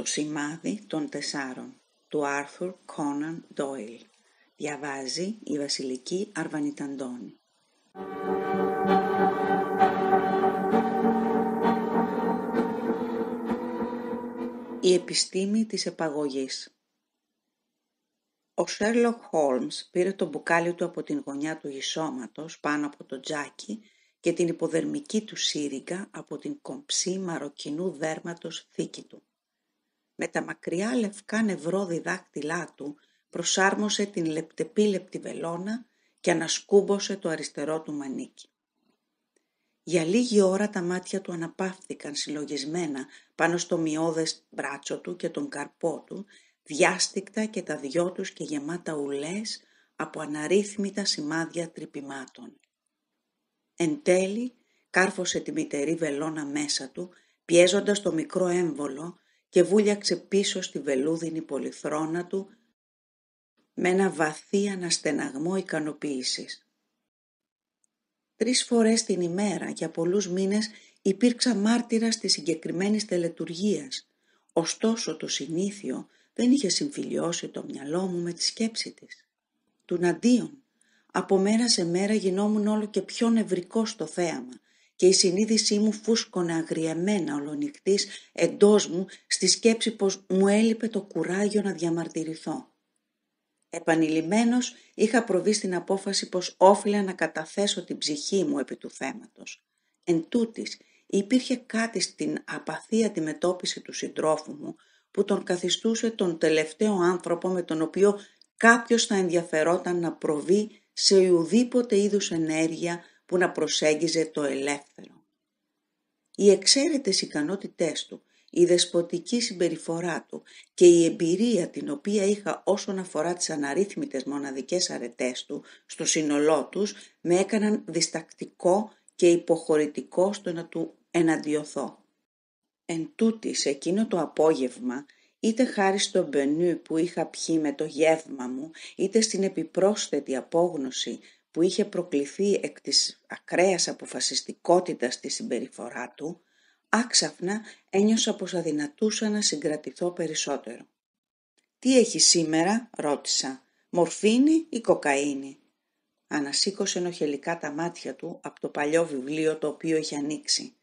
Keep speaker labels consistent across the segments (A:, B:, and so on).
A: Το σημάδι των τεσσάρων του Άρθουρ Κόναν Ντόιλ. Διαβάζει η Βασιλική Αρβανιταντώνη. Η επιστήμη της επαγωγής Ο Σέρλοκ Χόλμς πήρε το μπουκάλι του από την γωνιά του γυσώματος πάνω από το τζάκι και την υποδερμική του σύριγγα από την κομψή μαροκινού δέρματος θήκη του με τα μακριά λευκά νευρόδι δάχτυλά του προσάρμοσε την λεπτεπίλεπτη βελόνα και ανασκούμπωσε το αριστερό του μανίκι. Για λίγη ώρα τα μάτια του αναπαύθηκαν συλλογισμένα πάνω στο μειώδες μπράτσο του και τον καρπό του, διάστηκτα και τα δυο τους και γεμάτα ουλές από αναρρύθμιτα σημάδια τρυπημάτων. Εν τέλει, κάρφωσε τη μητερή βελόνα μέσα του, πιέζοντας το μικρό έμβολο και βούλιαξε πίσω στη βελούδινη πολυθρόνα του με ένα βαθύ αναστεναγμό ικανοποίησης. Τρεις φορές την ημέρα για πολλούς μήνες υπήρξα μάρτυρας της συγκεκριμένης τελετουργίας, ωστόσο το συνήθιο δεν είχε συμφιλιώσει το μυαλό μου με τη σκέψη της. Τουναντίον, από μέρα σε μέρα γινόμουν όλο και πιο νευρικός στο θέαμα και η συνείδησή μου φούσκωνε αγριεμένα ολονυχτής εντός μου στη σκέψη πως μου έλειπε το κουράγιο να διαμαρτυρηθώ. Επανειλημμένος είχα προβεί στην απόφαση πως όφιλα να καταθέσω την ψυχή μου επί του θέματος. Εν τούτης, υπήρχε κάτι στην απαθή αντιμετώπιση του συντρόφου μου που τον καθιστούσε τον τελευταίο άνθρωπο με τον οποίο κάποιος θα ενδιαφερόταν να προβεί σε ουδήποτε είδους ενέργεια που να προσέγγιζε το ελεύθερο. Οι εξαίρετες ικανότητές του, η δεσποτική συμπεριφορά του και η εμπειρία την οποία είχα όσον αφορά τις αναρρύθμιτες μοναδικές αρετές του στο σύνολό τους με έκαναν διστακτικό και υποχωρητικό στο να του εναντιωθώ. Εν σε εκείνο το απόγευμα, είτε χάρη στο μπενού που είχα πιει με το γεύμα μου, είτε στην επιπρόσθετη απόγνωση που είχε προκληθεί εκ της ακραίας αποφασιστικότητας της συμπεριφορά του, άξαφνα ένιωσα πως αδυνατούσα να συγκρατηθώ περισσότερο. «Τι έχει σήμερα» ρώτησα. «Μορφίνη ή κοκαίνη» ανασήκωσε ενοχελικά τα μάτια του από το παλιό βιβλίο το οποίο είχε ανοίξει.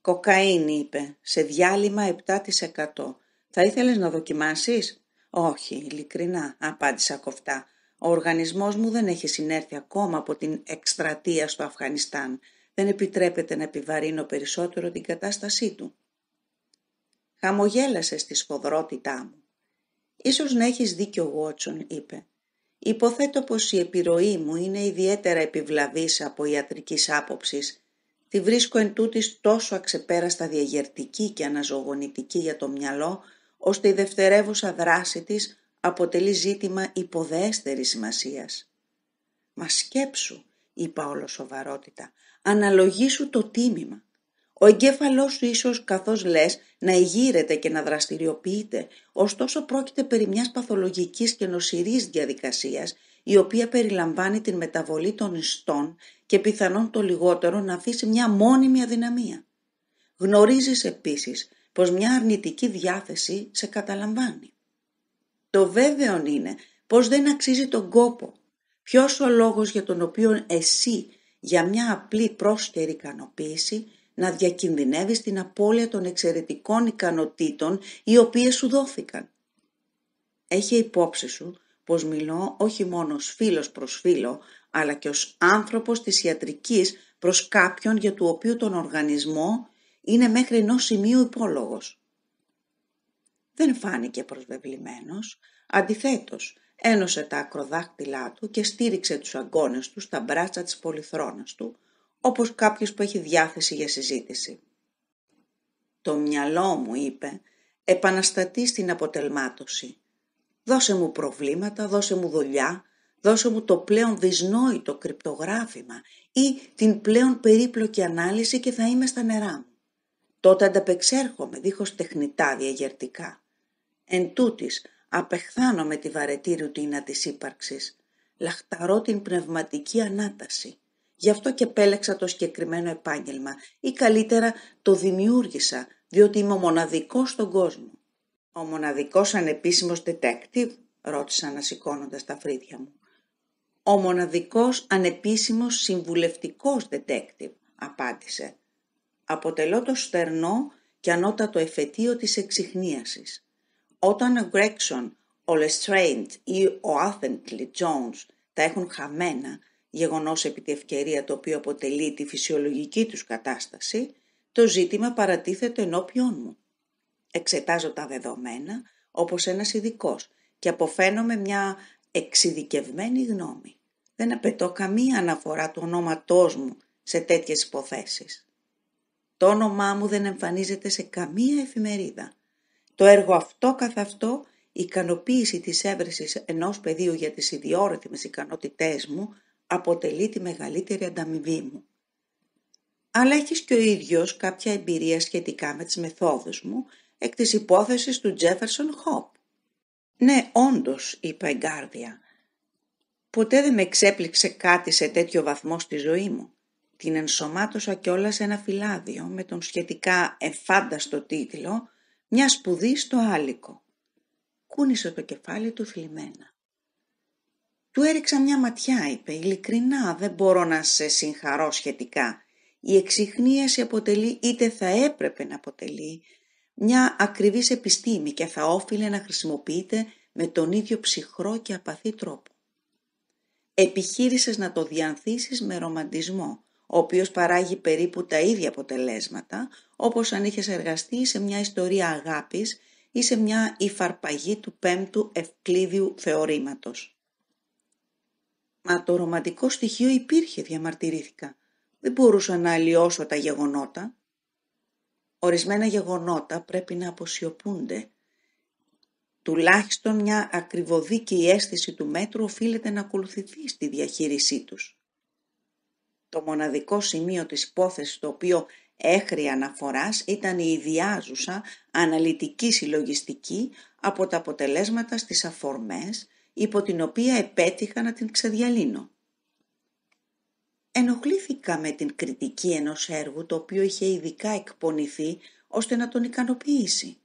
A: «Κοκαίνη» είπε, «σε διάλειμμα 7%. Θα ήθελες να δοκιμάσεις» «Όχι, ειλικρινά», απάντησα κοφτά. Ο οργανισμός μου δεν έχει συνέρθει ακόμα από την εκστρατεία στο Αφγανιστάν. Δεν επιτρέπεται να επιβαρύνω περισσότερο την κατάστασή του. Χαμογέλασε στη σφοδρότητά μου. «Ίσως να έχεις δίκιο, Γότσον», είπε. «Υποθέτω πως η επιρροή μου είναι ιδιαίτερα επιβλαβής από ιατρικής άποψης. Τη βρίσκω εν τούτης τόσο αξεπέραστα διαγερτική και αναζωογονητική για το μυαλό, ώστε η δευτερεύουσα δράση της αποτελεί ζήτημα υποδέστερης σημασίας. Μα σκέψου, είπα όλο σοβαρότητα, αναλογήσου το τίμημα. Ο εγκέφαλός σου ίσως καθώς λες να ηγείρεται και να δραστηριοποιείται, ωστόσο πρόκειται περί μιας παθολογικής και νοσηρής διαδικασίας, η οποία περιλαμβάνει την μεταβολή των ιστών και πιθανόν το λιγότερο να αφήσει μια μόνιμη αδυναμία. Γνωρίζεις επίσης πως μια αρνητική διάθεση σε καταλαμβάνει. Το βέβαιο είναι πως δεν αξίζει τον κόπο. Ποιος ο λόγος για τον οποίο εσύ για μια απλή πρόσκαιρη ικανοποίηση να διακινδυνεύεις την απώλεια των εξαιρετικών ικανοτήτων οι οποίες σου δόθηκαν. Έχει υπόψη σου πως μιλώ όχι μόνο ως φίλος προς φίλο, αλλά και ως άνθρωπος της ιατρικής προς κάποιον για του οποίου τον οργανισμό είναι μέχρι ενός σημείου υπόλογος δεν φάνηκε προσβεβλημένος, αντιθέτως ένωσε τα ακροδάχτυλά του και στήριξε τους αγκώνες του στα μπράτσα της πολυθρόνας του, όπως κάποιος που έχει διάθεση για συζήτηση. «Το μυαλό μου», είπε, «επαναστατεί στην αποτελμάτωση. Δώσε μου προβλήματα, δώσε μου δουλειά, δώσε μου το πλέον δυσνόητο κρυπτογράφημα ή την πλέον περίπλοκη ανάλυση και θα είμαι στα νερά μου. Τότε ανταπεξέρχομαι δίχως τεχνητά διαγερτικά. Εν τούτης, απεχθάνω τη βαρετή ρουτίνα της ύπαρξης. Λαχταρώ την πνευματική ανάταση. Γι' αυτό και πέλεξα το συγκεκριμένο επάγγελμα ή καλύτερα το δημιούργησα, διότι είμαι ο μοναδικός στον κόσμο. Ο μοναδικός ανεπίσημος detective, ρώτησα ανασηκώνοντα τα φρύδια μου. Ο μοναδικός ανεπίσημος συμβουλευτικός detective, απάντησε. Αποτελώ το στερνό και ανώτατο εφετείο της εξυχνίασης. Όταν ο Γκρέξον, ο Λεστρέιντ ή ο Άθεντλι Τζόνς τα έχουν χαμένα, γεγονός επί τη ευκαιρία το οποίο αποτελεί τη φυσιολογική τους κατάσταση, το ζήτημα παρατίθεται ενώπιόν μου. Εξετάζω τα δεδομένα όπως ένας ειδικός και αποφαίνομαι μια εξειδικευμένη γνώμη. Δεν απαιτώ καμία αναφορά του ονόματός μου σε τέτοιες υποθέσεις. Το όνομά μου δεν εμφανίζεται σε καμία εφημερίδα. Το έργο αυτό καθ' αυτό, η ικανοποίηση της έβρεσης ενός πεδίου για τις ιδιόρυθμες ικανότητές μου, αποτελεί τη μεγαλύτερη ανταμοιβή μου. Αλλά έχεις και ο ίδιος κάποια εμπειρία σχετικά με τις μεθόδους μου, εκ της υπόθεσης του Τζέφερσον Χόπ. «Ναι, όντως», είπα εγκάρδια. «Ποτέ δεν με εξέπληξε κάτι σε τέτοιο βαθμό στη ζωή μου. Την ενσωμάτωσα κιόλας σε ένα φυλάδιο με τον σχετικά εφάνταστο τίτλο μια σπουδή στο άλικο. Κούνησε το κεφάλι του θλιμμένα. Του έριξα μια ματιά, είπε, ειλικρινά δεν μπορώ να σε συγχαρώ σχετικά. Η εξυχνίαση αποτελεί είτε θα έπρεπε να αποτελεί μια ακριβής επιστήμη και θα όφιλε να χρησιμοποιείται με τον ίδιο ψυχρό και απαθή τρόπο. Επιχείρησες να το διανθήσεις με ρομαντισμό ο οποίος παράγει περίπου τα ίδια αποτελέσματα, όπως αν είχες εργαστεί σε μια ιστορία αγάπης ή σε μια υφαρπαγή του πέμπτου ευκλήδιου θεωρήματος. Μα το ρομαντικό στοιχείο υπήρχε, διαμαρτυρήθηκα. Δεν μπορούσα να αλλοιώσω τα γεγονότα. Ορισμένα γεγονότα πρέπει να αποσιωπούνται. Τουλάχιστον μια ακριβοδίκη αίσθηση του μέτρου οφείλεται να ακολουθηθεί στη διαχείρισή τους. Το μοναδικό σημείο της υπόθεσης το οποίο Έχρη αναφοράς ήταν η ιδιάζουσα αναλυτική συλλογιστική από τα αποτελέσματα στις αφορμές υπό την οποία επέτυχα να την ξεδιαλύνω. Ενοχλήθηκα με την κριτική ενός έργου το οποίο είχε ειδικά εκπονηθεί ώστε να τον ικανοποιήσει.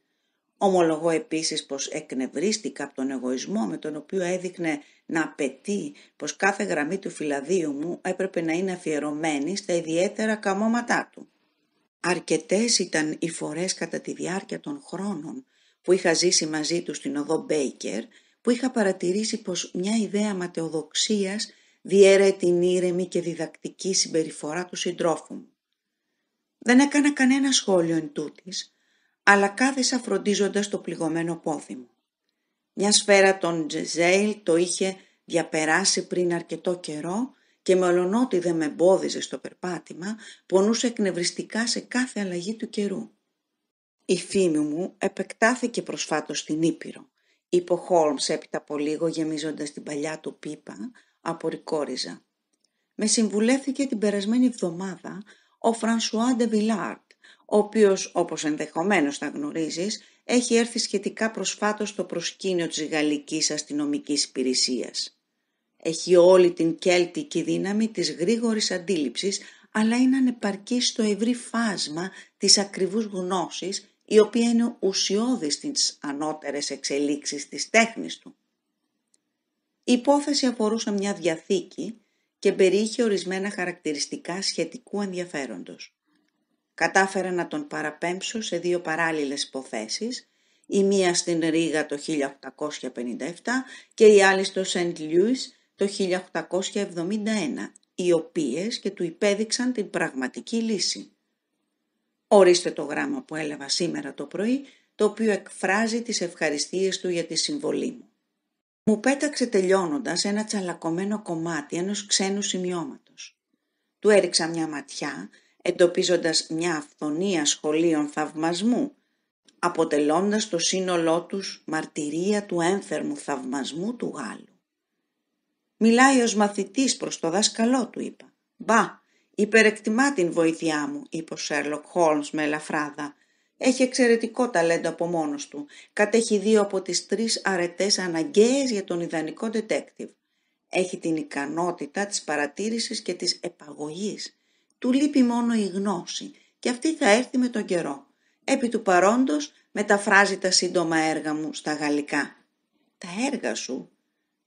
A: Ομολογώ επίσης πως εκνευρίστηκα από τον εγωισμό με τον οποίο έδειχνε να απαιτεί πως κάθε γραμμή του φυλαδίου μου έπρεπε να είναι αφιερωμένη στα ιδιαίτερα καμώματά του. Αρκετές ήταν οι φορές κατά τη διάρκεια των χρόνων που είχα ζήσει μαζί του στην οδό Μπέικερ που είχα παρατηρήσει πως μια ιδέα ματαιοδοξίας διέρε την ήρεμη και διδακτική συμπεριφορά του συντρόφου μου. Δεν έκανα κανένα σχόλιο εν τούτης, αλλά κάθισα φροντίζοντας το πληγωμένο πόδι μου. Μια σφαίρα των Τζεζέιλ το είχε διαπεράσει πριν αρκετό καιρό και μελονότι δεν με εμπόδιζε στο περπάτημα, πονούσε εκνευριστικά σε κάθε αλλαγή του καιρού. Η φήμη μου επεκτάθηκε προσφάτως στην Ήπειρο. Είπε ο Χόλμς έπειτα από λίγο γεμίζοντας την παλιά του πίπα, απορικόριζα. Με συμβουλεύθηκε την περασμένη εβδομάδα ο Φρανσουά Ντεβιλάρ, ο οποίος όπως ενδεχομένως θα γνωρίζεις έχει έρθει σχετικά προσφάτως στο προσκήνιο της γαλλικής αστυνομικής υπηρεσίας. Έχει όλη την κέλτικη δύναμη της γρήγορης αντίληψης αλλά είναι ανεπαρκή στο ευρύ φάσμα της ακριβούς γνώσης η οποία είναι ουσιώδης στις ανώτερες εξελίξεις της τέχνης του. Η υπόθεση αφορούσε μια διαθήκη και περιείχε ορισμένα χαρακτηριστικά σχετικού ενδιαφέροντος κατάφερα να τον παραπέμψω σε δύο παράλληλες υποθέσεις, η μία στην Ρήγα το 1857 και η άλλη στο Σεντ Λιούις το 1871, οι οποίες και του υπέδειξαν την πραγματική λύση. Ορίστε το γράμμα που έλαβα σήμερα το πρωί, το οποίο εκφράζει τις ευχαριστίες του για τη συμβολή μου. Μου πέταξε τελειώνοντας ένα τσαλακωμένο κομμάτι ενός ξένου σημειώματος. Του έριξα μια ματιά εντοπίζοντας μια αυθονία σχολείων θαυμασμού, αποτελώντας το σύνολό τους μαρτυρία του ένθερμου θαυμασμού του Γάλλου. «Μιλάει ως μαθητής προς το δάσκαλό του», είπα. «Μπα, υπερεκτιμά την βοήθειά μου», είπε ο Σέρλοκ Χόλμς με ελαφράδα. «Έχει εξαιρετικό ταλέντο από μόνος του. Κατέχει δύο από τις τρεις αρετές αναγκαίες για τον ιδανικό detective. Έχει την ικανότητα της παρατήρησης και της επαγωγής του λείπει μόνο η γνώση και αυτή θα έρθει με τον καιρό. Επί του παρόντος μεταφράζει τα σύντομα έργα μου στα γαλλικά. Τα έργα σου.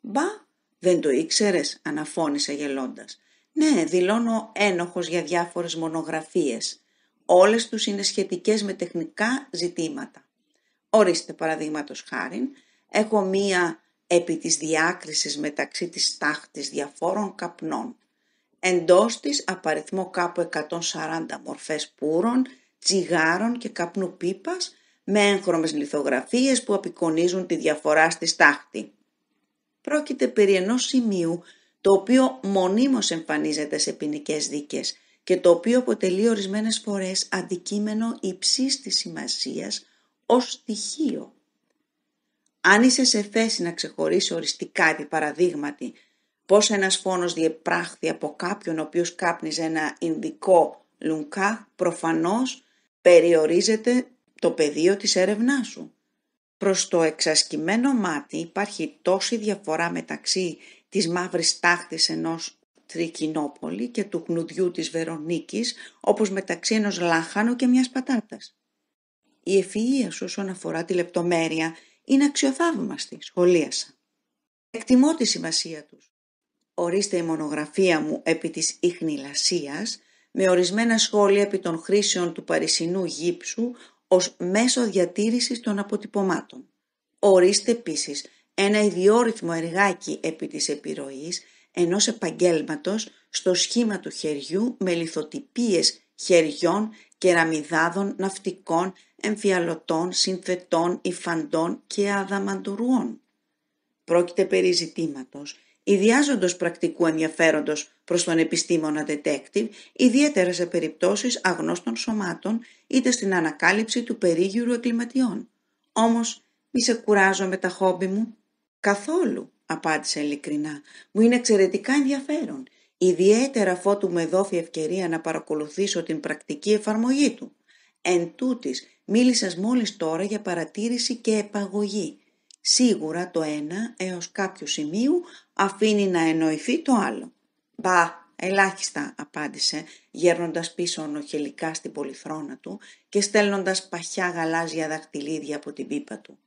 A: Μπα, δεν το ήξερες, αναφώνησε γελώντας. Ναι, δηλώνω ένοχος για διάφορες μονογραφίες. Όλες τους είναι σχετικές με τεχνικά ζητήματα. Ορίστε παραδείγματος χάριν, έχω μία επί της διάκρισης μεταξύ της τάχτης διαφόρων καπνών εντός της απαριθμό κάπου 140 μορφές πούρων, τσιγάρων και καπνού πίπας με έγχρωμες λιθογραφίες που απεικονίζουν τη διαφορά στη στάχτη. Πρόκειται περί ενός σημείου το οποίο μονίμως εμφανίζεται σε ποινικές δίκες και το οποίο αποτελεί ορισμένες φορές αντικείμενο υψής της σημασίας ως στοιχείο. Αν είσαι σε θέση να ξεχωρίσει οριστικά επί παραδείγματι πώς ένας φόνος διεπράχθη από κάποιον ο οποίος κάπνιζε ένα ινδικό λουνκά, προφανώς περιορίζεται το πεδίο της έρευνάς σου. Προς το εξασκημένο μάτι υπάρχει τόση διαφορά μεταξύ της μαύρης τάχτης ενός Τρικινόπολη και του χνουδιού της Βερονίκης, όπως μεταξύ ενός λάχανου και μιας πατάτας. Η ευφυΐα σου όσον αφορά τη λεπτομέρεια είναι αξιοθαύμαστη, σχολίασα. Εκτιμώ τη σημασία τους ορίστε η μονογραφία μου επί της ιχνηλασίας με ορισμένα σχόλια επί των χρήσεων του παρισινού γύψου ως μέσο διατήρησης των αποτυπωμάτων. Ορίστε επίσης ένα ιδιόρυθμο εργάκι επί της επιρροής ενός επαγγέλματος στο σχήμα του χεριού με λιθοτυπίες χεριών, κεραμιδάδων, ναυτικών, εμφιαλωτών, συνθετών, υφαντών και αδαμαντουρουών. Πρόκειται περί ζητήματος ιδιάζοντος πρακτικού ενδιαφέροντος προς τον επιστήμονα detective, ιδιαίτερα σε περιπτώσεις αγνώστων σωμάτων είτε στην ανακάλυψη του περίγυρου εγκληματιών. Όμως, μη σε κουράζω με τα χόμπι μου. Καθόλου, απάντησε ειλικρινά. Μου είναι εξαιρετικά ενδιαφέρον. Ιδιαίτερα αφότου με δόθη ευκαιρία να παρακολουθήσω την πρακτική εφαρμογή του. Εν τούτης, μίλησες μόλις τώρα για παρατήρηση και επαγωγή. Σίγουρα το ένα έως κάποιου σημείου αφήνει να εννοηθεί το άλλο. «Μπα, ελάχιστα», απάντησε, γέρνοντας πίσω ονοχελικά στην πολυθρόνα του και στέλνοντας παχιά γαλάζια δαχτυλίδια από την πίπα του.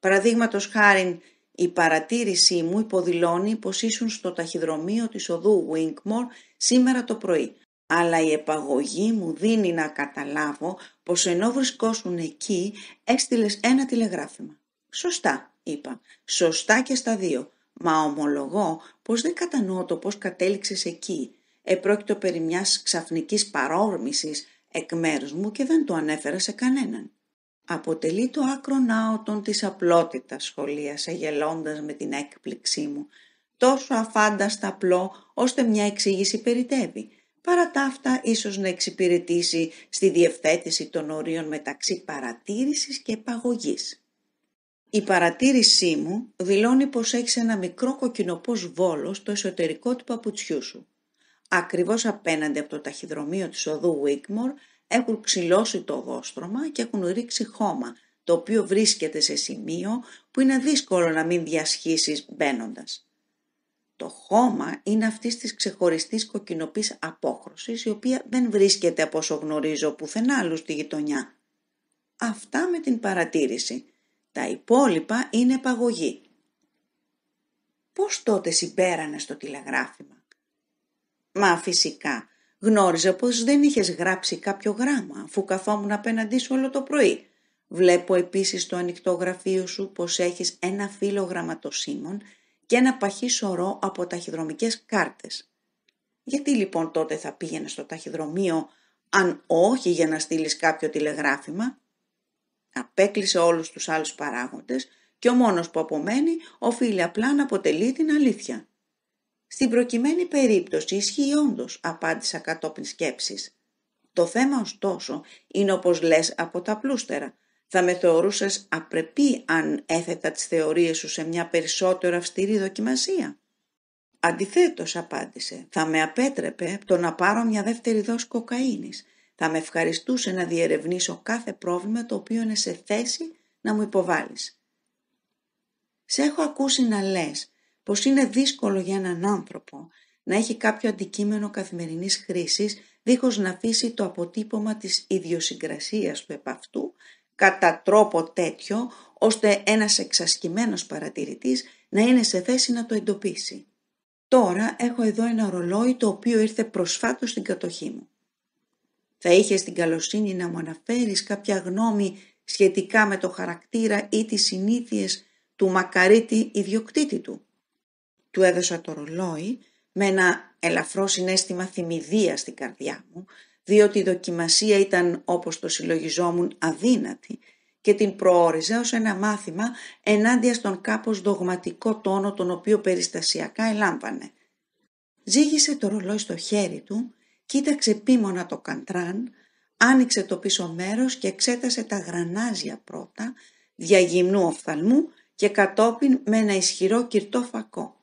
A: Παραδείγματος χάριν, η παρατήρησή μου υποδηλώνει πως ήσουν στο ταχυδρομείο της οδού Winkmore σήμερα το πρωί, αλλά η επαγωγή μου δίνει να καταλάβω πως ενώ βρισκόσουν εκεί έστειλες ένα τηλεγράφημα. «Σωστά», είπα. «Σωστά και στα δύο. Μα ομολογώ πως δεν κατανοώ το πώς κατέληξες εκεί. Επρόκειτο περί μιας ξαφνικής παρόρμησης εκ μέρους μου και δεν το ανέφερα σε κανέναν. Αποτελεί το άκρο ναότον της απλότητας, σχολίασε γελώντας με την έκπληξή μου. Τόσο αφάνταστα απλό, ώστε μια εξήγηση περιτεύει. Παρά τα αυτά, ίσως να εξυπηρετήσει στη διευθέτηση των ορίων μεταξύ παρατήρησης και επαγωγής. Η παρατήρησή μου δηλώνει πως έχεις ένα μικρό κοκκινοπός βόλο στο εσωτερικό του παπουτσιού σου. Ακριβώς απέναντι από το ταχυδρομείο της οδού Wigmore έχουν ξυλώσει το δόστρωμα και έχουν ρίξει χώμα, το οποίο βρίσκεται σε σημείο που είναι δύσκολο να μην διασχίσεις μπαίνοντας. Το χώμα είναι αυτή τη ξεχωριστή κοκκινοπής απόχρωσης, η οποία δεν βρίσκεται από όσο γνωρίζω πουθενά στη γειτονιά. Αυτά με την παρατήρηση. Τα υπόλοιπα είναι παγωγή. Πώς τότε συμπέρανε στο τηλεγράφημα. Μα φυσικά γνώριζα πως δεν είχες γράψει κάποιο γράμμα αφού καθόμουν απέναντί σου όλο το πρωί. Βλέπω επίσης στο ανοιχτό γραφείο σου πως έχεις ένα φύλλο γραμματοσύμων και ένα παχύ σωρό από ταχυδρομικές κάρτες. Γιατί λοιπόν τότε θα πήγαινε στο ταχυδρομείο αν όχι για να στείλεις κάποιο τηλεγράφημα. Απέκλεισε όλους τους άλλους παράγοντες και ο μόνος που απομένει οφείλει απλά να αποτελεί την αλήθεια. Στην προκειμένη περίπτωση ισχύει όντως, απάντησα κατόπιν σκέψης. Το θέμα ωστόσο είναι όπως λες από τα πλούστερα. Θα με θεωρούσες απρεπή αν έθετα τις θεωρίες σου σε μια περισσότερο αυστηρή δοκιμασία. Αντιθέτως απάντησε, θα με απέτρεπε το να πάρω μια δεύτερη δόση κοκαίνης θα με ευχαριστούσε να διερευνήσω κάθε πρόβλημα το οποίο είναι σε θέση να μου υποβάλεις. Σε έχω ακούσει να λες πως είναι δύσκολο για έναν άνθρωπο να έχει κάποιο αντικείμενο καθημερινής χρήσης δίχως να αφήσει το αποτύπωμα της ιδιοσυγκρασίας του επ' αυτού κατά τρόπο τέτοιο ώστε ένας εξασκημένος παρατηρητής να είναι σε θέση να το εντοπίσει. Τώρα έχω εδώ ένα ρολόι το οποίο ήρθε προσφάτως στην κατοχή μου. Θα είχες την καλοσύνη να μου αναφέρεις κάποια γνώμη σχετικά με το χαρακτήρα ή τις συνήθειες του μακαρίτη ιδιοκτήτη του. Του έδωσα το ρολόι με ένα ελαφρό συνέστημα θυμηδίας στην καρδιά μου, διότι η δοκιμασία ήταν όπως το συλλογιζόμουν αδύνατη και την προόριζα ως ένα μάθημα ενάντια στον κάπως δογματικό τόνο τον οποίο περιστασιακά ελάμβανε. Ζήγησε το ρολόι στο χέρι του κοίταξε πίμονα το καντράν, άνοιξε το πίσω μέρος και εξέτασε τα γρανάζια πρώτα, διαγυμνού οφθαλμού και κατόπιν με ένα ισχυρό κυρτό φακό.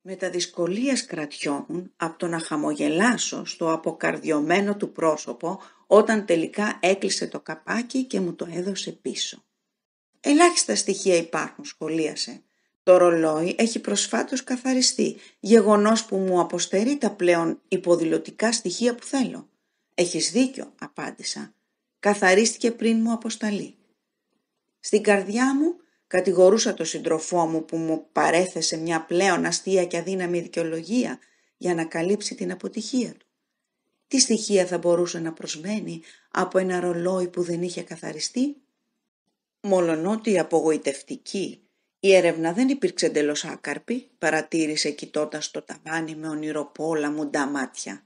A: Με τα δυσκολία κρατιόμουν από το να χαμογελάσω στο αποκαρδιωμένο του πρόσωπο όταν τελικά έκλεισε το καπάκι και μου το έδωσε πίσω. «Ελάχιστα στοιχεία υπάρχουν», σχολίασε. Το ρολόι έχει προσφάτως καθαριστεί, γεγονός που μου αποστερεί τα πλέον υποδηλωτικά στοιχεία που θέλω. «Έχεις δίκιο», απάντησα. «Καθαρίστηκε πριν μου αποσταλεί». Στην καρδιά μου κατηγορούσα το συντροφό μου που μου παρέθεσε μια πλέον αστεία και αδύναμη δικαιολογία για να καλύψει την αποτυχία του. Τι στοιχεία θα μπορούσε να προσμένει από ένα ρολόι που δεν είχε καθαριστεί. Μόλον ότι απογοητευτική η έρευνα δεν υπήρξε εντελώς άκαρπη, παρατήρησε κοιτώντας το ταβάνι με ονειροπόλα μουντά μάτια.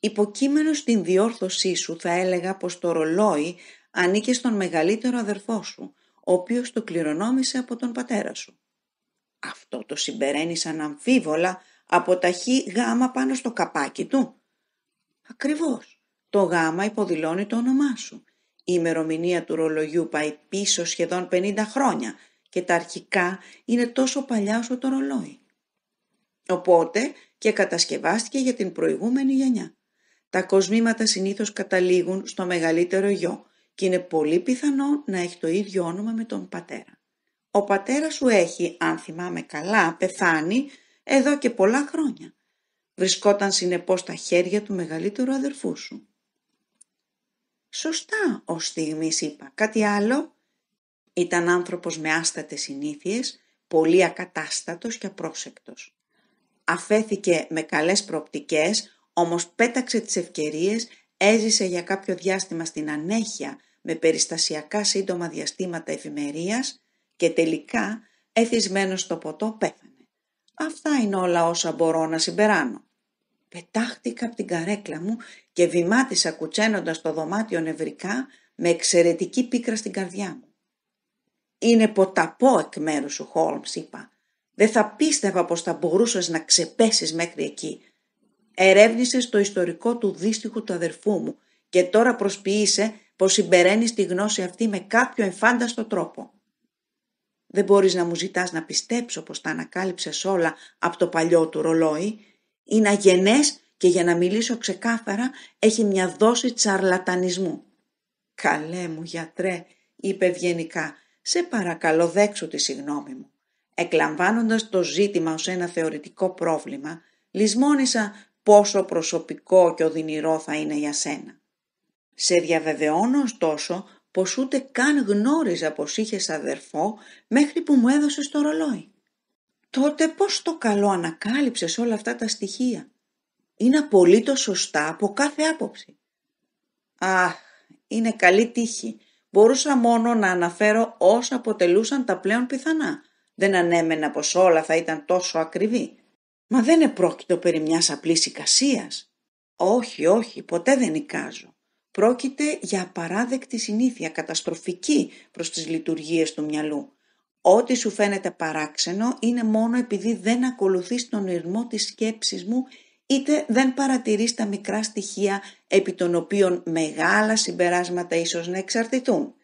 A: Υποκείμενο στην διόρθωσή σου θα έλεγα πως το ρολόι ανήκε στον μεγαλύτερο αδερφό σου, ο οποίος το κληρονόμησε από τον πατέρα σου. Αυτό το σαν αμφίβολα από τα χ γάμα πάνω στο καπάκι του. Ακριβώς. Το γάμα υποδηλώνει το όνομά σου. Η ημερομηνία του ρολογιού πάει πίσω σχεδόν 50 χρόνια και τα αρχικά είναι τόσο παλιά όσο το ρολόι. Οπότε και κατασκευάστηκε για την προηγούμενη γενιά. Τα κοσμήματα συνήθως καταλήγουν στο μεγαλύτερο γιο και είναι πολύ πιθανό να έχει το ίδιο όνομα με τον πατέρα. Ο πατέρας σου έχει, αν θυμάμαι καλά, πεθάνει εδώ και πολλά χρόνια. Βρισκόταν συνεπώς στα χέρια του μεγαλύτερου αδερφού σου. «Σωστά, ως στιγμής είπα. Κάτι άλλο» Ήταν άνθρωπος με άστατες συνήθειες, πολύ ακατάστατος και απρόσεκτος. Αφέθηκε με καλές προοπτικές, όμως πέταξε τις ευκαιρίες, έζησε για κάποιο διάστημα στην ανέχεια με περιστασιακά σύντομα διαστήματα εφημερία και τελικά εθισμένος στο ποτό πέθανε. Αυτά είναι όλα όσα μπορώ να συμπεράνω. Πετάχτηκα από την καρέκλα μου και βημάτισα κουτσένοντας το δωμάτιο νευρικά με εξαιρετική πίκρα στην καρδιά μου. Είναι ποταπό εκ μέρους σου, Χόλμς, είπα. Δεν θα πίστευα πως θα μπορούσες να ξεπέσεις μέχρι εκεί. Ερεύνησες το ιστορικό του δύστιχου του αδερφού μου και τώρα προσποιείσαι πως συμπεραίνεις τη γνώση αυτή με κάποιο εμφάνταστο τρόπο. Δεν μπορείς να μου ζητάς να πιστέψω πως τα ανακάλυψες όλα από το παλιό του ρολόι. Είναι αγενές και για να μιλήσω ξεκάθαρα έχει μια δόση τσαρλατανισμού. «Καλέ μου γιατρέ», είπε ευγενικά, σε παρακαλώ δέξου τη συγνώμη μου. Εκλαμβάνοντας το ζήτημα ως ένα θεωρητικό πρόβλημα, λησμόνησα πόσο προσωπικό και οδυνηρό θα είναι για σένα. Σε διαβεβαιώνω ωστόσο πως ούτε καν γνώριζα πως είχες αδερφό μέχρι που μου έδωσες το ρολόι. Τότε πώς το καλό ανακάλυψες όλα αυτά τα στοιχεία. Είναι απολύτως σωστά από κάθε άποψη. Αχ, είναι καλή τύχη μπορούσα μόνο να αναφέρω όσα αποτελούσαν τα πλέον πιθανά. Δεν ανέμενα πως όλα θα ήταν τόσο ακριβή. Μα δεν επρόκειτο περί μιας απλής εικασίας. Όχι, όχι, ποτέ δεν εικάζω. Πρόκειται για απαράδεκτη συνήθεια, καταστροφική προς τις λειτουργίες του μυαλού. Ό,τι σου φαίνεται παράξενο είναι μόνο επειδή δεν ακολουθείς τον ρυθμό της σκέψης μου είτε δεν παρατηρείς τα μικρά στοιχεία επί των οποίων μεγάλα συμπεράσματα ίσως να εξαρτηθούν.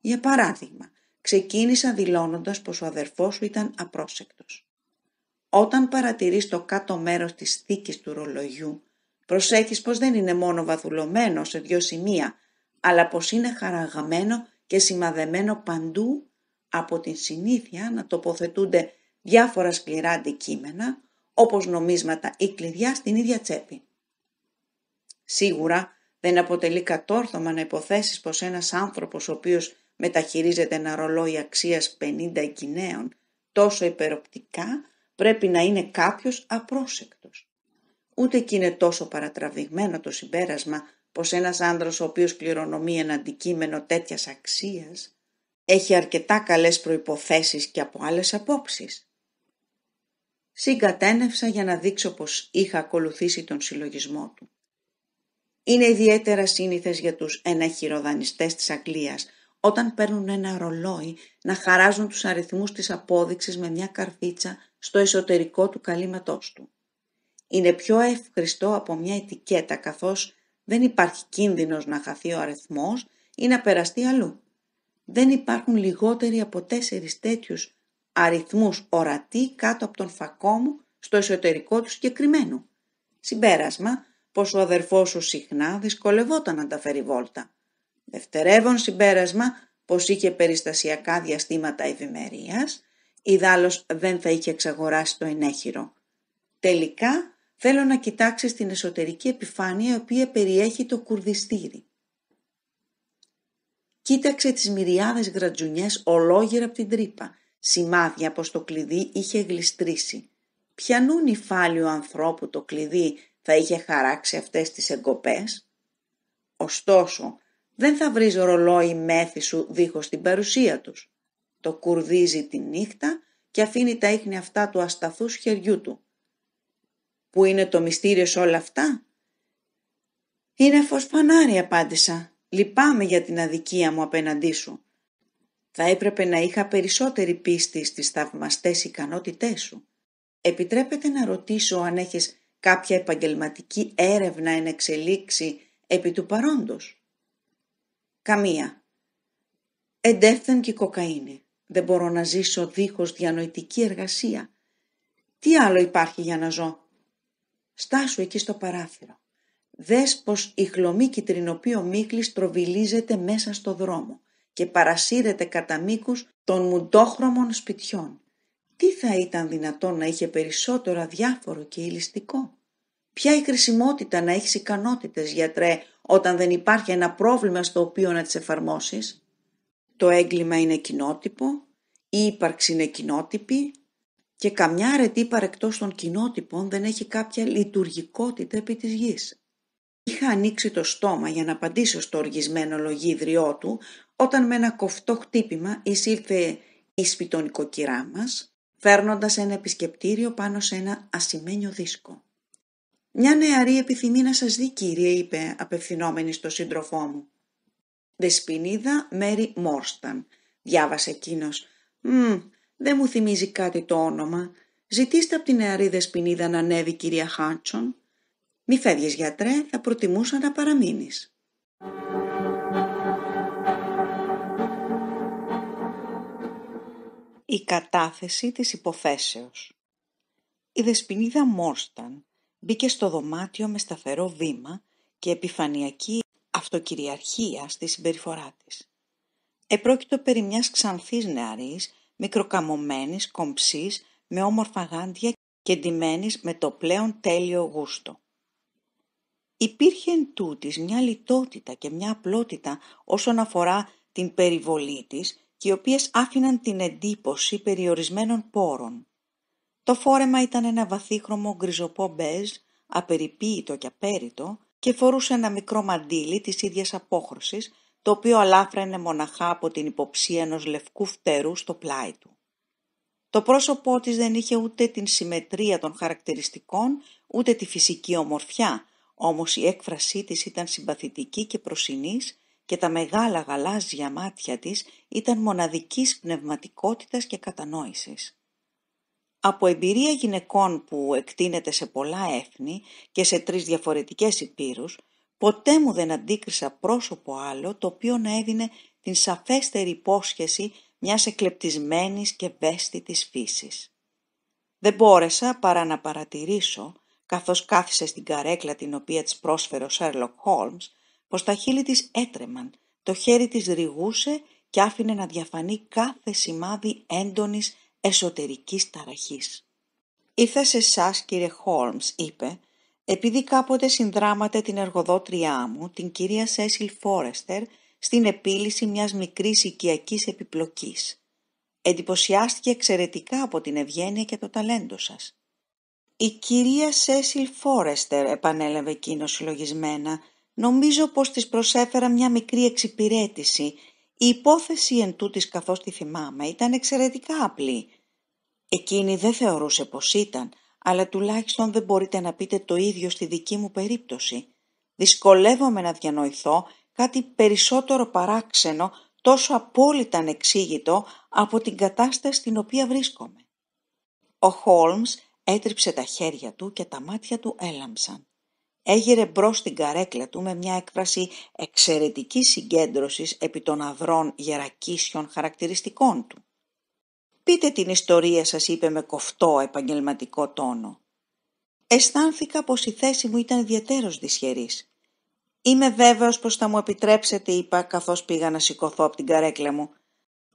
A: Για παράδειγμα, ξεκίνησα δηλώνοντας πως ο αδερφός σου ήταν απρόσεκτος. Όταν παρατηρείς το κάτω μέρος της θήκης του ρολογιού, προσέχεις πως δεν είναι μόνο βαθουλωμένο σε δυο σημεία, αλλά πως είναι χαραγμένο και σημαδεμένο παντού από την συνήθεια να τοποθετούνται διάφορα σκληρά αντικείμενα, όπως νομίσματα ή κλειδιά στην ίδια τσέπη. Σίγουρα δεν αποτελεί κατόρθωμα να υποθέσεις πως ένας άνθρωπος ο οποίος μεταχειρίζεται ένα ρολόι αξίας 50 κινέων τόσο υπεροπτικά πρέπει να είναι κάποιος απρόσεκτος. Ούτε και είναι τόσο παρατραβηγμένο το συμπέρασμα πως ένας άνδρας ο οποίος κληρονομεί ένα αντικείμενο τέτοιας αξίας έχει αρκετά καλές προϋποθέσεις και από άλλες απόψεις συγκατένευσα για να δείξω πως είχα ακολουθήσει τον συλλογισμό του. Είναι ιδιαίτερα σύνηθες για τους εναχειροδανιστές της Αγγλίας όταν παίρνουν ένα ρολόι να χαράζουν τους αριθμούς της απόδειξης με μια καρφίτσα στο εσωτερικό του καλήματός του. Είναι πιο εύχριστο από μια ετικέτα καθώς δεν υπάρχει κίνδυνος να χαθεί ο αριθμός ή να περαστεί αλλού. Δεν υπάρχουν λιγότεροι από τέσσερις τέτοιους αριθμούς ορατοί κάτω από τον φακό μου στο εσωτερικό του συγκεκριμένου. Συμπέρασμα πως ο αδερφός σου συχνά δυσκολευόταν να τα φέρει βόλτα. Δευτερεύον συμπέρασμα πως είχε περιστασιακά διαστήματα ευημερίας, ιδάλλως δεν θα είχε εξαγοράσει το ενέχειρο. Τελικά θέλω να κοιτάξεις την εσωτερική επιφάνεια η οποία περιέχει το κουρδιστήρι. Κοίταξε τις μυριάδες γρατζουνιές ολόγερα από την τρύπα Σημάδια πως το κλειδί είχε γλιστρήσει. Πιανού φάλιο ανθρώπου το κλειδί θα είχε χαράξει αυτές τις εγκοπές. Ωστόσο, δεν θα βρεις ρολόι μέθη σου δίχως την παρουσία τους. Το κουρδίζει τη νύχτα και αφήνει τα ίχνη αυτά του ασταθούς χεριού του. Πού είναι το μυστήριος σε όλα αυτά? Είναι φως φανάρι, απάντησα. Λυπάμαι για την αδικία μου απέναντί σου. Θα έπρεπε να είχα περισσότερη πίστη στις θαυμαστές ικανότητές σου. Επιτρέπεται να ρωτήσω αν έχεις κάποια επαγγελματική έρευνα εν εξελίξει επί του παρόντος. Καμία. Εντεύθεν και κοκαίνη. Δεν μπορώ να ζήσω δίχως διανοητική εργασία. Τι άλλο υπάρχει για να ζω. Στάσου εκεί στο παράθυρο. Δες πως η χλωμή ο μίχλης τροβιλίζεται μέσα στο δρόμο και παρασύρεται κατά μήκους των μουντόχρωμων σπιτιών. Τι θα ήταν δυνατόν να είχε περισσότερο αδιάφορο και ηλιστικό. Ποια η χρησιμότητα να έχεις ικανότητες, γιατρέ, όταν δεν υπάρχει ένα πρόβλημα στο οποίο να τις εφαρμόσεις. Το έγκλημα είναι κοινότυπο, η ύπαρξη είναι κοινότυπη και καμιά αρετή παρεκτός των κοινότυπων δεν έχει κάποια λειτουργικότητα επί της γης. Είχα ανοίξει το στόμα για να απαντήσω στο οργισμένο λογίδριό του όταν με ένα κοφτό χτύπημα εισήλθε η σπιτονικοκυρά μας, φέρνοντας ένα επισκεπτήριο πάνω σε ένα ασημένιο δίσκο. «Μια νεαρή επιθυμεί να σας δει, κύριε», είπε απευθυνόμενη στο σύντροφό μου. Δεσπινίδα, Μέρι Μόρσταν», διάβασε εκείνος. «Μμ, δεν μου θυμίζει κάτι το όνομα. Ζητήστε από την νεαρή δεσποινίδα να ανέβει, κυρία Χάντσον. Μη φεύγεις, γιατρέ, θα προτιμούσα να παραμείνεις». η κατάθεση της υποθέσεως. Η δεσποινίδα Μόρσταν μπήκε στο δωμάτιο με σταθερό βήμα και επιφανειακή αυτοκυριαρχία στη συμπεριφορά της. Επρόκειτο περί μιας ξανθής νεαρής, μικροκαμωμένης, κομψής, με όμορφα γάντια και ντυμένης με το πλέον τέλειο γούστο. Υπήρχε εν τούτης μια λιτότητα και μια απλότητα όσον αφορά την περιβολή της οι οποίες άφηναν την εντύπωση περιορισμένων πόρων. Το φόρεμα ήταν ένα βαθύχρωμο γκριζοπό μπέζ, απεριποίητο και απέριτο, και φορούσε ένα μικρό μαντίλι της ίδιας απόχρωσης, το οποίο αλάφραινε μοναχά από την υποψία ενός λευκού φτερού στο πλάι του. Το πρόσωπό της δεν είχε ούτε την συμμετρία των χαρακτηριστικών, ούτε τη φυσική ομορφιά, όμως η έκφρασή της ήταν συμπαθητική και προσινής και τα μεγάλα γαλάζια μάτια της ήταν μοναδικής πνευματικότητας και κατανόησης. Από εμπειρία γυναικών που εκτείνεται σε πολλά έθνη και σε τρεις διαφορετικές υπήρους, ποτέ μου δεν αντίκρισα πρόσωπο άλλο το οποίο να έδινε την σαφέστερη υπόσχεση μιας εκλεπτισμένης και βέστητης φύσης. Δεν μπόρεσα παρά να παρατηρήσω, καθώς κάθισε στην καρέκλα την οποία της πρόσφερε ο Σέρλοκ Χόλμς, πως τα χείλη της έτρεμαν, το χέρι της ρηγούσε και άφηνε να διαφανεί κάθε σημάδι έντονης εσωτερικής ταραχής. «Ήρθα σε εσάς, κύριε Χόλμς», είπε, «επειδή κάποτε συνδράματε την εργοδότριά μου, την κυρία Σέσιλ Φόρεστερ, στην επίλυση μιας μικρής οικιακής επιπλοκής. Εντυπωσιάστηκε εξαιρετικά από την ευγένεια και το ταλέντο σας. Η κυρία Σέσιλ Φόρεστερ, επανέλαβε εκείνος συλλογισμένα, Νομίζω πως της προσέφερα μια μικρή εξυπηρέτηση. Η υπόθεση εν τούτης καθώς τη θυμάμαι ήταν εξαιρετικά απλή. Εκείνη δεν θεωρούσε πως ήταν, αλλά τουλάχιστον δεν μπορείτε να πείτε το ίδιο στη δική μου περίπτωση. Δυσκολεύομαι να διανοηθώ κάτι περισσότερο παράξενο, τόσο απόλυτα ανεξήγητο από την κατάσταση στην οποία βρίσκομαι. Ο Χόλμς έτριψε τα χέρια του και τα μάτια του έλαμψαν έγειρε μπρος στην καρέκλα του με μια έκφραση εξαιρετικής συγκέντρωσης επί των αδρών γερακίσιων χαρακτηριστικών του. «Πείτε την ιστορία σας είπε με κοφτό επαγγελματικό τόνο. Αισθάνθηκα πως η θέση μου ήταν ιδιαίτερος δυσχερής. «Είμαι βέβαιος πως θα μου επιτρέψετε», είπα, καθώς πήγα να σηκωθώ από την καρέκλα μου.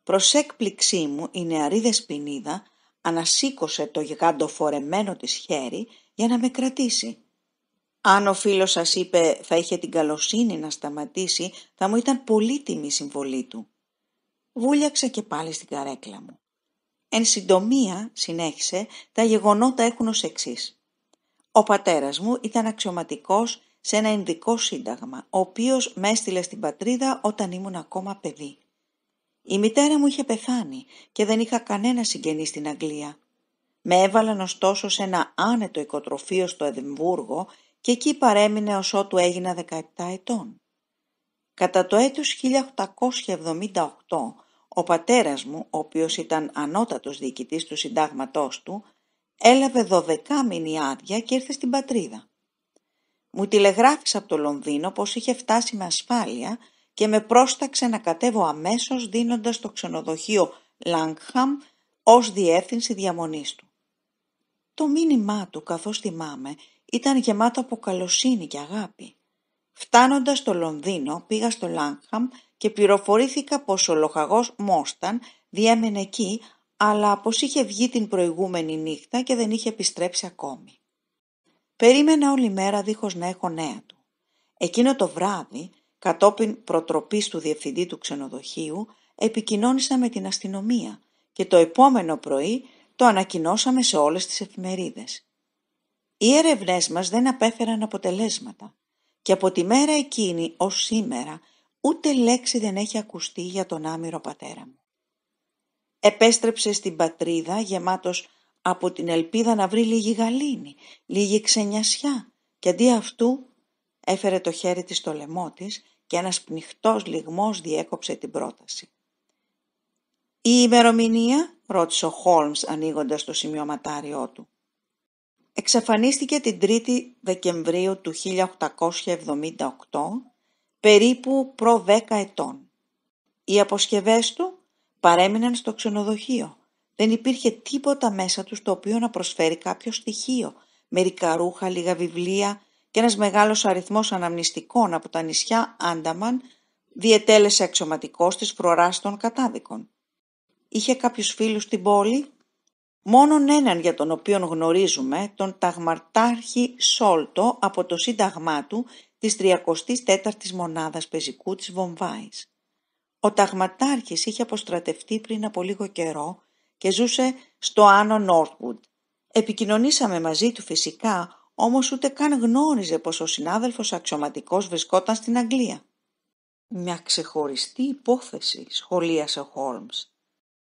A: Προς έκπληξή μου, η νεαρή δεσποινίδα ανασήκωσε το γιγάντο φορεμένο της χέρι για να με κρατήσει. Αν ο φίλος σας είπε θα είχε την καλοσύνη να σταματήσει, θα μου ήταν πολύτιμη η συμβολή του. Βούλιαξα και πάλι στην καρέκλα μου. Εν συντομία, συνέχισε, τα γεγονότα έχουν ως εξής. Ο πατέρας μου ήταν αξιωματικός σε ένα Ινδικό σύνταγμα, ο οποίος με έστειλε στην πατρίδα όταν ήμουν ακόμα παιδί. Η μητέρα μου είχε πεθάνει και δεν είχα κανένα συγγενή στην Αγγλία. Με έβαλαν ωστόσο σε ένα άνετο οικοτροφείο στο Εδιμβούργο και εκεί παρέμεινε ως ότου έγινα 17 ετών. Κατά το έτος 1878 ο πατέρας μου, ο οποίος ήταν ανώτατος διοικητής του συντάγματός του, έλαβε 12 μήνυ άδεια και ήρθε στην πατρίδα. Μου τηλεγράφησε από το Λονδίνο πως είχε φτάσει με ασφάλεια και με πρόσταξε να κατέβω αμέσως δίνοντας το ξενοδοχείο Λάγκχαμ ως διεύθυνση διαμονής του. Το μήνυμά του, καθώς θυμάμαι, ήταν γεμάτο από καλοσύνη και αγάπη. Φτάνοντας στο Λονδίνο πήγα στο Λάγχαμ και πληροφορήθηκα πως ο λοχαγός Μόσταν διέμενε εκεί αλλά πως είχε βγει την προηγούμενη νύχτα και δεν είχε επιστρέψει ακόμη. Περίμενα όλη μέρα δίχως να έχω νέα του. Εκείνο το βράδυ, κατόπιν προτροπής του διευθυντή του ξενοδοχείου, επικοινώνησα με την αστυνομία και το επόμενο πρωί το ανακοινώσαμε σε όλες τις εφημερίδες. Οι έρευνές μας δεν απέφεραν αποτελέσματα και από τη μέρα εκείνη ως σήμερα ούτε λέξη δεν έχει ακουστεί για τον άμυρο πατέρα μου. Επέστρεψε στην πατρίδα γεμάτος από την ελπίδα να βρει λίγη γαλήνη, λίγη ξενιασιά και αντί αυτού έφερε το χέρι της στο λαιμό της και ένας πνιχτός λιγμός διέκοψε την πρόταση. «Η ημερομηνία» ρώτησε ο Χόλμς ανοίγοντας το σημειωματάριό του εξαφανίστηκε την 3η Δεκεμβρίου του 1878, περίπου προ 10 ετών. Οι αποσκευές του παρέμειναν στο ξενοδοχείο. Δεν υπήρχε τίποτα μέσα τους το οποίο να προσφέρει κάποιο στοιχείο, μερικά ρούχα, λίγα βιβλία και ένας μεγάλος αριθμός αναμνηστικών από τα νησιά Άνταμαν διετέλεσε αξιωματικό της φρουράς των κατάδικων. Είχε κάποιους φίλους στην πόλη μόνον έναν για τον οποίον γνωρίζουμε, τον ταγμαρτάρχη Σόλτο από το σύνταγμά του της 34ης μονάδας πεζικού της Βομβάης. Ο ταγματάρχης είχε αποστρατευτεί πριν από λίγο καιρό και ζούσε στο Άνω Northwood. Επικοινωνήσαμε μαζί του φυσικά, όμως ούτε καν γνώριζε πως ο συνάδελφος αξιωματικός βρισκόταν στην Αγγλία. «Μια ξεχωριστή υπόθεση», σχολίασε ο Χόλμς.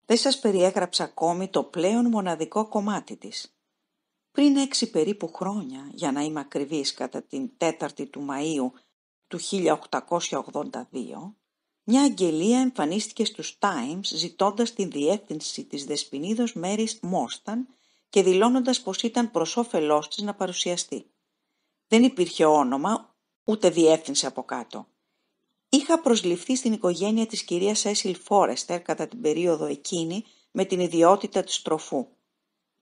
A: Δεν σας περιέγραψα ακόμη το πλέον μοναδικό κομμάτι της. Πριν έξι περίπου χρόνια, για να είμαι ακριβής κατά την 4η του Μαΐου του 1882, μια αγγελία εμφανίστηκε στους Times ζητώντας την διεύθυνση της Δεσποινίδος Μέρης Μόσταν και δηλώνοντας πως ήταν προς όφελός της να παρουσιαστεί. Δεν υπήρχε όνομα, ούτε διεύθυνση από κάτω. Είχα προσληφθεί στην οικογένεια της κυρίας Έσιλ Φόρεστερ κατά την περίοδο εκείνη με την ιδιότητα της τροφού.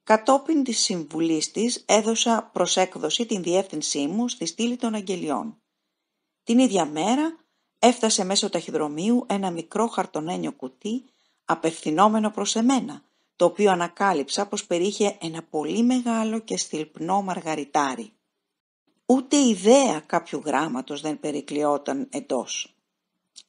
A: Κατόπιν της συμβουλής της έδωσα προς έκδοση την διεύθυνσή μου στη στήλη των αγγελιών. Την ίδια μέρα έφτασε μέσω ταχυδρομείου ένα μικρό χαρτονένιο κουτί απευθυνόμενο προς εμένα, το οποίο ανακάλυψα πως περίχε ένα πολύ μεγάλο και στυλπνό μαργαριτάρι. Ούτε ιδέα κάποιου γράμματος δεν περικλειόταν εντός.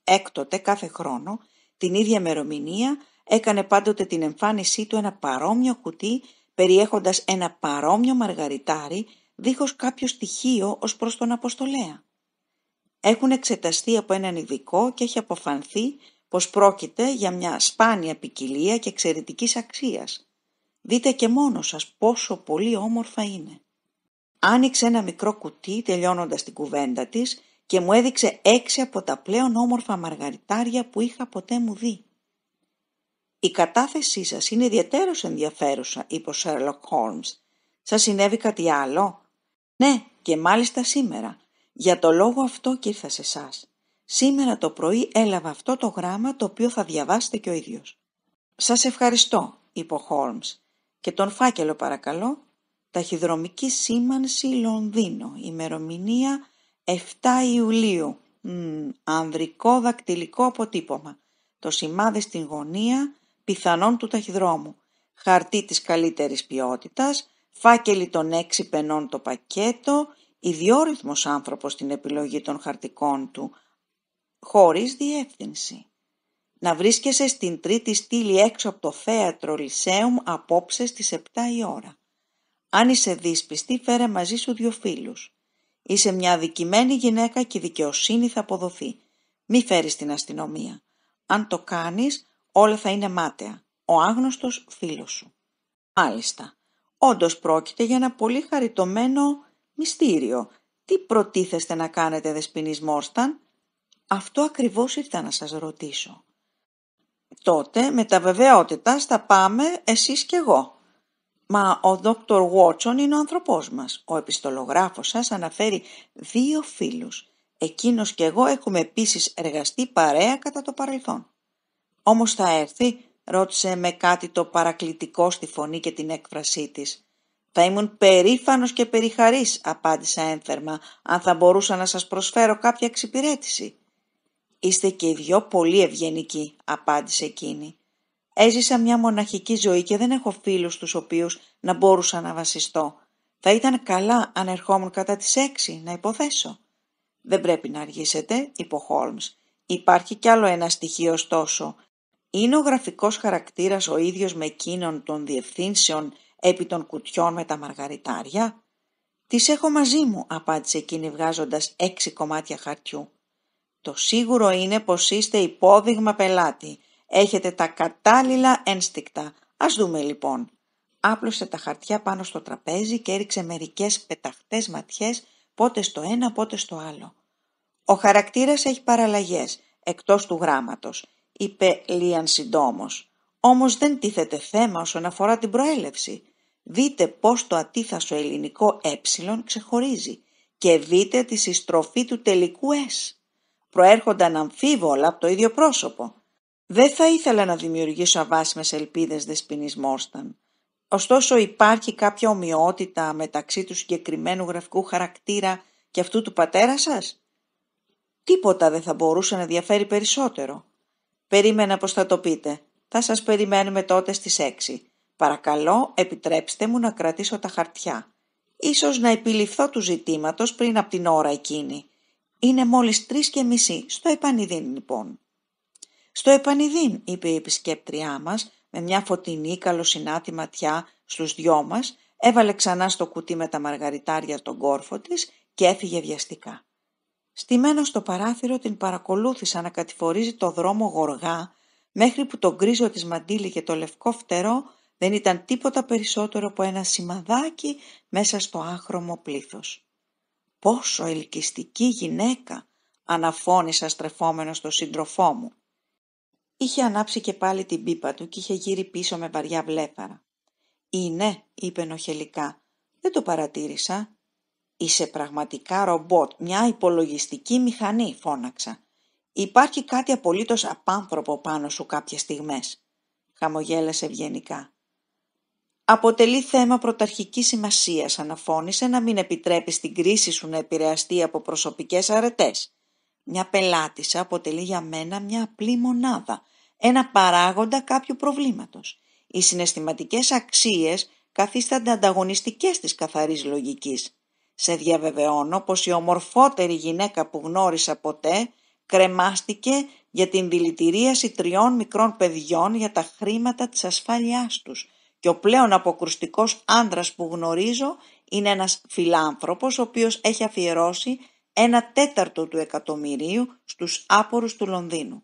A: Έκτοτε κάθε χρόνο, την ίδια μερομηνία, έκανε πάντοτε την εμφάνισή του ένα παρόμοιο κουτί περιέχοντας ένα παρόμοιο μαργαριτάρι δίχως κάποιο στοιχείο ως προς τον Αποστολέα. Έχουν εξεταστεί από έναν ειδικό και έχει αποφανθεί πως πρόκειται για μια σπάνια ποικιλία και εξαιρετικής αξίας. Δείτε και μόνο σας πόσο πολύ όμορφα είναι. Άνοιξε ένα μικρό κουτί τελειώνοντας την κουβέντα της και μου έδειξε έξι από τα πλέον όμορφα μαργαριτάρια που είχα ποτέ μου δει. «Η κατάθεσή σας είναι ιδιαίτερως ενδιαφέρουσα», είπε ο Σέρλοκ Χόλμς. «Σας συνέβη κάτι άλλο» «Ναι, και μάλιστα σήμερα. Για το λόγο αυτό και ήρθα σε εσάς. Σήμερα το πρωί έλαβα αυτό το γράμμα το οποίο θα διαβάσετε κι ο ίδιος». «Σας ευχαριστώ», είπε ο Χόλμς. «Και τον φάκελο παρακαλώ. Ταχυδρομική σήμανση Λονδίνο. Ημερομηνία 7 Ιουλίου. Μ, ανδρικό δακτυλικό αποτύπωμα. Το σημάδι στην γωνία, πιθανόν του ταχυδρόμου. Χαρτί της καλύτερης ποιότητας, φάκελοι των έξι πενών το πακέτο, ιδιόρυθμος άνθρωπος στην επιλογή των χαρτικών του, χωρίς διεύθυνση. Να βρίσκεσαι στην τρίτη στήλη έξω από το θέατρο Λυσέουμ απόψε στις 7 η ώρα. Αν είσαι δύσπιστη, φέρε μαζί σου δύο φίλους. Είσαι μια δικημένη γυναίκα και η δικαιοσύνη θα αποδοθεί. Μη φέρεις την αστυνομία. Αν το κάνεις, όλα θα είναι μάταια. Ο άγνωστος φίλος σου. Μάλιστα. Όντως πρόκειται για ένα πολύ χαριτωμένο μυστήριο. Τι προτίθεστε να κάνετε, δεσποινής Μόρσταν. Αυτό ακριβώς ήρθα να σας ρωτήσω. Τότε με τα βεβαιότητα θα πάμε εσείς και εγώ. Μα ο δόκτωρ Βότσον είναι ο άνθρωπός μας. Ο επιστολογράφος σας αναφέρει δύο φίλους. Εκείνος και εγώ έχουμε επίσης εργαστεί παρέα κατά το παρελθόν. Όμως θα έρθει, ρώτησε με κάτι το παρακλητικό στη φωνή και την έκφρασή της. Θα ήμουν περήφανος και περιχαρής, απάντησα ένθερμα, αν θα μπορούσα να σας προσφέρω κάποια εξυπηρέτηση. Είστε και οι δυο πολύ ευγενικοί, απάντησε εκείνη. Έζησα μια μοναχική ζωή και δεν έχω φίλους στους οποίους να μπορούσα να βασιστώ. Θα ήταν καλά αν ερχόμουν κατά τις έξι, να υποθέσω. Δεν πρέπει να αργήσετε, είπε ο Χόλμ. Υπάρχει κι άλλο ένα στοιχείο ωστόσο. Είναι ο γραφικός χαρακτήρας ο ίδιος με εκείνον των διευθύνσεων επί των κουτιών με τα μαργαριτάρια. Τις έχω μαζί μου, απάντησε εκείνη βγάζοντας έξι κομμάτια χαρτιού. Το σίγουρο είναι πως είστε υπόδειγμα πελάτη Έχετε τα κατάλληλα ένστικτα. Ας δούμε λοιπόν. Άπλωσε τα χαρτιά πάνω στο τραπέζι και έριξε μερικές πεταχτές ματιές πότε στο ένα πότε στο άλλο. Ο χαρακτήρας έχει παραλλαγές, εκτός του γράμματος, είπε Λίαν συντόμως. Όμως δεν τίθεται θέμα όσον αφορά την προέλευση. Δείτε πώς το ατίθασο ελληνικό ε ξεχωρίζει και δείτε τη συστροφή του τελικού S. Προέρχονταν αμφίβολα από το ίδιο πρόσωπο. Δεν θα ήθελα να δημιουργήσω αβάσιμες ελπίδες Δεσποινής Ωστόσο υπάρχει κάποια ομοιότητα μεταξύ του συγκεκριμένου γραφικού χαρακτήρα και αυτού του πατέρα σας. Τίποτα δεν θα μπορούσε να διαφέρει περισσότερο. Περίμενα πως θα το πείτε. Θα σας περιμένουμε τότε στις 6. Παρακαλώ επιτρέψτε μου να κρατήσω τα χαρτιά. Ίσως να επιληφθώ του ζητήματος πριν από την ώρα εκείνη. Είναι μόλις τρεις και μισή, στο επανειδήν λοιπόν. «Στο επανειδήν», είπε η επισκέπτριά μας, με μια φωτεινή καλοσυνάτη ματιά στους δυο μας, έβαλε ξανά στο κουτί με τα μαργαριτάρια τον κόρφο της και έφυγε βιαστικά. Στημένο στο παράθυρο την παρακολούθησα να κατηφορίζει το δρόμο γοργά, μέχρι που το γκρίζο της μαντήλη και το λευκό φτερό δεν ήταν τίποτα περισσότερο από ένα σημαδάκι μέσα στο άχρωμο πλήθος. «Πόσο ελκυστική γυναίκα», αναφώνησα στρεφόμενος στο σύντροφό μου. Είχε ανάψει και πάλι την πίπα του και είχε γύρει πίσω με βαριά βλέφαρα. «Είναι», είπε νοχελικά, «δεν το παρατήρησα». «Είσαι πραγματικά ρομπότ, μια υπολογιστική μηχανή», φώναξα. «Υπάρχει κάτι απολύτως απάνθρωπο πάνω σου κάποιες στιγμές», χαμογέλασε ευγενικά. Αποτελεί θέμα πρωταρχικής σημασίας, αναφώνησε, να μην επιτρέπεις την κρίση σου να επηρεαστεί από προσωπικές αρετές». Μια πελάτησα αποτελεί για μένα μια απλή μονάδα, ένα παράγοντα κάποιου προβλήματος. Οι συναισθηματικές αξίες καθίστανται ανταγωνιστικές της καθαρής λογικής. Σε διαβεβαιώνω πως η ομορφότερη γυναίκα που γνώρισα ποτέ κρεμάστηκε για την δηλητηρίαση τριών μικρών παιδιών για τα χρήματα της ασφάλειάς τους και ο πλέον αποκρουστικός άντρας που γνωρίζω είναι ένας φιλάνθρωπος ο οποίος έχει αφιερώσει ένα τέταρτο του εκατομμυρίου στους άπορους του Λονδίνου.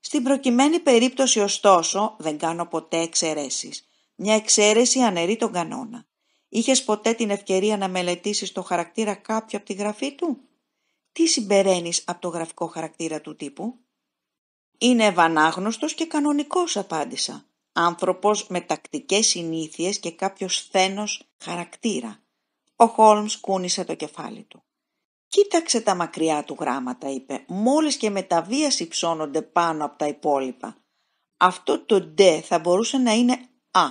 A: Στην προκειμένη περίπτωση ωστόσο δεν κάνω ποτέ εξαιρέσεις. Μια εξαίρεση αναιρεί τον κανόνα. Είχες ποτέ την ευκαιρία να μελετήσεις το χαρακτήρα κάποιου από τη γραφή του? Τι συμπεραίνεις από το γραφικό χαρακτήρα του τύπου? Είναι ευανάγνωστος και κανονικός απάντησα. Άνθρωπος με τακτικές συνήθειες και κάποιος θένος χαρακτήρα. Ο Χόλμς κούνησε το κεφάλι του. Κοίταξε τα μακριά του γράμματα, είπε, μόλις και με τα υψώνονται πάνω από τα υπόλοιπα. Αυτό το ντ θα μπορούσε να είναι α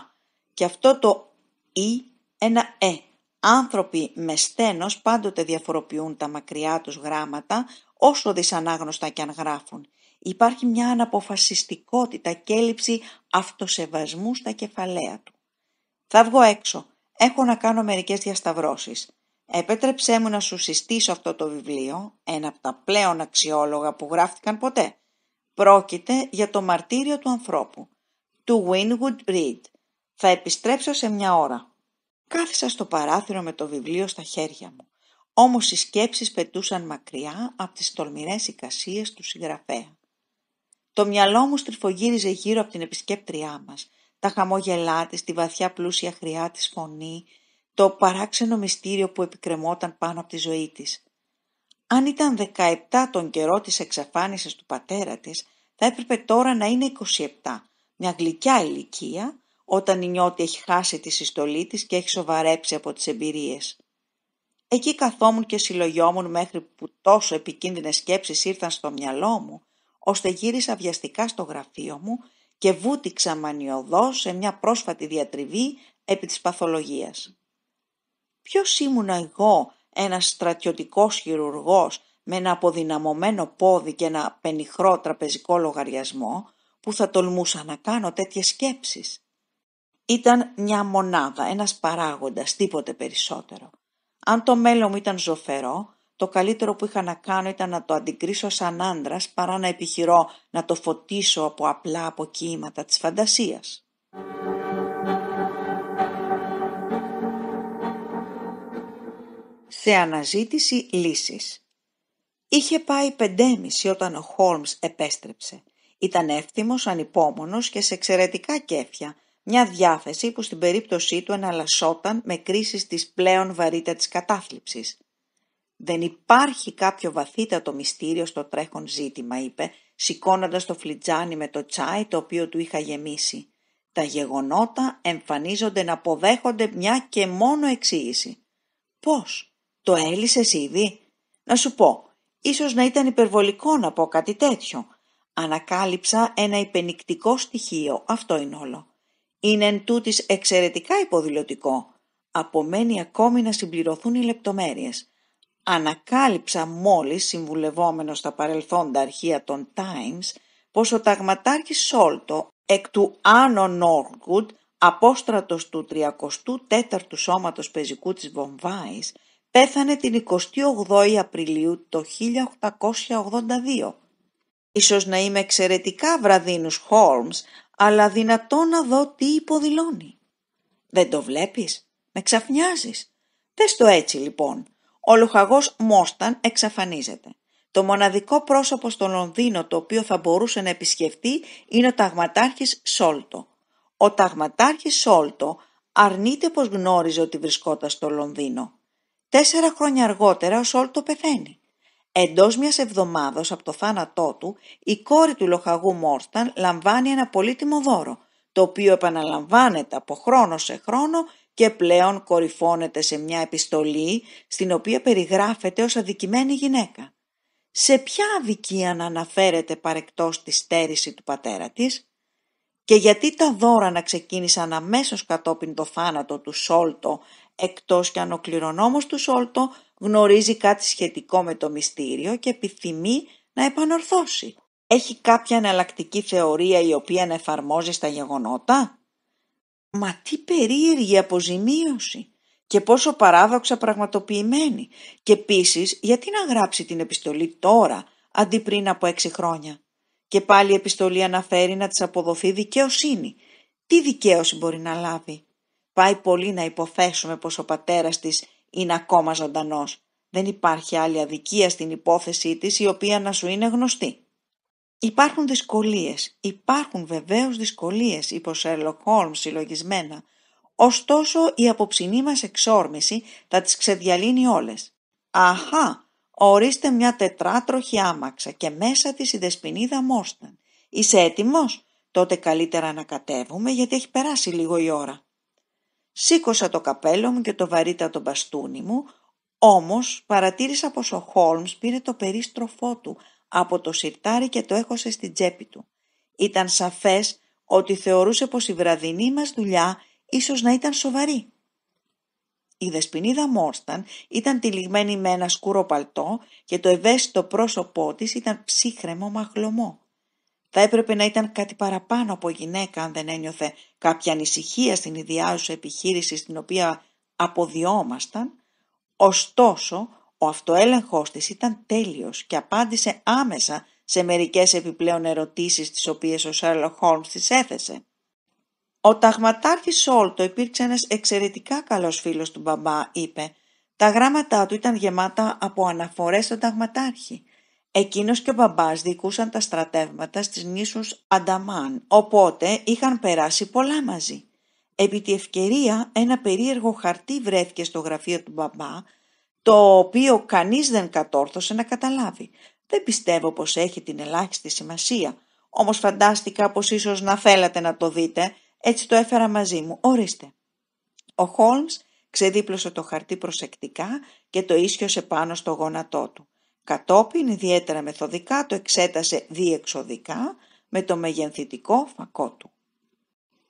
A: και αυτό το «Ι» ένα «ε». Άνθρωποι με στένος πάντοτε διαφοροποιούν τα μακριά τους γράμματα όσο δυσανάγνωστα κι αν γράφουν. Υπάρχει μια αναποφασιστικότητα και έλλειψη αυτοσεβασμού στα κεφαλαία του. Θα βγω έξω. Έχω να κάνω μερικές διασταυρώσεις. Επέτρεψέ μου να σου συστήσω αυτό το βιβλίο, ένα από τα πλέον αξιόλογα που γράφτηκαν ποτέ. Πρόκειται για το μαρτύριο του ανθρώπου, του Winwood Reed. Θα επιστρέψω σε μια ώρα. Κάθισα στο παράθυρο με το βιβλίο στα χέρια μου, όμως οι σκέψεις πετούσαν μακριά από τις τολμηρές εικασίες του συγγραφέα. Το μυαλό μου στριφογύριζε γύρω από την επισκέπτριά μας, τα χαμόγελά της, τη βαθιά πλούσια χρειά της φωνή, το παράξενο μυστήριο που επικρεμόταν πάνω από τη ζωή της. Αν ήταν 17 τον καιρό της εξαφάνισης του πατέρα της, θα έπρεπε τώρα να είναι 27, μια γλυκιά ηλικία, όταν η νιώτη έχει χάσει τη συστολή της και έχει σοβαρέψει από τις εμπειρίες. Εκεί καθόμουν και συλλογιόμουν μέχρι που τόσο επικίνδυνες σκέψεις ήρθαν στο μυαλό μου, ώστε γύρισα βιαστικά στο γραφείο μου και βούτηξα μανιωδώς σε μια πρόσφατη διατριβή επί της παθολογίας. Ποιος ήμουνα εγώ, ένας στρατιωτικός χειρουργός με ένα αποδυναμωμένο πόδι και ένα πενιχρό τραπεζικό λογαριασμό που θα τολμούσα να κάνω τέτοιες σκέψεις. Ήταν μια μονάδα, ένας παράγοντας, τίποτε περισσότερο. Αν το μέλλον μου ήταν ζωφερό, το καλύτερο που είχα να κάνω ήταν να το αντικρίσω σαν άντρας παρά να επιχειρώ να το φωτίσω από απλά αποκοίηματα της φαντασίας. σε αναζήτηση λύσης. Είχε πάει πεντέμιση όταν ο Χόλμς επέστρεψε. Ήταν εύθυμος, ανυπόμονος και σε εξαιρετικά κέφια, μια διάθεση που στην περίπτωσή του εναλλασσόταν με κρίσεις της πλέον βαρύτατης κατάθλιψης. «Δεν υπάρχει κάποιο βαθύτατο μυστήριο στο τρέχον ζήτημα», είπε, σηκώνοντας το φλιτζάνι με το τσάι το οποίο του είχα γεμίσει. «Τα γεγονότα εμφανίζονται να αποδέχονται μια και μόνο εξήγηση». «Πώς» Το έλυσες ήδη. Να σου πω, ίσως να ήταν υπερβολικό να πω κάτι τέτοιο. Ανακάλυψα ένα υπενικτικό στοιχείο, αυτό είναι όλο. Είναι εν τούτης εξαιρετικά υποδηλωτικό. Απομένει ακόμη να συμπληρωθούν οι λεπτομέρειες. Ανακάλυψα μόλις, συμβουλευόμενος στα παρελθόντα αρχεία των Times, πως ο ταγματάρχης Σόλτο, εκ του Άνω Νόργκουτ, απόστρατος του 34ου σώματος πεζικού της Βομβάης, πέθανε την 28η Απριλίου το 1882. Ίσως να είμαι εξαιρετικά βραδίνους Χόλμς, αλλά δυνατό να δω τι υποδηλώνει. Δεν το βλέπεις, με ξαφνιάζεις. Δες το έτσι λοιπόν. Ο λουχαγός Μόσταν εξαφανίζεται. Το μοναδικό πρόσωπο στο Λονδίνο το οποίο θα μπορούσε να επισκεφτεί είναι ο ταγματάρχης Σόλτο. Ο ταγματάρχης Σόλτο αρνείται πως γνώριζε ότι βρισκόταν στο Λονδίνο. Τέσσερα χρόνια αργότερα ο Σόλτο πεθαίνει. Εντός μιας εβδομάδας από το θάνατό του, η κόρη του λοχαγού Μόρσταν λαμβάνει ένα πολύτιμο δώρο, το οποίο επαναλαμβάνεται από χρόνο σε χρόνο και πλέον κορυφώνεται σε μια επιστολή στην οποία περιγράφεται ως αδικημένη γυναίκα. Σε ποια αδικία να αναφέρεται παρεκτός τη στέρηση του πατέρα της και γιατί τα δώρα να ξεκίνησαν αμέσως κατόπιν το θάνατο του Σόλτο εκτός κι αν ο κληρονόμος του Σόλτο γνωρίζει κάτι σχετικό με το μυστήριο και επιθυμεί να επανορθώσει. Έχει κάποια εναλλακτική θεωρία η οποία να εφαρμόζει στα γεγονότα. Μα τι περίεργη αποζημίωση και πόσο παράδοξα πραγματοποιημένη και επίσης γιατί να γράψει την επιστολή τώρα αντί πριν από έξι χρόνια. Και πάλι η επιστολή αναφέρει να της αποδοθεί δικαιοσύνη. Τι δικαίωση μπορεί να λάβει. Πάει πολύ να υποθέσουμε πως ο πατέρας της είναι ακόμα ζωντανός. Δεν υπάρχει άλλη αδικία στην υπόθεσή της η οποία να σου είναι γνωστή. Υπάρχουν δυσκολίες, υπάρχουν βεβαίως δυσκολίες, είπε ο Σέρλοκ Χόλμ συλλογισμένα. Ωστόσο η αποψινή μας εξόρμηση θα τις ξεδιαλύνει όλες. Αχά, ορίστε μια τετράτροχη άμαξα και μέσα της η δεσποινίδα μόσταν. Είσαι έτοιμος? Τότε καλύτερα να κατέβουμε γιατί έχει περάσει λίγο η ώρα. Σήκωσα το καπέλο μου και το το μπαστούνι μου, όμως παρατήρησα πως ο Χόλμς πήρε το περίστροφό του από το σιρτάρι και το έχωσε στην τσέπη του. Ήταν σαφές ότι θεωρούσε πως η βραδινή μας δουλειά ίσως να ήταν σοβαρή. Η δεσποινίδα Μόρσταν ήταν τυλιγμένη με ένα σκούρο παλτό και το ευαίσθητο πρόσωπό της ήταν ψύχρεμο μαχλωμό. Θα έπρεπε να ήταν κάτι παραπάνω από γυναίκα αν δεν ένιωθε κάποια ανησυχία στην ιδιάζουσα επιχείρηση στην οποία αποδιόμασταν. Ωστόσο, ο αυτοέλεγχός της ήταν τέλειος και απάντησε άμεσα σε μερικές επιπλέον ερωτήσεις τις οποίες ο Σέρλο Χόλμς της έθεσε. Ο ταγματάρχης Σόλτο υπήρξε ένας εξαιρετικά καλός φίλος του μπαμπά, είπε. Τα γράμματά του ήταν γεμάτα από αναφορές στον ταγματάρχη. Εκείνος και ο μπαμπάς δίκουσαν τα στρατεύματα στις νήσους Ανταμάν, οπότε είχαν περάσει πολλά μαζί. Επί τη ευκαιρία ένα περίεργο χαρτί βρέθηκε στο γραφείο του μπαμπά, το οποίο κανείς δεν κατόρθωσε να καταλάβει. Δεν πιστεύω πως έχει την ελάχιστη σημασία, όμως φαντάστηκα πως ίσως να θέλατε να το δείτε, έτσι το έφερα μαζί μου. Ορίστε. Ο Χόλμς ξεδίπλωσε το χαρτί προσεκτικά και το ίσιοσε πάνω στο γόνατό του. Κατόπιν ιδιαίτερα μεθοδικά το εξέτασε διεξοδικά με το μεγενθητικό φακό του.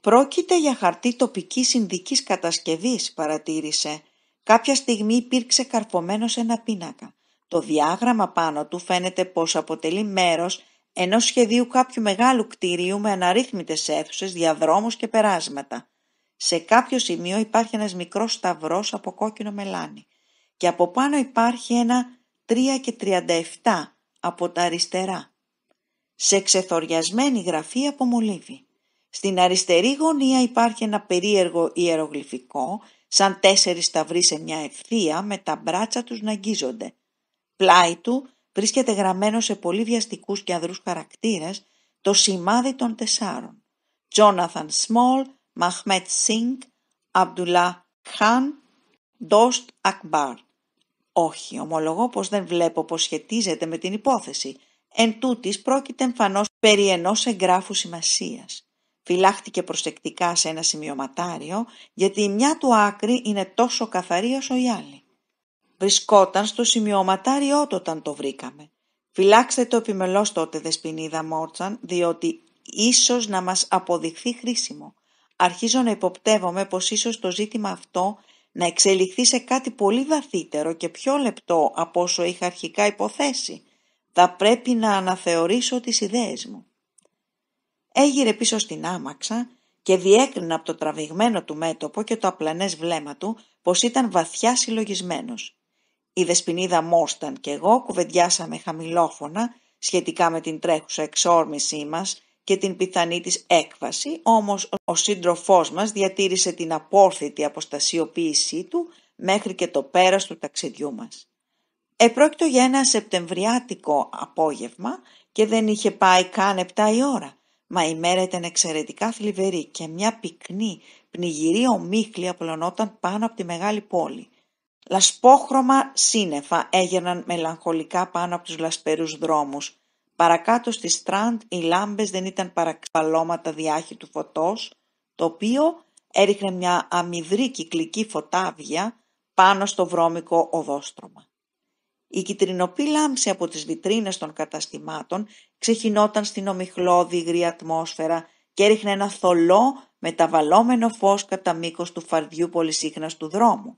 A: «Πρόκειται για χαρτί τοπικής συνδικής κατασκευής», παρατήρησε. Κάποια στιγμή υπήρξε καρφωμένος σε ένα πίνακα. Το διάγραμμα πάνω του φαίνεται πως αποτελεί μέρος ενός σχεδίου κάποιου μεγάλου κτίριου με αναρρύθμιτες αίθουσες, διαδρόμους και περάσματα. Σε κάποιο σημείο υπάρχει ένας μικρός σταυρός από κόκκινο μελάνι και από πάνω υπάρχει ένα 3 και 37 από τα αριστερά, σε ξεθοριασμένη γραφή από μολύβι. Στην αριστερή γωνία υπάρχει ένα περίεργο ιερογλυφικό, σαν τέσσερις σταυροί σε μια ευθεία με τα μπράτσα τους να αγγίζονται. Πλάι του βρίσκεται γραμμένο σε πολύ βιαστικούς και αδρούς χαρακτήρες το σημάδι των τεσσάρων. Τζόναθαν Σμόλ, Μαχμέτ Singh, Αμπτουλά Χάν, Ντόστ Ακμπάρ. Όχι, ομολογώ πως δεν βλέπω πως σχετίζεται με την υπόθεση. Εν τούτης πρόκειται εμφανώς περί ενός εγγράφου σημασίας. Φυλάχτηκε προσεκτικά σε ένα σημειωματάριο, γιατί η μια του άκρη είναι τόσο καθαρή όσο η άλλη. Βρισκόταν στο σημειωματάριό του όταν το βρήκαμε. Φυλάξτε το επιμελώς τότε, δεσπινίδα Μόρτσαν, διότι ίσως να μας αποδειχθεί χρήσιμο. Αρχίζω να υποπτεύομαι πως ίσως το ζήτημα αυτό να εξελιχθεί σε κάτι πολύ βαθύτερο και πιο λεπτό από όσο είχα αρχικά υποθέσει. Θα πρέπει να αναθεωρήσω τις ιδέες μου. Έγειρε πίσω στην άμαξα και διέκρινα από το τραβηγμένο του μέτωπο και το απλανές βλέμμα του πως ήταν βαθιά συλλογισμένος. Η δεσποινίδα Μόσταν και εγώ κουβεντιάσαμε χαμηλόφωνα σχετικά με την τρέχουσα εξόρμησή μας και την πιθανή της έκβαση, όμως ο σύντροφός μας διατήρησε την απόρθητη αποστασιοποίησή του μέχρι και το πέρας του ταξιδιού μας. Επρόκειτο για ένα σεπτεμβριάτικο απόγευμα και δεν είχε πάει καν 7 η ώρα, μα η μέρα ήταν εξαιρετικά θλιβερή και μια πυκνή, πνιγυρή ομίχλη απλωνόταν πάνω από τη μεγάλη πόλη. Λασπόχρωμα σύννεφα έγιναν μελαγχολικά πάνω από τους λασπερούς δρόμους Παρακάτω στη Στραντ οι λάμπες δεν ήταν παρά διάχυτου του φωτός, το οποίο έριχνε μια αμυδρή κυκλική φωτάβια πάνω στο βρώμικο οδόστρωμα. Η κυτρινοπή λάμψη από τις βιτρίνες των καταστημάτων ξεχινόταν στην ομιχλώδη υγρή ατμόσφαιρα και έριχνε ένα θολό μεταβαλλόμενο φως κατά μήκος του φαρδιού πολυσύχνας του δρόμου.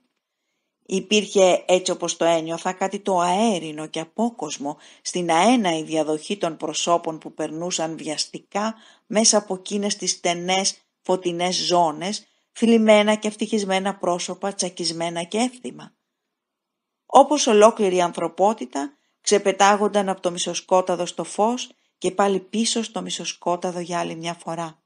A: Υπήρχε έτσι όπως το ένιωθα κάτι το αέρινο και απόκοσμο στην αέναη διαδοχή των προσώπων που περνούσαν βιαστικά μέσα από εκείνες τις στενές φωτεινές ζώνες, θλιμμένα και ευτυχισμένα πρόσωπα, τσακισμένα και εύθυμα. Όπως ολόκληρη η ανθρωπότητα ξεπετάγονταν από το μισοσκόταδο στο φως και πάλι πίσω στο μισοσκόταδο για άλλη μια φορά.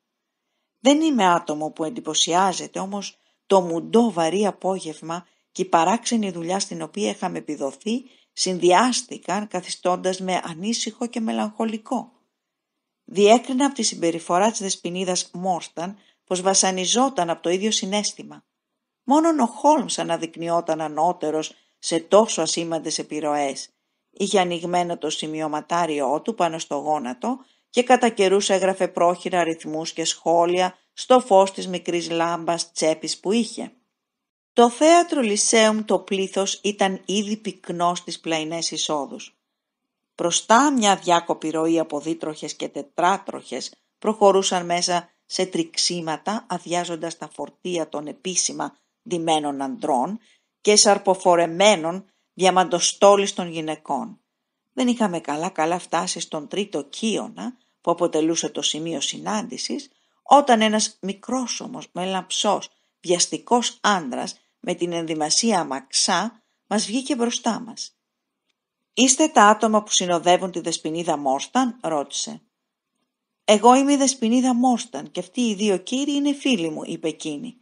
A: Δεν είμαι άτομο που εντυπωσιάζεται, όμως το μουντό βαρύ απόγευμα και η παράξενη δουλειά στην οποία είχαμε επιδοθεί συνδυάστηκαν καθιστώντας με ανήσυχο και μελαγχολικό. Διέκρινα από τη συμπεριφορά της δεσποινίδας Μόρσταν πως βασανιζόταν από το ίδιο συνέστημα. Μόνον ο Χόλμς αναδεικνυόταν ανώτερος σε τόσο ασήμαντες επιρροές. Είχε ανοιγμένο το σημειωματάριό του πάνω στο γόνατο και κατά καιρούς έγραφε πρόχειρα αριθμούς και σχόλια στο φως της μικρής λάμπας τσέπης που είχε. Το θέατρο Λυσέουμ το πλήθος ήταν ήδη πυκνός στις πλαϊνές εισόδους. Προστά μια διάκοπη ροή από δίτροχες και τετράτροχες προχωρούσαν μέσα σε τριξίματα αδειάζοντας τα φορτία των επίσημα ντυμένων αντρών και σαρποφορεμένων των γυναικών. Δεν είχαμε καλά-καλά φτάσει στον τρίτο κύωνα που αποτελούσε το σημείο συνάντησης όταν ένας μικρόσωμος με λαμψός βιαστικός άντρας με την ενδυμασία μαξά μας βγήκε μπροστά μας. «Είστε τα άτομα που συνοδεύουν τη Δεσποινίδα Μόρσταν» ρώτησε. «Εγώ είμαι η Δεσποινίδα Μόρσταν και αυτοί οι δύο κύριοι είναι φίλοι μου» είπε εκείνη.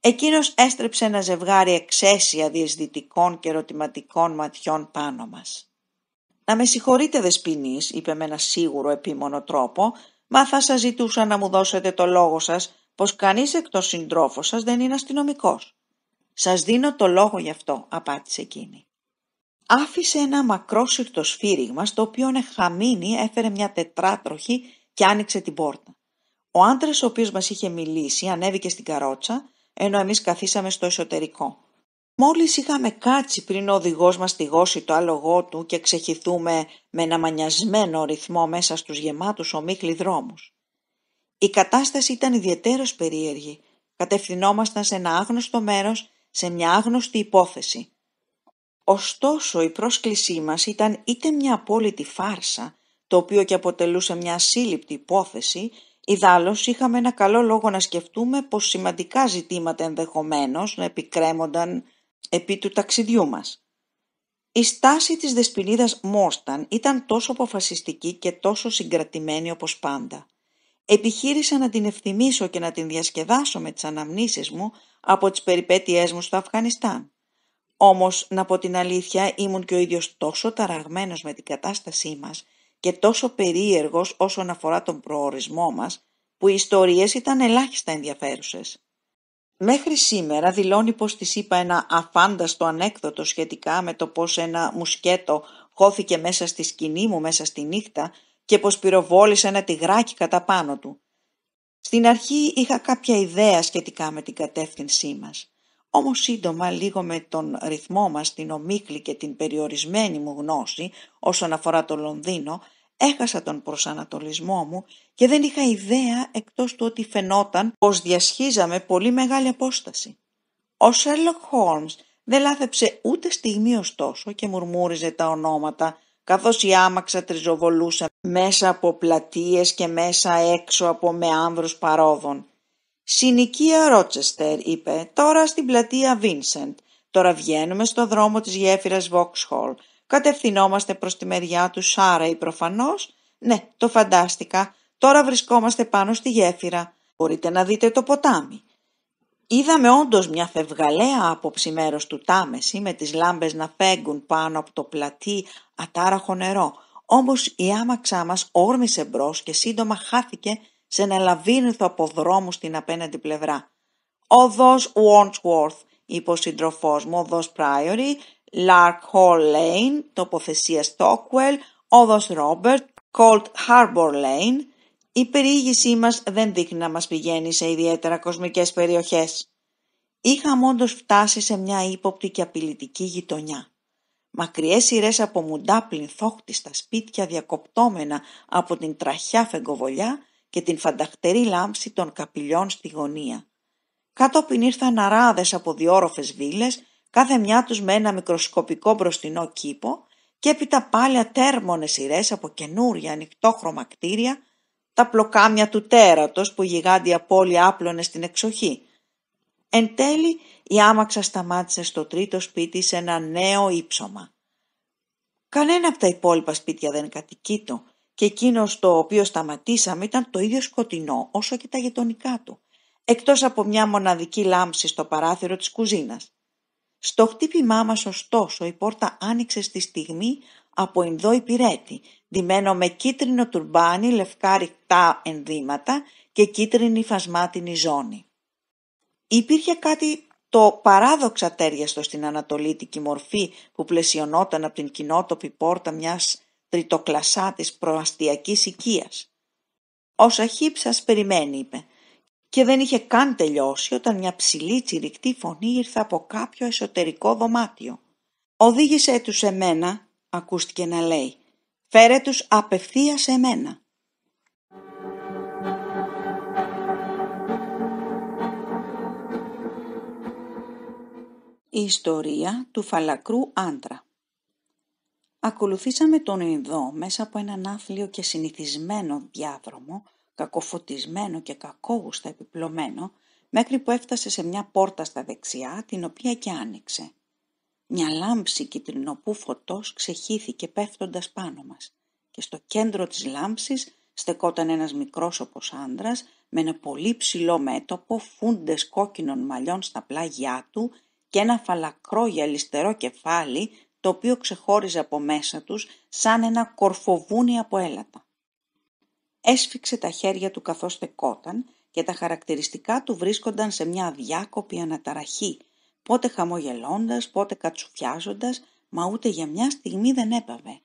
A: Εκείνος έστρεψε ένα ζευγάρι εξαίσια διεσδυτικών και ερωτηματικών ματιών πάνω μας. «Να με συγχωρείτε Δεσποινής» είπε με ένα σίγουρο επίμονο τρόπο «μα θα σας ζητούσα να μου δώσετε το λόγο σας πως κανείς εκτός συντρόφου σας δεν είναι αστυνομικός. Σας δίνω το λόγο γι' αυτό, απάντησε εκείνη. Άφησε ένα μακρό σφύριγμα στο οποίο εχαμίνη έφερε μια τετράτροχη και άνοιξε την πόρτα. Ο άντρας ο οποίος μας είχε μιλήσει ανέβηκε στην καρότσα ενώ εμείς καθίσαμε στο εσωτερικό. Μόλις είχαμε κάτσει πριν ο οδηγός μας τηγώσει το άλογό του και ξεχυθούμε με ένα μανιασμένο ρυθμό μέσα στους γεμάτους ομίχλοι δρόμους. Η κατάσταση ήταν ιδιαιτέρως περίεργη. Κατευθυνόμασταν σε ένα άγνωστο μέρος, σε μια άγνωστη υπόθεση. Ωστόσο η πρόσκλησή μας ήταν είτε μια απόλυτη φάρσα, το οποίο και αποτελούσε μια ασύλληπτη υπόθεση, ιδάλλως είχαμε ένα καλό λόγο να σκεφτούμε πως σημαντικά ζητήματα ενδεχομένως να επικρέμονταν επί του ταξιδιού μας. Η στάση της δεσποινίδας Μόσταν ήταν τόσο αποφασιστική και τόσο συγκρατημένη όπως πάντα. Επιχείρησα να την ευθυμίσω και να την διασκεδάσω με τις αναμνήσεις μου από τις περιπέτειές μου στο Αφγανιστάν. Όμως, να πω την αλήθεια, ήμουν και ο ίδιος τόσο ταραγμένος με την κατάστασή μας και τόσο περίεργος όσον αφορά τον προορισμό μας, που οι ιστορίες ήταν ελάχιστα ενδιαφέρουσες. Μέχρι σήμερα δηλώνει πως της είπα ένα αφάνταστο ανέκδοτο σχετικά με το πως ένα μουσκέτο χώθηκε μέσα στη σκηνή μου μέσα στη νύχτα και πως πυροβόλησε ένα τυγράκι κατά πάνω του. Στην αρχή είχα κάποια ιδέα σχετικά με την κατεύθυνσή μας. Όμως σύντομα λίγο με τον ρυθμό μας, την ομίκλη και την περιορισμένη μου γνώση όσον αφορά το Λονδίνο, έχασα τον προσανατολισμό μου και δεν είχα ιδέα εκτός του ότι φαινόταν πως διασχίζαμε πολύ μεγάλη απόσταση. Ο Σέρλοκ Χόλμς δεν λάθεψε ούτε στιγμή ωστόσο και μουρμούριζε τα ονόματα καθώς η άμαξα τριζοβολούσε μέσα από πλατείες και μέσα έξω από μεάνδρους παρόδων. «Συνοικία Ρότσεστερ», είπε, «τώρα στην πλατεία Βίνσεντ. Τώρα βγαίνουμε στο δρόμο της γέφυρας Βόξχολ. Κατευθυνόμαστε προς τη μεριά του Σάρεϊ προφανώς. Ναι, το φαντάστηκα. Τώρα βρισκόμαστε πάνω στη γέφυρα. Μπορείτε να δείτε το ποτάμι. Είδαμε όντως μια φευγαλαία άποψη μέρος του τάμεση με τις λάμπες να φέγγουν πάνω από το πλατή ατάραχο νερό, όμως η άμαξά μας όρμησε μπρος και σύντομα χάθηκε σε ένα λαβύρινθο από δρόμους στην απέναντι πλευρά. «Οδός Wandsworth», είπε ο συντροφός μου, «Οδός Priory», «Lark Hall Lane», «Τοποθεσία Stockwell», «Οδός Robert», «Cold Harbor Lane», η περιήγησή μας δεν δείχνει να μας πηγαίνει σε ιδιαίτερα κοσμικές περιοχές. Είχαμε όντως φτάσει σε μια ύποπτη και απειλητική γειτονιά. Μακριές σειρές από μουντά πληνθόχτιστα σπίτια διακοπτόμενα από την τραχιά φεγκοβολιά και την φανταχτερή λάμψη των καπηλιών στη γωνία. Κατόπιν ήρθαν αράδες από διόροφες βίλες, κάθε μια τους με ένα μικροσκοπικό μπροστινό κήπο και έπειτα πάλι ατέρμονες σειρές από καινούρια ανοιχτόχρωμα κτίρια τα πλοκάμια του τέρατος που γιγάντια πόλη άπλωνε στην εξοχή. Εν τέλει η άμαξα σταμάτησε στο τρίτο σπίτι σε ένα νέο ύψωμα. Κανένα από τα υπόλοιπα σπίτια δεν κατοικείτο και εκείνος το οποίο σταματήσαμε ήταν το ίδιο σκοτεινό όσο και τα γειτονικά του, εκτός από μια μοναδική λάμψη στο παράθυρο της κουζίνας. Στο χτύπημά μας ωστόσο η πόρτα άνοιξε στη στιγμή από Ινδό υπηρέτη ντυμένο με κίτρινο τουρμπάνι, λευκά ρηκτά ενδύματα και κίτρινη φασμάτινη ζώνη. Υπήρχε κάτι το παράδοξα τέριαστο στην ανατολίτικη μορφή που πλαισιωνόταν από την κοινότοπη πόρτα μιας τριτοκλασάτης προαστιακής οικίας. «Όσα χύψας περιμένει» είπε και δεν είχε καν τελειώσει όταν μια ψηλή τσιρικτή φωνή ήρθε από κάποιο εσωτερικό δωμάτιο. «Οδήγησε τους εμένα» ακούστηκε να λέει Φέρε τους απευθείας σε μένα. Η ιστορία του φαλακρού άντρα Ακολουθήσαμε τον Ινδό μέσα από έναν άθλιο και συνηθισμένο διάδρομο, κακοφωτισμένο και κακόγουστα επιπλωμένο, μέχρι που έφτασε σε μια πόρτα στα δεξιά, την οποία και άνοιξε. Μια λάμψη κυτρινοπού φωτός ξεχύθηκε πέφτοντας πάνω μας και στο κέντρο της λάμψης στεκόταν ένας μικρόσωπος άντρας με ένα πολύ ψηλό μέτωπο, φούντες κόκκινων μαλλιών στα πλάγιά του και ένα φαλακρό γυαλιστερό κεφάλι το οποίο ξεχώριζε από μέσα τους σαν ένα κορφοβούνι από έλατα. Έσφιξε τα χέρια του καθώς στεκόταν και τα χαρακτηριστικά του βρίσκονταν σε μια αδιάκοπη αναταραχή πότε χαμογελώντας, πότε κατσουφιάζοντας, μα ούτε για μια στιγμή δεν έπαβε.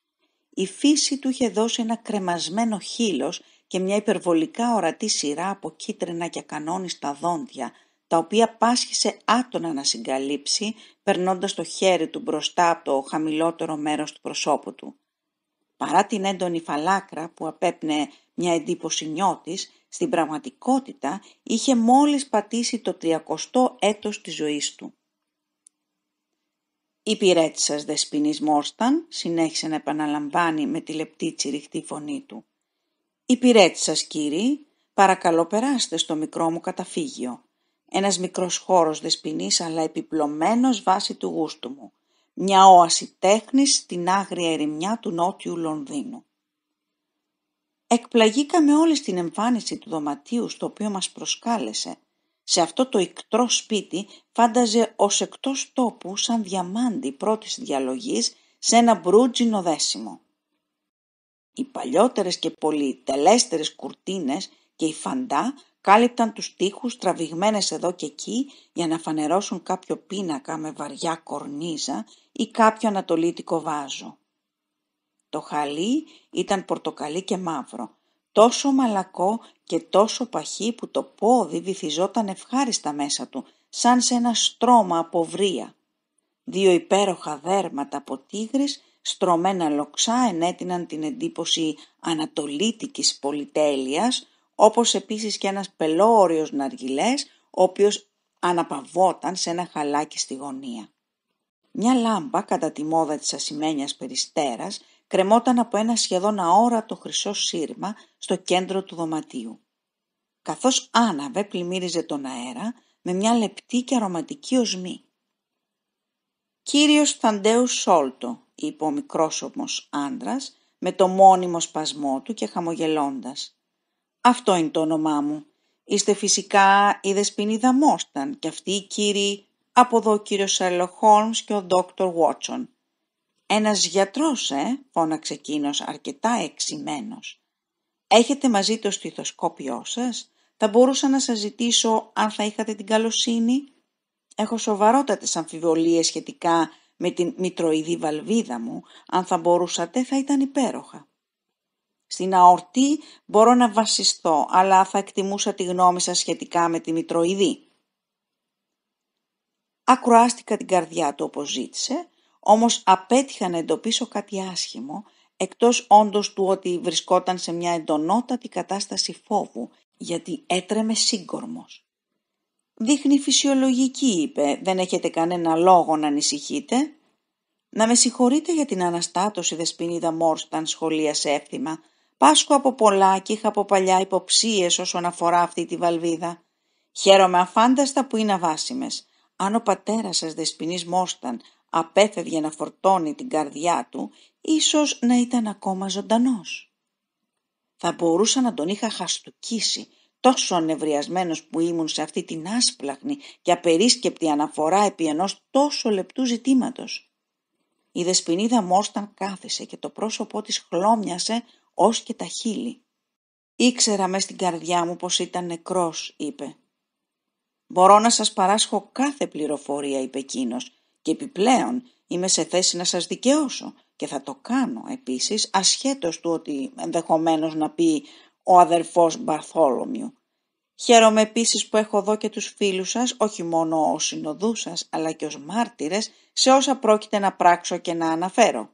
A: Η φύση του είχε δώσει ένα κρεμασμένο χείλος και μια υπερβολικά ορατή σειρά από κίτρινα και κανόνιστα δόντια, τα οποία πάσχισε άτονα να συγκαλύψει, περνώντας το χέρι του μπροστά από το χαμηλότερο μέρος του προσώπου του. Παρά την έντονη φαλάκρα που απέπνε μια εντύπωση νιώτης, στην πραγματικότητα είχε μόλις πατήσει το τριακοστό έτος της ζωής του. Η πυρέτσας δεσποινής Μόρσταν συνέχισε να επαναλαμβάνει με τη λεπτή τσιριχτή φωνή του. Η κύριοι, παρακαλώ περάστε στο μικρό μου καταφύγιο. Ένας μικρός χώρος δεσποινής αλλά επιπλωμένος βάσει του γούστου μου. Μια όαση τέχνης στην άγρια ερημιά του νότιου Λονδίνου. Εκπλαγήκαμε όλοι στην εμφάνιση του δωματίου στο οποίο μας προσκάλεσε – σε αυτό το ικτρό σπίτι φάνταζε ως εκτός τόπου σαν διαμάντι πρώτης διαλογής σε ένα μπρούτζινο δέσιμο. Οι παλιότερες και πολυτελέστερες κουρτίνες και η φαντά κάλυπταν τους τοίχους τραβηγμένες εδώ και εκεί για να φανερώσουν κάποιο πίνακα με βαριά κορνίζα ή κάποιο ανατολίτικο βάζο. Το χαλί ήταν πορτοκαλί και μαύρο, τόσο μαλακό και τόσο παχύ που το πόδι βυθιζόταν ευχάριστα μέσα του, σαν σε ένα στρώμα από βρύα. Δύο υπέροχα δέρματα από τίγρης, στρωμένα λοξά ενέτειναν την εντύπωση ανατολίτικης πολυτέλειας, όπως επίσης και ένας πελώριος ναργιλές, ο οποίος αναπαυόταν σε ένα χαλάκι στη γωνία. Μια λάμπα κατά τη μόδα της ασημένιας περιστέρας κρεμόταν από ένα σχεδόν αόρατο χρυσό σύρμα στο κέντρο του δωματίου. Καθώς άναβε πλημμύριζε τον αέρα με μια λεπτή και αρωματική οσμή. «Κύριος Θαντέους Σόλτο», είπε ο μικρόσωμος άντρας, με το μόνιμο σπασμό του και χαμογελώντας. «Αυτό είναι το όνομά μου. Είστε φυσικά η Δεσποινίδα Μόσταν και αυτοί οι κύριοι από εδώ ο κύριος Σαρλοχόλμς και ο Δόκτωρ Βότσον. «Ένας γιατρός, ε!» φώναξε εκείνος αρκετά εξημένος. «Έχετε μαζί το στιθοσκόπιό σας. Θα μπορούσα να σας ζητήσω αν θα είχατε την καλοσύνη. Έχω σοβαρότατες αμφιβολίες σχετικά με την μητροειδή βαλβίδα μου. Αν θα μπορούσατε θα ήταν υπέροχα. Στην αορτή μπορώ να βασιστώ, αλλά θα εκτιμούσα τη γνώμη σας σχετικά με τη μητροειδή». Ακροάστηκα την καρδιά του όπως ζήτησε όμως απέτυχα να εντοπίσω κάτι άσχημο, εκτός όντως του ότι βρισκόταν σε μια εντονότατη κατάσταση φόβου, γιατί έτρεμε σύγκορμος. «Δείχνει φυσιολογική», είπε, «δεν έχετε κανένα λόγο να ανησυχείτε». «Να με συγχωρείτε για την αναστάτωση, δεσποινίδα Μόρσταν», σχολίασε έφθημα. «Πάσχω από πολλά και είχα από παλιά υποψίες όσον αφορά αυτή τη βαλβίδα. Χαίρομαι αφάνταστα που είναι αβάσιμες. Αν ο πατέρας σας, δεσποινής Μόρσταν, απέφευγε να φορτώνει την καρδιά του, ίσως να ήταν ακόμα ζωντανός. Θα μπορούσα να τον είχα χαστουκίσει, τόσο ανεβριασμένος που ήμουν σε αυτή την άσπλαχνη και απερίσκεπτη αναφορά επί ενός τόσο λεπτού ζητήματος. Η δεσποινίδα μόσταν κάθισε και το πρόσωπό της χλώμιασε ως και τα χείλη. «Ήξερα μες στην καρδιά μου πως ήταν νεκρός», είπε. «Μπορώ να σας παράσχω κάθε πληροφορία», είπε εκείνος, και επιπλέον είμαι σε θέση να σας δικαιώσω και θα το κάνω επίσης ασχέτως του ότι ενδεχομένως να πει ο αδερφός Μπαρθόλομιου. Χαίρομαι επίσης που έχω εδώ και τους φίλους σας, όχι μόνο ως συνοδούς σας, αλλά και ως μάρτυρες, σε όσα πρόκειται να πράξω και να αναφέρω.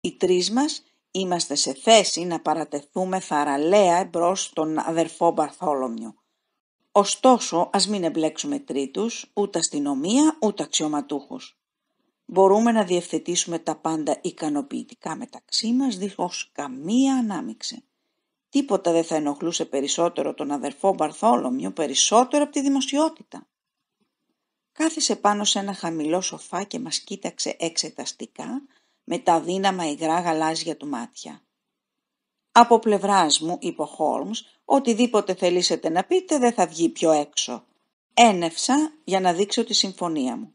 A: Οι τρεις μας είμαστε σε θέση να παρατεθούμε θαραλέα εμπρός τον αδερφό Μπαρθόλομιου. Ωστόσο, ας μην εμπλέξουμε τρίτους, ούτε αστυνομία, ούτε αξιωματούχους μπορούμε να διευθετήσουμε τα πάντα ικανοποιητικά μεταξύ μας δίχως καμία ανάμειξη. Τίποτα δεν θα ενοχλούσε περισσότερο τον αδερφό Μπαρθόλομιο περισσότερο από τη δημοσιότητα. Κάθισε πάνω σε ένα χαμηλό σοφά και μας κοίταξε εξεταστικά με τα δύναμα υγρά γαλάζια του μάτια. «Από πλευράς μου», είπε ο Χόλμς, «οτιδήποτε θελήσετε να πείτε δεν θα βγει πιο έξω». Ένευσα για να δείξω τη συμφωνία μου.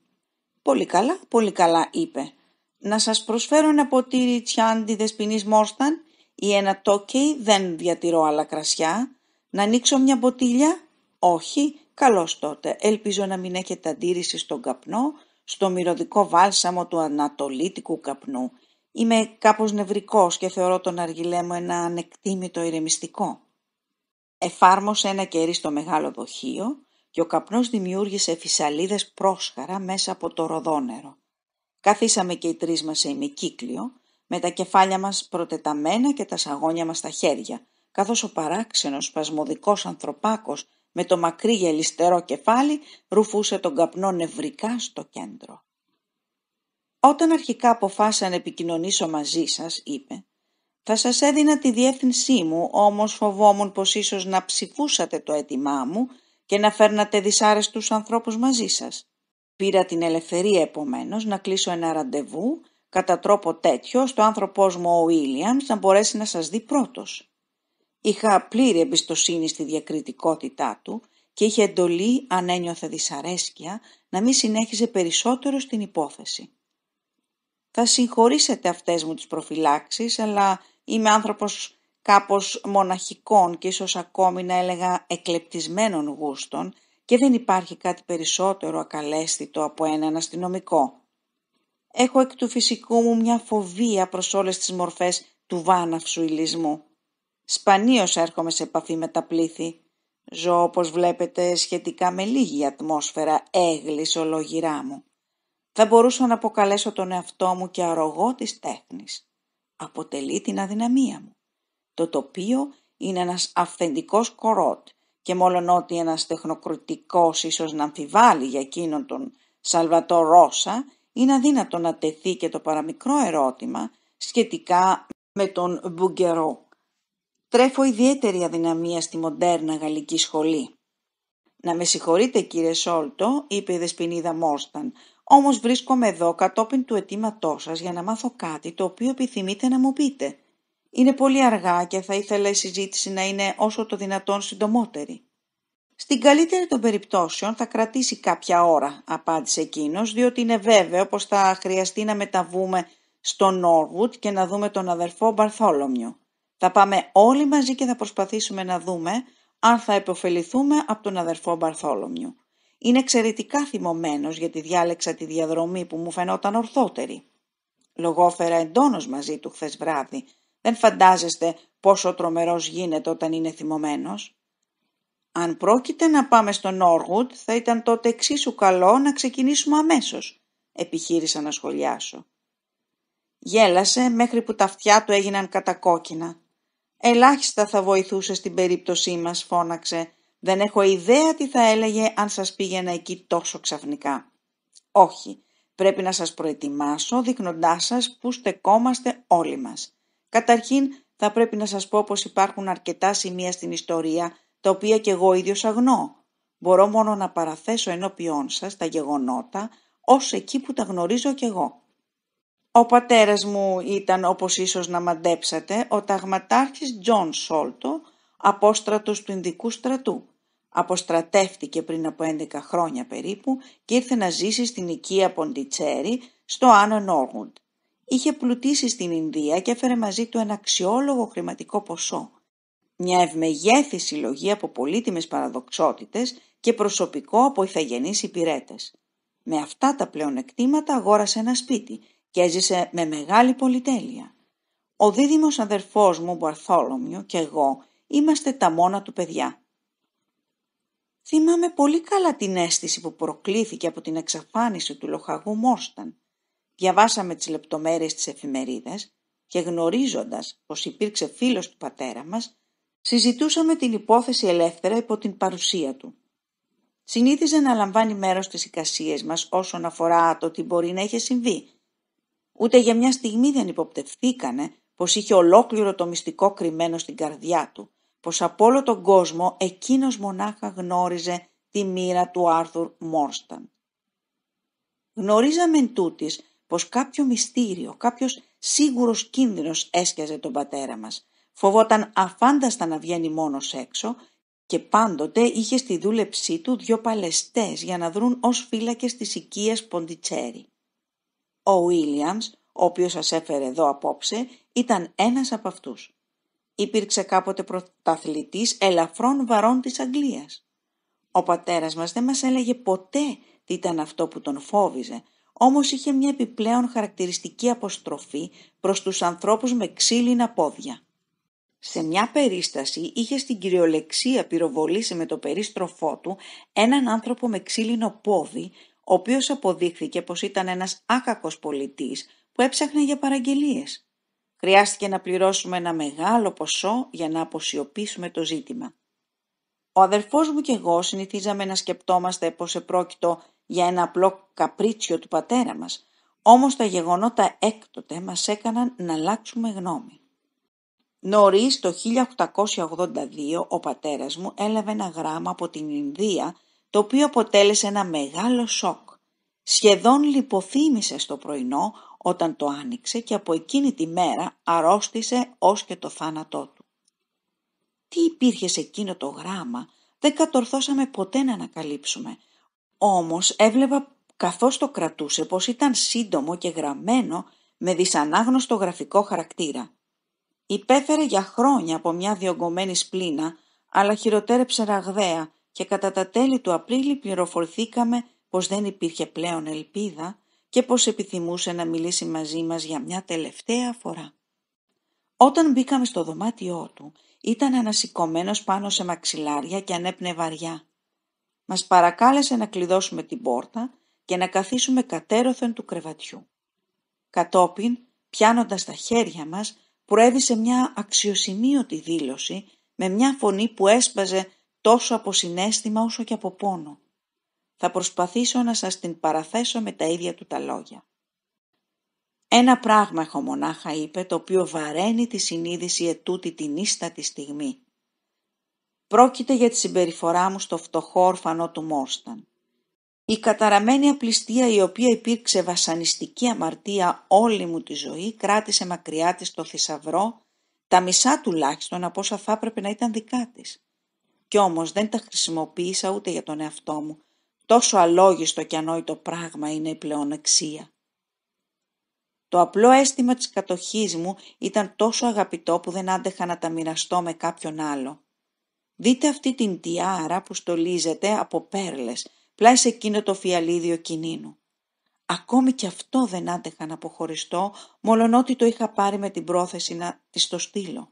A: «Πολύ καλά, πολύ καλά», είπε. «Να σας προσφέρω ένα ποτήρι τσιάντι δεσποινής μόρσταν ή ένα τόκεϊ, δεν διατηρώ άλλα κρασιά. Να ανοίξω μια μποτίλια, όχι, καλώς τότε. Ελπίζω να μην έχετε αντίρρηση στον καπνό, στο μυρωδικό βάλσαμο του ανατολίτικου καπνού. Είμαι κάπως νευρικός και θεωρώ τον αργυλέ μου ένα ανεκτήμητο ηρεμιστικό». Εφάρμοσε ένα κερί στο μεγάλο δοχείο, και ο καπνός δημιούργησε φυσαλίδες πρόσχαρα μέσα από το ροδόνερο. Καθίσαμε και οι τρεις μας σε ημικύκλιο, με τα κεφάλια μας προτεταμένα και τα σαγόνια μας στα χέρια, καθώς ο παράξενος σπασμωδικός ανθρωπάκος με το μακρύ γελιστερό κεφάλι ρουφούσε τον καπνό νευρικά στο κέντρο. Όταν αρχικά αποφάσισα να επικοινωνήσω μαζί σας, είπε, θα σας έδινα τη διεύθυνσή μου, όμως φοβόμουν πως ίσως να ψηφούσατε το αίτημά μου και να φέρνατε δυσάρεστους ανθρώπους μαζί σας. Πήρα την ελευθερία επομένως να κλείσω ένα ραντεβού κατά τρόπο τέτοιο στο ανθρωπό άνθρωπός μου ο Ήλιαμς να μπορέσει να σας δει πρώτος. Είχα πλήρη εμπιστοσύνη στη διακριτικότητά του και είχε εντολή αν ένιωθε δυσαρέσκεια να μην συνέχιζε περισσότερο στην υπόθεση. Θα συγχωρήσετε αυτές μου τις προφυλάξεις, αλλά είμαι άνθρωπος κάπως μοναχικών και ίσως ακόμη να έλεγα εκλεπτισμένων γούστων και δεν υπάρχει κάτι περισσότερο ακαλέσθητο από έναν αστυνομικό. Έχω εκ του φυσικού μου μια φοβία προς όλες τις μορφές του βάναυσου ηλισμού. Σπανίως έρχομαι σε επαφή με τα πλήθη. Ζω όπως βλέπετε σχετικά με λίγη ατμόσφαιρα έγλυς ολογυρά μου. Θα μπορούσα να αποκαλέσω τον εαυτό μου και αρρωγό της τέχνης. Αποτελεί την αδυναμία μου. Το τοπίο είναι ένας αυθεντικός κορότ και μόλον ότι ένας τεχνοκριτικός ίσως να αμφιβάλλει για εκείνον τον Σαλβατό Ρώσα, είναι αδύνατο να τεθεί και το παραμικρό ερώτημα σχετικά με τον Μπουγκερό. Τρέφω ιδιαίτερη αδυναμία στη μοντέρνα γαλλική σχολή. «Να με συγχωρείτε κύριε Σόλτο», είπε η δεσποινίδα Μόρσταν, «όμως βρίσκομαι εδώ κατόπιν του αιτήματό σας για να μάθω κάτι το οποίο επιθυμείτε να μου πείτε. Είναι πολύ αργά και θα ήθελα η συζήτηση να είναι όσο το δυνατόν συντομότερη. Στην καλύτερη των περιπτώσεων θα κρατήσει κάποια ώρα, απάντησε εκείνος, διότι είναι βέβαιο πως θα χρειαστεί να μεταβούμε στο Νόρβουτ και να δούμε τον αδερφό Μπαρθόλομιο. Θα πάμε όλοι μαζί και θα προσπαθήσουμε να δούμε αν θα επωφεληθούμε από τον αδερφό Μπαρθόλομιο. Είναι εξαιρετικά θυμωμένος γιατί διάλεξα τη διαδρομή που μου φαινόταν ορθότερη. Λογόφερα εντόνως μαζί του χθες βράδυ, δεν φαντάζεστε πόσο τρομερός γίνεται όταν είναι θυμωμένος. Αν πρόκειται να πάμε στον Όργουτ θα ήταν τότε εξίσου καλό να ξεκινήσουμε αμέσως, επιχείρησα να σχολιάσω. Γέλασε μέχρι που τα αυτιά του έγιναν κατακόκκινα. «Ελάχιστα θα βοηθούσε στην περίπτωσή μας», φώναξε. «Δεν έχω ιδέα τι θα έλεγε αν σας πήγαινα εκεί τόσο ξαφνικά». «Όχι, πρέπει να σας προετοιμάσω δείχνοντάς σας που στεκόμαστε όλοι μας. Καταρχήν θα πρέπει να σας πω πως υπάρχουν αρκετά σημεία στην ιστορία τα οποία και εγώ ίδιος αγνώ. Μπορώ μόνο να παραθέσω ενώπιόν σας τα γεγονότα ως εκεί που τα γνωρίζω κι εγώ. Ο πατέρας μου ήταν, όπως ίσως να μαντέψατε, ο ταγματάρχης Τζον Σόλτο, απόστρατος του Ινδικού στρατού. Αποστρατεύτηκε πριν από 11 χρόνια περίπου και ήρθε να ζήσει στην οικία Ποντιτσέρη στο Άνω Νόργουντ είχε πλουτίσει στην Ινδία και έφερε μαζί του ένα αξιόλογο χρηματικό ποσό. Μια ευμεγέθη συλλογή από πολύτιμες παραδοξότητες και προσωπικό από ηθαγενείς υπηρέτες. Με αυτά τα πλεονεκτήματα αγόρασε ένα σπίτι και έζησε με μεγάλη πολυτέλεια. Ο δίδυμος αδερφός μου Μπαρθόλομιο και εγώ είμαστε τα μόνα του παιδιά. Θυμάμαι πολύ καλά την αίσθηση που προκλήθηκε από την εξαφάνιση του λοχαγού Μόσταν διαβάσαμε τις λεπτομέρειες της εφημερίδας και γνωρίζοντας πως υπήρξε φίλος του πατέρα μας, συζητούσαμε την υπόθεση ελεύθερα υπό την παρουσία του. Συνήθιζε να λαμβάνει μέρος στις εικασίες μας όσον αφορά το τι μπορεί να είχε συμβεί. Ούτε για μια στιγμή δεν υποπτευθήκανε πως είχε ολόκληρο το μυστικό κρυμμένο στην καρδιά του, πως από όλο τον κόσμο εκείνος μονάχα γνώριζε τη μοίρα του Άρθουρ Μόρσταν. Γνωρίζαμε εν πως κάποιο μυστήριο, κάποιος σίγουρος κίνδυνος έσκιαζε τον πατέρα μας. Φοβόταν αφάνταστα να βγαίνει μόνος έξω και πάντοτε είχε στη δούλεψή του δυο παλεστές για να δρουν ως φύλακες της οικίας Ποντιτσέρι. Ο Βίλιαμς, ο οποίος σας έφερε εδώ απόψε, ήταν ένας από αυτούς. Υπήρξε κάποτε πρωταθλητής ελαφρών βαρών της Αγγλίας. Ο πατέρας μας δεν μας έλεγε ποτέ τι ήταν αυτό που τον φόβιζε, όμως είχε μια επιπλέον χαρακτηριστική αποστροφή προς τους ανθρώπους με ξύλινα πόδια. Σε μια περίσταση είχε στην κυριολεξία πυροβολήσει με το περίστροφό του έναν άνθρωπο με ξύλινο πόδι, ο οποίος αποδείχθηκε πως ήταν ένας άκακος πολιτής που έψαχνε για παραγγελίες. Χρειάστηκε να πληρώσουμε ένα μεγάλο ποσό για να αποσιωπήσουμε το ζήτημα. Ο αδερφός μου και εγώ συνηθίζαμε να σκεπτόμαστε πως επρόκειτο για ένα απλό καπρίτσιο του πατέρα μας, όμως τα γεγονότα έκτοτε μας έκαναν να αλλάξουμε γνώμη. Νωρίς το 1882 ο πατέρας μου έλαβε ένα γράμμα από την Ινδία το οποίο αποτέλεσε ένα μεγάλο σοκ. Σχεδόν λιποθύμησε στο πρωινό όταν το άνοιξε και από εκείνη τη μέρα αρρώστησε ως και το θάνατό του. Τι υπήρχε σε εκείνο το γράμμα δεν κατορθώσαμε ποτέ να ανακαλύψουμε όμως έβλεπα καθώς το κρατούσε πως ήταν σύντομο και γραμμένο με δυσανάγνωστο γραφικό χαρακτήρα. Υπέφερε για χρόνια από μια διωγγωμένη σπλήνα, αλλά χειροτέρεψε ραγδαία και κατά τα τέλη του Απρίλη πληροφορθήκαμε πως δεν υπήρχε πλέον ελπίδα και πως επιθυμούσε να μιλήσει μαζί μας για μια τελευταία φορά. Όταν μπήκαμε στο δωμάτιό του, ήταν ανασηκωμένος πάνω σε μαξιλάρια και ανέπνε βαριά. Μας παρακάλεσε να κλειδώσουμε την πόρτα και να καθίσουμε κατέρωθεν του κρεβατιού. Κατόπιν, πιάνοντας τα χέρια μας, προέβησε μια αξιοσημείωτη δήλωση με μια φωνή που έσπαζε τόσο από συνέστημα όσο και από πόνο. Θα προσπαθήσω να σας την παραθέσω με τα ίδια του τα λόγια. Ένα πράγμα έχω μονάχα είπε το οποίο βαραίνει τη συνείδηση ετούτη την ίστατη στιγμή Πρόκειται για τη συμπεριφορά μου στο φτωχό ορφανό του Μόρσταν. Η καταραμένη απληστία η οποία υπήρξε βασανιστική αμαρτία όλη μου τη ζωή κράτησε μακριά της το θησαυρό, τα μισά τουλάχιστον από όσα θα έπρεπε να ήταν δικά της. Κι όμως δεν τα χρησιμοποίησα ούτε για τον εαυτό μου. Τόσο αλόγιστο και ανόητο πράγμα είναι η πλεονεξία. Το απλό αίσθημα της κατοχής μου ήταν τόσο αγαπητό που δεν άντεχα να τα μοιραστώ με κάποιον άλλο. Δείτε αυτή την τιάρα που στολίζεται από πέρλες, πλάι σε εκείνο το φιαλίδιο κινήνου. Ακόμη και αυτό δεν άντεχα να αποχωριστώ, μόλον ότι το είχα πάρει με την πρόθεση να της το στείλω.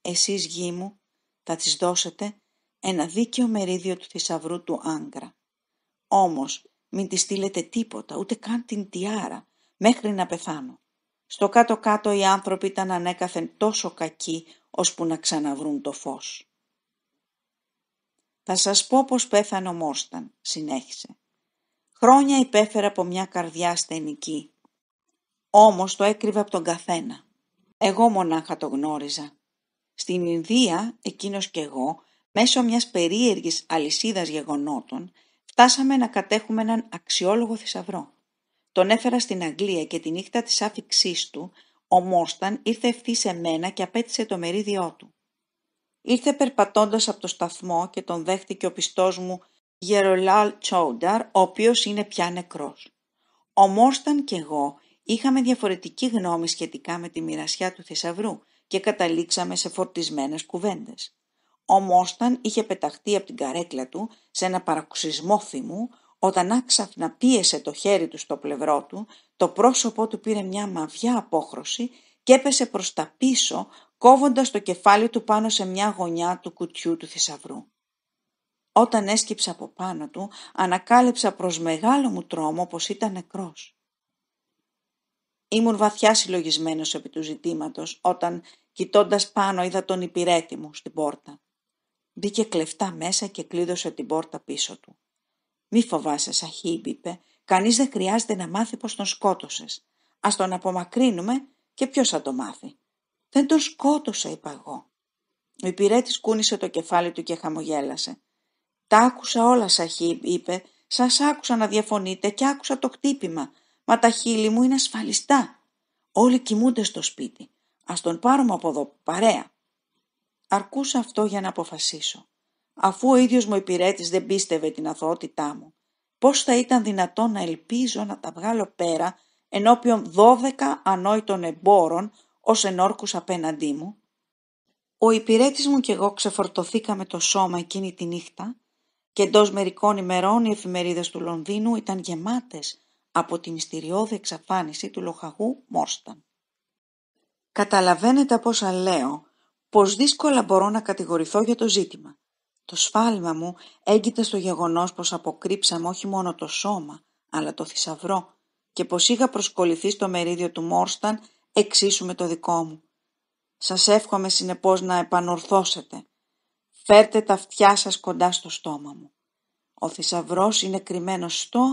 A: Εσείς, γη μου, θα της δώσετε ένα δίκαιο μερίδιο του θησαυρού του άγκρα. Όμως, μην της στείλετε τίποτα, ούτε καν την τιάρα, μέχρι να πεθάνω. Στο κάτω-κάτω οι άνθρωποι ήταν ανέκαθεν τόσο κακοί ώσπου να ξαναβρούν το φως. «Θα σας πω πως πέθανε ο Μόρσταν», συνέχισε. «Χρόνια υπέφερα από μια καρδιά στενική. Όμως το έκρυβε από τον καθένα. Εγώ μονάχα το γνώριζα. Στην Ινδία, εκείνος και εγώ, μέσω μιας περίεργης αλυσίδας γεγονότων, φτάσαμε να κατέχουμε έναν αξιόλογο θησαυρό. Τον έφερα στην Αγγλία και τη νύχτα της άφηξής του ο Μόσταν ήρθε ευθύς σε μένα και απέτησε το μερίδιό του. Ήρθε περπατώντας από το σταθμό και τον δέχτηκε ο πιστός μου Γερολάλ Τσόνταρ, ο οποίος είναι πια νεκρός. Ο Μόσταν και εγώ είχαμε διαφορετική γνώμη σχετικά με τη μοιρασιά του θησαυρού και καταλήξαμε σε φορτισμένες κουβέντες. Ο Μόσταν είχε πεταχτεί από την καρέκλα του σε ένα παρακουσισμό θυμού, όταν άξαφνα πίεσε το χέρι του στο πλευρό του, το πρόσωπό του πήρε μια μαυιά απόχρωση και έπεσε προς τα πίσω, κόβοντας το κεφάλι του πάνω σε μια γωνιά του κουτιού του θησαυρού. Όταν έσκυψα από πάνω του, ανακάλυψα προς μεγάλο μου τρόμο πως ήταν νεκρός. Ήμουν βαθιά συλλογισμένος επί του ζητήματος, όταν, κοιτώντας πάνω, είδα τον υπηρέτη μου στην πόρτα. Μπήκε κλεφτά μέσα και κλείδωσε την πόρτα πίσω του. «Μη φοβάσαι, Σαχίμπ», είπε. κανείς δεν χρειάζεται να μάθει πως τον σκότωσες. Ας τον απομακρύνουμε και ποιος θα το μάθει». «Δεν τον σκότωσα», είπα εγώ. Ο Υπηρέτης κούνησε το κεφάλι του και χαμογέλασε. «Τα άκουσα όλα, Σαχίμπ», είπε. «Σας άκουσα να διαφωνείτε και άκουσα το χτύπημα. Μα τα χείλη μου είναι ασφαλιστά. Όλοι κοιμούνται στο σπίτι. Ας τον πάρουμε από εδώ, παρέα». Αρκούσα αυτό για να αποφασίσω αφού ο ίδιος μου υπηρέτης δεν πίστευε την αθωότητά μου. Πώς θα ήταν δυνατόν να ελπίζω να τα βγάλω πέρα ενώπιον δώδεκα ανόητων εμπόρων ως ενόρκους απέναντί μου. Ο υπηρέτης μου και εγώ ξεφορτωθήκαμε το σώμα εκείνη τη νύχτα και εντός μερικών ημερών οι εφημερίδες του Λονδίνου ήταν γεμάτες από τη μυστηριώδη εξαφάνιση του λοχαγού Μόρσταν. Καταλαβαίνετε από όσα λέω πως δύσκολα μπορώ να κατηγορηθώ για το ζήτημα. Το σφάλμα μου έγκυται στο γεγονός πως αποκρύψαμε όχι μόνο το σώμα, αλλά το θησαυρό και πως είχα προσκοληθεί στο μερίδιο του Μόρσταν εξίσου με το δικό μου. Σας εύχομαι συνεπώς να επανορθώσετε. Φέρτε τα αυτιά σας κοντά στο στόμα μου. Ο θησαυρός είναι κρυμμένος στο...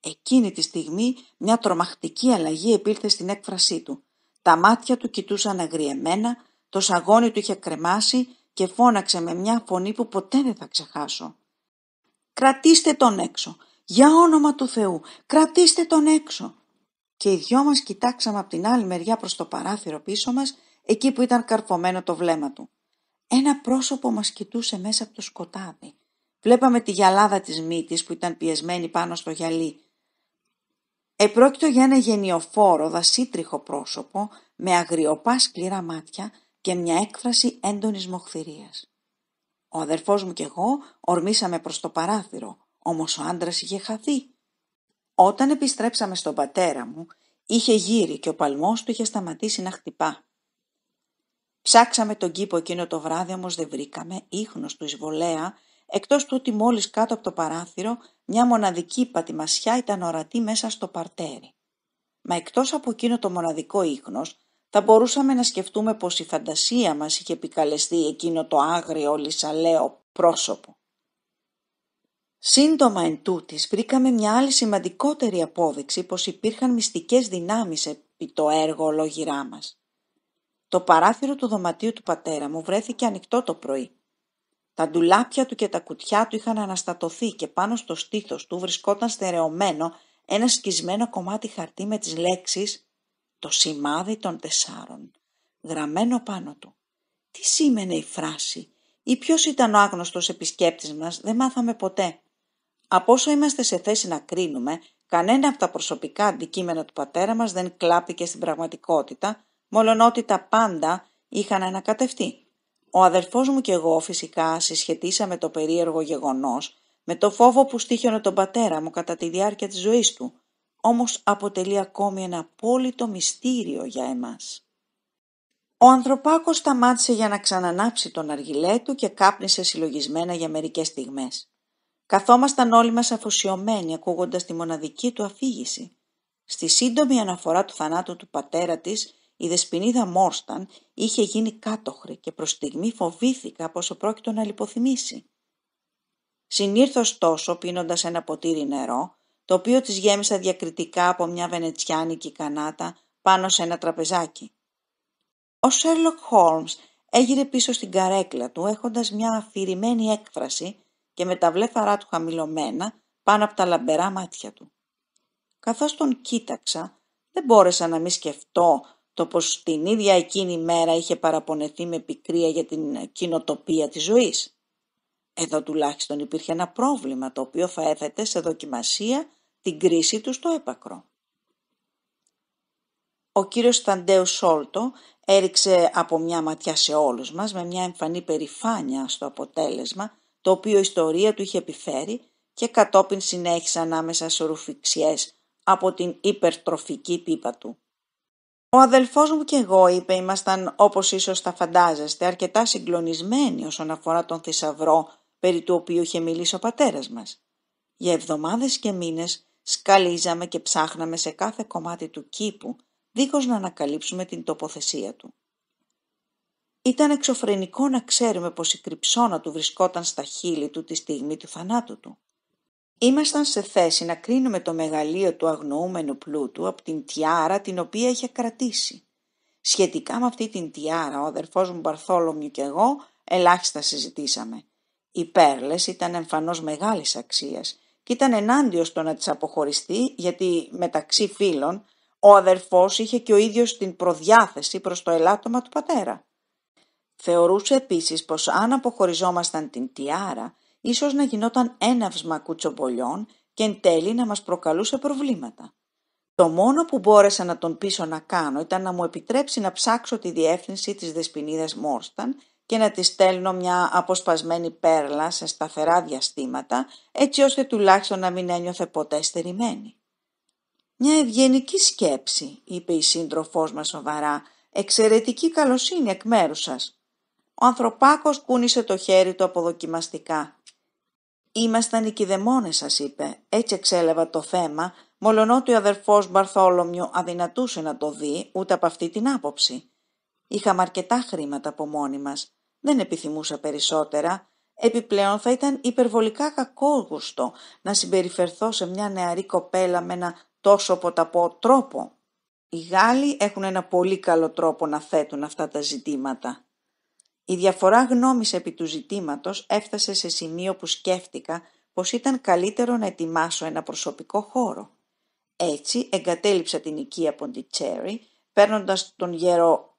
A: Εκείνη τη στιγμή μια τρομακτική αλλαγή επήλθε στην έκφρασή του. Τα μάτια του κοιτούσαν αγριεμένα, το σαγόνι του είχε κρεμάσει και φώναξε με μια φωνή που ποτέ δεν θα ξεχάσω. «Κρατήστε τον έξω! Για όνομα του Θεού! Κρατήστε τον έξω!» Και οι δυο μας κοιτάξαμε από την άλλη μεριά προς το παράθυρο πίσω μας, εκεί που ήταν καρφωμένο το βλέμμα του. Ένα πρόσωπο μας κοιτούσε μέσα από το σκοτάδι. Βλέπαμε τη γυαλάδα της μύτης που ήταν πιεσμένη πάνω στο γυαλί. Επρόκειτο για ένα γενιοφόρο δασίτριχο πρόσωπο με αγριοπά σκληρά μάτια και μια έκφραση έντονης μοχθηρίας. Ο αδερφός μου και εγώ ορμήσαμε προς το παράθυρο, όμως ο άντρας είχε χαθεί. Όταν επιστρέψαμε στον πατέρα μου, είχε γύρει και ο παλμός του είχε σταματήσει να χτυπά. Ψάξαμε τον κήπο εκείνο το βράδυ, όμως δεν βρήκαμε ίχνος του εισβολέα, εκτός του ότι μόλις κάτω από το παράθυρο μια μοναδική πατημασιά ήταν ορατή μέσα στο παρτέρι. Μα εκτός από εκείνο το μοναδικό ίχνος, θα μπορούσαμε να σκεφτούμε πως η φαντασία μας είχε επικαλεστεί εκείνο το άγριο λυσαλαίο πρόσωπο. Σύντομα εν τούτης, βρήκαμε μια άλλη σημαντικότερη απόδειξη πως υπήρχαν μυστικές δυνάμεις επί το έργο ολόγυρά μας. Το παράθυρο του δωματίου του πατέρα μου βρέθηκε ανοιχτό το πρωί. Τα ντουλάπια του και τα κουτιά του είχαν αναστατωθεί και πάνω στο στήθος του βρισκόταν στερεωμένο ένα σκισμένο κομμάτι χαρτί με τις λέξεις το σημάδι των τεσσάρων, γραμμένο πάνω του. Τι σήμαινε η φράση ή ποιος ήταν ο άγνωστος επισκέπτης μας δεν μάθαμε ποτέ. Από όσο είμαστε σε θέση να κρίνουμε, κανένα από τα προσωπικά αντικείμενα του πατέρα μας δεν κλάπηκε στην πραγματικότητα, μόλον ότι τα πάντα είχαν ανακατευτεί. Ο αδερφός μου και εγώ φυσικά συσχετήσαμε το περίεργο γεγονός με το φόβο που στήχιωνε τον πατέρα μου κατά τη διάρκεια της ζωής του, όμως αποτελεί ακόμη ένα απόλυτο μυστήριο για εμάς. Ο ανθρωπάκος σταμάτησε για να ξανανάψει τον αργυλέ του και κάπνισε συλλογισμένα για μερικές στιγμές. Καθόμασταν όλοι μας αφοσιωμένοι ακούγοντας τη μοναδική του αφήγηση. Στη σύντομη αναφορά του θανάτου του πατέρα της, η δεσποινίδα Μόρσταν είχε γίνει κάτοχρη και προς στιγμή φοβήθηκα πόσο πρόκειτο να λιποθυμήσει. Συνήρθω τόσο πίνοντας ένα ποτήρι νερό, το οποίο τις γέμισα διακριτικά από μια βενετσιάνικη κανάτα πάνω σε ένα τραπεζάκι. Ο Σέρλοκ Χόλμς έγινε πίσω στην καρέκλα του έχοντας μια αφηρημένη έκφραση και με τα βλέφαρά του χαμηλωμένα πάνω από τα λαμπερά μάτια του. Καθώς τον κοίταξα, δεν μπόρεσα να μη σκεφτώ το πως την ίδια εκείνη μέρα είχε παραπονεθεί με πικρία για την κοινοτοπία της ζωής. Εδώ τουλάχιστον υπήρχε ένα πρόβλημα το οποίο θα έθετε σε δοκιμασία την κρίση του στο έπακρο. Ο κύριος Σταντέου Σόλτο έριξε από μια ματιά σε όλους μας με μια εμφανή περηφάνεια στο αποτέλεσμα το οποίο η ιστορία του είχε επιφέρει και κατόπιν συνέχισε ανάμεσα σε ρουφιξιές από την υπερτροφική πίπα του. Ο αδελφός μου και εγώ, είπε, ήμασταν όπως ίσως θα φαντάζεστε αρκετά συγκλονισμένοι όσον αφορά τον θησαυρό περί του οποίου είχε μιλήσει ο πατέρας μας. Για εβδομάδες και μήνες Σκαλίζαμε και ψάχναμε σε κάθε κομμάτι του κήπου, δίχως να ανακαλύψουμε την τοποθεσία του. Ήταν εξωφρενικό να ξέρουμε πως η κρυψώνα του βρισκόταν στα χείλη του τη στιγμή του θανάτου του. Ήμασταν σε θέση να κρίνουμε το μεγαλείο του αγνοούμενου πλούτου από την τιάρα την οποία είχε κρατήσει. Σχετικά με αυτή την τιάρα ο αδερφός μου Μπαρθόλομιου και εγώ ελάχιστα συζητήσαμε. Οι πέρλες ήταν εμφανώς μεγάλης αξίας ήταν ενάντιος στο να τις αποχωριστεί γιατί μεταξύ φίλων ο αδερφός είχε και ο ίδιος την προδιάθεση προς το ελάττωμα του πατέρα. Θεωρούσε επίσης πως αν αποχωριζόμασταν την τιάρα ίσως να γινόταν έναυσμα κουτσομπολιών και εν τέλει να μας προκαλούσε προβλήματα. Το μόνο που μπόρεσα να τον πείσω να κάνω ήταν να μου επιτρέψει να ψάξω τη διεύθυνση της Δεσποινίδας Μόρσταν και να τη στέλνω μια αποσπασμένη πέρλα σε σταθερά διαστήματα, έτσι ώστε τουλάχιστον να μην ένιωθε ποτέ στερημένη. «Μια ευγενική σκέψη», είπε η σύντροφός μας σοβαρά, «εξαιρετική καλοσύνη εκ μέρους σας». Ο ανθρωπάκος κούνησε το χέρι του αποδοκιμαστικά. «Είμασταν νικηδαιμόνες», σας είπε, «έτσι εξέλαβα το θέμα», μολονότι ο αδερφός οι κηδεμονες σας ειπε ετσι εξελευα το αδυνατούσε να το δει ούτε από αυτή την άποψη. Είχαμε αρκετά χρήματα από μόνοι μας. Δεν επιθυμούσα περισσότερα. Επιπλέον θα ήταν υπερβολικά κακόγουστο να συμπεριφερθώ σε μια νεαρή κοπέλα με ένα τόσο ποταπό τρόπο. Οι Γάλλοι έχουν ένα πολύ καλό τρόπο να θέτουν αυτά τα ζητήματα. Η διαφορά γνώμης επί του ζητήματος έφτασε σε σημείο που σκέφτηκα πως ήταν καλύτερο να ετοιμάσω ένα προσωπικό χώρο. Έτσι εγκατέλειψα την οικία Ποντιτσέρι, παίρνοντας τον γερό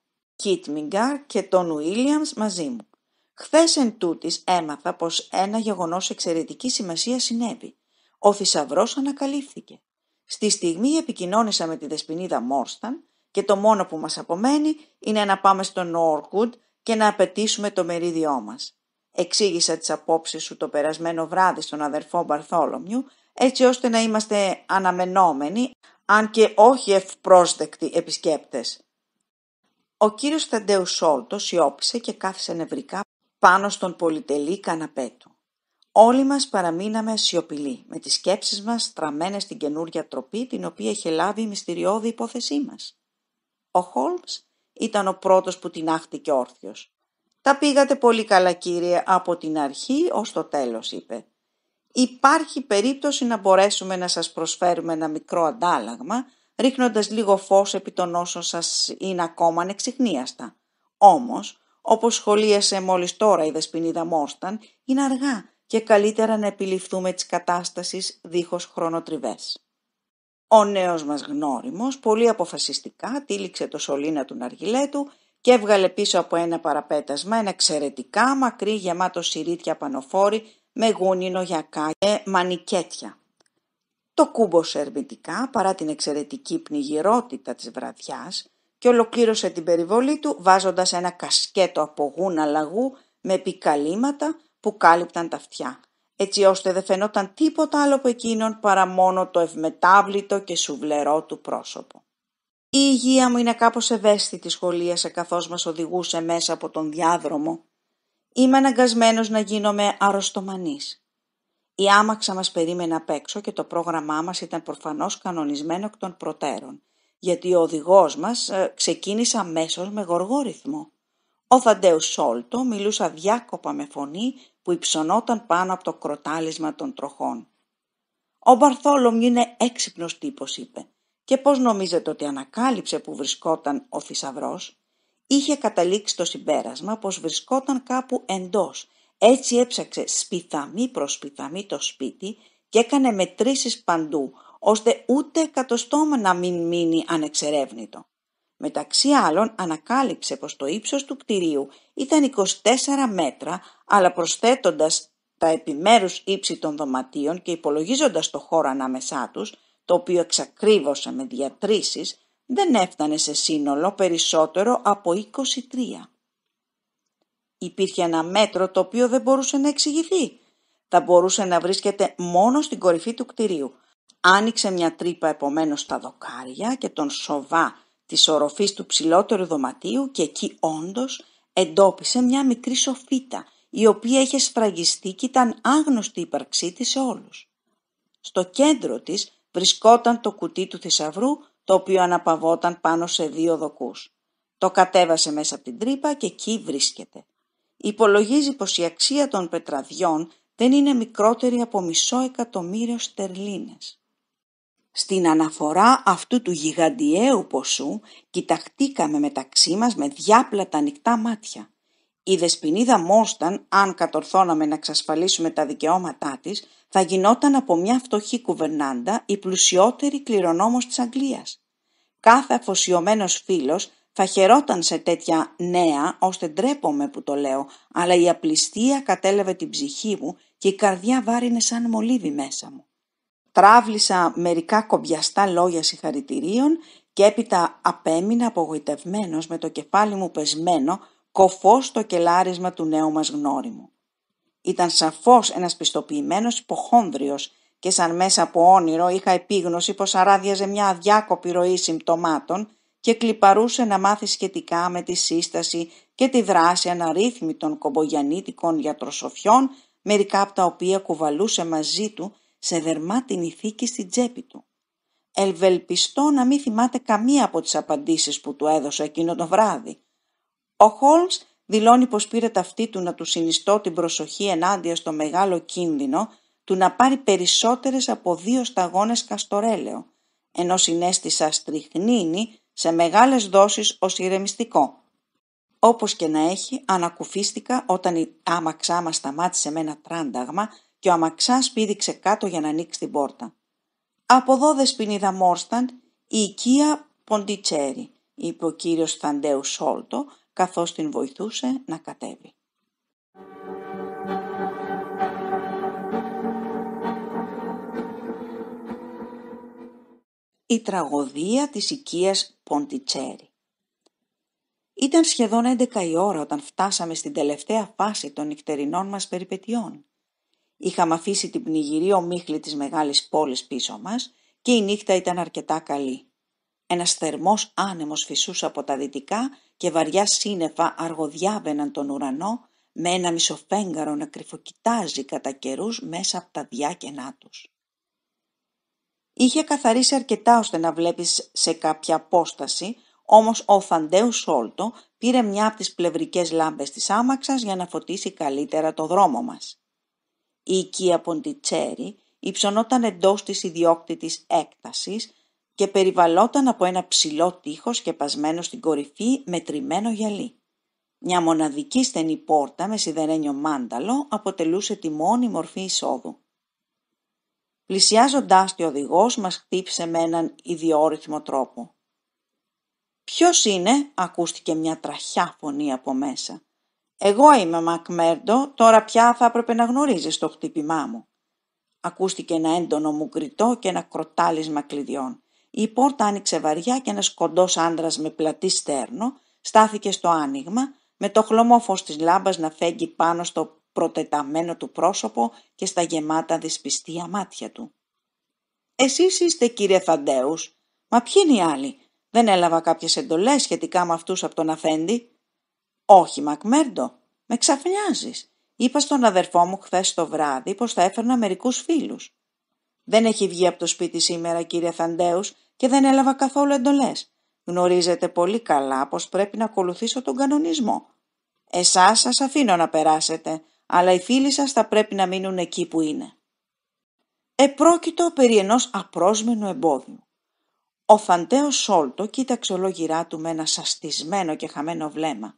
A: Κιτ Μιγκάρ και τον Ουίλιαμς μαζί μου. Χθες εν τούτης έμαθα πως ένα γεγονός εξαιρετικής σημασίας συνέβη. Ο θησαυρός ανακαλύφθηκε. Στη στιγμή επικοινώνησα με τη δεσποινίδα Μόρσταν και το μόνο που μας απομένει είναι να πάμε στο Νόρκουντ και να απαιτήσουμε το μερίδιό μας. Εξήγησα τις απόψεις σου το περασμένο βράδυ στον αδερφό Μπαρθόλομιου έτσι ώστε να είμαστε αναμενόμενοι αν και όχι ευπρόσδεκτοι επισκέπτες. Ο κύριος Θεντέους Σόλτος σιώπησε και κάθισε νευρικά πάνω στον πολυτελή καναπέ του. Όλοι μας παραμείναμε σιωπηλοί, με τις σκέψεις μας στραμμένες στην καινούρια τροπή την οποία είχε λάβει η μυστηριώδη υπόθεσή μας. Ο Χόλμς ήταν ο πρώτος που την άχτηκε όρθιος. «Τα πήγατε πολύ καλά κύριε, από την αρχή ως το τέλος» είπε. «Υπάρχει περίπτωση να μπορέσουμε να σας προσφέρουμε ένα μικρό αντάλλαγμα ρίχνοντας λίγο φως επί των όσων σας είναι ακόμα ανεξιχνίαστα. Όμως, όπως σχολίασε μόλις τώρα η Δεσποινίδα Μόρσταν, είναι αργά και καλύτερα να επιληφθούμε της κατάστασης δίχως χρονοτριβές. Ο νέος μας γνώριμος πολύ αποφασιστικά τύλιξε το σωλήνα του ναργιλέτου και έβγαλε πίσω από ένα παραπέτασμα ένα εξαιρετικά μακρύ γεμάτο σιρίτια πανοφόρι με γούνινο γιακά και μανικέτια το κούμπωσε ερμητικά παρά την εξαιρετική πνιγυρότητα της βραδιάς και ολοκλήρωσε την περιβολή του βάζοντας ένα κασκέτο από γούνα λαγού με επικαλύματα που κάλυπταν τα αυτιά, έτσι ώστε δεν φαινόταν τίποτα άλλο από εκείνον παρά μόνο το ευμετάβλητο και σουβλερό του πρόσωπο. Η υγεία μου είναι κάπως ευαίσθητη σε καθώς μας οδηγούσε μέσα από τον διάδρομο. Είμαι αναγκασμένος να γίνομαι αρρωστομανής. Η άμαξα μας περίμενε απ' έξω και το πρόγραμμά μας ήταν προφανώς κανονισμένο εκ των προτέρων, γιατί ο οδηγός μας ε, ξεκίνησε αμέσως με γοργό ρυθμό. Ο Θαντέους Σόλτο μιλούσε αδιάκοπα με φωνή που υψωνόταν πάνω από το κροτάλισμα των τροχών. «Ο Μπαρθόλομ είναι έξυπνος τύπος», είπε. «Και πώς νομίζετε ότι ανακάλυψε που βρισκόταν ο θησαυρός. Είχε καταλήξει το συμπέρασμα πως βρισκόταν κάπου εντός, έτσι έψαξε σπιθαμή προς σπιθαμή το σπίτι και έκανε μετρήσεις παντού, ώστε ούτε εκατοστόμα να μην μείνει ανεξερεύνητο. Μεταξύ άλλων ανακάλυψε πως το ύψος του κτηρίου ήταν 24 μέτρα, αλλά προσθέτοντας τα επιμέρους ύψη των δωματίων και υπολογίζοντας το χώρο ανάμεσά τους, το οποίο εξακρίβωσε με διατρήσεις, δεν έφτανε σε σύνολο περισσότερο από 23. Υπήρχε ένα μέτρο το οποίο δεν μπορούσε να εξηγηθεί. Θα μπορούσε να βρίσκεται μόνο στην κορυφή του κτηρίου. Άνοιξε μια τρύπα επομένως στα δοκάρια και τον σοβά της οροφής του ψηλότερου δωματίου και εκεί όντως εντόπισε μια μικρή σοφίτα η οποία είχε σφραγιστεί και ήταν άγνωστη η ύπαρξή της σε όλους. Στο κέντρο της βρισκόταν το κουτί του θησαυρού το οποίο αναπαυόταν πάνω σε δύο δοκούς. Το κατέβασε μέσα από την τρύπα και εκεί βρίσκεται υπολογίζει πως η αξία των πετραδιών δεν είναι μικρότερη από μισό εκατομμύριο στερλίνες. Στην αναφορά αυτού του γιγαντιαίου ποσού κοιταχτήκαμε μεταξύ μας με διάπλατα ανοιχτά μάτια. Η δεσποινίδα Μόσταν, αν κατορθώναμε να εξασφαλίσουμε τα δικαιώματά της, θα γινόταν από μια φτωχή κουβερνάντα η πλουσιότερη κληρονόμος της Αγγλίας. Κάθε αφοσιωμένος φίλος θα χαιρόταν σε τέτοια νέα, ώστε ντρέπομαι που το λέω, αλλά η απληστία κατέλαβε την ψυχή μου και η καρδιά βάρινε σαν μολύβι μέσα μου. Τράβλησα μερικά κομπιαστά λόγια συγχαρητηρίων και έπειτα απέμεινα απογοητευμένος με το κεφάλι μου πεσμένο, κοφός στο κελάρισμα του νέου μας γνώριμου. Ήταν σαφώς ένας πιστοποιημένος υποχόνδριος και σαν μέσα από όνειρο είχα επίγνωση πως αράδιαζε μια αδιάκοπη ροή συμπτωμάτων και κλιπαρούσε να μάθει σχετικά με τη σύσταση και τη δράση αναρρύθμιτων κομπογιανίτικων γιατροσοφιών, μερικά από τα οποία κουβαλούσε μαζί του σε δερμάτινη θήκη στην τσέπη του. Ελβελπιστώ να μην θυμάται καμία από τις απαντήσεις που του έδωσε εκείνο το βράδυ. Ο Χόλμς δηλώνει πως πήρε ταυτίτου του να του συνιστώ την προσοχή ενάντια στο μεγάλο κίνδυνο του να πάρει περισσότερες από δύο σταγόνες καστορέλαιο, ενώ συνέστησα στριχνίνη σε μεγάλες δόσεις ως ηρεμιστικό. Όπως και να έχει, ανακουφίστηκα όταν η άμαξά μας σταμάτησε με ένα τράνταγμα και ο αμαξάς πήδηξε κάτω για να ανοίξει την πόρτα. «Από εδώ δεσποινίδα Μόρσταντ, η οικία Ποντιτσέρι», είπε ο κύριος Θαντέου Σόλτο, καθώς την βοηθούσε να κατέβει. Η τραγωδία της οικίας Λοιπόν ήταν σχεδόν 11 η ώρα όταν φτάσαμε στην τελευταία φάση των νυχτερινών μας περιπετειών. Είχαμε αφήσει την πνιγυρή ομίχλη της μεγάλης πόλης πίσω μας και η νύχτα ήταν αρκετά καλή. Ένας θερμός άνεμος φυσούσε από τα δυτικά και βαριά σύννεφα αργοδιάβαιναν τον ουρανό με ένα μισοφέγγαρο να κρυφοκοιτάζει κατά καιρούς μέσα από τα διάκαινά τους. Είχε καθαρίσει αρκετά ώστε να βλέπεις σε κάποια απόσταση, όμως ο Φαντέου Σόλτο πήρε μια από τις πλευρικές λάμπες της άμαξας για να φωτίσει καλύτερα το δρόμο μας. Η οικία ποντιτσέρι υψωνόταν εντός της ιδιόκτητης έκτασης και περιβαλλόταν από ένα ψηλό τείχος σκεπασμένο στην κορυφή με τριμμένο γυαλί. Μια μοναδική στενή πόρτα με σιδερένιο μάνταλο αποτελούσε τη μόνη μορφή εισόδου. Πλησιάζοντας τη ο οδηγός μας χτύπησε με έναν ιδιόρυθμο τρόπο. Ποιος είναι» ακούστηκε μια τραχιά φωνή από μέσα. «Εγώ είμαι Μακμέρντο, τώρα πια θα έπρεπε να γνωρίζεις το χτύπημά μου». Ακούστηκε ένα έντονο κριτό και ένα κροτάλισμα κλειδιών. Η πόρτα άνοιξε βαριά και ένας κοντός άντρας με πλατή στέρνο στάθηκε στο άνοιγμα με το χλωμό φως της λάμπας να φέγγει πάνω στο προτεταμένο του πρόσωπο και στα γεμάτα δυσπιστία μάτια του. «Εσείς είστε κύριε Θαντέους, μα ποιοι είναι οι άλλοι, δεν έλαβα κάποιες εντολές σχετικά με αυτούς από τον Αφέντη». «Όχι Μακμέρντο, με ξαφνιάζεις. Είπα στον αδερφό μου χθες το βράδυ πως θα έφερνα μερικούς φίλους». «Δεν έχει βγει από το σπίτι σήμερα κύριε Θαντέους και δεν έλαβα καθόλου εντολές. Γνωρίζετε πολύ καλά πως πρέπει να ακολουθήσω τον κανονισμό. Εσάς σας αφήνω να περάσετε αλλά οι φίλοι σας θα πρέπει να μείνουν εκεί που είναι. Επρόκειτο περί ενός απρόσμενου εμπόδιου. Ο Φαντέος Σόλτο κοίταξε ολόγυρά του με ένα σαστισμένο και χαμένο βλέμμα.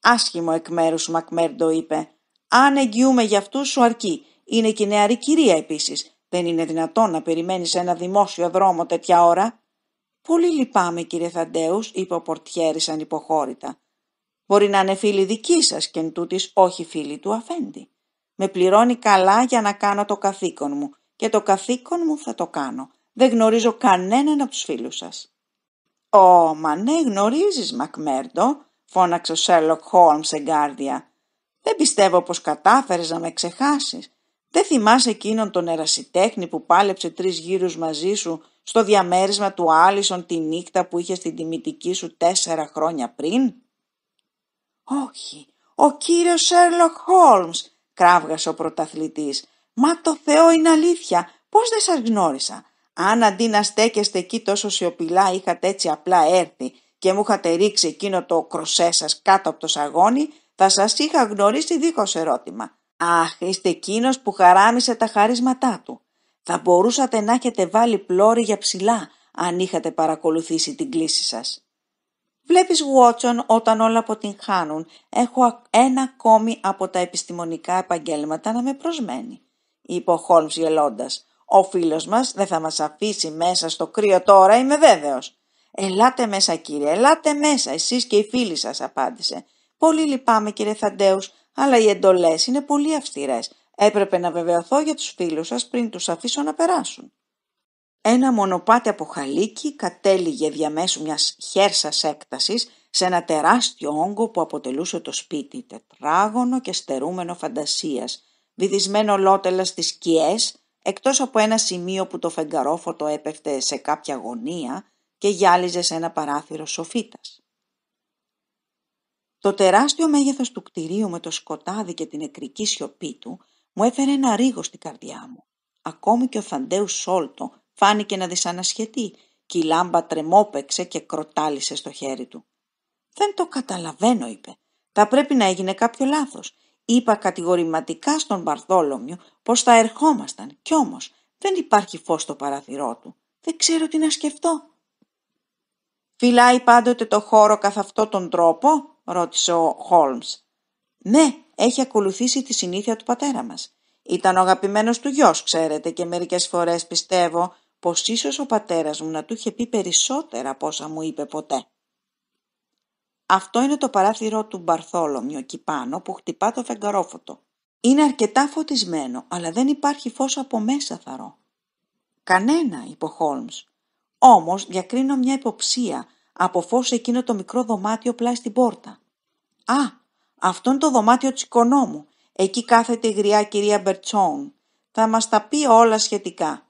A: «Άσχημο εκ μέρους Μακμέρντο», είπε. «Αν εγγυούμε για αυτούς σου αρκεί. Είναι και η νεαρή κυρία επίσης. Δεν είναι δυνατόν να περιμένεις σε ένα δημόσιο δρόμο τέτοια ώρα». «Πολύ λυπάμαι, κύριε Θαντέους», είπε ο Πορτιέρης ανυποχώρητα. Μπορεί να είναι φίλη δική σας και εν τούτης όχι φίλη του αφέντη. Με πληρώνει καλά για να κάνω το καθήκον μου και το καθήκον μου θα το κάνω. Δεν γνωρίζω κανέναν από τους φίλους σας. Ό ναι γνωρίζει, Μακμέρτο! φώναξε «Ω, μα ναι γνωριζει Μακμέρντο», φώναξε ο Σέρλοκ Χόλμ σε γκάρδια. «Δεν πιστεύω πως κατάφερες να με ξεχάσεις. Δεν θυμάσαι εκείνον τον ερασιτέχνη που πάλεψε τρεις γύρους μαζί σου στο διαμέρισμα του Άλισον τη νύχτα που είχε στην τιμητική σου τέσσερα χρόνια πριν» «Όχι, ο κύριος Σέρλοκ Χόλμς», κράβγασε ο πρωταθλητής. «Μα το Θεό είναι αλήθεια, πώς δεν σας γνώρισα. Αν αντί να στέκεστε εκεί τόσο σιωπηλά είχατε έτσι απλά έρθει και μου είχατε ρίξει εκείνο το κροσέ σας κάτω από το σαγόνι, θα σας είχα γνωρίσει δίχως ερώτημα. Αχ, είστε εκείνος που χαράμισε τα χαρίσματά του. Θα μπορούσατε να έχετε βάλει πλώρη για ψηλά αν είχατε παρακολουθήσει την κλίση σας. Βλέπεις, Watson, όταν όλα αποτυγχάνουν, έχω ένα ακόμη από τα επιστημονικά επαγγέλματα να με προσμένει, είπε ο Χόλμς γελώντας. Ο φίλος μας δεν θα μας αφήσει μέσα στο κρύο τώρα, είμαι βέβαιος. «Ελάτε μέσα κύριε, ελάτε μέσα, εσείς και οι φίλοι σας», απάντησε. «Πολύ λυπάμαι κύριε Θαντέους, αλλά οι εντολές είναι πολύ αυστηρές. Έπρεπε να βεβαιωθώ για τους φίλους σας πριν τους αφήσω να περάσουν». Ένα μονοπάτι από χαλίκι κατέληγε διαμέσου μιας χέρσας έκτασης σε ένα τεράστιο όγκο που αποτελούσε το σπίτι, τετράγωνο και στερούμενο φαντασίας, βυθισμένο λότελα στις σκιές, εκτός από ένα σημείο που το φεγγαρόφωτο έπεφτε σε κάποια γωνία και γυάλιζε σε ένα παράθυρο σοφίτας. Το τεράστιο μέγεθος του κτηρίου με το σκοτάδι και την εκρική σιωπή του μου έφερε ένα ρίγο στην καρδιά μου. Ακόμη και ο Θαντέου Σόλτο φάνηκε να δυσανασχετεί και η λάμπα τρεμόπαιξε και κροτάλισε στο χέρι του. «Δεν το καταλαβαίνω», είπε. «Θα πρέπει να έγινε κάποιο λάθος. Είπα κατηγορηματικά στον Παρθόλομιο πως θα ερχόμασταν κι όμως δεν υπάρχει φως στο παραθυρό του. Δεν ξέρω τι να σκεφτώ». «Φυλάει πάντοτε το χώρο καθ' αυτό τον τρόπο» ρώτησε ο Χόλμς. «Ναι, έχει ακολουθήσει τη συνήθεια του πατέρα μας. Ήταν ο αγαπημένος του γιος, ξέρετε, και μερικές φορές πιστεύω πως ίσως ο πατέρας μου να του είχε πει περισσότερα από όσα μου είπε ποτέ. Αυτό είναι το παράθυρο του Μπαρθόλομιο εκεί πάνω που χτυπά το φεγγαρόφωτο. Είναι αρκετά φωτισμένο, αλλά δεν υπάρχει φως από μέσα θαρό. Κανένα, είπε ο Χόλμς. Όμως διακρίνω μια υποψία από φως εκείνο το μικρό δωμάτιο πλάι στην πόρτα. Α, αυτό είναι το δωμάτιο της οικονόμου. Εκεί κάθεται η γριά κυρία Μπερτσόν. Θα μας τα πει όλα σχετικά.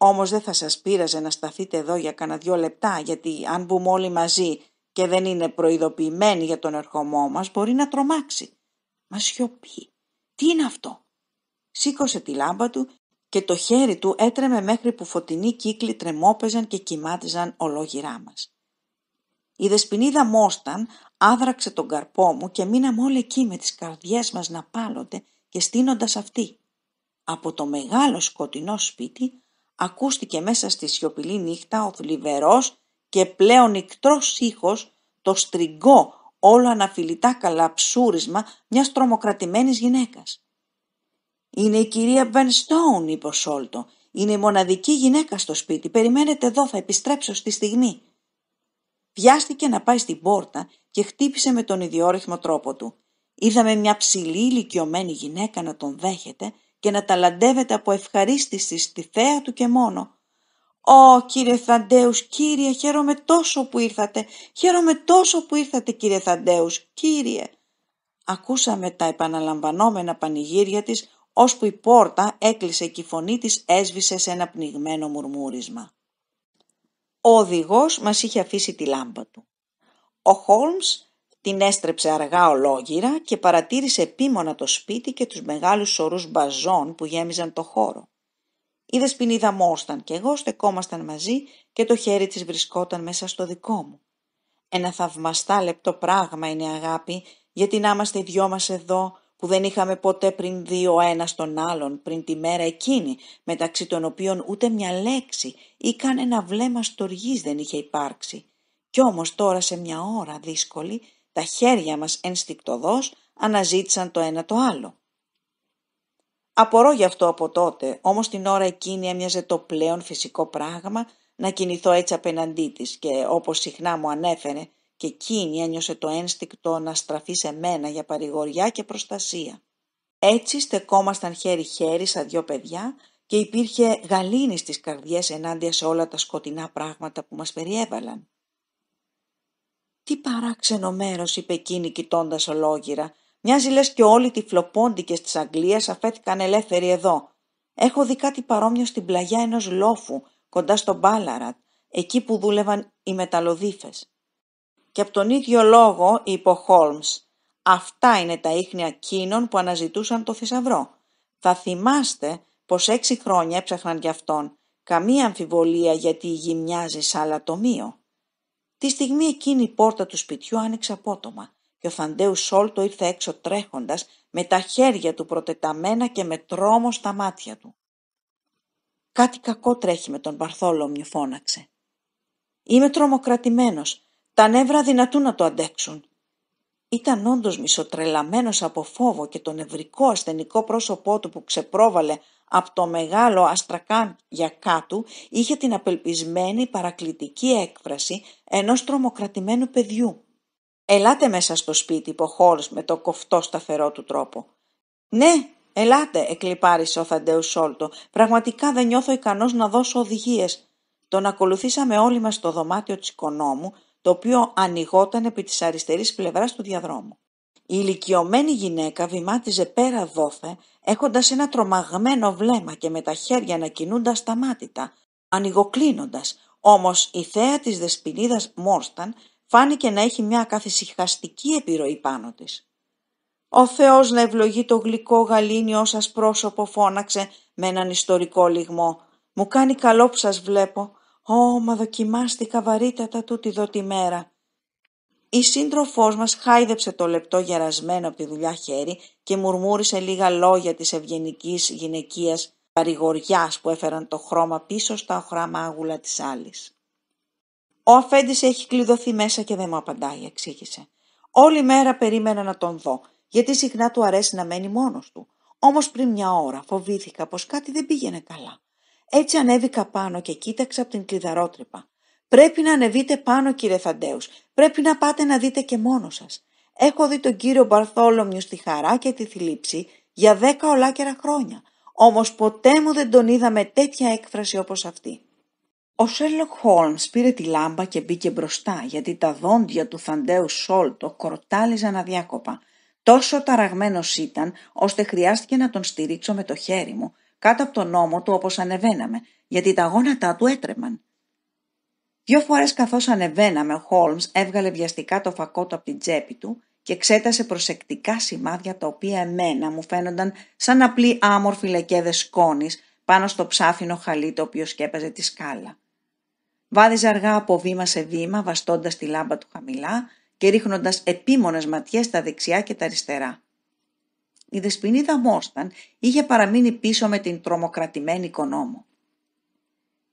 A: Όμω δεν θα σας πείραζε να σταθείτε εδώ για κανένα δυο λεπτά, γιατί αν μπούμε όλοι μαζί και δεν είναι προειδοποιημένοι για τον ερχομό μας, μπορεί να τρομάξει. Μα σιωπή. Τι είναι αυτό. Σήκωσε τη λάμπα του και το χέρι του έτρεμε μέχρι που φωτεινοί κύκλοι τρεμόπαιζαν και κοιμάτιζαν ολόγυρά μας. Η δεσπινίδα Μόσταν άδραξε τον καρπό μου και μείναμε όλοι εκεί με τις καρδιές μας να πάλονται και στείνοντας αυτή. Από το μεγάλο σκοτεινό σπίτι ακούστηκε μέσα στη σιωπηλή νύχτα ο θλιβερός και πλέον νυκτρός ήχος, το στριγκό όλο αναφιλητά καλαψούρισμα μιας τρομοκρατημένης γυναίκας. «Είναι η κυρία Βενστόουν», είπε ο Σόλτο. «Είναι η μοναδική γυναίκα στο σπίτι. Περιμένετε εδώ, θα επιστρέψω στη στιγμή». Βιάστηκε να πάει στην πόρτα και χτύπησε με τον ιδιόρυθμο τρόπο του. Είδαμε μια ψηλή ηλικιωμένη γυναίκα να τον δέχεται και να ταλαντεύεται από ευχαρίστησης στη θέα του και μόνο. «Ω, κύριε Θαντέους, κύριε, χαίρομαι τόσο που ήρθατε, χαίρομαι τόσο που ήρθατε, κύριε Θαντέους, κύριε». Ακούσαμε τα επαναλαμβανόμενα πανηγύρια της, ώσπου η πόρτα έκλεισε και η φωνή της έσβησε σε ένα πνιγμένο μουρμούρισμα. Ο οδηγός μας είχε αφήσει τη λάμπα του. Ο Χόλμς την έστρεψε αργά ολόγυρα και παρατήρησε επίμονα το σπίτι και τους μεγάλους σωρούς μπαζών που γέμιζαν το χώρο. Η δεσποινίδα Μόρσταν και εγώ στεκόμασταν μαζί και το χέρι της βρισκόταν μέσα στο δικό μου. Ένα θαυμαστά λεπτό πράγμα είναι αγάπη, γιατί να είμαστε οι δυο μας εδώ που δεν είχαμε ποτέ πριν δει ο ένας τον άλλον, πριν τη μέρα εκείνη, μεταξύ των οποίων ούτε μια λέξη ή κανένα βλέμμα στοργής δεν είχε υπάρξει. Κι όμως τώρα σε μια ώρα δύσκολη τα χέρια μας ενστικτοδός αναζήτησαν το ένα το άλλο. Απορώ γι' αυτό από τότε, όμως την ώρα εκείνη έμοιαζε το πλέον φυσικό πράγμα να κινηθώ έτσι απέναντί της και όπως συχνά μου ανέφερε και εκείνη ένιωσε το ένστικτο να στραφεί σε μένα για παρηγοριά και προστασία. Έτσι στεκόμασταν χέρι-χέρι σαν δυο παιδιά και υπήρχε γαλήνη στις καρδιές ενάντια σε όλα τα σκοτεινά πράγματα που μας περιέβαλαν. «Τι παράξενο μέρος είπε εκείνη κοιτώντας ολόγυρα. «Μοιάζει λες και όλοι οι τυφλοπόντικε τη αγγλία αφέθηκαν ελεύθεροι εδώ. Έχω δει κάτι παρόμοιο στην πλαγιά ενός λόφου, κοντά στο Μπάλαρατ, εκεί που δούλευαν οι μεταλλοδίφες. Και από τον ίδιο λόγο, είπε ο Χόλμ, αυτά είναι τα ίχνη εκείνων που αναζητούσαν το θησαυρό. Θα θυμάστε πως έξι χρόνια έψαχναν γι' αυτόν. Καμία αμφιβολία γιατί η γη μοιάζει άλλα Τη στιγμή εκείνη η πόρτα του σπιτιού άνοιξε απότομα και ο Θαντέους Σόλτο ήρθε έξω τρέχοντας με τα χέρια του προτεταμένα και με τρόμο στα μάτια του. «Κάτι κακό τρέχει με τον Παρθόλομιο», φώναξε. «Είμαι τρομοκρατημένος. Τα νεύρα δυνατούν να το αντέξουν. Ήταν όντως μισοτρελαμένος από φόβο και το νευρικό ασθενικό πρόσωπό του που ξεπρόβαλε από το μεγάλο αστρακάν για κάτου είχε την απελπισμένη παρακλητική έκφραση ενός τρομοκρατημένου παιδιού. «Ελάτε μέσα στο σπίτι», είπε ο με το κοφτό σταθερό του τρόπο. «Ναι, ελάτε», εκλυπάρισε ο Θαντέους Σόλτο. «Πραγματικά δεν νιώθω ικανός να δώσω οδηγίες». Τον ακολουθήσαμε όλοι μας στο δωμάτιο της οικονόμου, το οποίο ανοιγόταν επί της αριστερής πλευράς του διαδρόμου. Η ηλικιωμένη γυναίκα βημάτιζε πέρα δόθε, έχοντας ένα τρομαγμένο βλέμμα και με τα χέρια να τα σταμάτητα, ανοιγοκλίνοντας, όμως η θέα της δεσποινίδας Μόρσταν φάνηκε να έχει μια καθησυχαστική επιρροή πάνω της. «Ο Θεός να ευλογεί το γλυκό γαλήνιό σας πρόσωπο» φώναξε με έναν ιστορικό λιγμό. «Μου κάνει καλό που σας βλέπω. Ω, μα δοκιμάστηκα βαρύτατα τούτη δω τη μέρα. Η σύντροφο μας χάιδεψε το λεπτό γερασμένο από τη δουλειά χέρι και μουρμούρισε λίγα λόγια της ευγενικής γυναικείας παρηγοριάς που έφεραν το χρώμα πίσω στα οχρά άγουλα της άλλης. Ο Αφέντης έχει κλειδωθεί μέσα και δεν μου απαντάει, εξήγησε. Όλη μέρα περίμενα να τον δω, γιατί συχνά του αρέσει να μένει μόνος του. Όμως πριν μια ώρα φοβήθηκα πως κάτι δεν πήγαινε καλά. Έτσι ανέβηκα πάνω και κοίταξα από την κλειδαρότρυπα. Πρέπει να ανεβείτε πάνω, κύριε Θαντέους. Πρέπει να πάτε να δείτε και μόνος σας. Έχω δει τον κύριο Μπαρθόλομιου στη χαρά και τη θλίψη για δέκα ολάκερα χρόνια. όμως ποτέ μου δεν τον είδα με τέτοια έκφραση όπως αυτή. Ο Σέρλοκ Χόλμ πήρε τη λάμπα και μπήκε μπροστά, γιατί τα δόντια του Θαντέου Σόλτο κορτάλιζαν αδιάκοπα. Τόσο ταραγμένος ήταν, ώστε χρειάστηκε να τον στηρίξω με το χέρι μου, κάτω από τον ώμο του όπως ανεβαίναμε, γιατί τα γόνατά του έτρεμαν. Δυο φορές καθώς ανεβαίναμε, ο Χόλμς έβγαλε βιαστικά το φακό του από την τσέπη του και εξέτασε προσεκτικά σημάδια τα οποία εμένα μου φαίνονταν σαν απλή άμορφοι λεκέδες σκόνης πάνω στο ψάφινο χαλί το οποίο σκέπαζε τη σκάλα. Βάδιζε αργά από βήμα σε βήμα, βαστώντας τη λάμπα του χαμηλά και ρίχνοντας επίμονες ματιές στα δεξιά και τα αριστερά η Δεσποινίδα Μόσταν είχε παραμείνει πίσω με την τρομοκρατημένη οικονόμο.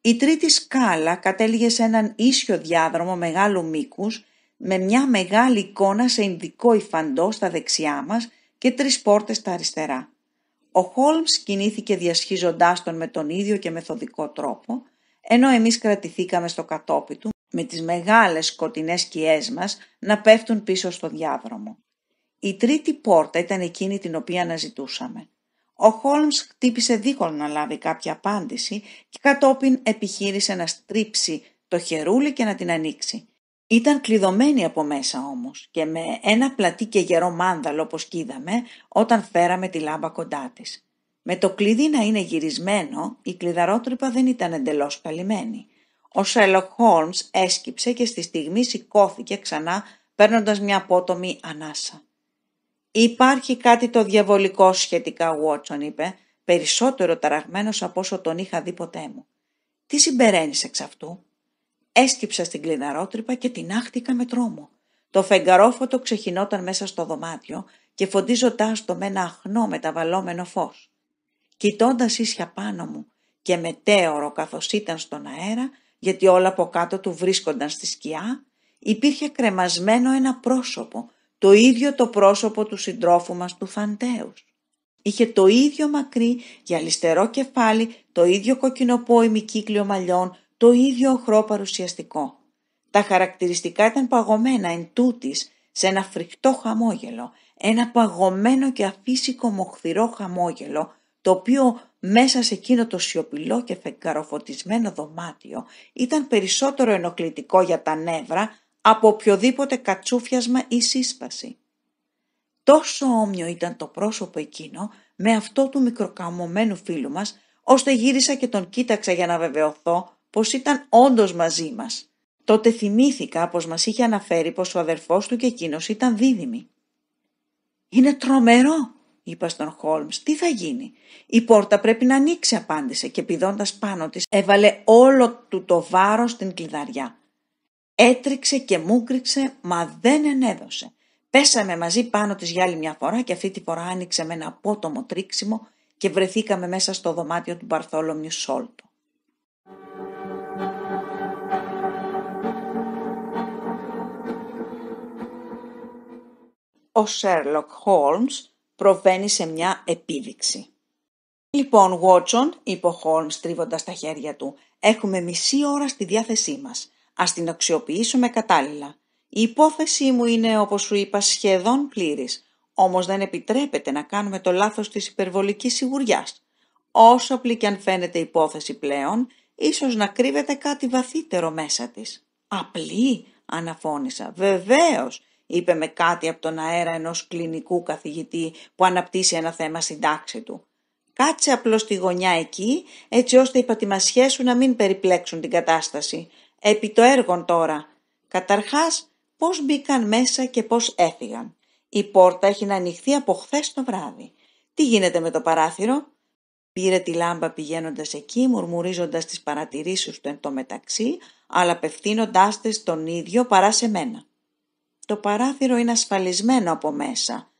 A: Η τρίτη σκάλα κατέληγε σε έναν ίσιο διάδρομο μεγάλου μήκους με μια μεγάλη εικόνα σε ινδικό υφαντό στα δεξιά μας και τρεις πόρτες στα αριστερά. Ο Χόλμς κινήθηκε διασχίζοντάς τον με τον ίδιο και μεθοδικό τρόπο, ενώ εμείς κρατηθήκαμε στο κατόπι του με τις μεγάλες σκοτεινές σκιές μας να πέφτουν πίσω στο διάδρομο. Η τρίτη πόρτα ήταν εκείνη την οποία αναζητούσαμε. Ο Χόλμς χτύπησε δίχως να λάβει κάποια απάντηση και κατόπιν επιχείρησε να στρίψει το χερούλι και να την ανοίξει. Ήταν κλειδωμένη από μέσα όμως και με ένα πλατή και γερό μάνδαλο όπως κοίδαμε όταν φέραμε τη λάμπα κοντά της. Με το κλειδί να είναι γυρισμένο, η κλειδαρότρυπα δεν ήταν εντελώς καλυμμένη. Ο Σέλοκ Χόλμς έσκυψε και στη στιγμή σηκώθηκε ξανά παίρνοντας μια απότομη ανάσα. «Υπάρχει κάτι το διαβολικό σχετικά, Βότσον», είπε, περισσότερο ταραγμένος από όσο τον είχα δει ποτέ μου. «Τι συμπεραίνεις εξ αυτού» έσκυψα στην κλιναρότρυπα και την άχτηκα με τρόμο. Το φεγγαρόφωτο ξεχινόταν μέσα στο δωμάτιο και φοντίζοντάς το με ένα αχνό μεταβαλλόμενο φως. Κοιτώντας ίσια πάνω μου και μετέωρο καθώς ήταν στον αέρα, γιατί όλα από κάτω του βρίσκονταν στη σκιά, υπήρχε κρεμασμένο ένα πρόσωπο το ίδιο το πρόσωπο του συντρόφου μας του Φαντέους. Είχε το ίδιο μακρύ γυαλιστερό κεφάλι, το ίδιο κοκκινοπόημη κύκλιο μαλλιών, το ίδιο οχρό παρουσιαστικό. Τα χαρακτηριστικά ήταν παγωμένα εν τούτης, σε ένα φρικτό χαμόγελο, ένα παγωμένο και αφύσικο μοχθηρό χαμόγελο, το οποίο μέσα σε εκείνο το σιωπηλό και φεγγαροφωτισμένο δωμάτιο ήταν περισσότερο ενοχλητικό για τα νεύρα από οποιοδήποτε κατσούφιασμα ή σύσπαση. Τόσο όμοιο ήταν το πρόσωπο εκείνο με αυτό του μικροκαμωμένου φίλου μας, ώστε γύρισα και τον κοίταξα για να βεβαιωθώ πως ήταν όντως μαζί μας. Τότε θυμήθηκα πως μας είχε αναφέρει πως ο αδερφός του και εκείνος ήταν δίδυμοι. «Είναι τρομερό», είπα στον Χόλμς. «Τι θα γίνει. Η πόρτα πρέπει να ανοίξει», απάντησε και πηδώντας πάνω της έβαλε όλο του το βάρος στην κλειδαριά. Έτριξε και μούγκριξε, μα δεν ενέδωσε. Πέσαμε μαζί πάνω της για άλλη μια φορά και αυτή τη φορά άνοιξε με ένα απότομο τρίξιμο και βρεθήκαμε μέσα στο δωμάτιο του Μπαρθόλομιου Σόλτο. Ο Σέρλοκ Χόλμς προβαίνει σε μια επίδειξη. «Λοιπόν, Βότσον», είπε ο Χόλμς τρίβοντας τα χέρια του, «έχουμε μισή ώρα στη διάθεσή μας. Ας την αξιοποιήσουμε κατάλληλα. Η υπόθεσή μου είναι, όπως σου είπα, σχεδόν πλήρης. Όμως δεν επιτρέπεται να κάνουμε το λάθος της υπερβολικής σιγουριάς. Όσο απλή και αν φαίνεται η υπόθεση πλέον, ίσως να κρύβεται κάτι βαθύτερο μέσα της. «Απλή» αναφώνησα. «Βεβαίως» είπε με κάτι από τον αέρα ενός κλινικού καθηγητή που αναπτύσσει ένα θέμα στην τάξη του. «Κάτσε απλώς τη γωνιά εκεί, έτσι ώστε οι πατημασιές σου να μην περιπλέξουν την κατάσταση. Επί το έργον τώρα. Καταρχάς, πώς μπήκαν μέσα και πώς έφυγαν. Η πόρτα έχει να ανοιχθεί από χθες το βράδυ. Τι γίνεται με το παράθυρο. Πήρε τη λάμπα πηγαίνοντας εκεί, μουρμουρίζοντας τις παρατηρήσεις του εν τω μεταξύ, αλλά απευθύνοντάς τις τον ίδιο παρά σε μένα. Το παράθυρο είναι ασφαλισμένο από μέσα.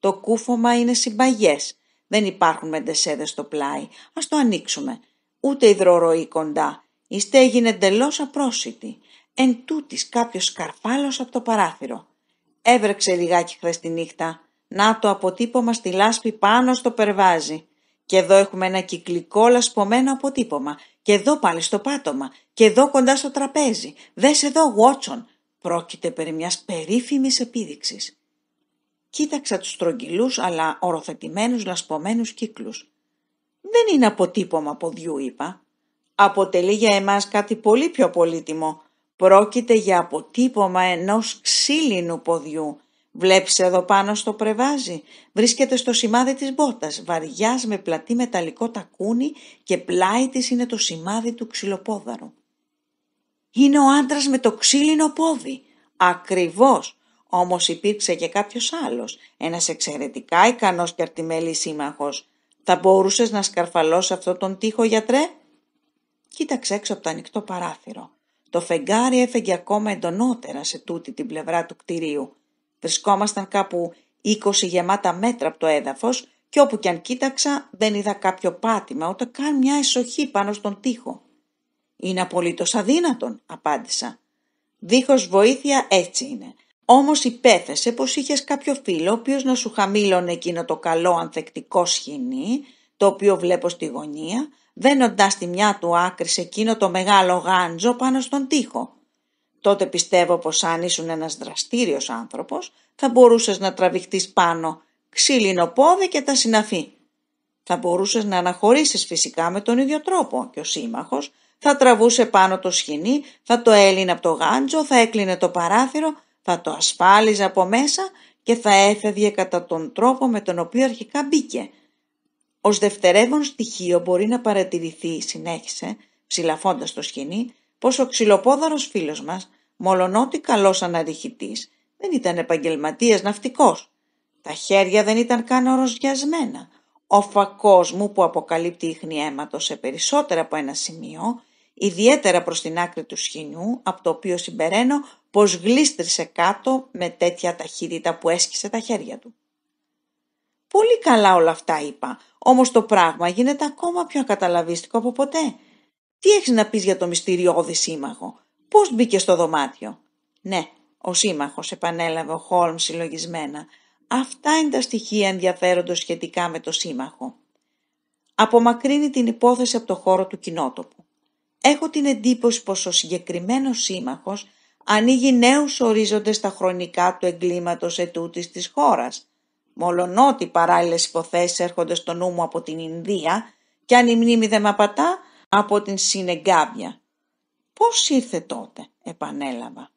A: Το κούφωμα είναι συμπαγές. Δεν υπάρχουν μεντεσέδες στο πλάι. Ας το ανοίξουμε. Ούτε υδροροή κοντά. Η στέγη εντελώ απρόσιτη. Εν τούτης κάποιος σκαρφάλος από το παράθυρο. Έβρεξε λιγάκι χθες τη νύχτα. Να το αποτύπωμα στη λάσπη πάνω στο περβάζι. Και εδώ έχουμε ένα κυκλικό λασπωμένο αποτύπωμα. Και εδώ πάλι στο πάτωμα. Και εδώ κοντά στο τραπέζι. Δες εδώ, Βότσον. Πρόκειται περί μιας περίφημης επίδειξης. Κοίταξα τους στρογγυλούς αλλά οροθετημένους λασπωμένους κύκλους. Δεν είναι αποτύπωμα ποδιού, είπα αποτελεί για εμάς κάτι πολύ πιο πολύτιμο. Πρόκειται για αποτύπωμα ενός ξύλινου ποδιού. Βλέπεις εδώ πάνω στο πρεβάζι. Βρίσκεται στο σημάδι της μπότας, βαριάς με πλατή μεταλλικό τακούνι και πλάι της είναι το σημάδι του ξυλοπόδαρου. Είναι ο άντρας με το ξύλινο πόδι. Ακριβώς. Όμως υπήρξε και κάποιος άλλος, ένας εξαιρετικά ικανός και αρτιμέλης σύμμαχος. Θα μπορούσες να σκαρφαλώσεις αυτόν τον τοίχο γιατρέ? κοίταξε έξω από το ανοιχτό παράθυρο. Το φεγγάρι έφεγε ακόμα εντονότερα σε τούτη την πλευρά του κτηρίου. Βρισκόμασταν κάπου είκοσι γεμάτα μέτρα από το έδαφος, και όπου κι αν κοίταξα δεν είδα κάποιο πάτημα ούτε καν μια εσοχή πάνω στον τοίχο. «Είναι απολύτως αδύνατον», απάντησα. Δίχως βοήθεια έτσι είναι. Όμως υπέθεσε πως είχες κάποιο φίλο ο οποίος να σου χαμήλωνε εκείνο το καλό ανθεκτικό σχοινί, το οποίο βλέπω στη γωνία δένοντάς τη μια του άκρη σε εκείνο το μεγάλο γάντζο πάνω στον τοίχο. Τότε πιστεύω πως αν ήσουν ένας δραστήριος άνθρωπος θα μπορούσες να τραβηχτείς πάνω, ξύλινο πόδι και τα συναφή. Θα μπορούσες να αναχωρήσεις φυσικά με τον ίδιο τρόπο και ο σύμμαχος θα τραβούσε πάνω το σχοινί, θα το έλυνε από το γάντζο, θα έκλεινε το παράθυρο, θα το ασφάλιζε από μέσα και θα έφευγε κατά τον τρόπο με τον οποίο αρχικά μπήκε, ως δευτερεύον στοιχείο μπορεί να παρατηρηθεί, συνέχισε, ψηλαφώντας το σκηνή, πως ο ξυλοπόδαρος φίλος μας, μολονότι καλός αναρριχητής, δεν ήταν επαγγελματίας ναυτικός. Τα χέρια δεν ήταν καν οροζιασμένα. Ο φακός μου που αποκαλύπτει ίχνη αίματος σε περισσότερα από ένα σημείο, ιδιαίτερα προς την άκρη του σχοινιού, από το οποίο συμπεραίνω πως γλίστρισε κάτω με τέτοια ταχύτητα που έσκησε τα χέρια του. Πολύ καλά όλα αυτά είπα, όμως το πράγμα γίνεται ακόμα πιο ακαταλαβίστικο από ποτέ. Τι έχεις να πεις για το μυστηριώδη σύμμαχο, πώς μπήκε στο δωμάτιο. Ναι, ο σύμμαχος επανέλαβε ο Χόλμ συλλογισμένα. Αυτά είναι τα στοιχεία ενδιαφέροντος σχετικά με το σύμμαχο. Απομακρύνει την υπόθεση από το χώρο του κοινότοπου. Έχω την εντύπωση πως ο συγκεκριμένος σύμμαχος ανοίγει νέους ορίζοντες στα χρονικά του εγκλήματος ετούτης της χώρας. Μολονότι παράλληλες υποθέσεις έρχονται στο νου μου από την Ινδία και αν η μνήμη δεν με απατά, από την Συνεγκάμπια. Πώς ήρθε τότε, επανέλαβα.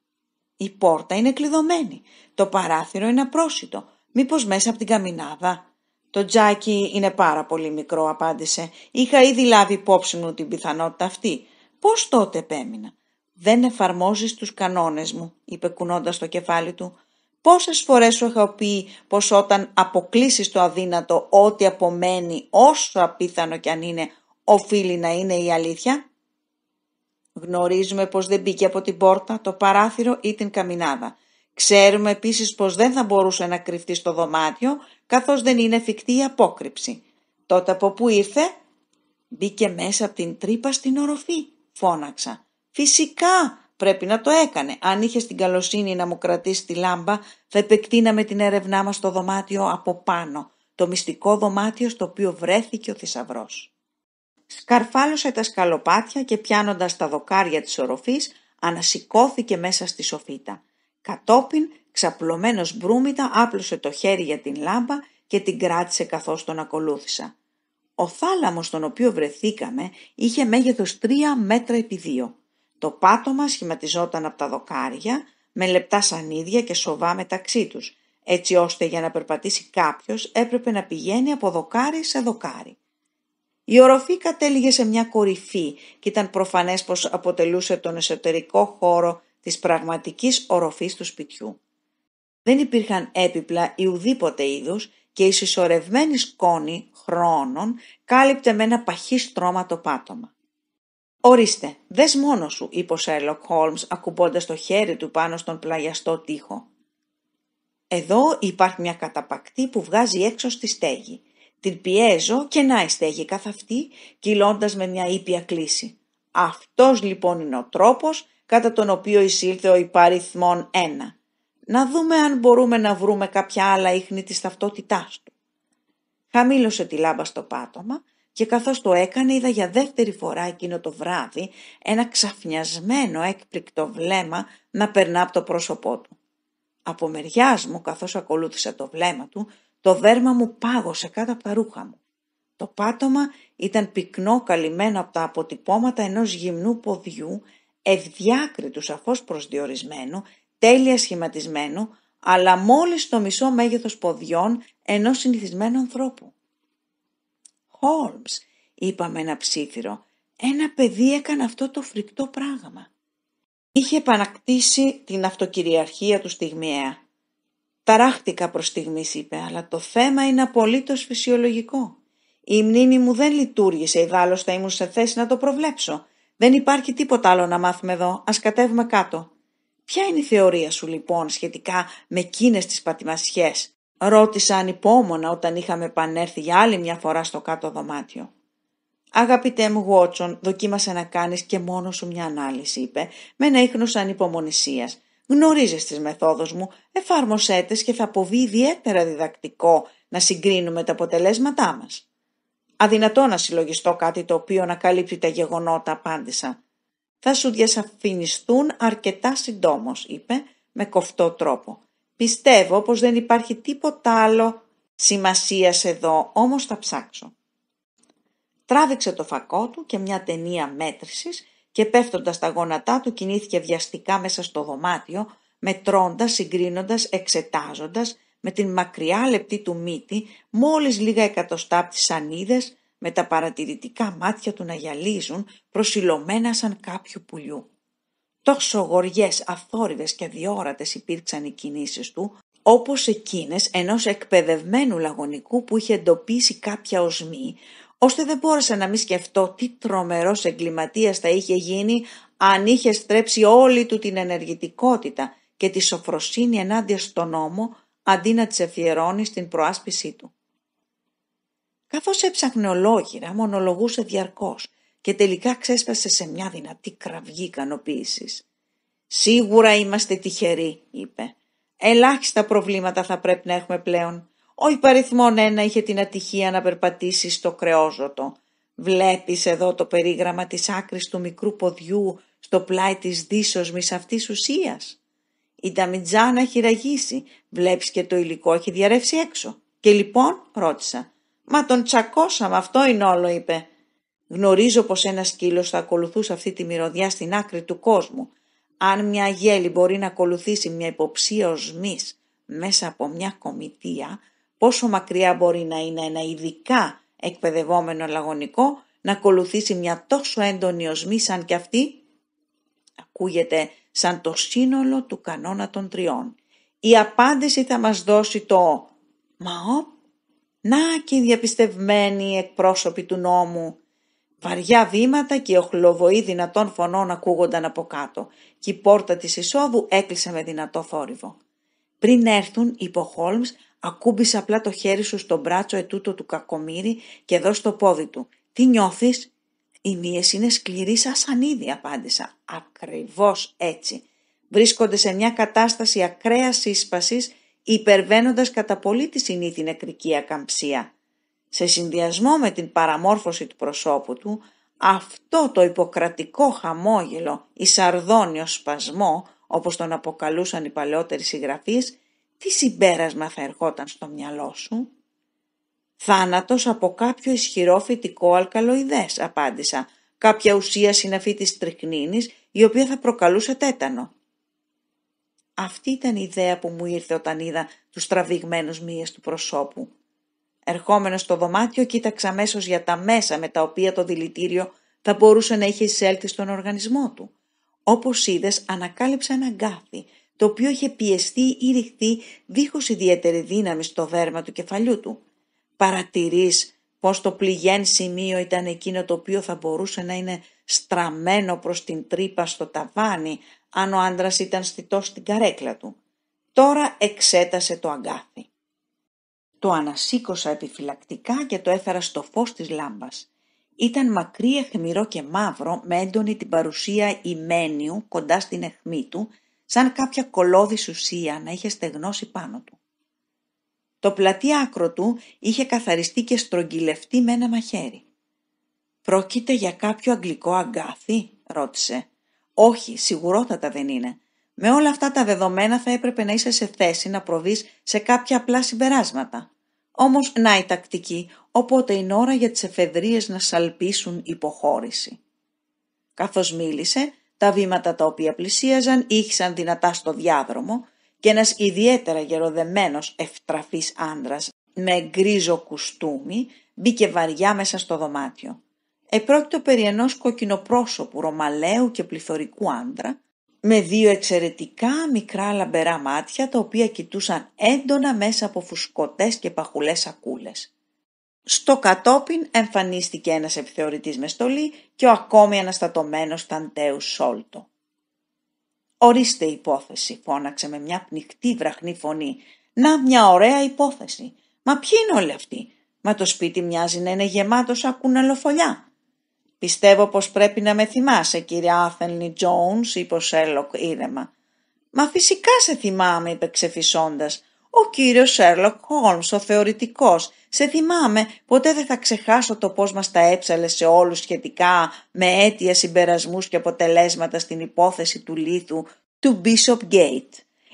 A: Η πόρτα είναι κλειδωμένη, το παράθυρο είναι απρόσιτο, μήπως μέσα από την καμινάδα. Το τζάκι είναι πάρα πολύ μικρό, απάντησε. Είχα ήδη λάβει υπόψη μου την πιθανότητα αυτή. Πώς τότε επέμεινα. Δεν εφαρμόζεις τους κανόνες μου, είπε κουνώντας το κεφάλι του. Πόσες φορές σου έχω πει πως όταν αποκλείσεις το αδύνατο ό,τι απομένει όσο απίθανο κι αν είναι οφείλει να είναι η αλήθεια. Γνωρίζουμε πως δεν μπήκε από την πόρτα, το παράθυρο ή την καμινάδα. Ξέρουμε επίσης πως δεν θα μπορούσε να κρυφτεί στο δωμάτιο καθώς δεν είναι εφικτή η απόκρυψη. Τότε από που ήρθε μπήκε μέσα από την τρύπα στην οροφή, φώναξα. Φυσικά Πρέπει να το έκανε. Αν είχε την καλοσύνη να μου κρατήσει τη λάμπα, θα επεκτείναμε την έρευνά μας στο δωμάτιο από πάνω, το μυστικό δωμάτιο στο οποίο βρέθηκε ο θησαυρός. Σκαρφάλωσε τα σκαλοπάτια και πιάνοντας τα δοκάρια της οροφής ανασηκώθηκε μέσα στη σοφίτα. Κατόπιν, ξαπλωμένος μπρούμητα, άπλωσε το χέρι για την λάμπα και την κράτησε καθώς τον ακολούθησα. Ο θάλαμος στον οποίο βρεθήκαμε είχε μέγεθος τρία μέτρα επί δύο. Το πάτωμα σχηματιζόταν από τα δοκάρια, με λεπτά σανίδια και σοβά μεταξύ τους, έτσι ώστε για να περπατήσει κάποιος έπρεπε να πηγαίνει από δοκάρι σε δοκάρι. Η οροφή κατέληγε σε μια κορυφή και ήταν προφανές πως αποτελούσε τον εσωτερικό χώρο της πραγματικής οροφής του σπιτιού. Δεν υπήρχαν έπιπλα ή ουδήποτε είδους και η συσσωρευμένη σκόνη χρόνων κάλυπτε με ένα παχύ στρώμα το πάτωμα. «Ορίστε, δες μόνο σου», είπε ο Σέρλοκ Χόλμς ακουμπώντας το χέρι του πάνω στον πλαγιαστό τοίχο. «Εδώ υπάρχει μια καταπακτή που βγάζει έξω στη στέγη. Την πιέζω και να η στέγη καθ' αυτή, κυλώντας με μια ήπια κλίση. Αυτός λοιπόν είναι ο τρόπος κατά τον οποίο εισήλθε ο υπαριθμόν ένα. Να δούμε αν μπορούμε να βρούμε κάποια άλλα ίχνη της ταυτότητάς του. Χαμήλωσε τη λάμπα στο πάτωμα και καθώς το έκανε είδα για δεύτερη φορά εκείνο το βράδυ ένα ξαφνιασμένο έκπληκτο βλέμμα να περνά από το πρόσωπό του. Από μεριάς μου, καθώς ακολούθησα το βλέμμα του, το δέρμα μου πάγωσε κάτω από τα ρούχα μου. Το πάτωμα ήταν πυκνό καλυμμένο από τα αποτυπώματα ενός γυμνού ποδιού, ευδιάκριτου σαφώς προσδιορισμένου τέλεια σχηματισμένου αλλά μόλις το μισό μέγεθος ποδιών ενός συνηθισμένου ανθρώπου. «Χόλμς», είπα με ένα ψήθυρο, ένα παιδί έκανε αυτό το φρικτό πράγμα. Είχε επανακτήσει την αυτοκυριαρχία του στιγμιαία. Ταράχτηκα προς στιγμής είπε, αλλά το θέμα είναι απολύτως φυσιολογικό. Η μνήμη μου δεν λειτουργήσε, ιδάλλως θα ήμουν σε θέση να το προβλέψω. Δεν υπάρχει τίποτα άλλο να μάθουμε εδώ, ας κατέβουμε κάτω. Ποια είναι η θεωρία σου λοιπόν σχετικά με εκείνες τις πατημασιές ρώτησα ανυπόμονα όταν είχαμε πανέρθει για άλλη μια φορά στο κάτω δωμάτιο. «Αγαπητέ μου Γουότσον, δοκίμασε να κάνεις και μόνος σου μια ανάλυση», είπε, με ένα ίχνος ανυπομονησίας. «Γνωρίζεις τις μεθόδους μου, εφάρμοσέ τες και θα αποβεί ιδιαίτερα διδακτικό να συγκρίνουμε τα αποτελέσματά μας». «Αδυνατό να συλλογιστώ κάτι το οποίο να καλύπτει τα γεγονότα», απάντησα. «Θα σου διασαφινιστούν αρκετά συντόμως», είπε, με κοφτό τρόπο. Πιστεύω πως δεν υπάρχει τίποτα άλλο σημασίας εδώ, όμως θα ψάξω. Τράβηξε το φακό του και μια ταινία μέτρησης και πέφτοντας τα γόνατά του κινήθηκε βιαστικά μέσα στο δωμάτιο, μετρώντας, συγκρίνοντας, εξετάζοντας με την μακριά λεπτή του μύτη μόλις λίγα εκατοστά από τις σανίδες με τα παρατηρητικά μάτια του να γυαλίζουν προσιλωμένα σαν κάποιου πουλιού. Τόσο γοριές, αθόρυβες και διόρατες υπήρξαν οι κινήσεις του, όπως εκείνες ενός εκπαιδευμένου λαγωνικού που είχε εντοπίσει κάποια οσμή, ώστε δεν μπόρεσα να μη σκεφτώ τι τρομερός εγκληματίας θα είχε γίνει αν είχε στρέψει όλη του την ενεργητικότητα και τη σοφροσύνη ενάντια στον νόμο αντί να τις εφιερώνει στην προάσπισή του. Καθώς έψαχνε ολόγυρα, μονολογούσε διαρκώς και τελικά ξέσπασε σε μια δυνατή κραυγή ικανοποίησης. «Σίγουρα είμαστε τυχεροί», είπε. «Ελάχιστα προβλήματα θα πρέπει να έχουμε πλέον. Ο υπαριθμόν ένα είχε την ατυχία να περπατήσει στο κρεόζωτο. Βλέπεις εδώ το περίγραμμα της άκρης του μικρού ποδιού στο πλάι της δίσοσμης αυτής ουσίας. Η ταμιτζάνα έχει ραγίσει, βλέπεις και το υλικό έχει διαρρεύσει έξω. Και λοιπόν, ρώτησα, «Μα τον τσακώσαμε, αυτό είναι όλο», είπε. Γνωρίζω πως ένας σκύλος θα ακολουθούσε αυτή τη μυρωδιά στην άκρη του κόσμου. Αν μια γέλη μπορεί να ακολουθήσει μια υποψία οσμής μέσα από μια κομιτεία, πόσο μακριά μπορεί να είναι ένα ειδικά εκπαιδευόμενο λαγωνικό να ακολουθήσει μια τόσο έντονη οσμή σαν κι αυτή. Ακούγεται σαν το σύνολο του κανόνα των τριών. Η απάντηση θα μας δώσει το «Μα να και οι διαπιστευμένοι εκπρόσωποι του νόμου, Βαριά βήματα και οχλοβοή δυνατών φωνών ακούγονταν από κάτω και η πόρτα της εισόδου έκλεισε με δυνατό θόρυβο. Πριν έρθουν, είπε ο Χόλμς, ακούμπησε απλά το χέρι σου στο μπράτσο ετούτο του κακομύρη και εδώ το πόδι του. Τι νιώθεις? Οι μύες είναι σκληροί σαν σανίδι, απάντησα. Ακριβώς έτσι. Βρίσκονται σε μια κατάσταση ακραία σύσπασης, υπερβαίνοντας κατά πολύ τη συνήθη νεκρική ακαμψία σε συνδυασμό με την παραμόρφωση του προσώπου του, αυτό το υποκρατικό χαμόγελο ή σαρδόνιο σπασμό, όπως τον αποκαλούσαν οι παλαιότεροι συγγραφείς, τι συμπέρασμα θα ερχόταν στο μυαλό σου. «Θάνατος από κάποιο ισχυρό φυτικό αλκαλοειδές», απάντησα, «κάποια ουσία συναφή της τρικνίνης, η οποία θα προκαλούσε τέτανο». Αυτή ήταν η ιδέα που μου ήρθε όταν είδα τους τραβηγμένους μύες του προσώπου Ερχόμενος στο δωμάτιο κοίταξα αμέσως για τα μέσα με τα οποία το δηλητήριο θα μπορούσε να είχε εισέλθει στον οργανισμό του. όπως είδες ανακάλυψε ένα αγκάθι, το οποίο είχε πιεστεί ή ρηχθεί δίχως ιδιαίτερη δύναμη στο δέρμα του κεφαλιού του. Παρατηρείς πως το πληγέν σημείο ήταν εκείνο το οποίο θα μπορούσε να είναι στραμμένο προς την τρύπα στο ταβάνι, αν ο άντρας ήταν στητό στην καρέκλα του. Τώρα εξέτασε το αγκάθι. Το ανασήκωσα επιφυλακτικά και το έφερα στο φως της λάμπας. Ήταν μακρύ, αιχμηρό και μαύρο, με έντονη την παρουσία ημένιου κοντά στην αιχμή του, σαν κάποια κολόδης ουσία να είχε στεγνώσει πάνω του. Το πλατή άκρο του είχε καθαριστεί και στρογγυλευτεί με ένα μαχαίρι. «Πρόκειται για κάποιο αγγλικό αγκάθι» ρώτησε. «Όχι, σιγουρότατα δεν είναι. Με όλα αυτά τα δεδομένα θα έπρεπε να είσαι σε θέση να προβείς σε κάποια απλά συμπεράσματα. Όμως να η τακτική, οπότε είναι ώρα για τις εφεδρίες να σαλπίσουν υποχώρηση. Καθώς μίλησε, τα βήματα τα οποία πλησίαζαν ήχησαν δυνατά στο διάδρομο και ένας ιδιαίτερα γεροδεμένος ευτραφής άντρας με γκρίζο κουστούμι μπήκε βαριά μέσα στο δωμάτιο. Επρόκειτο περί ενός κοκκινοπρόσωπου ρωμαλαίου και πληθωρικού άντρα, με δύο εξαιρετικά μικρά λαμπερά μάτια τα οποία κοιτούσαν έντονα μέσα από φουσκωτές και παχουλές σακούλες. Στο κατόπιν εμφανίστηκε ένας επιθεωρητής με στολή και ο ακόμη αναστατωμένος Ταντέους Σόλτο. «Ορίστε υπόθεση», φώναξε με μια πνιχτή βραχνή φωνή. «Να μια ωραία υπόθεση. Μα ποιοι είναι όλοι αυτοί. Μα το σπίτι μοιάζει να είναι γεμάτο λοφολιά. «Πιστεύω πως πρέπει να με θυμάσαι, κύριε Άθενλι Τζόουνς», είπε ο Σέρλοκ ήρεμα. «Μα φυσικά σε θυμάμαι», είπε ξεφυσώντας. «Ο κύριος Σέρλοκ Χόλμς, ο θεωρητικός, σε θυμάμαι, ποτέ δεν θα ξεχάσω το πώς μας τα έψαλε σε όλους σχετικά με αίτια συμπερασμούς και αποτελέσματα στην υπόθεση του λίθου του Bishop Gate.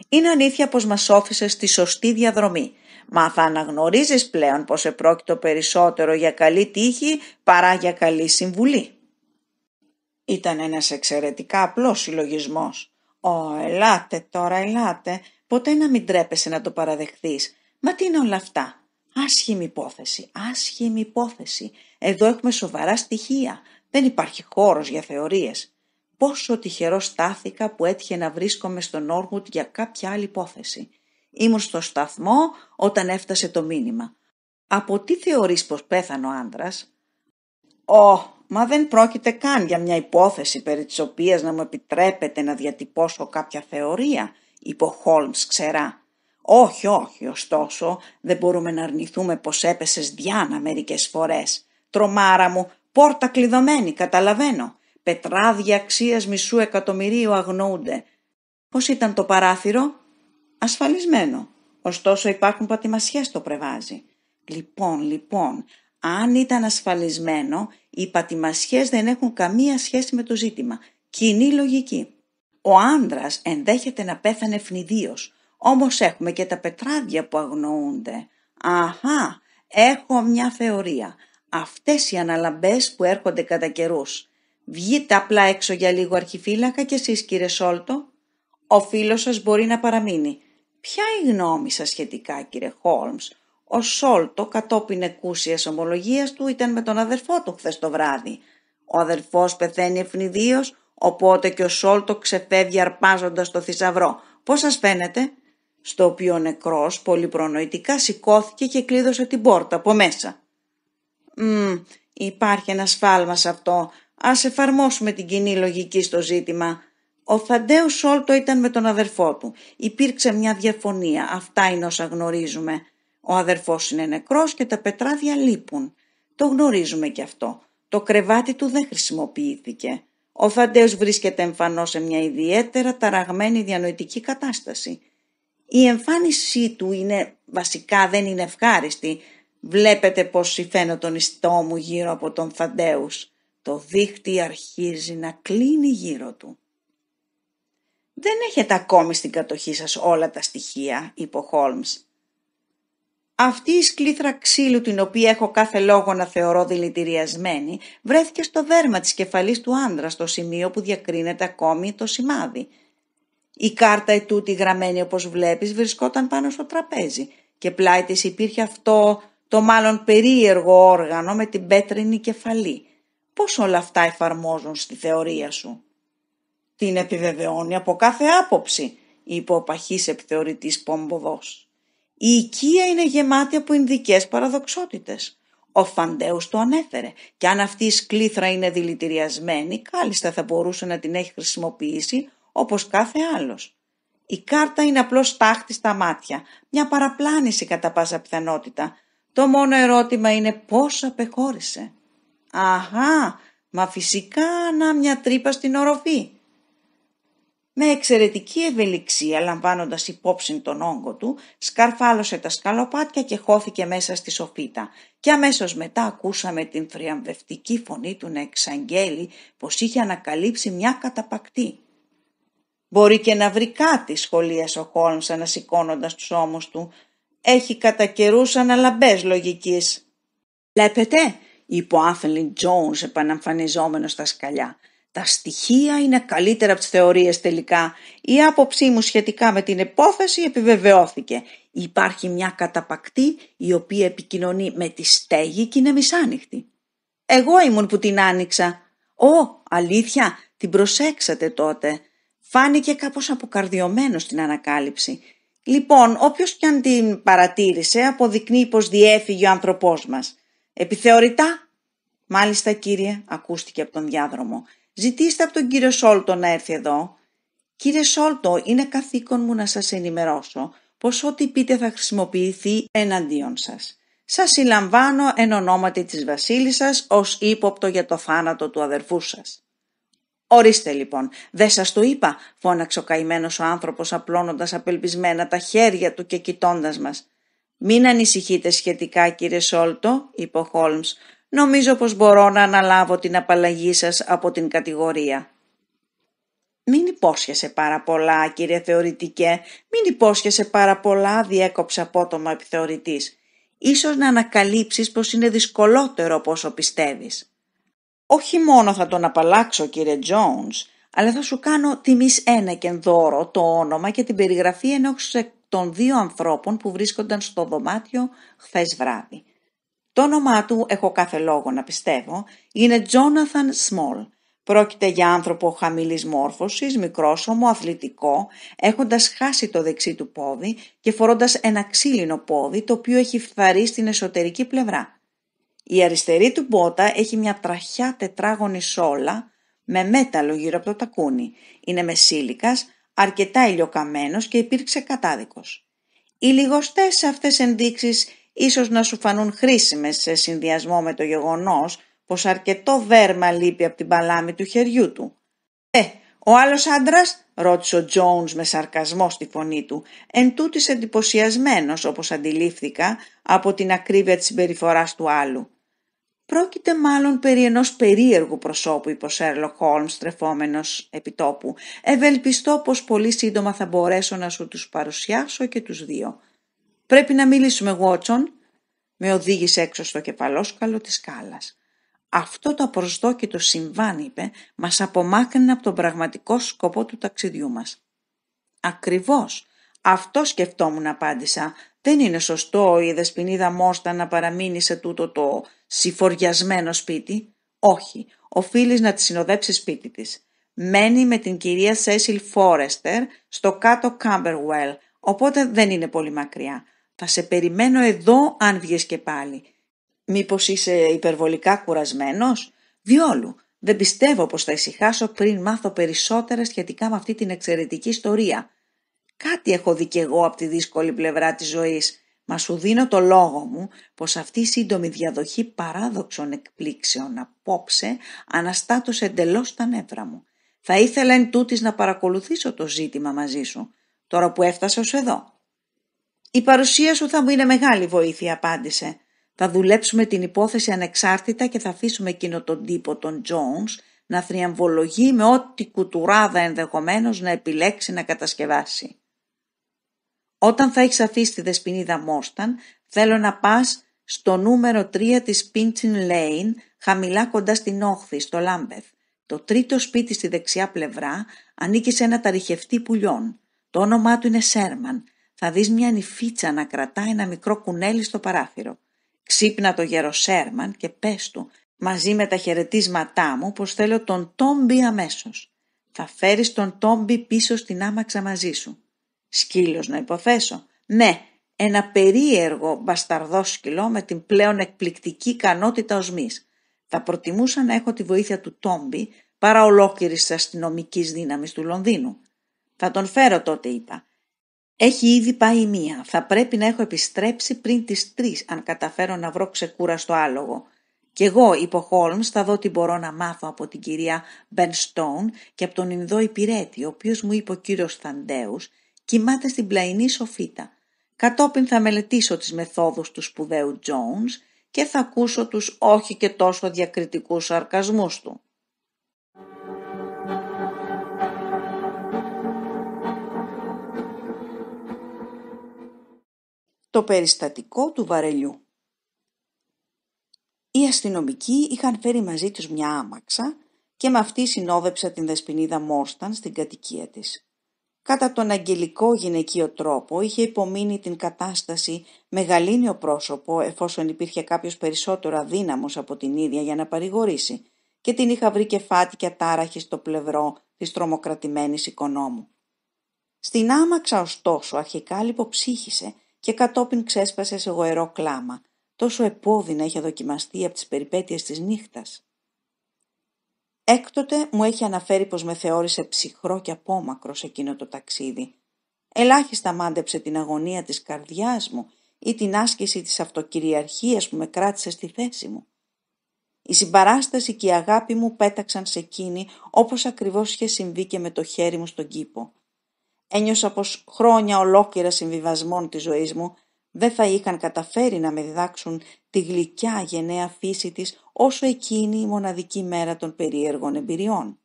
A: Είναι αλήθεια πως μας όφησε στη σωστή διαδρομή μα θα αναγνωρίζεις πλέον πως επρόκειτο περισσότερο για καλή τύχη παρά για καλή συμβουλή. Ήταν ένας εξαιρετικά απλός συλλογισμός. «Ω, ελάτε τώρα, ελάτε, ποτέ να μην τρέπεσαι να το παραδεχθείς. Μα τι είναι όλα αυτά. Άσχημη υπόθεση, άσχημη υπόθεση. Εδώ έχουμε σοβαρά στοιχεία. Δεν υπάρχει χώρος για θεωρίες. Πόσο τυχερός στάθηκα που έτυχε να βρίσκομαι στον Όργουτ για κάποια άλλη υπόθεση. Ήμουν στο σταθμό όταν έφτασε το μήνυμα. Από τι θεωρείς πως πέθανε ο άντρας? Ω, μα δεν πρόκειται καν για μια υπόθεση περί της οποίας να μου επιτρέπετε να διατυπώσω κάποια θεωρία, είπε ο Χόλμς ξερά. Όχι, όχι, ωστόσο, δεν μπορούμε να αρνηθούμε πως έπεσες διάνα μερικές φορές. Τρομάρα μου, πόρτα κλειδωμένη, καταλαβαίνω. Πετράδια αξίας μισού εκατομμυρίου αγνοούνται. Πώς ήταν το παράθυρο, ασφαλισμένο. Ωστόσο υπάρχουν πατημασιές στο πρεβάζι. Λοιπόν, λοιπόν, αν ήταν ασφαλισμένο, οι πατημασιές δεν έχουν καμία σχέση με το ζήτημα. Κοινή λογική. Ο άντρα ενδέχεται να πέθανε φνηδίω. όμως έχουμε και τα πετράδια που αγνοούνται. Αχά, έχω μια θεωρία. Αυτές οι αναλαμπε που έρχονται κατά καιρούς. Βγείτε απλά έξω για λίγο αρχιφύλακα και εσείς, κύριε Σόλτο. Ο φίλος σας μπορεί να παραμείνει. Ποια η γνώμη σας σχετικά, κύριε Χόλμς. Ο Σόλτο, κατόπιν εκούσιας ομολογίας του, ήταν με τον αδερφό του χθες το βράδυ. Ο αδερφός πεθαίνει ευνηδίως, οπότε και ο Σόλτο ξεφεύγει αρπάζοντας το θησαυρό. Πώς σας φαίνεται? Στο οποίο ο νεκρός πολυπρονοητικά σηκώθηκε και κλείδωσε την πόρτα από μέσα. «Μμ, υπάρχει ένας σφάλμα σε αυτό. Ας εφαρμόσουμε την κοινή λογική στο ζήτημα. Ο Θαντέου Σόλτο ήταν με τον αδερφό του. Υπήρξε μια διαφωνία. Αυτά είναι όσα γνωρίζουμε. Ο αδερφός είναι νεκρός και τα πετράδια λείπουν. Το γνωρίζουμε κι αυτό. Το κρεβάτι του δεν χρησιμοποιήθηκε. Ο Θαντέος βρίσκεται εμφανώς σε μια ιδιαίτερα ταραγμένη διανοητική κατάσταση. Η εμφάνισή του είναι βασικά δεν είναι ευχάριστη. Βλέπετε πως συφαίνω τον ιστό μου γύρω από τον Θαντέους. Το δίχτυ αρχίζει να κλείνει γύρω του. Δεν έχετε ακόμη στην κατοχή σας όλα τα στοιχεία, είπε ο Χόλμς. Αυτή η σκλήθρα ξύλου την οποία έχω κάθε λόγο να θεωρώ δηλητηριασμένη βρέθηκε στο δέρμα της κεφαλής του άντρα στο σημείο που διακρίνεται ακόμη το σημάδι. Η κάρτα ετούτη γραμμένη όπως βλέπεις βρισκόταν πάνω στο τραπέζι και πλάι της υπήρχε αυτό το μάλλον περίεργο όργανο με την πέτρινη κεφαλή. Πώς όλα αυτά εφαρμόζουν στη θεωρία σου την επιβεβαιώνει από κάθε άποψη, είπε ο παχής επιθεωρητής Πομποδός. Η οικία είναι γεμάτη από ινδικές παραδοξότητες. Ο Φαντέους το ανέφερε και αν αυτή η σκλήθρα είναι δηλητηριασμένη, κάλλιστα θα μπορούσε να την έχει χρησιμοποιήσει όπως κάθε άλλος. Η κάρτα είναι απλώς τάχτη στα μάτια, μια παραπλάνηση κατά πάσα πιθανότητα. Το μόνο ερώτημα είναι πώς απεχώρησε. Αχά, μα φυσικά να μια τρύπα στην οροφή. Με εξαιρετική ευελιξία, λαμβάνοντας υπόψη τον όγκο του, σκαρφάλωσε τα σκαλοπάτια και χώθηκε μέσα στη σοφίτα και αμέσως μετά ακούσαμε την θριαμβευτική φωνή του να εξαγγέλει πως είχε ανακαλύψει μια καταπακτή. «Μπορεί και να βρει κάτι», σχολίασε ο Χόλμς ανασηκώνοντας τους ώμους του. «Έχει κατά καιρούς αναλαμπές λογικής». «Βλέπετε», είπε ο Άθελιν Τζόουνς επαναμφανιζόμενος στα σκαλιά. Τα στοιχεία είναι καλύτερα από τις θεωρίες τελικά. Η άποψή μου σχετικά με την υπόθεση επιβεβαιώθηκε. Υπάρχει μια καταπακτή η οποία επικοινωνεί με τη στέγη και είναι μισάνοιχτη. Εγώ ήμουν που την άνοιξα. Ω, αλήθεια, την προσέξατε τότε. Φάνηκε κάπως αποκαρδιωμένος στην ανακάλυψη. Λοιπόν, όποιος κι αν την παρατήρησε αποδεικνύει πως διέφυγε ο άνθρωπός μας. Επιθεωρητά. Μάλιστα κύριε, ακούστηκε από τον διάδρομο. Ζητήστε από τον κύριο Σόλτο να έρθει εδώ. Κύριε Σόλτο, είναι καθήκον μου να σας ενημερώσω πως ό,τι πείτε θα χρησιμοποιηθεί εναντίον σας. Σας συλλαμβάνω εν ονόματι της βασίλισσας ως ύποπτο για το θάνατο του αδερφού σας. Ορίστε λοιπόν, δεν σας το είπα, φώναξε ο καημένος ο άνθρωπος απλώνοντας απελπισμένα τα χέρια του και κοιτώντας μας. Μην ανησυχείτε σχετικά κύριε Σόλτο, είπε ο Χόλμς νομίζω πως μπορώ να αναλάβω την απαλλαγή σας από την κατηγορία. Μην υπόσχεσαι πάρα πολλά, κύριε θεωρητικέ, μην υπόσχεσαι πάρα πολλά, διέκοψε απότομα επιθεωρητής. Ίσως να ανακαλύψεις πως είναι δυσκολότερο από όσο πιστεύεις. Όχι μόνο θα τον απαλλάξω, κύριε Τζόουνς, αλλά θα σου κάνω τιμής ένα και δώρο το όνομα και την περιγραφή ενός των δύο ανθρώπων που βρίσκονταν στο δωμάτιο χθες βράδυ. Το όνομά του, έχω κάθε λόγο να πιστεύω, είναι Τζόναθαν Σμόλ. Πρόκειται για άνθρωπο χαμηλής μόρφωσης, μικρόσωμο, αθλητικό, έχοντας χάσει το δεξί του πόδι και φορώντας ένα ξύλινο πόδι το οποίο έχει φθαρεί στην εσωτερική πλευρά. Η αριστερή του μπότα έχει μια τραχιά τετράγωνη σόλα με μέταλλο γύρω από το τακούνι. Είναι μεσήλικας, αρκετά ηλιοκαμένος και υπήρξε κατάδικος. Οι λιγοστές αυτές ενδείξεις ίσως να σου φανούν χρήσιμες σε συνδυασμό με το γεγονός πως αρκετό δέρμα λείπει από την παλάμη του χεριού του. «Ε, ο άλλος άντρας, ρώτησε ο Τζόουνς με σαρκασμό στη φωνή του, εν τούτης εντυπωσιασμένος όπως αντιλήφθηκα από την ακρίβεια της συμπεριφοράς του άλλου. Πρόκειται μάλλον περί ενός περίεργου προσώπου, είπε ο Σέρλο Χόλμ, στρεφόμενος επιτόπου. Ευελπιστώ πως πολύ σύντομα θα μπορέσω να σου τους παρουσιάσω και τους δύο. «Πρέπει να μιλήσουμε, Γουότσον», με οδήγησε έξω στο κεφαλόσκαλο της σκάλας. Αυτό το απροσδόκητο συμβάν, είπε, μας απομάκρυνε από τον πραγματικό σκοπό του ταξιδιού μας. «Ακριβώς. Αυτό σκεφτόμουν», απάντησα. «Δεν είναι σωστό η δεσποινίδα Μόστα να παραμείνει σε τούτο το συφοριασμένο σπίτι. Όχι, οφείλεις να τη συνοδέψεις σπίτι της. Μένει με την κυρία Σέσιλ Φόρεστερ στο κάτω Κάμπερουέλ, οπότε δεν είναι πολύ μακριά. Θα σε περιμένω εδώ αν βγεις και πάλι. Μήπως είσαι υπερβολικά κουρασμένος. Διόλου. Δεν πιστεύω πως θα ησυχάσω πριν μάθω περισσότερα σχετικά με αυτή την εξαιρετική ιστορία. Κάτι έχω δει κι εγώ από τη δύσκολη πλευρά της ζωής. Μα σου δίνω το λόγο μου πως αυτή η σύντομη διαδοχή παράδοξων εκπλήξεων απόψε αναστάτωσε εντελώς τα νεύρα μου. Θα ήθελα εν τούτης να παρακολουθήσω το ζήτημα μαζί σου, τώρα που έφτασες εδώ. Η παρουσία σου θα μου είναι μεγάλη βοήθεια, απάντησε. Θα δουλέψουμε την υπόθεση ανεξάρτητα και θα αφήσουμε εκείνο τον τύπο τον Τζόνς να θριαμβολογεί με ό,τι κουτουράδα ενδεχομένως να επιλέξει να κατασκευάσει. Όταν θα έχεις αφήσει τη δεσποινίδα Μόσταν, θέλω να πας στο νούμερο 3 της Πίντσιν Lane, χαμηλά κοντά στην όχθη, στο Λάμπεθ. Το τρίτο σπίτι στη δεξιά πλευρά ανήκει σε ένα ταριχευτή πουλιών. Το όνομά του είναι Σέρμαν θα δεις μια νυφίτσα να κρατάει ένα μικρό κουνέλι στο παράθυρο. Ξύπνα το γεροσέρμαν και πες του, μαζί με τα χαιρετίσματά μου, πως θέλω τον Τόμπι αμέσως. Θα φέρεις τον Τόμπι πίσω στην άμαξα μαζί σου. Σκύλος να υποθέσω. Ναι, ένα περίεργο μπασταρδό σκυλό με την πλέον εκπληκτική ικανότητα οσμής. Θα προτιμούσα να έχω τη βοήθεια του Τόμπι παρά ολόκληρης αστυνομικής δύναμης του Λονδίνου. Θα τον φέρω τότε, είπα. Έχει ήδη πάει η μία. Θα πρέπει να έχω επιστρέψει πριν τις τρεις αν καταφέρω να βρω ξεκούραστο άλογο. Κι εγώ, είπε ο Χόλμ, θα δω τι μπορώ να μάθω από την κυρία Μπεν Στόουν και από τον Ινδό υπηρέτη, ο οποίος μου είπε ο κύριος Θαντέους, κοιμάται στην πλαϊνή σοφίτα. Κατόπιν θα μελετήσω τις μεθόδους του σπουδαίου Τζόουν και θα ακούσω τους όχι και τόσο διακριτικούς σαρκασμούς του. το περιστατικό του βαρελιού. Οι αστυνομικοί είχαν φέρει μαζί τους μια άμαξα και με αυτή συνόδεψα την δεσποινίδα Μόρσταν στην κατοικία της. Κατά τον αγγελικό γυναικείο τρόπο είχε υπομείνει την κατάσταση γαλήνιο πρόσωπο εφόσον υπήρχε κάποιος περισσότερο αδύναμος από την ίδια για να παρηγορήσει και την είχα βρει και ατάραχη... στο πλευρό της τρομοκρατημένης οικονόμου. Στην άμαξα ωστόσο αρχικά λιποψύχησε και κατόπιν ξέσπασε σε γοερό κλάμα. Τόσο επώδυνα είχε δοκιμαστεί από τις περιπέτειες της νύχτας. Έκτοτε μου έχει αναφέρει πως με θεώρησε ψυχρό και απόμακρο σε εκείνο το ταξίδι. Ελάχιστα μάντεψε την αγωνία της καρδιάς μου ή την άσκηση της αυτοκυριαρχίας που με κράτησε στη θέση μου. Η συμπαράσταση και η αγάπη μου πέταξαν σε εκείνη όπως ακριβώς είχε συμβεί και με το χέρι μου στον κήπο. Ένιωσα πως χρόνια ολόκληρα συμβιβασμών της ζωής μου δεν θα είχαν καταφέρει να με διδάξουν τη γλυκιά γενναία φύση της όσο εκείνη η μοναδική μέρα των περίεργων εμπειριών.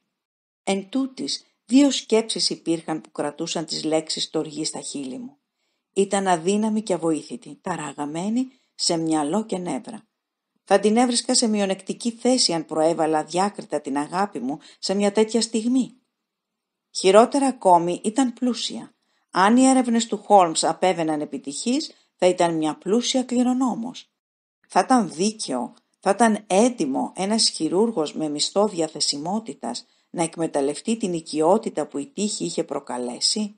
A: Εν τούτης, δύο σκέψεις υπήρχαν που κρατούσαν τις λέξεις τοργή στα χείλη μου. Ήταν αδύναμη και αβοήθητη, ταραγαμένη σε μυαλό και νεύρα. Θα την έβρισκα σε μειονεκτική θέση αν προέβαλα διάκριτα την αγάπη μου σε μια τέτοια στιγμή. Χειρότερα ακόμη ήταν πλούσια. Αν οι έρευνες του Χόλμ απέβαιναν επιτυχής, θα ήταν μια πλούσια κληρονόμος. Θα ήταν δίκαιο, θα ήταν έτοιμο ένας χειρούργος με μισθό διαθεσιμότητας να εκμεταλλευτεί την οικειότητα που η τύχη είχε προκαλέσει.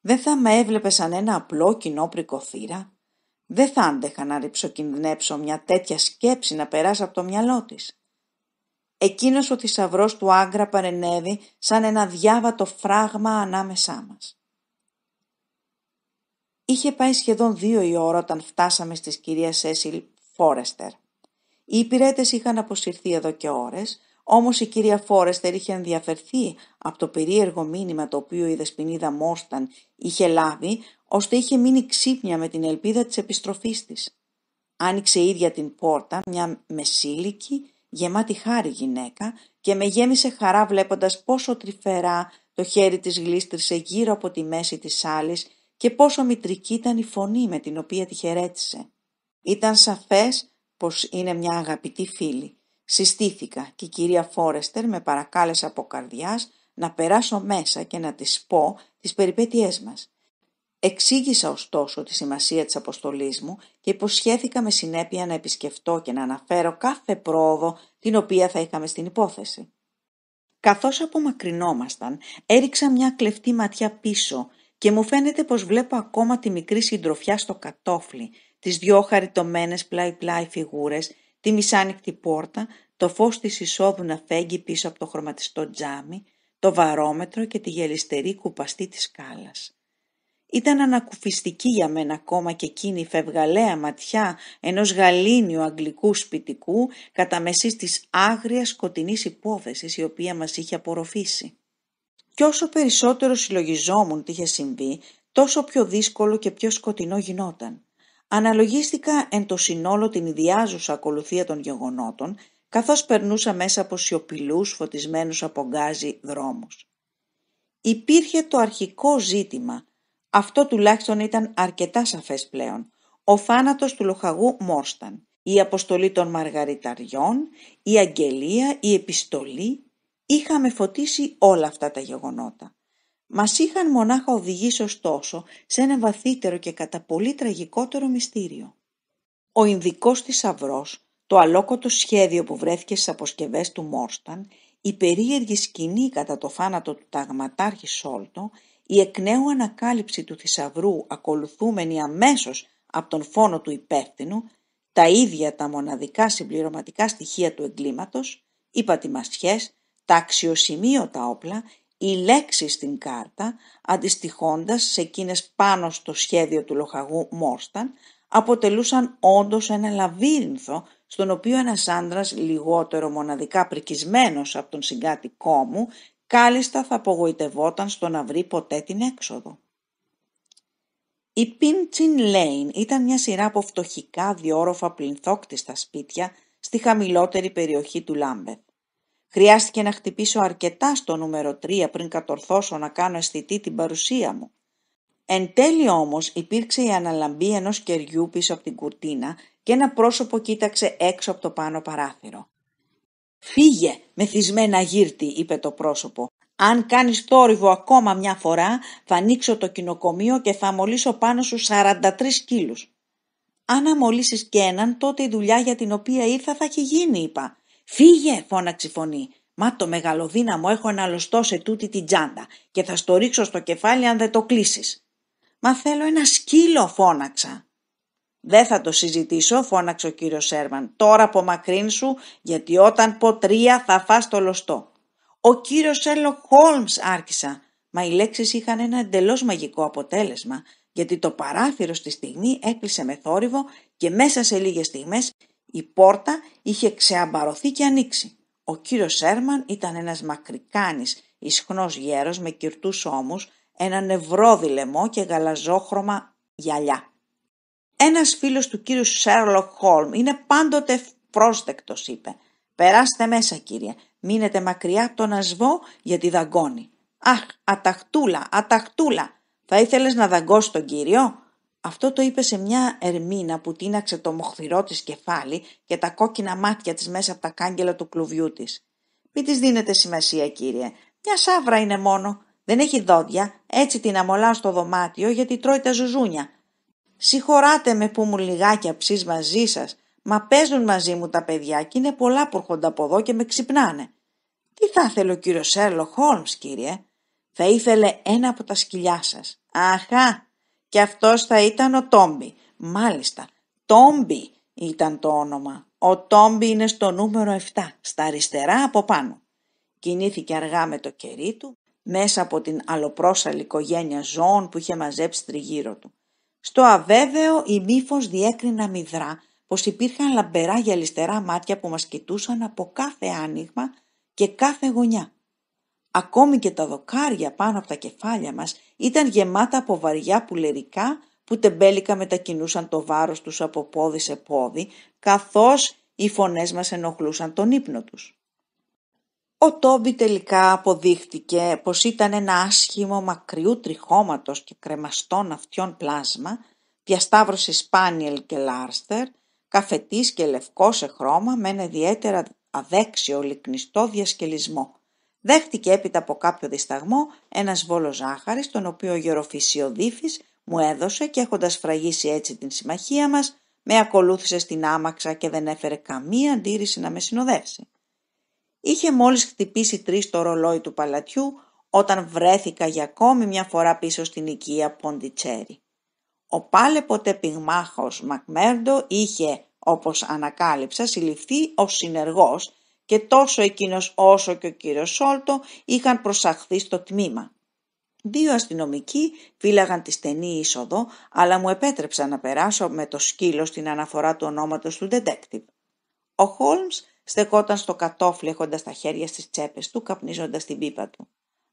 A: Δεν θα με έβλεπε σαν ένα απλό κοινό θύρα. Δεν θα άντεχα να ρηψοκινδυνέψω μια τέτοια σκέψη να περάσει από το μυαλό της. Εκείνος ο θησαυρός του άγκρα παρενέβη σαν ένα διάβατο φράγμα ανάμεσά μας. Είχε πάει σχεδόν δύο η ώρα όταν φτάσαμε στις κυρία Σέσιλ Φόρεστερ. Οι υπηρέτες είχαν αποσυρθεί εδώ και ώρες, όμως η κυρία Φόρεστερ είχε ενδιαφερθεί από το περίεργο μήνυμα το οποίο η δεσποινίδα Μόσταν είχε λάβει, ώστε είχε μείνει ξύπνια με την ελπίδα της επιστροφής της. Άνοιξε ίδια την πόρτα, μια μεσήλικη, γεμάτη χάρη γυναίκα και με γέμισε χαρά βλέποντας πόσο τρυφερά το χέρι της γλίστρησε γύρω από τη μέση της άλλης και πόσο μητρική ήταν η φωνή με την οποία τη χαιρέτησε. Ήταν σαφές πως είναι μια αγαπητή φίλη. Συστήθηκα και η κυρία Φόρεστερ με παρακάλεσε από καρδιάς να περάσω μέσα και να της πω τις περιπέτειές μας. Εξήγησα ωστόσο τη σημασία της αποστολής μου και υποσχέθηκα με συνέπεια να επισκεφτώ και να αναφέρω κάθε πρόοδο την οποία θα είχαμε στην υπόθεση. Καθώς απομακρυνόμασταν, έριξα μια κλεφτή ματιά πίσω και μου φαίνεται πως βλέπω ακόμα τη μικρή συντροφιά στο κατόφλι, τις δυο χαριτωμένες πλάι-πλάι φιγούρες, τη μισάνυχτη πόρτα, το φως της εισόδου να φέγγει πίσω από το χρωματιστό τζάμι, το βαρόμετρο και τη γελιστερή κουπαστή της σκάλας. Ήταν ανακουφιστική για μένα ακόμα και εκείνη η φευγαλαία ματιά ενός γαλήνιου αγγλικού σπιτικού κατά μεσής της άγριας σκοτεινής υπόθεσης η οποία μας είχε απορροφήσει. Κι όσο περισσότερο συλλογιζόμουν τι είχε συμβεί, τόσο πιο δύσκολο και πιο σκοτεινό γινόταν. Αναλογίστηκα εν το συνόλο την ιδιάζουσα ακολουθία των γεγονότων, καθώς περνούσα μέσα από σιωπηλούς φωτισμένους από γκάζι δρόμους. Υπήρχε το αρχικό ζήτημα αυτό τουλάχιστον ήταν αρκετά σαφές πλέον. Ο θάνατος του λοχαγού Μόρσταν, η αποστολή των μαργαριταριών, η αγγελία, η επιστολή, είχαμε φωτίσει όλα αυτά τα γεγονότα. Μας είχαν μονάχα οδηγήσει ωστόσο σε ένα βαθύτερο και κατά πολύ τραγικότερο μυστήριο. Ο Ινδικός θησαυρός, το αλόκοτο σχέδιο που βρέθηκε στις αποσκευές του Μόρσταν, η περίεργη σκηνή κατά το θάνατο του ταγματάρχη Σόλτο, η εκ νέου ανακάλυψη του θησαυρού ακολουθούμενη αμέσως από τον φόνο του υπεύθυνου, τα ίδια τα μοναδικά συμπληρωματικά στοιχεία του εγκλήματος, οι πατημασιές, τα αξιοσημείωτα όπλα, οι λέξεις στην κάρτα, αντιστοιχώντας σε εκείνες πάνω στο σχέδιο του λοχαγού Μόρσταν, αποτελούσαν όντως ένα λαβύρινθο στον οποίο ένας άντρας λιγότερο μοναδικά πρικισμένος από τον συγκάτοικό μου Κάλιστα θα απογοητευόταν στο να βρει ποτέ την έξοδο. Η Pinchin Lane ήταν μια σειρά από φτωχικά διόροφα πλυνθόκτιστα σπίτια στη χαμηλότερη περιοχή του Λάμπεθ. Χρειάστηκε να χτυπήσω αρκετά στο νούμερο 3 πριν κατορθώσω να κάνω αισθητή την παρουσία μου. Εν τέλει όμως υπήρξε η αναλαμπή ενός κεριού πίσω από την κουρτίνα και ένα πρόσωπο κοίταξε έξω από το πάνω παράθυρο. Φύγε, μεθυσμένα γύρτη, είπε το πρόσωπο, αν κάνεις τόρυβο ακόμα μια φορά, θα ανοίξω το κοινοκομείο και θα μολύσω πάνω σου 43 σκύλους. Αν αμολύσεις και έναν, τότε η δουλειά για την οποία ήρθα θα έχει γίνει, είπα. Φύγε, φώναξε η φωνή. Μα το μεγαλοδύναμο έχω λωστό σε τούτη την τσάντα και θα στο ρίξω στο κεφάλι αν δεν το κλείσεις. Μα θέλω ένα σκύλο, φώναξα. «Δεν θα το συζητήσω», φώναξε ο κύριος Σέρμαν. «Τώρα σου, γιατί όταν πω τρία θα φας το λωστό». «Ο κύριος Σέρλο Χόλμ άρχισα. Μα οι λέξεις είχαν ένα εντελώς μαγικό αποτέλεσμα, γιατί το παράθυρο στη στιγμή έκλεισε με θόρυβο και μέσα σε λίγες στιγμές η πόρτα είχε ξεαμπαρωθεί και ανοίξει. Ο κύριος Σέρμαν ήταν ένας μακρικάνης ισχνός γέρος με κυρτούς ώμους, ένα νευρόδι λαιμό και γαλαζόχρωμα γυαλιά. Ένας φίλος του κύριου Σέρλοκ Χόλμ είναι πάντοτε πρόσδεκτος, είπε. Περάστε μέσα, κύριε. Μείνετε μακριά από τον ασβό γιατί δαγκώνει. Αχ, αταχτούλα, αταχτούλα. Θα ήθελες να δαγκώσει τον κύριο. Αυτό το είπε σε μια ερμήνα που τίναξε το μοχθηρό της κεφάλι και τα κόκκινα μάτια της μέσα από τα κάγκελα του κλουβιού της. Μη της δίνετε σημασία, κύριε. Μια σαύρα είναι μόνο. Δεν έχει δόντια. Έτσι την αμολάω στο δωμάτιο γιατί τρώει τα ζουζούνια. Συγχωράτε με που μου λιγάκια ψείς μαζί σας, μα παίζουν μαζί μου τα παιδιά και είναι πολλά που έρχονται από εδώ και με ξυπνάνε. Τι θα ήθελε ο κύριος Σέρλο Χόλμς, κύριε. Θα ήθελε ένα από τα σκυλιά σας. Αχά, και αυτός θα ήταν ο Τόμπι. Μάλιστα, Τόμπι ήταν το όνομα. Ο Τόμπι είναι στο νούμερο 7, στα αριστερά από πάνω. Κινήθηκε αργά με το κερί του, μέσα από την αλλοπρόσαλη οικογένεια ζώων που είχε μαζέψει τριγύρω του. Στο αβέβαιο η μύφος διέκρινα μυδρά πως υπήρχαν λαμπερά γυαλιστερά μάτια που μας κοιτούσαν από κάθε άνοιγμα και κάθε γωνιά. Ακόμη και τα δοκάρια πάνω από τα κεφάλια μας ήταν γεμάτα από βαριά πουλερικά που τεμπέλικα μετακινούσαν το βάρος τους από πόδι σε πόδι, καθώς οι φωνές μας ενοχλούσαν τον ύπνο τους. Ο Τόμπι τελικά αποδείχτηκε πως ήταν ένα άσχημο μακριού τριχώματος και κρεμαστών αυτιών πλάσμα, διασταύρωση σπάνιελ και λάρστερ, καφετής και λευκό σε χρώμα με ένα ιδιαίτερα αδέξιο λυκνιστό διασκελισμό. Δέχτηκε έπειτα από κάποιο δισταγμό ένας βόλο ζάχαρη, τον οποίο ο γεροφυσιοδήφης μου έδωσε και έχοντας φραγίσει έτσι την συμμαχία μας, με ακολούθησε στην άμαξα και δεν έφερε καμία αντίρρηση να με συνοδεύσει. Είχε μόλις χτυπήσει τρεις το ρολόι του παλατιού όταν βρέθηκα για ακόμη μια φορά πίσω στην οικία Ποντιτσέρη. Ο πάλε ποτέ πυγμάχος Μακμέρντο είχε, όπως ανακάλυψα, συλληφθεί ως συνεργός και τόσο εκείνος όσο και ο κύριος Σόλτο είχαν προσαχθεί στο τμήμα. Δύο αστυνομικοί φύλαγαν τη στενή είσοδο, αλλά μου επέτρεψαν να περάσω με το σκύλο στην αναφορά του ονόματος του detective. Ο Χόλμς στεκόταν στο κατόφλι έχοντας τα χέρια στις τσέπες του, καπνίζοντας την πίπα του.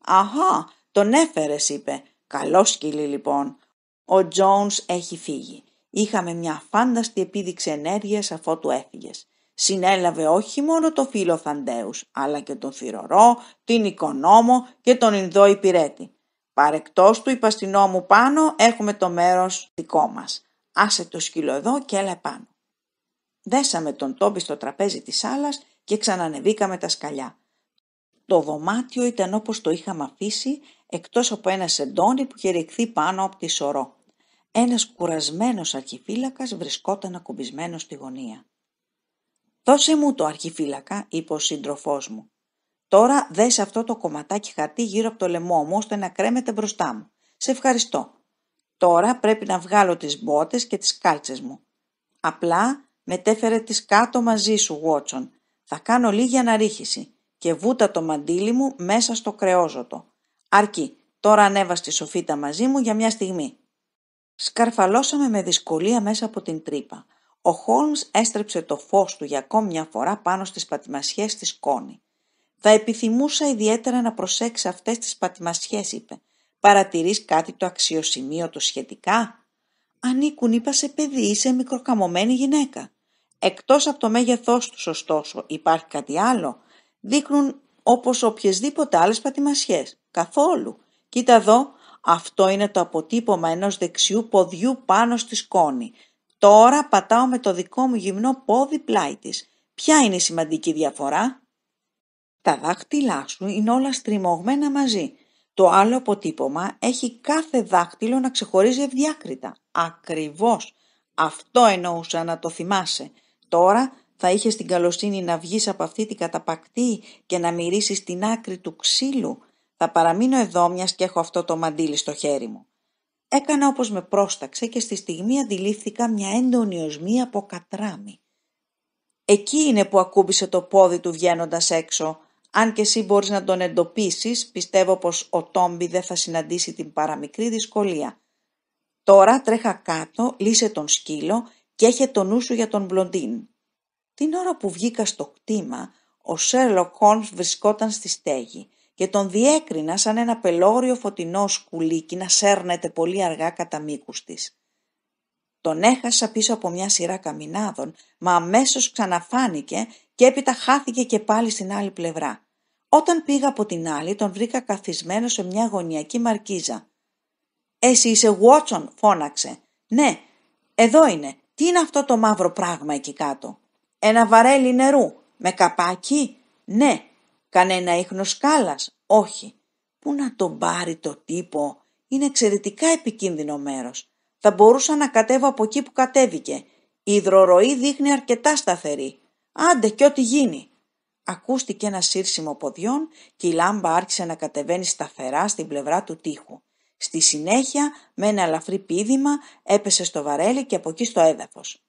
A: «Αχά, τον έφερες, είπε. «Καλό σκυλί λοιπόν. Ο Τζόνς έχει φύγει. Είχαμε μια φάνταστη επίδειξη ενέργειας αφού του έφυγες. Συνέλαβε όχι μόνο το φίλο Θαντέους, αλλά και τον Θηρορό, την Οικονόμο και τον Ινδό Υπηρέτη. Παρεκτός του υπαστινό μου πάνω έχουμε το μέρος δικό μας Άσε το σκύλο εδώ και έλα πάνω. Δέσαμε τον Τόμπι στο τραπέζι της σάλας και ξανανεβήκαμε τα σκαλιά. Το δωμάτιο ήταν όπως το είχαμε αφήσει, εκτός από ένα σεντόνι που είχε ρηχθεί πάνω από τη σωρό. Ένας κουρασμένος αρχιφύλακας βρισκόταν ακουμπισμένος στη γωνία. «Δώσε μου το αρχιφύλακα», είπε ο σύντροφός μου. «Τώρα δες αυτό το κομματάκι χαρτί γύρω από το λαιμό μου, ώστε να κρέμεται μπροστά μου. Σε ευχαριστώ. Τώρα πρέπει να βγάλω τις μπότες και τις κάλτσες μου. Απλά Μετέφερε τις κάτω μαζί σου, Βότσον. Θα κάνω λίγη αναρρίχηση και βούτα το μαντίλι μου μέσα στο κρεόζωτο. Αρκεί, τώρα ανέβας στη σοφίτα μαζί μου για μια στιγμή. Σκαρφαλώσαμε με δυσκολία μέσα από την τρύπα. Ο Χόλμς έστρεψε το φως του για ακόμη μια φορά πάνω στις πατημασιές της Κόνη. «Θα επιθυμούσα ιδιαίτερα να προσέξεις αυτές τις πατημασιές», είπε. «Παρατηρείς κάτι το αξιοσημείο αξιοσημείωτο σχετικά» ανήκουν, είπα σε παιδί, είσαι μικροκαμωμένη γυναίκα. Εκτός από το μέγεθός τους, ωστόσο υπάρχει κάτι άλλο. Δείχνουν όπως οποιασδήποτε άλλες πατημασιές. Καθόλου. Κοίτα εδώ, αυτό είναι το αποτύπωμα ενός δεξιού ποδιού πάνω στη σκόνη. Τώρα πατάω με το δικό μου γυμνό πόδι πλάι της. Ποια είναι η σημαντική διαφορά? Τα δάχτυλά σου είναι όλα στριμωγμένα μαζί. Το άλλο αποτύπωμα έχει κάθε δάχτυλο να ξεχωρίζει ευδιάκριτα. Ακριβώς. Αυτό εννοούσα να το θυμάσαι. Τώρα θα είχες την καλοσύνη να βγεις από αυτή την καταπακτή και να μυρίσεις την άκρη του ξύλου. Θα παραμείνω εδώ μιας και έχω αυτό το μαντίλι στο χέρι μου. Έκανα όπως με πρόσταξε και στη στιγμή αντιλήφθηκα μια έντονη οσμή από κατράμι. Εκεί είναι που ακούμπησε το πόδι του βγαίνοντας έξω. Αν και εσύ μπορείς να τον εντοπίσεις, πιστεύω πως ο Τόμπι δεν θα συναντήσει την παραμικρή δυσκολία. Τώρα τρέχα κάτω, λύσε τον σκύλο και έχε το νου σου για τον Μπλοντίν. Την ώρα που βγήκα στο κτήμα, ο Σέρλο Χόλμς βρισκόταν στη στέγη και τον διέκρινα σαν ένα πελώριο φωτεινό σκουλίκι να σέρνεται πολύ αργά κατά μήκους της. Τον έχασα πίσω από μια σειρά καμινάδων, μα αμέσως ξαναφάνηκε και έπειτα χάθηκε και πάλι στην άλλη πλευρά. Όταν πήγα από την άλλη, τον βρήκα καθισμένο σε μια γωνιακή μαρκίζα. «Εσύ είσαι Γουότσον», φώναξε. «Ναι, εδώ είναι. Τι είναι αυτό το μαύρο πράγμα εκεί κάτω. Ένα βαρέλι νερού. Με καπάκι. Ναι. Κανένα ίχνος σκάλας. Όχι. Πού να τον πάρει το τύπο. Είναι εξαιρετικά επικίνδυνο μέρος. Θα μπορούσα να κατέβω από εκεί που κατέβηκε. Η υδροροή δείχνει αρκετά σταθερή. Άντε και ό,τι γίνει. Ακούστηκε ένα σύρσιμο ποδιών και η λάμπα άρχισε να κατεβαίνει σταθερά στην πλευρά του τείχου. Στη συνέχεια, με ένα ελαφρύ πίδημα έπεσε στο βαρέλι και από εκεί στο έδαφος.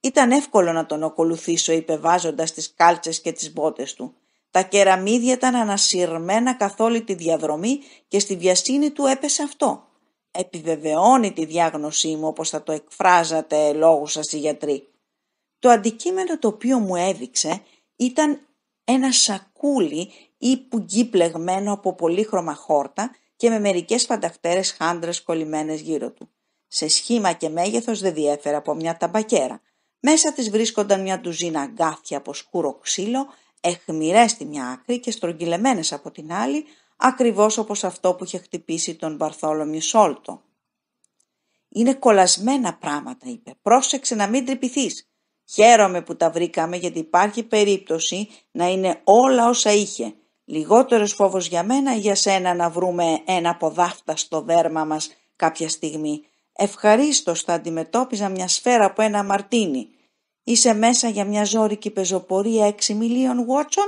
A: «Ήταν εύκολο να τον ακολουθήσω», είπε βάζοντας τις κάλτσες και τις μπότες του. Τα κεραμίδια ήταν ανασυρμένα καθ' όλη τη διαδρομή και στη βιασύνη του έπεσε αυτό. Επιβεβαιώνει τη διάγνωσή μου όπως θα το εκφράζατε λόγου σας οι γιατροί. Το αντικείμενο το οποίο μου έδειξε ήταν ένα σακούλι ή πουγγί πλεγμένο από πολύχρωμα χόρτα και με μερικές φανταχτέρες χάντρες κολλημένες γύρω του. Σε σχήμα και μέγεθος δεν διέφερε από μια ταμπακέρα. Μέσα της βρίσκονταν μια τουζίνα αγκάθια από σκούρο ξύλο, εχμηρές στη μια άκρη και στρογγυλεμένες από την άλλη, ακριβώς όπως αυτό που είχε χτυπήσει τον Βαρθόλομιο Σόλτο. «Είναι κολλασμένα πράγματα», είπε. «Πρόσεξε να μην τρυπηθείς. Χαίρομαι που τα βρήκαμε γιατί υπάρχει περίπτωση να είναι όλα όσα είχε. Λιγότερος φόβος για μένα ή για σένα να βρούμε ένα ποδάφτα στο δέρμα μας κάποια στιγμή. Ευχαρίστως θα αντιμετώπιζα μια σφαίρα από ένα μαρτίνι. Είσαι μέσα για μια ζώρικη πεζοπορία έξι μιλίων βότσων.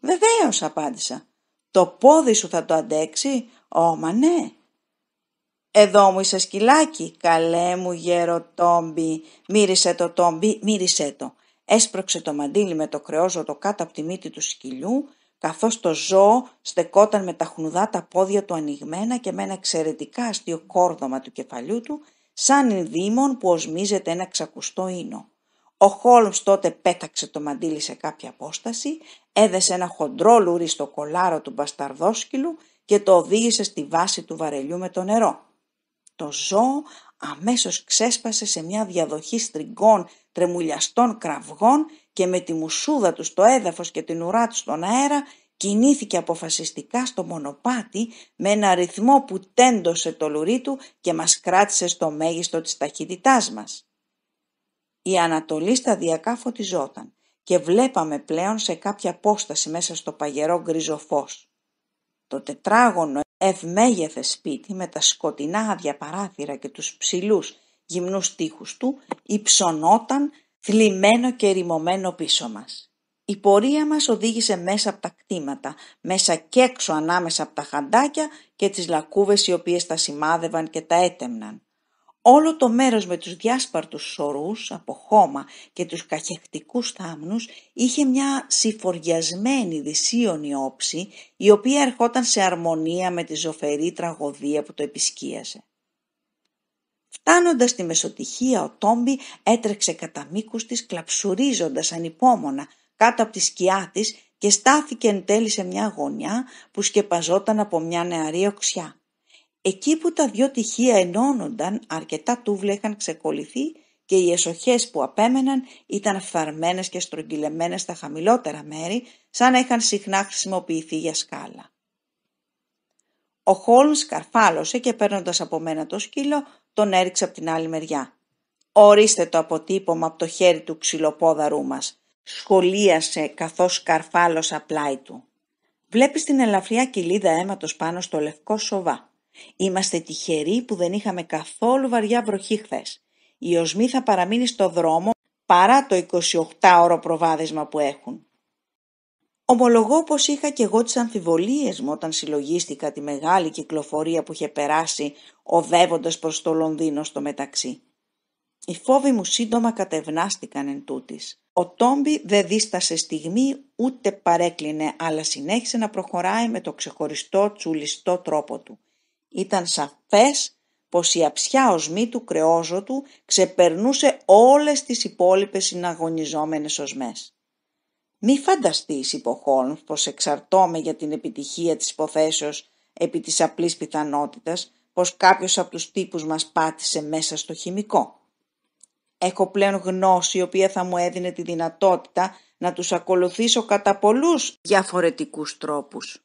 A: Βεβαίως απάντησα. Το πόδι σου θα το αντέξει. Ω, ναι. Εδώ μου είσαι σκυλάκι, καλέ μου γέρο τόμπι. Μύρισε το τόμπι, μύρισε το. Έσπρωξε το μαντίλι με το κρεόζωτο κάτω από τη μύτη του σκυλιού καθώς το ζώο στεκόταν με τα χνουδά τα πόδια του ανοιγμένα και με ένα εξαιρετικά αστείο κόρδομα του κεφαλιού του, σαν ενδύμων που οσμίζεται ένα ξακουστό ίνο. Ο Χόλμς τότε πέταξε το μαντίλι σε κάποια απόσταση, έδεσε ένα χοντρό λουρί στο κολάρο του μπασταρδόσκυλου και το οδήγησε στη βάση του βαρελιού με το νερό. Το ζώο αμέσως ξέσπασε σε μια διαδοχή στριγκών τρεμουλιαστών κραυγών και με τη μουσούδα τους στο έδαφος και την ουρά τους στον αέρα κινήθηκε αποφασιστικά στο μονοπάτι με ένα ρυθμό που τέντωσε το λουρί του και μας κράτησε στο μέγιστο της ταχύτητάς μας. Η Ανατολή σταδιακά φωτιζόταν και βλέπαμε πλέον σε κάποια απόσταση μέσα στο παγερό γκρίζο Το τετράγωνο ευμέγεθε σπίτι με τα σκοτεινά άδεια παράθυρα και τους ψηλούς γυμνούς τείχους του υψωνόταν θλιμμένο και ρημωμένο πίσω μας. Η πορεία μας οδήγησε μέσα από τα κτήματα, μέσα και έξω ανάμεσα από τα χαντάκια και τις λακκούβες οι οποίες τα σημάδευαν και τα έτεμναν. Όλο το μέρος με τους διάσπαρτους σωρούς από χώμα και τους καχεκτικούς θάμνους είχε μια συφοριασμένη δυσίωνη όψη η οποία ερχόταν σε αρμονία με τη ζωφερή τραγωδία που το επισκίαζε. Φτάνοντας στη Μεσοτυχία, ο Τόμπι έτρεξε κατά μήκους της, κλαψουρίζοντας ανυπόμονα κάτω από τη σκιά της και στάθηκε εν τέλει σε μια γωνιά που σκεπαζόταν από μια νεαρή οξιά. Εκεί που τα δυο τυχεία ενώνονταν, αρκετά τούβλα είχαν ξεκολληθεί και οι εσοχές που απέμεναν ήταν φθαρμένες και στρογγυλεμένες στα χαμηλότερα μέρη, σαν να είχαν συχνά χρησιμοποιηθεί για σκάλα. Ο Χόλμς καρφάλωσε και παίρνοντας από μένα το σκύλο, τον έριξε από την άλλη μεριά. «Ορίστε το αποτύπωμα από το χέρι του ξυλοπόδαρού μας», σχολίασε καθώς καρφάλωσα πλάι του. Βλέπεις την ελαφριά κοιλίδα αίματος πάνω στο λευκό σοβά. Είμαστε τυχεροί που δεν είχαμε καθόλου βαριά βροχή χθες. Η οσμή θα παραμείνει στο δρόμο παρά το 28ωρο προβάδισμα που έχουν. Ομολογώ πως είχα και εγώ τις αμφιβολίες μου όταν συλλογίστηκα τη μεγάλη κυκλοφορία που είχε περάσει οδεύοντας προς το Λονδίνο στο μεταξύ. Οι φόβοι μου σύντομα κατευνάστηκαν εν τούτης. Ο Τόμπι δεν δίστασε στιγμή ούτε παρέκλεινε αλλά συνέχισε να προχωράει με το ξεχωριστό τσουλιστό τρόπο του. Ήταν σαφές πως η αψιά οσμή του κρεόζωτου ξεπερνούσε όλες τις υπόλοιπες συναγωνιζόμενες οσμές. Μη φανταστείς, είπε ο πως εξαρτώμαι για την επιτυχία της υποθέσεως επί της απλής πιθανότητας πως κάποιος από τους τύπους μας πάτησε μέσα στο χημικό. Έχω πλέον γνώση η οποία θα μου έδινε τη δυνατότητα να τους ακολουθήσω κατά πολλούς διαφορετικούς τρόπους.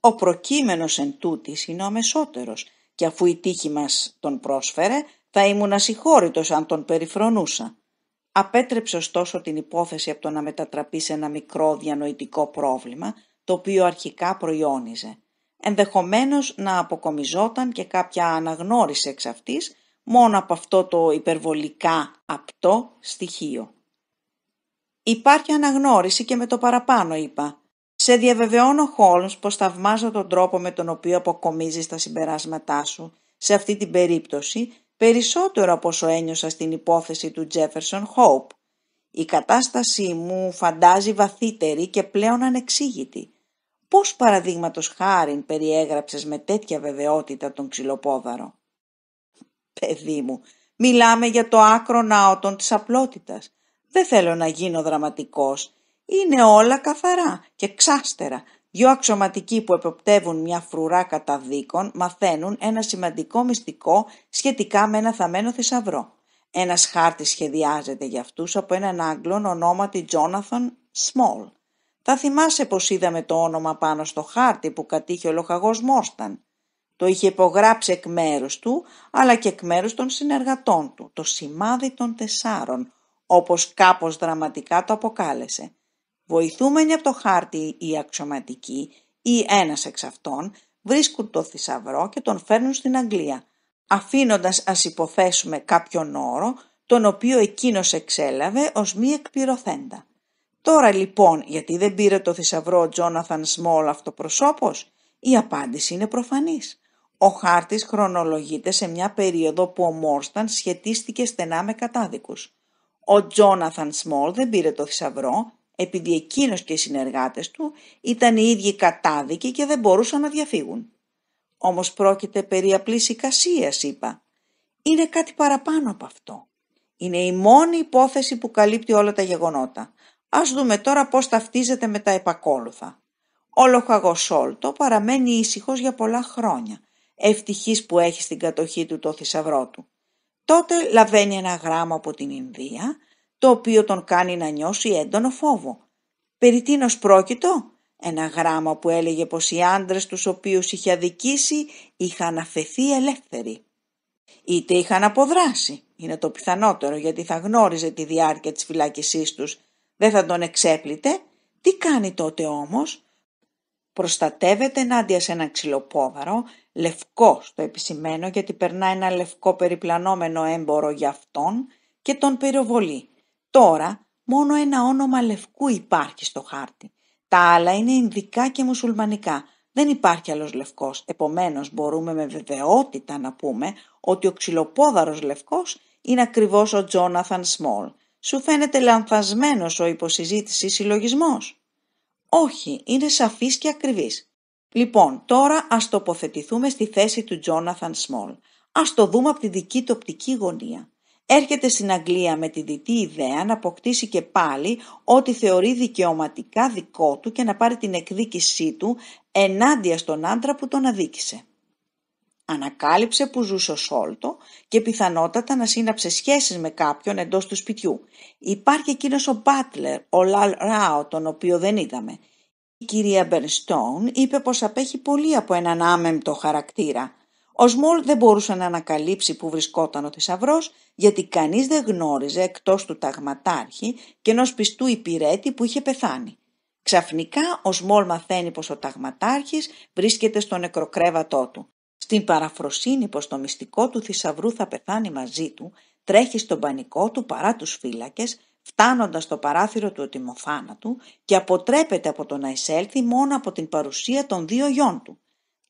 A: Ο προκείμενος εν τούτης είναι ο αμεσότερος και αφού η τύχη μας τον πρόσφερε θα ήμουν ασυγχώρητος αν τον περιφρονούσα. Απέτρεψε ωστόσο την υπόθεση από το να μετατραπεί σε ένα μικρό διανοητικό πρόβλημα, το οποίο αρχικά προϊόνιζε. Ενδεχομένως να αποκομιζόταν και κάποια αναγνώριση εξ αυτής, μόνο από αυτό το υπερβολικά απτό στοιχείο. Υπάρχει αναγνώριση και με το παραπάνω, είπα. Σε διαβεβαιώνω, Χόλμς, πως θαυμάζω τον τρόπο με τον οποίο αποκομίζεις τα συμπεράσματά σου σε αυτή την περίπτωση περισσότερο από όσο ένιωσα στην υπόθεση του Τζέφερσον Χόουπ. Η κατάστασή μου φαντάζει βαθύτερη και πλέον ανεξήγητη. Πώς παραδείγματος χάριν περιέγραψες με τέτοια βεβαιότητα τον ξυλοπόδαρο. Παιδί μου, μιλάμε για το άκρο ναότον της απλότητας. Δεν θέλω να γίνω δραματικός. Είναι όλα καθαρά και ξάστερα Δυο αξιωματικοί που εποπτεύουν μια φρουρά καταδίκων μαθαίνουν ένα σημαντικό μυστικό σχετικά με ένα θαμένο θησαυρό. Ένας χάρτης σχεδιάζεται για αυτούς από έναν Άγγλον ονόματι Τζόναθον Σμόλ. Θα θυμάσαι πως είδαμε το όνομα πάνω στο χάρτη που κατήχε ο Λοχαγός Μόρσταν. Το είχε υπογράψει εκ μέρους του, αλλά και εκ μέρους των συνεργατών του, το σημάδι των τεσσάρων, όπως κάπως δραματικά το αποκάλεσε. Βοηθούμενοι από το χάρτη ή αξιωματικοί ή ένας εξ αυτών βρίσκουν το θησαυρό και τον φέρνουν στην Αγγλία, αφήνοντας ας υποθέσουμε κάποιον όρο, τον οποίο εκείνος εξέλαβε ως μη εκπληρωθέντα. Τώρα λοιπόν, γιατί δεν πήρε το θησαυρό ο Τζόναθαν Σμόλ αυτοπροσώπος, η απάντηση είναι προφανής. Ο χάρτης χρονολογείται σε μια περίοδο που ο Μόρσταν σχετίστηκε στενά με κατάδικους. Ο Τζόναθαν Σμόλ δεν πήρε το θησαυρό επειδή εκείνος και οι συνεργάτες του ήταν οι ίδιοι κατάδικοι και δεν μπορούσαν να διαφύγουν. Όμως πρόκειται περί απλής εικασίας, είπα. Είναι κάτι παραπάνω από αυτό. Είναι η μόνη υπόθεση που καλύπτει όλα τα γεγονότα. Ας δούμε τώρα πώς ταυτίζεται με τα επακόλουθα. Ο Σόλτο παραμένει ήσυχος για πολλά χρόνια, ευτυχής που έχει στην κατοχή του το θησαυρό του. Τότε λαβαίνει ένα γράμμα από την Ινδία το οποίο τον κάνει να νιώσει έντονο φόβο. Περί τίνος πρόκειτο? Ένα γράμμα που έλεγε πως οι άντρες τους οποίους είχε αδικήσει είχαν αφαιθεί ελεύθεροι. Είτε είχαν αποδράσει, είναι το πιθανότερο γιατί θα γνώριζε τη διάρκεια της φυλάκισής τους, δεν θα τον εξέπλητε. Τι κάνει τότε όμως? Προστατεύεται ενάντια σε ένα ξυλοπόδαρο, λευκό στο επισημένο γιατί περνά ένα λευκό περιπλανόμενο έμπορο για αυτόν και τον πυροβολεί. Τώρα μόνο ένα όνομα λευκού υπάρχει στο χάρτη. Τα άλλα είναι Ινδικά και Μουσουλμανικά. Δεν υπάρχει άλλος λευκός. Επομένως μπορούμε με βεβαιότητα να πούμε ότι ο ξυλοπόδαρος λευκός είναι ακριβώς ο Τζόναθαν Σμόλ. Σου φαίνεται λανθασμένος ο υποσυζήτηση συλλογισμός. Όχι, είναι σαφής και ακριβής. Λοιπόν, τώρα ας τοποθετηθούμε στη θέση του Τζόναθαν Σμόλ. Ας το δούμε από τη δική του οπτική γωνία έρχεται στην Αγγλία με τη διτή ιδέα να αποκτήσει και πάλι ό,τι θεωρεί δικαιωματικά δικό του και να πάρει την εκδίκησή του ενάντια στον άντρα που τον αδίκησε. Ανακάλυψε που ζούσε ο Σόλτο και πιθανότατα να σύναψε σχέσεις με κάποιον εντός του σπιτιού. Υπάρχει εκείνος ο Μπάτλερ, ο Λαλ Ράο, τον οποίο δεν είδαμε. Η κυρία Μπερνστόουν είπε πως απέχει πολύ από έναν άμεμπτο χαρακτήρα ο Σμολ δεν μπορούσε να ανακαλύψει που βρισκόταν ο θησαυρός, γιατί κανείς δεν γνώριζε εκτός του ταγματάρχη και ενός πιστού υπηρέτη που είχε πεθάνει. Ξαφνικά ο Σμολ μαθαίνει πως ο ταγματάρχης βρίσκεται στο νεκροκρέβατό του. Στην παραφροσύνη πως το μυστικό του θησαυρού θα πεθάνει μαζί του, τρέχει στον πανικό του παρά τους φύλακες, φτάνοντας στο παράθυρο του του και αποτρέπεται από το να εισέλθει μόνο από την παρουσία των δύο γιών του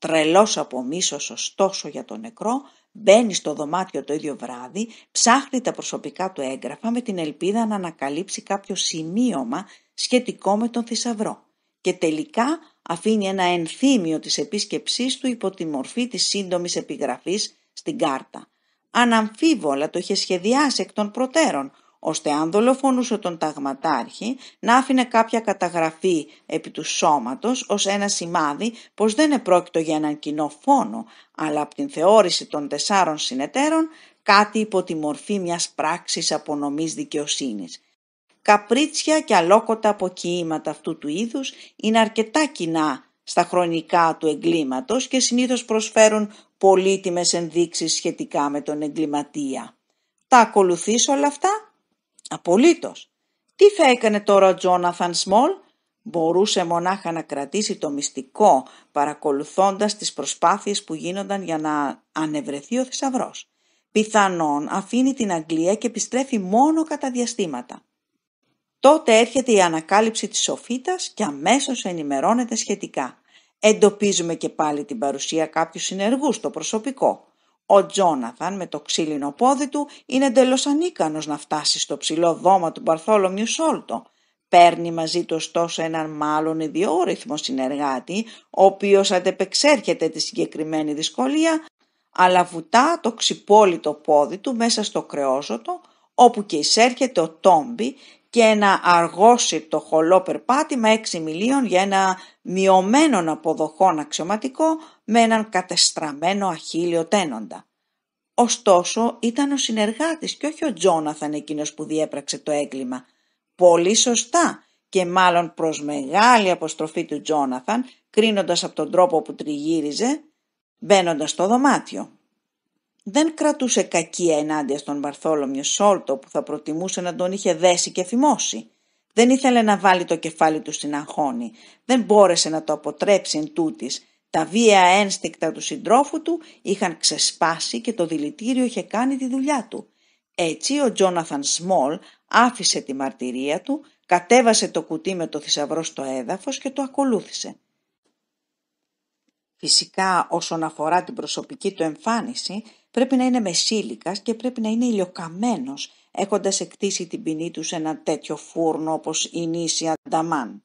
A: τρελός από μίσος ωστόσο για τον νεκρό, μπαίνει στο δωμάτιο το ίδιο βράδυ, ψάχνει τα προσωπικά του έγγραφα με την ελπίδα να ανακαλύψει κάποιο σημείωμα σχετικό με τον θησαυρό και τελικά αφήνει ένα ενθύμιο της επίσκεψής του υπό τη μορφή της σύντομης επιγραφής στην κάρτα. Αναμφίβολα το είχε σχεδιάσει εκ των προτέρων, ώστε αν δολοφονούσε τον ταγματάρχη να άφηνε κάποια καταγραφή επί του σώματος ως ένα σημάδι πως δεν επρόκειτο για έναν κοινό φόνο, αλλά από την θεώρηση των τεσσάρων συνεταίρων κάτι υπό τη μορφή μιας πράξης απονομής δικαιοσύνης. Καπρίτσια και αλόκοτα αποκοιήματα αυτού του είδους είναι αρκετά κοινά στα χρονικά του εγκλήματος και συνήθως προσφέρουν πολύτιμες ενδείξεις σχετικά με τον εγκληματία. Τα ακολουθήσω όλα αυτά Απολύτως. Τι θα έκανε τώρα ο Τζόναθαν Σμολ, μπορούσε μονάχα να κρατήσει το μυστικό παρακολουθώντας τις προσπάθειες που γίνονταν για να ανεβρεθεί ο θησαυρός. Πιθανόν αφήνει την Αγγλία και επιστρέφει μόνο κατά διαστήματα. Τότε έρχεται η ανακάλυψη της σοφίτας και αμέσως ενημερώνεται σχετικά. Εντοπίζουμε και πάλι την παρουσία κάποιου συνεργού στο προσωπικό. Ο Τζόναθαν με το ξύλινο πόδι του είναι εντελώς ανίκανος να φτάσει στο ψηλό δώμα του Μπαρθόλομιου Σόλτο. Παίρνει μαζί του ωστόσο έναν μάλλον ιδιόρυθμο συνεργάτη, ο οποίος αντεπεξέρχεται τη συγκεκριμένη δυσκολία, αλλά βουτά το ξυπόλυτο πόδι του μέσα στο κρεόζωτο, όπου και εισέρχεται ο Τόμπι και να αργώσει το χολό περπάτημα 6 μιλίων για ένα μειωμένο αποδοχόν αξιωματικό με έναν κατεστραμμένο αχίλιο τένοντα. Ωστόσο ήταν ο συνεργάτης και όχι ο Τζόναθαν εκείνος που διέπραξε το έγκλημα. Πολύ σωστά και μάλλον προς μεγάλη αποστροφή του Τζόναθαν, κρίνοντας από τον τρόπο που τριγύριζε, μπαίνοντας στο δωμάτιο δεν κρατούσε κακία ενάντια στον Βαρθόλομιο Σόλτο που θα προτιμούσε να τον είχε δέσει και θυμώσει. Δεν ήθελε να βάλει το κεφάλι του στην αγχώνη. Δεν μπόρεσε να το αποτρέψει εν τούτης. Τα βία ένστικτα του συντρόφου του είχαν ξεσπάσει και το δηλητήριο είχε κάνει τη δουλειά του. Έτσι ο Τζόναθαν Σμόλ άφησε τη μαρτυρία του, κατέβασε το κουτί με το θησαυρό στο έδαφος και το ακολούθησε. Φυσικά όσον αφορά την προσωπική του εμφάνιση πρέπει να είναι μεσήλικας και πρέπει να είναι ηλιοκαμένο, έχοντας εκτίσει την ποινή του σε ένα τέτοιο φούρνο όπως η νήσια Ανταμάν.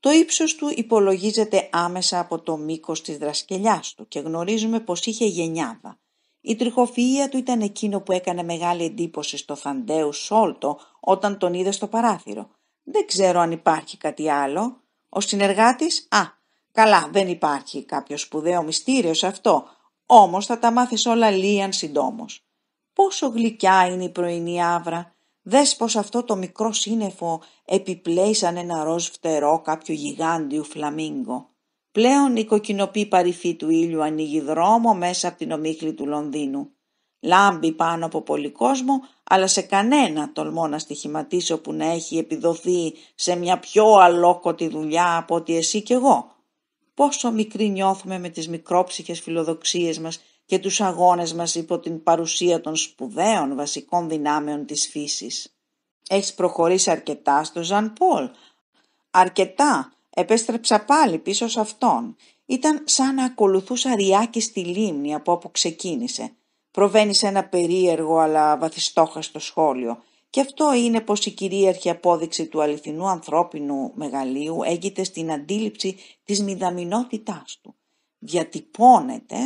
A: Το ύψος του υπολογίζεται άμεσα από το μήκος της δρασκελιάς του και γνωρίζουμε πως είχε γενιάδα. Η τριχοφυΐα του ήταν εκείνο που έκανε μεγάλη εντύπωση στο Θαντέου Σόλτο όταν τον είδε στο παράθυρο. Δεν ξέρω αν υπάρχει κάτι άλλο. Ο συνεργάτης, α, καλά, δεν υπάρχει κάποιο σπουδαίο μυστήριο σε αυτό, όμως θα τα μάθεις όλα λίαν συντόμως. Πόσο γλυκιά είναι η πρωινή άβρα. Δες πως αυτό το μικρό σύννεφο επιπλέει σαν ένα ροζ φτερό κάποιο γιγάντιου φλαμίγκο. Πλέον η κοκκινοπή παρυφή του ήλιου ανοίγει δρόμο μέσα από την ομίχλη του Λονδίνου. Λάμπει πάνω από πολύ κόσμο, αλλά σε κανένα τολμώ να στοιχηματίσω που να έχει επιδοθεί σε μια πιο αλόκοτη δουλειά από ότι εσύ κι εγώ, πόσο μικροί νιώθουμε με τις μικρόψυχες φιλοδοξίες μας και τους αγώνες μας υπό την παρουσία των σπουδαίων βασικών δυνάμεων της φύσης. Έχεις προχωρήσει αρκετά στο Ζαν Πολ. Αρκετά. Επέστρεψα πάλι πίσω σε αυτόν. Ήταν σαν να ακολουθούσα ριάκι στη λίμνη από όπου ξεκίνησε. Προβαίνει σε ένα περίεργο αλλά βαθιστόχαστο σχόλιο. Και αυτό είναι πως η κυρίαρχη απόδειξη του αληθινού ανθρώπινου μεγαλείου έγινε στην αντίληψη της μηδαμινότητάς του. Διατυπώνεται,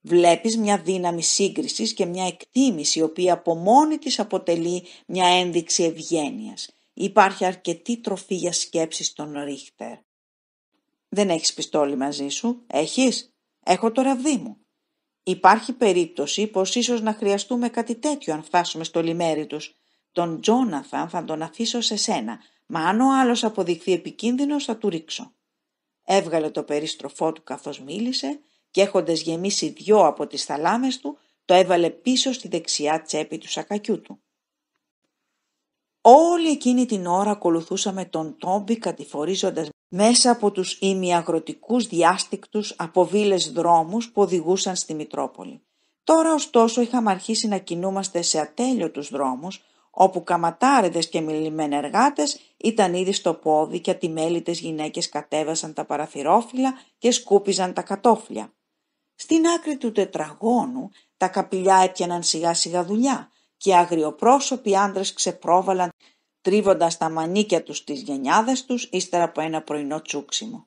A: βλέπεις μια δύναμη σύγκρισης και μια εκτίμηση η οποία από μόνη της αποτελεί μια ένδειξη ευγένειας. Υπάρχει αρκετή τροφή για σκέψεις στον Ρίχτερ. Δεν έχεις πιστόλι μαζί σου. Έχεις. Έχω το ραβδί μου. Υπάρχει περίπτωση πως ίσως να χρειαστούμε κάτι τέτοιο αν φτάσουμε στο λιμέρι τους. Τον Τζόναθαν θα τον αφήσω σε σένα, μα αν ο άλλος αποδειχθεί επικίνδυνος θα του ρίξω. Έβγαλε το περίστροφό του καθώς μίλησε και έχοντας γεμίσει δυο από τις θαλάμες του, το έβαλε πίσω στη δεξιά τσέπη του σακακιού του. Όλη εκείνη την ώρα ακολουθούσαμε τον Τόμπι κατηφορίζοντας μέσα από τους ημιαγροτικούς διάστηκτους από βίλες δρόμους που οδηγούσαν στη Μητρόπολη. Τώρα ωστόσο είχαμε αρχίσει να κινούμαστε σε ατέλειωτους δρόμους όπου καματάρεδες και μιλημένοι εργάτες ήταν ήδη στο πόδι και ατιμέλητες γυναίκες κατέβασαν τα παραθυρόφυλλα και σκούπιζαν τα κατόφλια. Στην άκρη του τετραγώνου τα καπηλιά έπιαναν σιγά σιγά δουλειά και αγριοπρόσωποι άντρες ξεπρόβαλαν τρίβοντας τα μανίκια τους στις γενιάδες τους ύστερα από ένα πρωινό τσούξιμο.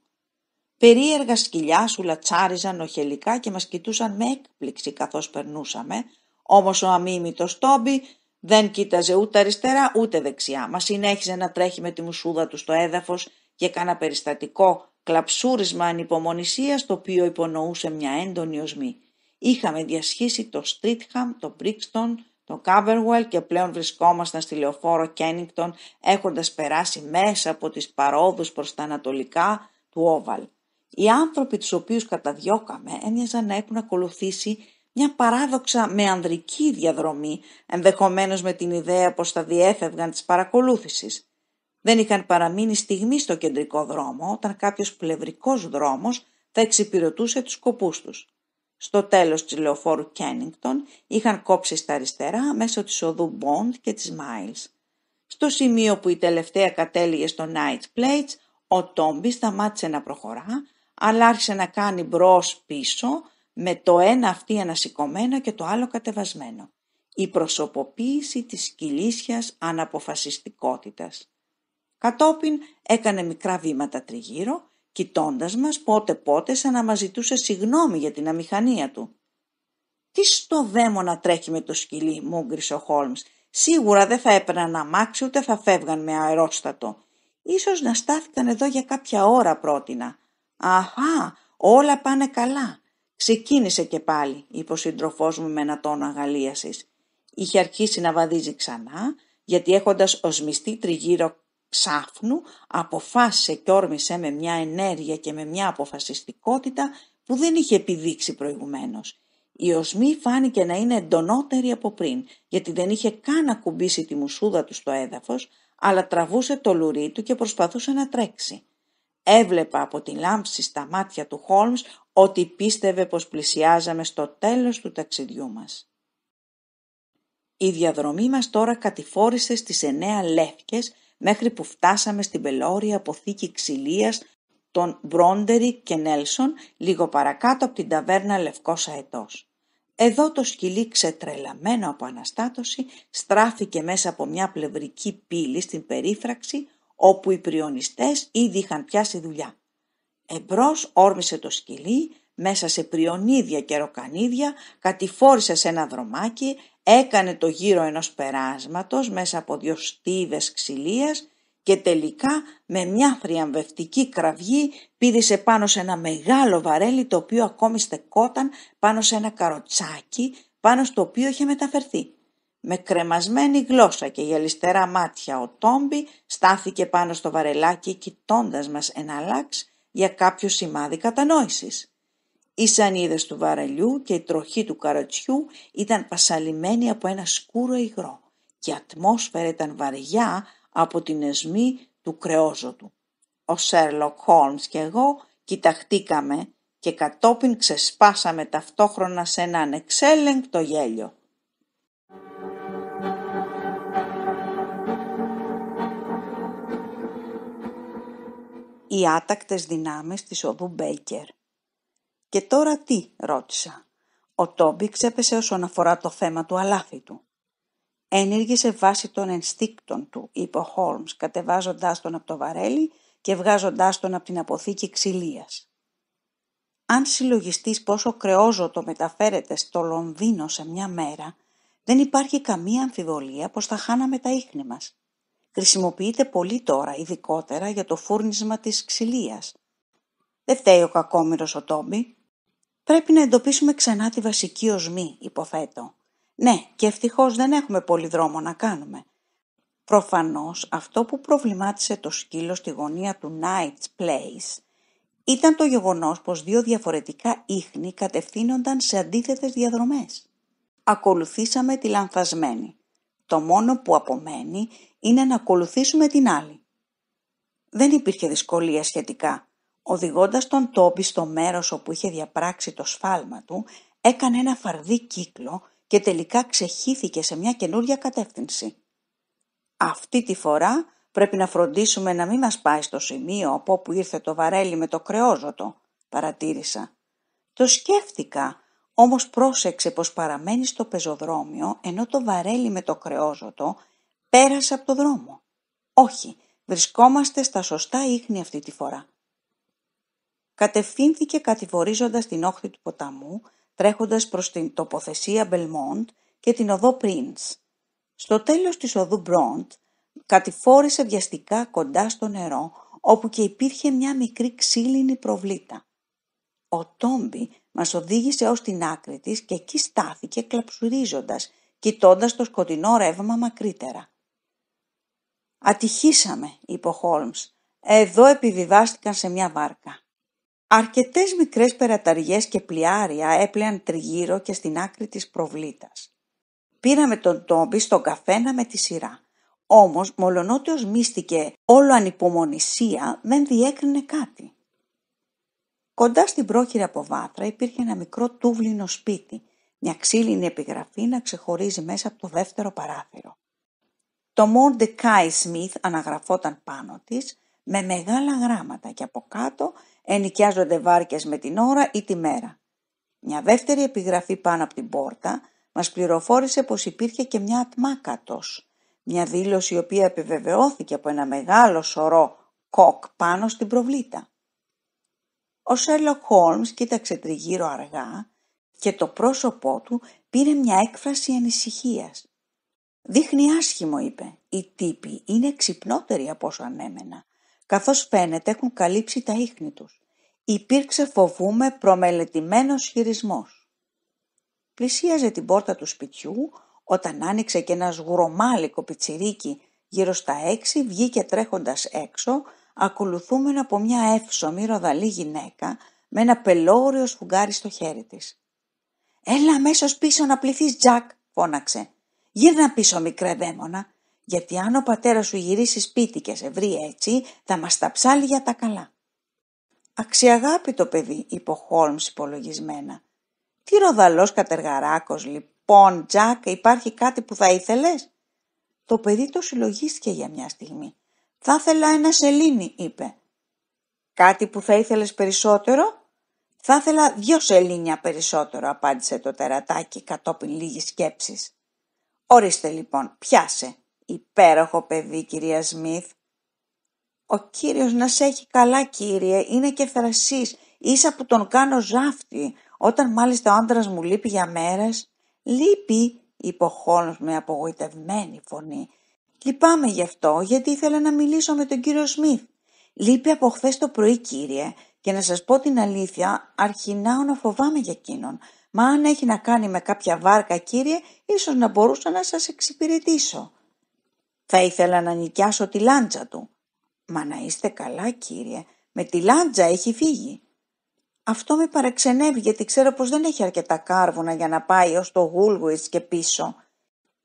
A: Περίεργα σκυλιά λατσάριζαν οχελικά και μας κοιτούσαν με έκπληξη καθώς περνούσαμε, όμως ο αμίμητος Τόμπι δεν κοίταζε ούτε αριστερά ούτε δεξιά, μα συνέχιζε να τρέχει με τη μουσούδα του στο έδαφος και κάνα περιστατικό κλαψούρισμα ανυπομονησίας το οποίο υπονοούσε μια έντονη οσμή. Είχαμε διασχίσει το Στρίτχαμ, το Μπρίξτον, το Κάβερουελ και πλέον βρισκόμασταν στη λεωφόρο Κένιγκτον έχοντας περάσει μέσα από τις παρόδους προς τα ανατολικά του Όβαλ. Οι άνθρωποι τους οποίους καταδιώκαμε έμοιαζαν να έχουν ακολουθήσει μια παράδοξα με ανδρική διαδρομή, ενδεχομένως με την ιδέα πως θα διέφευγαν της παρακολούθησης. Δεν είχαν παραμείνει στιγμή στο κεντρικό δρόμο, όταν κάποιος πλευρικός δρόμος θα εξυπηρετούσε τους σκοπούς τους. Στο τέλος της λεωφόρου Κένιγκτον είχαν κόψει στα αριστερά μέσω της οδού Μποντ και της Μάιλς. Στο σημείο που η τελευταία κατέληγε στο Night Plates, ο Τόμπι σταμάτησε να προχωρά, αλλά άρχισε να κάνει μπρος πίσω, με το ένα αυτή ανασηκωμένο και το άλλο κατεβασμένο. Η προσωποποίηση της κυλίσιας αναποφασιστικότητας. Κατόπιν έκανε μικρά βήματα τριγύρω, κοιτώντας μας πότε-πότε σαν να μας ζητούσε συγγνώμη για την αμηχανία του. «Τι στο δαίμονα τρέχει με το σκυλί», μούγκρισε ο Χόλμς. «Σίγουρα δεν θα έπαιρναν αμάξι ούτε θα φεύγαν με αερόστατο. Ίσως να στάθηκαν εδώ για κάποια ώρα πρότεινα. Αχά, όλα πάνε καλά. Ξεκίνησε και πάλι, είπε ο σύντροφός μου με ένα τόνο αγαλίασης. Είχε αρχίσει να βαδίζει ξανά, γιατί έχοντας οσμιστεί τριγύρω ξάφνου, αποφάσισε και όρμησε με μια ενέργεια και με μια αποφασιστικότητα που δεν είχε επιδείξει προηγουμένως. Η οσμή φάνηκε να είναι εντονότερη από πριν, γιατί δεν είχε καν ακουμπήσει τη μουσούδα του στο έδαφος, αλλά τραβούσε το λουρί του και προσπαθούσε να τρέξει. Έβλεπα από τη λάμψη στα μάτια του Χόλμς ότι πίστευε πως πλησιάζαμε στο τέλος του ταξιδιού μας. Η διαδρομή μας τώρα κατηφόρησε στις εννέα λεύκες μέχρι που φτάσαμε στην πελώρια αποθήκη ξυλίας των Μπρόντερη και Νέλσον λίγο παρακάτω από την ταβέρνα Λευκός Αετός. Εδώ το σκυλί ξετρελαμένο από αναστάτωση στράφηκε μέσα από μια πλευρική πύλη στην περίφραξη όπου οι πριονιστές ήδη είχαν πιάσει δουλειά. Εμπρός όρμησε το σκυλί, μέσα σε πριονίδια και ροκανίδια, κατηφόρησε σε ένα δρομάκι, έκανε το γύρο ενός περάσματος μέσα από δυο στίβες ξυλίας και τελικά με μια θριαμβευτική κραυγή πήδησε πάνω σε ένα μεγάλο βαρέλι το οποίο ακόμη στεκόταν πάνω σε ένα καροτσάκι πάνω στο οποίο είχε μεταφερθεί με κρεμασμένη γλώσσα και γυαλιστερά μάτια ο Τόμπι στάθηκε πάνω στο βαρελάκι κοιτώντας μας εναλλάξ για κάποιο σημάδι κατανόησης. Οι σανίδες του βαρελιού και η τροχή του καροτσιού ήταν πασαλημένοι από ένα σκούρο υγρό και η ατμόσφαιρα ήταν βαριά από την εσμή του κρεόζωτου. Ο Σέρλοκ Χόλμς και εγώ κοιταχτήκαμε και κατόπιν ξεσπάσαμε ταυτόχρονα σε έναν εξέλεγκτο γέλιο. οι άτακτες δυνάμεις της οδού Μπέικερ. «Και τώρα τι» ρώτησα. Ο Τόμπι ξέπεσε όσον αφορά το θέμα του αλάφι του. «Ένεργησε βάσει των ενστίκτων του», είπε ο Χόλμς, κατεβάζοντάς τον από το βαρέλι και τωρα τι ρωτησα ο τομπι ξεπεσε οσον αφορα το θεμα του αλαθη του ενεργησε βασει των ενστικτων του ειπε ο χολμς κατεβαζοντας τον από την αποθήκη ξυλίας. Αν συλλογιστείς πόσο κρεόζωτο μεταφέρεται στο Λονδίνο σε μια μέρα, δεν υπάρχει καμία αμφιβολία πως θα χάναμε τα ίχνη μας. Χρησιμοποιείται πολύ τώρα, ειδικότερα για το φούρνισμα της ξυλίας. Δεν φταίει ο κακόμυρος ο Τόμπι. Πρέπει να εντοπίσουμε ξανά τη βασική οσμή, υποθέτω. Ναι, και ευτυχώς δεν έχουμε πολύ δρόμο να κάνουμε. Προφανώς αυτό που προβλημάτισε το σκύλο στη γωνία του Knight's Place ήταν το γεγονός πως δύο διαφορετικά ίχνη κατευθύνονταν σε αντίθετες διαδρομές. Ακολουθήσαμε τη λανθασμένη. Το μόνο που απομένει είναι να ακολουθήσουμε την άλλη. Δεν υπήρχε δυσκολία σχετικά. Οδηγώντας τον τόπι στο μέρος όπου είχε διαπράξει το σφάλμα του, έκανε ένα φαρδί κύκλο και τελικά ξεχύθηκε σε μια καινούρια κατεύθυνση. Αυτή τη φορά πρέπει να φροντίσουμε να μην μας πάει στο σημείο από όπου ήρθε το βαρέλι με το κρεόζωτο, παρατήρησα. Το σκέφτηκα, όμως πρόσεξε πως παραμένει στο πεζοδρόμιο ενώ το βαρέλι με το κρεόζωτο πέρασε από το δρόμο. Όχι, βρισκόμαστε στα σωστά ίχνη αυτή τη φορά. Κατευθύνθηκε κατηφορίζοντας την όχθη του ποταμού, τρέχοντας προς την τοποθεσία Μπελμόντ και την οδό Πριντς. Στο τέλος της οδού Μπρόντ κατηφόρησε βιαστικά κοντά στο νερό, όπου και υπήρχε μια μικρή ξύλινη προβλήτα. Ο Τόμπι μας οδήγησε ως την άκρη της και εκεί στάθηκε κλαψουρίζοντας, κοιτώντας το σκοτεινό ρεύμα μακρύτερα. «Ατυχήσαμε», είπε ο Χόλμ, «Εδώ επιβιβάστηκαν σε μια βάρκα». Αρκετές μικρές περαταριές και πλοιάρια έπλεαν τριγύρω και στην άκρη της προβλήτας. Πήραμε τον Τόμπι στον καφένα με τη σειρά. Όμως, μολονότι μίστηκε όλο ανυπομονησία, δεν διέκρινε κάτι. Κοντά στην πρόχειρη από υπήρχε ένα μικρό τούβλινο σπίτι, μια ξύλινη επιγραφή να ξεχωρίζει μέσα από το δεύτερο παράθυρο. Το Μόρντεκάι Σμιθ αναγραφόταν πάνω της με μεγάλα γράμματα και από κάτω ενοικιάζονται βάρκες με την ώρα ή τη μέρα. Μια δεύτερη επιγραφή πάνω από την πόρτα μας πληροφόρησε πως υπήρχε και μια ατμάκατος, μια δήλωση η οποία επιβεβαιώθηκε από ένα μεγάλο σωρό κοκ πάνω στην προβλήτα. Ο Σέρλοκ Χόλμς κοίταξε τριγύρω αργά και το πρόσωπό του πήρε μια έκφραση ανησυχίας. Δείχνει άσχημο, είπε. Οι τύποι είναι ξυπνότεροι από όσο ανέμενα, καθώς φαίνεται έχουν καλύψει τα ίχνη τους. Υπήρξε φοβούμε προμελετημένος χειρισμός. Πλησίαζε την πόρτα του σπιτιού, όταν άνοιξε και ένα γουρομάλικο πιτσιρίκι γύρω στα έξι, βγήκε τρέχοντας έξω, ακολουθούμενο από μια εύσωμη ροδαλή γυναίκα, με ένα πελώριο σφουγγάρι στο χέρι της. «Έλα αμέσως πίσω να πληθείς Τζακ», φώναξε Γύρνα πίσω μικρέ δαίμονα, γιατί αν ο πατέρας σου γυρίσει σπίτι και σε βρει έτσι, θα μας τα ψάλει για τα καλά. το παιδί, είπε ο Χόλμς υπολογισμένα. Τι ροδαλός κατεργαράκος, λοιπόν, Τζακ, υπάρχει κάτι που θα ήθελες. Το παιδί το συλλογίστηκε για μια στιγμή. Θα ήθελα ένα σελήνη, είπε. Κάτι που θα ήθελες περισσότερο. Θα ήθελα δυο σελήνια περισσότερο, απάντησε το τερατάκι κατόπιν λίγης σκέψης. Ορίστε λοιπόν, πιάσε, υπέροχο παιδί, κυρία Σμιθ. Ο κύριος να σε έχει καλά, κύριε, είναι και θρασής, ίσα που τον κάνω ζάφτη, όταν μάλιστα ο άντρας μου λείπει για μέρες. Λείπει, είπε ο Χόλμς με απογοητευμένη φωνή. Λυπάμαι γι' αυτό, γιατί ήθελα να μιλήσω με τον κύριο Σμιθ. Λείπει από χθες το πρωί, κύριε, και να σας πω την αλήθεια, αρχινάω να φοβάμαι για εκείνον. Μα αν έχει να κάνει με κάποια βάρκα, κύριε, ίσως να μπορούσα να σας εξυπηρετήσω. Θα ήθελα να νοικιάσω τη λάντζα του. Μα να είστε καλά, κύριε, με τη λάντζα έχει φύγει. Αυτό με παραξενεύει γιατί ξέρω πως δεν έχει αρκετά κάρβουνα για να πάει ως το Γούλγουιτς και πίσω.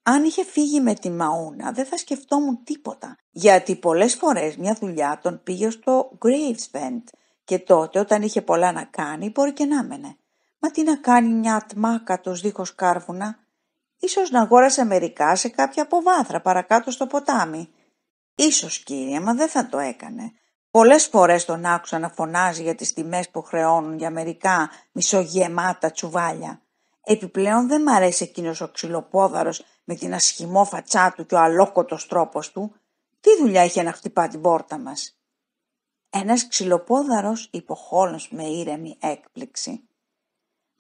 A: Αν είχε φύγει με τη Μαούνα δεν θα σκεφτόμουν τίποτα, γιατί πολλές φορές μια δουλειά τον πήγε στο Γκρίβσβεντ και τότε όταν είχε πολλά να κάνει μπορεί και να μένε. Μα τι να κάνει μια ατμάκατος δίχως κάρβουνα. Ίσως να αγόρασε μερικά σε κάποια αποβάθρα παρακάτω στο ποτάμι. Ίσως κύριε, μα δεν θα το έκανε. Πολλές φορές τον άκουσα να φωνάζει για τις τιμές που χρεώνουν για μερικά μισογεμάτα τσουβάλια. Επιπλέον δεν μ' αρέσει εκείνος ο ξυλοπόδαρος με την ασχημό φατσά του και ο αλόκοτος τρόπος του. Τι δουλειά είχε να χτυπά την πόρτα μας. Ένας ξυλοπόδαρος υποχόλος με ήρεμη έκπληξη.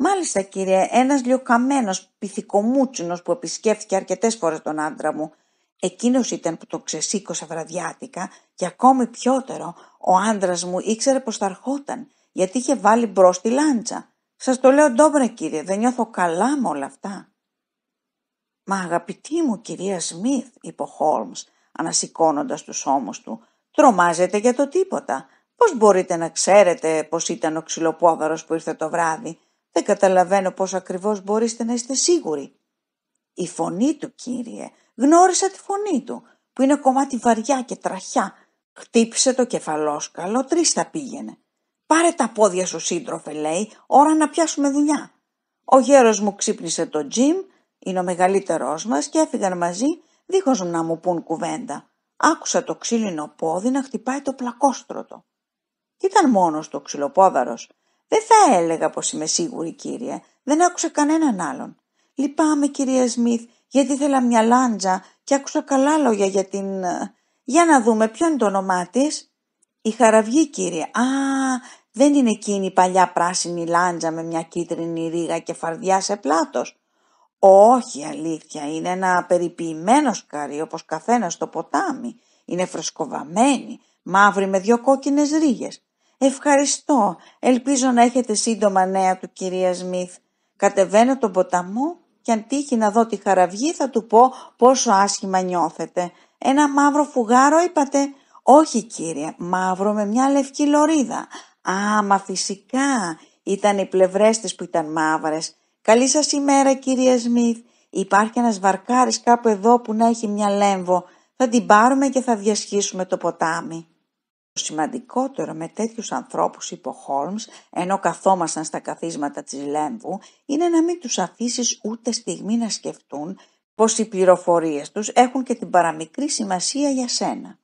A: «Μάλιστα, κύριε, ένας λιοκαμένος πυθικομούτσινος που επισκέφθηκε αρκετές φορές τον άντρα μου. Εκείνος ήταν που τον ξεσήκωσα βραδιάτικα και ακόμη πιότερο ο άντρας μου ήξερε πως θα ερχόταν, γιατί είχε βάλει μπρος τη λάντσα. Σας το λέω ντόμπρα κύριε, δεν νιώθω καλά με όλα αυτά». «Μα αγαπητή μου κυρία Σμιθ», είπε ο Χόλμς, ανασηκώνοντας τους ώμους του, «τρομάζετε για το τίποτα. Πώς μπορείτε να ξέρετε πως ήταν ο ξυλοπόδαρος που ήρθε το βράδυ. Δεν καταλαβαίνω πώς ακριβώς μπορείστε να είστε σίγουροι. Η φωνή του, κύριε. Γνώρισα τη φωνή του, που είναι κομμάτι βαριά και τραχιά. Χτύπησε το κεφαλόσκαλο, τρίστα θα πήγαινε. Πάρε τα πόδια σου, σύντροφε, λέει, ώρα να πιάσουμε δουλειά. Ο γέρος μου ξύπνησε το Τζιμ, είναι ο μεγαλύτερός μας και έφυγαν μαζί δίχως να μου πουν κουβέντα. Άκουσα το ξύλινο πόδι να χτυπάει το πλακόστρωτο. Ήταν μόνος το ξυλοπόδαρος «Δεν θα έλεγα πως είμαι σίγουρη, κύριε. Δεν άκουσα κανέναν άλλον. Λυπάμαι, κυρία Σμιθ, γιατί ήθελα μια λάντζα και άκουσα καλά λόγια για την... Ε, για να δούμε ποιο είναι το όνομά της. Η χαραυγή, κύριε. Α, δεν είναι εκείνη η παλιά πράσινη λάντζα με μια κίτρινη ρίγα και φαρδιά σε πλάτος. Όχι, αλήθεια, είναι ένα περιποιημένο σκαρί όπως καθένας στο ποτάμι. Είναι φρεσκοβαμένη, μαύρη με δυο κόκκινες ρίγες. «Ευχαριστώ. Ελπίζω να έχετε σύντομα νέα του κυρία Σμιθ. Κατεβαίνω τον ποταμό και αν τύχει να δω τη χαραυγή θα του πω πόσο άσχημα νιώθετε. Ένα μαύρο φουγάρο είπατε. Όχι κύριε, μαύρο με μια λευκή λωρίδα. Α, μα φυσικά. Ήταν οι πλευρές της που ήταν μαύρες. Καλή σας ημέρα κυρία Σμιθ. Υπάρχει ένας βαρκάρης κάπου εδώ που να έχει μια λέμβο. Θα την πάρουμε και θα διασχίσουμε το ποτάμι. «Το σημαντικότερο με τέτοιους ανθρώπους είπε ο Χόλμς, ενώ καθόμασταν στα καθίσματα της Λέμβου, είναι να μην τους αφήσεις ούτε στιγμή να σκεφτούν πως οι πληροφορίες τους έχουν και την παραμικρή σημασία για σένα.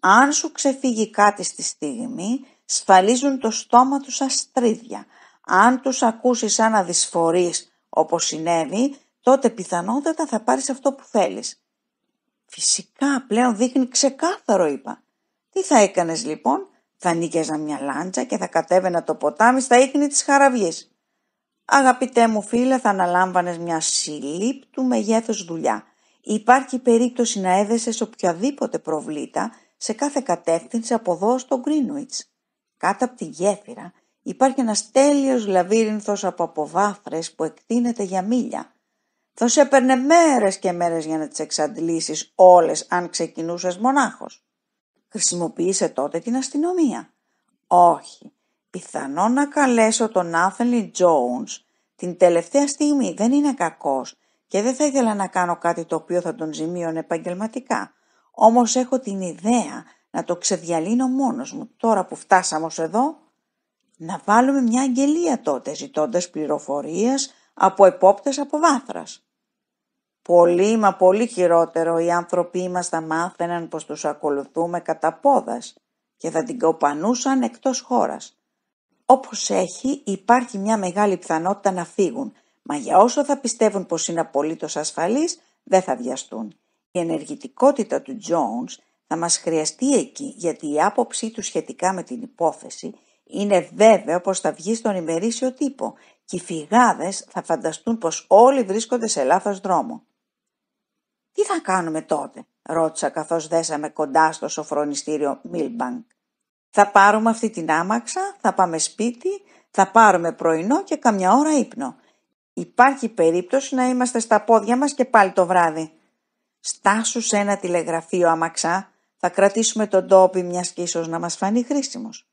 A: Αν σου ξεφύγει κάτι στη στιγμή, σφαλίζουν το στόμα τους αστρίδια. Αν τους ακούσεις σαν αδυσφορείς, όπως συνέβη, τότε πιθανότατα θα πάρεις αυτό που θέλεις. Φυσικά, πλέον δείχνει ξεκάθαρο, είπα. Τι θα έκανες λοιπόν, θα νίκιαζα μια λάντσα και θα κατέβαινα το ποτάμι στα ίχνη της χαραυγή. Αγαπητέ μου φίλε, θα αναλάμβανες μια συλλήπτου μεγέθους δουλειά. Υπάρχει περίπτωση να έδεσες οποιαδήποτε προβλήτα σε κάθε κατεύθυνση από εδώ στο Γκρινουιτ. Κάτω από τη γέφυρα υπάρχει ένας τέλειος λαβύρινθος από αποβάφρες που εκτείνεται για μίλια. Θα σε έπαιρνε μέρες και μέρες για να τις εξαντλήσεις όλες αν ξεκινούσες μονάχος. Χρησιμοποίησε τότε την αστυνομία. Όχι. Πιθανό να καλέσω τον Άθελι Τζόουνς. Την τελευταία στιγμή δεν είναι κακός και δεν θα ήθελα να κάνω κάτι το οποίο θα τον ζημίωνε επαγγελματικά. Όμως έχω την ιδέα να το ξεδιαλύνω μόνος μου. Τώρα που φτάσαμε ως εδώ, να βάλουμε μια αγγελία τότε ζητώντας πληροφορίες από επόπτες από βάθρας. Πολύ μα πολύ χειρότερο οι άνθρωποι μας θα μάθαιναν πως τους ακολουθούμε κατά πόδας και θα την κοπανούσαν εκτός χώρας. Όπως έχει υπάρχει μια μεγάλη πιθανότητα να φύγουν, μα για όσο θα πιστεύουν πως είναι απολύτως ασφαλείς δεν θα βιαστούν. Η ενεργητικότητα του Jones θα μας χρειαστεί εκεί γιατί η άποψή του σχετικά με την υπόθεση είναι βέβαιο πως θα βγει στον ημερήσιο τύπο και οι φυγάδες θα φανταστούν πως όλοι βρίσκονται σε λάθος δρόμο. «Τι θα κάνουμε τότε» ρώτησα καθώς δέσαμε κοντά στο σοφρονιστήριο Μιλμπάνκ. θα πάμε σπίτι, θα πάρουμε πρωινό και καμιά ώρα ύπνο. Υπάρχει περίπτωση να είμαστε στα πόδια μας και πάλι το βράδυ. Στάσου σε ένα τηλεγραφείο άμαξα, θα κρατήσουμε τον τόπι μιας και ίσως να μας φανεί χρήσιμος.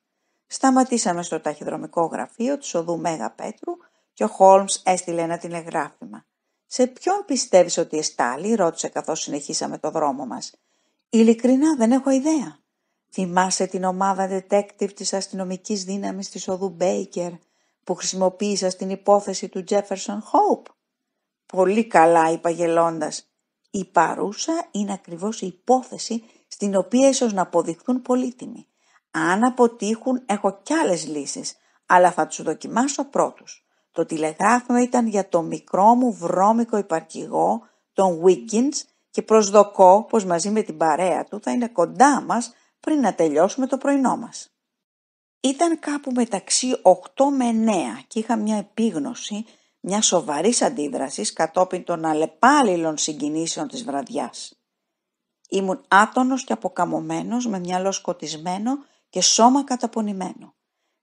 A: Σταματήσαμε στο ταχυδρομικό γραφείο του οδού Μέγα Πέτρου και ο Χόλμς έστειλε ένα τηλεγράφημα. «Σε ποιον πιστεύεις ότι εστάλει» ρώτησε καθώς συνεχίσαμε το δρόμο μας. «Ειλικρινά δεν έχω ιδέα. Θυμάσαι την ομάδα detective της αστυνομικής δύναμης της οδού Μπέικερ που χρησιμοποίησα στην υπόθεση του Jefferson Hope. «Πολύ καλά» είπα γελώντας. «Η παρούσα είναι ακριβώς η υπόθεση στην οποία ίσως να αποδειχθούν πολύτιμοι. Αν αποτύχουν έχω κι άλλες λύσεις, αλλά θα τους δοκιμάσω πρώτους. Το τηλεγράφημα ήταν για το μικρό μου βρώμικο υπαρχηγό, τον Wiggins, και προσδοκώ πως μαζί με την παρέα του θα είναι κοντά μας πριν να τελειώσουμε το πρωινό μας. Ήταν κάπου μεταξύ 8 με 9 και είχα μια επίγνωση μια σοβαρή αντίδραση κατόπιν των αλλεπάλληλων συγκινήσεων της βραδιάς. Ήμουν άτονος και αποκαμωμένος, με μυαλό σκοτισμένο και σώμα καταπονημένο.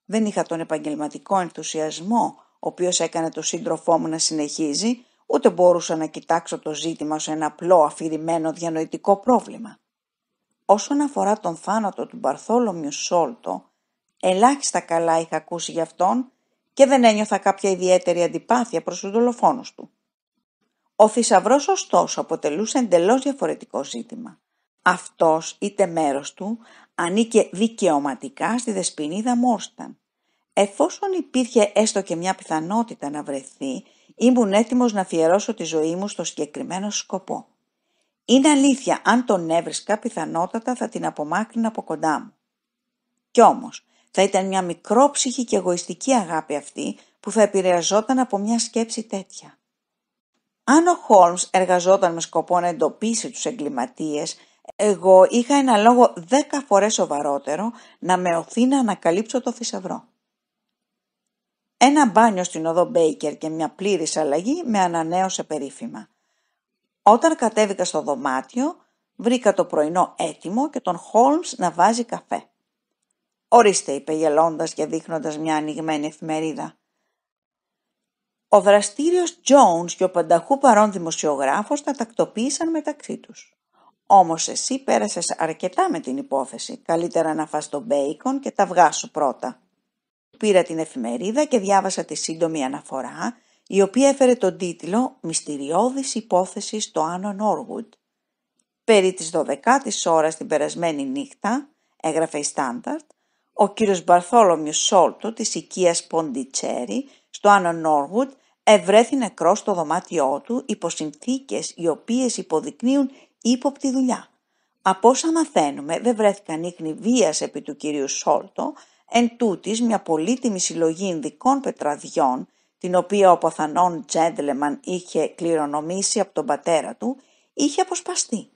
A: Δεν είχα τον επαγγελματικό ενθουσιασμό ο οποίος έκανε τον σύντροφό μου να συνεχίζει, ούτε μπορούσα να κοιτάξω το ζήτημα ως ένα απλό αφηρημένο διανοητικό πρόβλημα. Όσον αφορά τον θάνατο του Μπαρθόλομιου Σόλτο, ελάχιστα καλά είχα ακούσει γι' αυτόν και δεν ένιωθα κάποια ιδιαίτερη αντιπάθεια προς τους δολοφόνους του. Ο θησαυρός ωστόσο αποτελούσε εντελώς διαφορετικό ζήτημα. Αυτός είτε μέρος του ανήκε δικαιωματικά στη δεσποινίδα Μόρσταν Εφόσον υπήρχε έστω και μια πιθανότητα να βρεθεί, ήμουν έτοιμος να αφιερώσω τη ζωή μου στο συγκεκριμένο σκοπό. Είναι αλήθεια, αν τον έβρισκα, πιθανότατα θα την απομάκρυνα από κοντά μου. Κι όμως, θα ήταν μια μικρόψυχη και εγωιστική αγάπη αυτή που θα επηρεαζόταν από μια σκέψη τέτοια. Αν ο Χόλμς εργαζόταν με σκοπό να εντοπίσει τους εγκληματίες, εγώ είχα ένα λόγο δέκα φορές σοβαρότερο να με οθεί να ανακαλύψω το θησαυρό. Ένα μπάνιο στην οδό Μπέικερ και μια πλήρης αλλαγή με ανανέωσε περίφημα. Όταν κατέβηκα στο δωμάτιο, βρήκα το πρωινό έτοιμο και τον Χόλμς να βάζει καφέ. «Ορίστε», είπε γελώντας και δείχνοντας μια ανοιγμένη εφημερίδα. Ο δραστήριος Τζόουνς και ο πανταχού παρόν δημοσιογράφος τα τακτοποίησαν μεταξύ τους. Όμως εσύ πέρασες αρκετά με την υπόθεση. Καλύτερα να φας το μπέικον και τα βγάσου πρώτα. Πήρα την εφημερίδα και διάβασα τη σύντομη αναφορά, η οποία έφερε τον τίτλο «Μυστηριώδης υπόθεσης στο Άνω Νόργουτ». Περί της 12ης ώρας την περασμένη νύχτα, έγραφε η Στάνταρτ, ο κύριος Μπαρθόλομιου Σόλτο της οικίας Ποντιτσέρι στο Άνω Νόργουτ ευρέθη νεκρός στο δωμάτιό του υπό συνθήκες οι οποίες υποδεικνύουν ύποπτη δουλειά. Από όσα μαθαίνουμε δεν βρέθηκαν ίχνη βίας επί του κυρίου Σόλτο, Εν τούτης, μια πολύτιμη συλλογή ειδικών πετραδιών, την οποία ο ποθανόν τζέντλεμαν είχε κληρονομήσει από τον πατέρα του, είχε αποσπαστεί.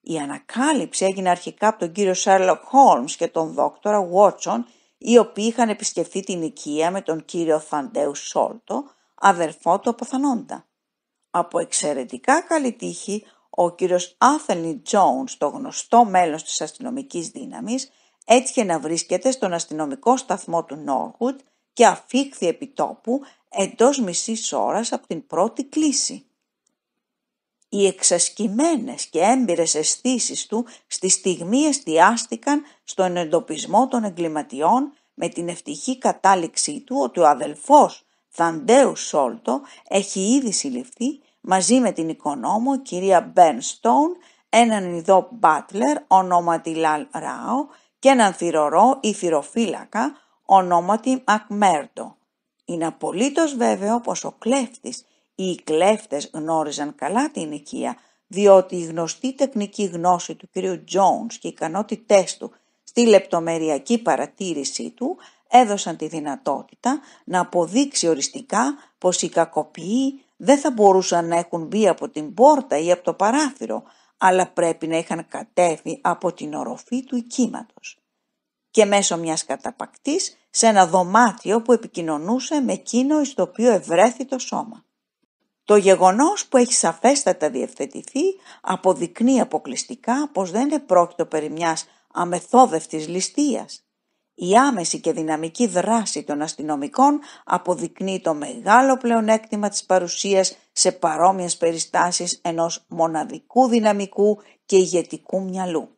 A: Η ανακάλυψη έγινε αρχικά από τον κύριο Σέρλοκ Χόλμς και τον δόκτορα Βότσον, οι οποίοι είχαν επισκεφθεί την οικία με τον κύριο Θαντέου Σόλτο, αδερφό του αποθανόντα. Από εξαιρετικά καλή τύχη, ο κύριος Άθελνι Τζόουνς, το γνωστό μέλος της αστυνομικής δύναμης, έτυχε να βρίσκεται στον αστυνομικό σταθμό του Νόρχουτ και αφήχθη επί τόπου εντός μισής ώρας από την πρώτη κλίση. Οι εξασκημένες και έμπειρες αισθήσεις του στη στιγμή εστιάστηκαν στον εντοπισμό των εγκληματιών με την ευτυχή κατάληξή του ότι ο αδελφός Θαντέου Σόλτο έχει ήδη συλληφθεί μαζί με την οικονόμο κυρία Μπεν έναν ειδό μπάτλερ ονόματι Λαλ Ράο και έναν θηρορό ή θηροφύλακα ονόματι Ακμέρτο. Είναι απολύτως βέβαιο πως ο κλέφτης ή οι κλέφτες γνώριζαν καλά την οικία, διότι η γνωστή τεχνική γνώση του κ. Τζόουνς και οι ικανότητές του στη λεπτομεριακή παρατήρησή του έδωσαν τη δυνατότητα να αποδείξει οριστικά πως οι κακοποιοί δεν θα μπορούσαν να έχουν μπει από την πόρτα ή από το παράθυρο, αλλά πρέπει να είχαν κατέβει από την οροφή του οικίματος και μέσω μιας καταπακτής σε ένα δωμάτιο που επικοινωνούσε με εκείνο το οποίο ευρέθη το σώμα. Το γεγονός που έχει σαφέστατα διευθετηθεί αποδεικνύει αποκλειστικά πως δεν επρόκειτο περί μιας αμεθόδευτης ληστείας, η άμεση και δυναμική δράση των αστυνομικών αποδεικνύει το μεγάλο πλεονέκτημα της παρουσίας σε παρόμοιες περιστάσεις ενός μοναδικού δυναμικού και ηγετικού μυαλού.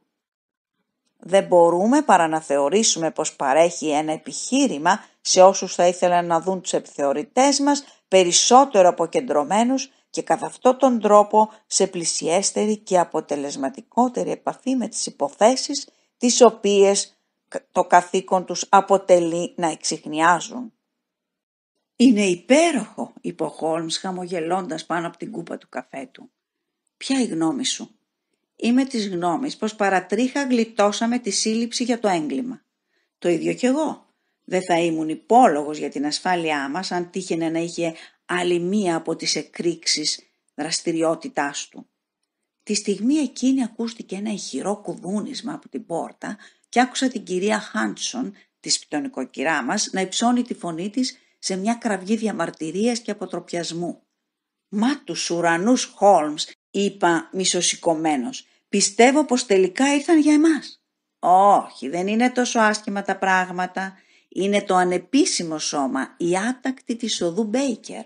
A: Δεν μπορούμε παρά να θεωρήσουμε πως παρέχει ένα επιχείρημα σε όσους θα ήθελαν να δουν τους επιθεωρητές μας περισσότερο αποκεντρωμένους και κατά αυτόν τον τρόπο σε πλησιέστερη και αποτελεσματικότερη επαφή με τις υποθέσεις τις οποίες το καθήκον τους αποτελεί να εξηχνιάζουν. «Είναι υπέροχο», είπε ο Χόλμς χαμογελώντας πάνω από την κούπα του καφέ του. «Ποια η γνώμη σου» είμαι της γνώμης πως παρατρίχα γλιτώσαμε τη σύλληψη για το έγκλημα. Το ίδιο κι εγώ. Δεν θα ήμουν υπόλογος για την ασφάλειά μας αν τύχαινε να είχε άλλη μία από τις εκρήξεις δραστηριότητάς του. Τη στιγμή εκείνη ακούστηκε ένα ηχηρό κουδούνισμα από την πόρτα και άκουσα την κυρία Χάντσον, της σπιτονικοκυρά μας, να υψώνει τη φωνή της σε μια κραυγή διαμαρτυρίας και αποτροπιασμού. «Μα τους ουρανούς χόλμ! είπα μισοσηκωμένος, «πιστεύω πως τελικά ήρθαν για εμάς». «Όχι, δεν είναι τόσο άσχημα τα πράγματα. Είναι το ανεπίσημο σώμα, η άτακτη της οδού Μπέικερ».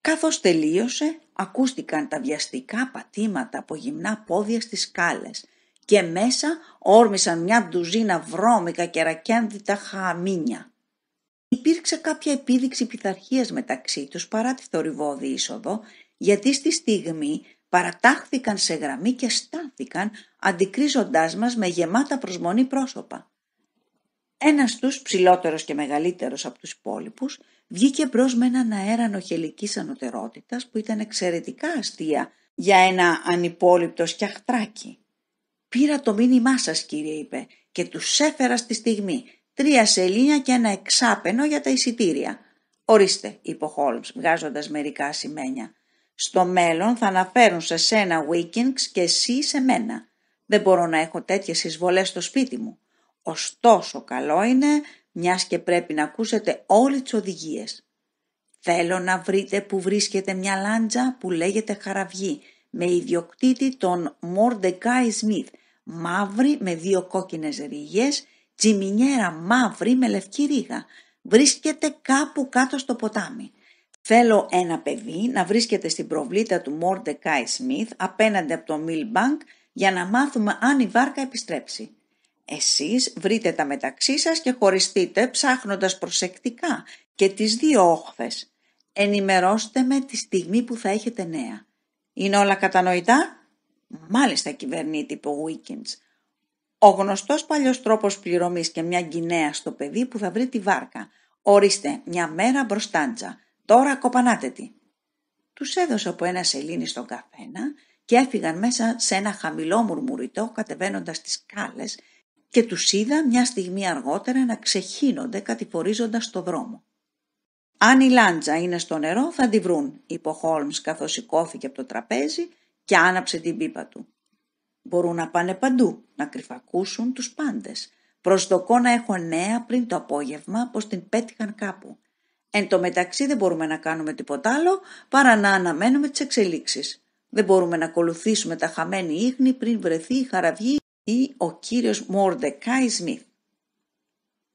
A: Καθώς τελείωσε, ακούστηκαν τα βιαστικά πατήματα από γυμνά πόδια στις σκάλες και μέσα όρμησαν μια ντουζίνα βρώμικα και ρακιάνδητα χαμίνια. Υπήρξε κάποια επίδειξη πειθαρχίας μεταξύ τους παρά τη θορυβόδη είσοδο, γιατί στη στιγμή παρατάχθηκαν σε γραμμή και στάθηκαν αντικρίζοντάς μας με γεμάτα προσμονή πρόσωπα. Ένας τους, ψηλότερος και μεγαλύτερος από τους υπόλοιπους, βγήκε μπρος με έναν αέρα νοχελικής ανωτερότητας που ήταν εξαιρετικά αστεία για ένα ανυπόλοιπτο σκιαχτράκι. «Πήρα το μήνυμά σας κύριε» είπε «και τους έφερα στη στιγμή τρία σελίνια και του εφερα στη στιγμη τρια εξάπενο για τα εισιτήρια». «Ορίστε» είπε ο Χόλμς βγάζοντας μερικά σημαίνια. «Στο μέλλον θα αναφέρουν σε σένα βικινγκς και εσύ σε μένα. Δεν μπορώ να έχω τέτοιες εισβολές στο σπίτι μου. Ωστόσο καλό είναι μιας και πρέπει να ακούσετε όλες τις οδηγίες. Θέλω να βρείτε που βρίσκεται μια λάντζα που λέγεται χαραυγή με ιδιοκτήτη τον Μορντεκάι Σμιθ μαύρη με δύο κόκκινες ρίγες, τσιμινιέρα μαύρη με λευκή ρίγα. Βρίσκεται κάπου κάτω στο ποτάμι. Θέλω ένα παιδί να βρίσκεται στην προβλήτα του Μόρντεκάι Σμιθ απέναντι από το Μιλμπανκ για να μάθουμε αν η βάρκα επιστρέψει. Εσείς βρείτε τα μεταξύ σας και χωριστείτε ψάχνοντας προσεκτικά και τις δύο όχθες. Ενημερώστε με τη στιγμή που θα έχετε νέα. Είναι όλα κατανοητά? μάλιστα κυβερνήτη είπε ο Βίκιντ. Ο γνωστός παλιό τρόπος πληρωμής και μια γυναίκα στο παιδί που θα βρει τη βάρκα. Ορίστε, μια μέρα μπροστάντζα. Τώρα κοπανάτε τη. Τους έδωσε από ένα σελήνη στον καθένα και έφυγαν μέσα σε ένα χαμηλό μουρμουριτό κατεβαίνοντας τις κάλε, και τους είδα μια στιγμή αργότερα να ξεχύνονται κατηφορίζοντας το δρόμο. «Αν η Λάντζα είναι στο νερό θα τη βρουν», είπε ο Χόλμ καθώς σηκώθηκε από το τραπέζι και άναψε την πίπα του. Μπορούν να πάνε παντού, να κρυφακούσουν τους πάντες. Προσδοκώ να έχω νέα πριν το απόγευμα πως την πέτυχαν κάπου. Εν τω μεταξύ δεν μπορούμε να κάνουμε τίποτα άλλο παρά να αναμένουμε τις εξελίξεις. Δεν μπορούμε να ακολουθήσουμε τα χαμένη ίχνη πριν βρεθεί η χαραυγή ή ο κύριος Μορντεκάι Σμιθ.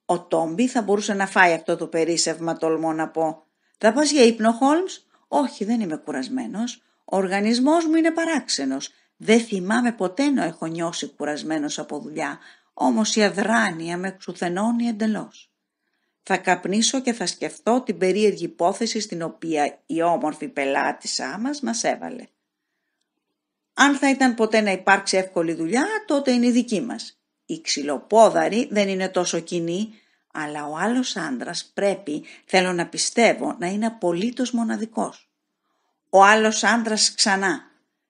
A: Ο Τόμπι θα μπορούσε να φάει αυτό το περίσευμα, τολμώ να πω. Θα πας για ύπνο, Χόλμς? Όχι, δεν είμαι κουρασμένος. Ο οργανισμός μου είναι παράξενος. Δεν θυμάμαι ποτέ να έχω νιώσει κουρασμένος από δουλειά, όμως η αδράνεια με ξουθενώνει εντελώς. Θα καπνίσω και θα σκεφτώ την περίεργη υπόθεση στην οποία η όμορφη πελάτησά μας μας έβαλε. Αν θα ήταν ποτέ να υπάρξει εύκολη δουλειά, τότε είναι η δική μας. Οι ξυλοπόδαροι δεν είναι τόσο κοινοί, αλλά ο άλλος άντρας πρέπει, θέλω να πιστεύω, να είναι απολύτως μοναδικός ο άλλος άντρας ξανά.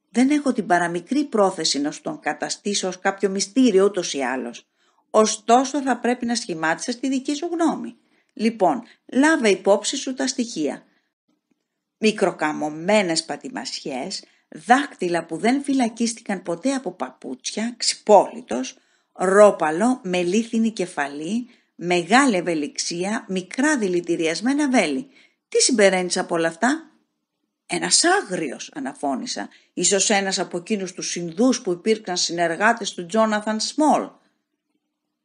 A: Δεν έχω την παραμικρή πρόθεση να τον καταστήσω ως κάποιο μυστήριο ούτως ή άλλως. Ωστόσο θα πρέπει να σχημάτισες τη δική σου γνώμη. Λοιπόν, λάβε υπόψη σου τα στοιχεία. Μικροκαμωμένες πατημασιές, δάκτυλα που δεν φυλακίστηκαν ποτέ από παπούτσια, ξυπόλυτος, ρόπαλο με λίθινη κεφαλή, μεγάλη ευελιξία, μικρά δηλητηριασμένα βέλη. Τι συμπεραίνεις από όλα αυτά? Ένας άγριος αναφώνησα, ίσως ένας από εκείνους τους Ινδούς που υπήρξαν συνεργάτες του Τζόναθαν Σμόλ.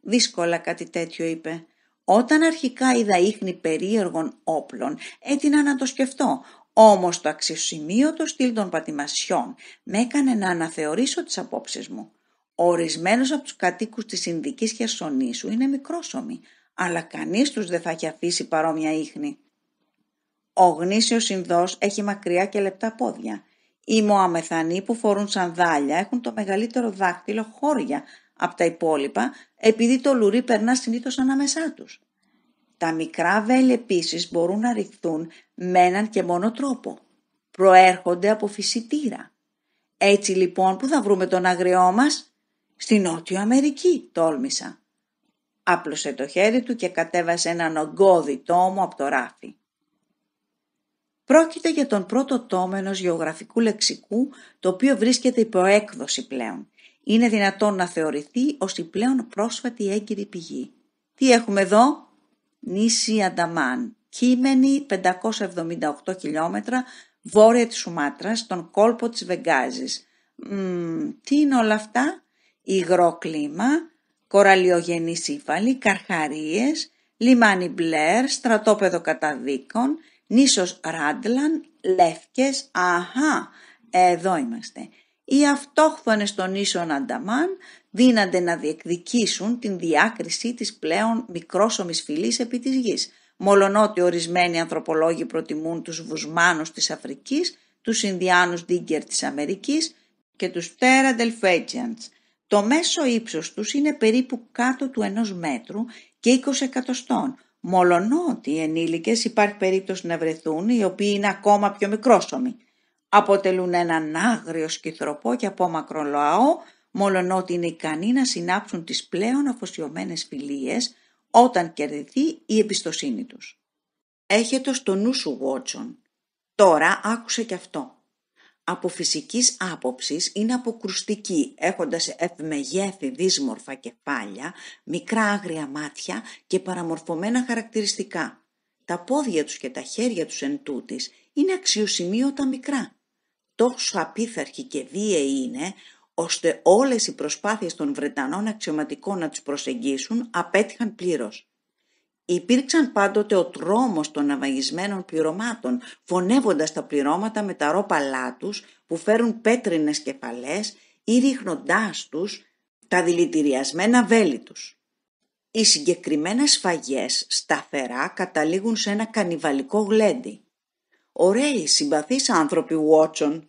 A: Δύσκολα κάτι τέτοιο είπε. Όταν αρχικά είδα ίχνη περίεργων όπλων, έτεινα να το σκεφτώ, όμως το αξιοσημείωτο στυλ των πατημασιών με έκανε να αναθεωρήσω τις απόψεις μου. Ορισμένος από τους κατοίκους της Ινδικής Χερσονήσου είναι μικρόσωμοι, αλλά κανείς τους δεν θα έχει αφήσει παρόμοια ίχνη. Ο γνήσιος συνδός έχει μακριά και λεπτά πόδια. Οι Μωαμεθανοί που φορούν σανδάλια έχουν το μεγαλύτερο δάχτυλο χώρια από τα υπόλοιπα επειδή το λουρί περνά συνήθως ανάμεσά τους. Τα μικρά βέλη επίσης μπορούν να ρηχθούν με έναν και μόνο τρόπο. Προέρχονται από φυσιτήρα. Έτσι λοιπόν που θα βρούμε τον αγριό μας στη Νότιο Αμερική τόλμησα. Άπλωσε το χέρι του και κατέβασε έναν ογκώδη τόμο από το ράφι. Πρόκειται για τον πρώτο τόμο ενός γεωγραφικού λεξικού, το οποίο βρίσκεται υπό έκδοση πλέον. Είναι δυνατόν να θεωρηθεί ως η πλέον πρόσφατη έγκυρη πηγή. Τι έχουμε εδώ? Νήσι Ανταμάν. Κείμενη 578 χιλιόμετρα βόρεια της Σουμάτρας, στον κόλπο της Βεγγάζης. τι είναι όλα αυτά? Υγρό κλίμα, κοραλιογενή σύμφαλη, καρχαρίες, λιμάνι μπλερ, στρατόπεδο καταδίκων, νήσος Ράντλαν, Λεύκες, αχά, εδώ είμαστε. Οι αυτόχθονες των νήσων Ανταμάν δύνανται να διεκδικήσουν την διάκριση της πλέον μικρόσωμης φυλής επί της γης, μολονότι ορισμένοι ανθρωπολόγοι προτιμούν τους βουσμάνους της Αφρικής, τους Ινδιάνους Ντίγκερ της Αμερικής και τους Τέρα Ντελφέτζιαντς. Το μέσο ύψος τους είναι περίπου κάτω του ενός μέτρου και 20 εκατοστών, Μολονότι οι ενήλικες υπάρχει περίπτωση να βρεθούν οι οποίοι είναι ακόμα πιο μικρόσωμοι. Αποτελούν έναν άγριο σκυθροπό και απόμακρο λαό, μολονότι είναι ικανοί να συνάψουν τις πλέον αφοσιωμένες φιλίες όταν κερδιθεί η εμπιστοσύνη τους. Έχετε στο νου σου, Βότσον. Τώρα άκουσε και αυτό από φυσικής άποψης είναι αποκρουστική, έχοντας ευμεγέθη δύσμορφα κεφάλια, μικρά άγρια μάτια και παραμορφωμένα χαρακτηριστικά. Τα πόδια τους και τα χέρια τους εν τούτης είναι αξιοσημείωτα μικρά. Τόσο απίθαρχοι και βίαιοι είναι, ώστε όλες οι προσπάθειες των Βρετανών αξιωματικών να τους προσεγγίσουν απέτυχαν πλήρως. Υπήρξαν πάντοτε ο τρόμος των αμαγισμένων πληρωμάτων, φωνεύοντας τα πληρώματα με τα ρόπαλά τους που φέρουν πέτρινες κεφαλές ή ρίχνοντάς τους τα δηλητηριασμένα βέλη τους. Οι συγκεκριμένες σφαγές σταθερά καταλήγουν σε ένα κανιβαλικό γλέντι. Ωραίοι συμπαθείς άνθρωποι Βότσον.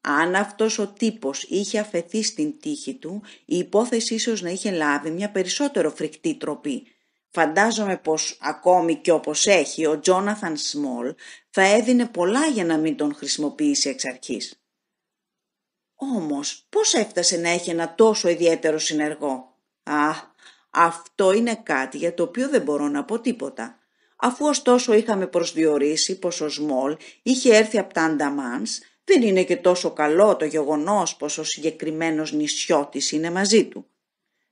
A: Αν αυτός ο τύπος είχε αφαιθεί στην τύχη του, η υπόθεση ίσως να είχε λάβει μια περισσότερο φρικτή τροπή Φαντάζομαι πως ακόμη και όπως έχει ο Τζόναθαν Σμολ θα έδινε πολλά για να μην τον χρησιμοποιήσει εξ αρχής. Όμως πώς έφτασε να έχει ένα τόσο ιδιαίτερο συνεργό. Α, αυτό είναι κάτι για το οποίο δεν μπορώ να πω τίποτα. Αφού ωστόσο είχαμε προσδιορίσει πως ο Σμολ είχε έρθει από τα Ανταμάνς, δεν είναι και τόσο καλό το γεγονός πως ο συγκεκριμένος νησιώτης είναι μαζί του.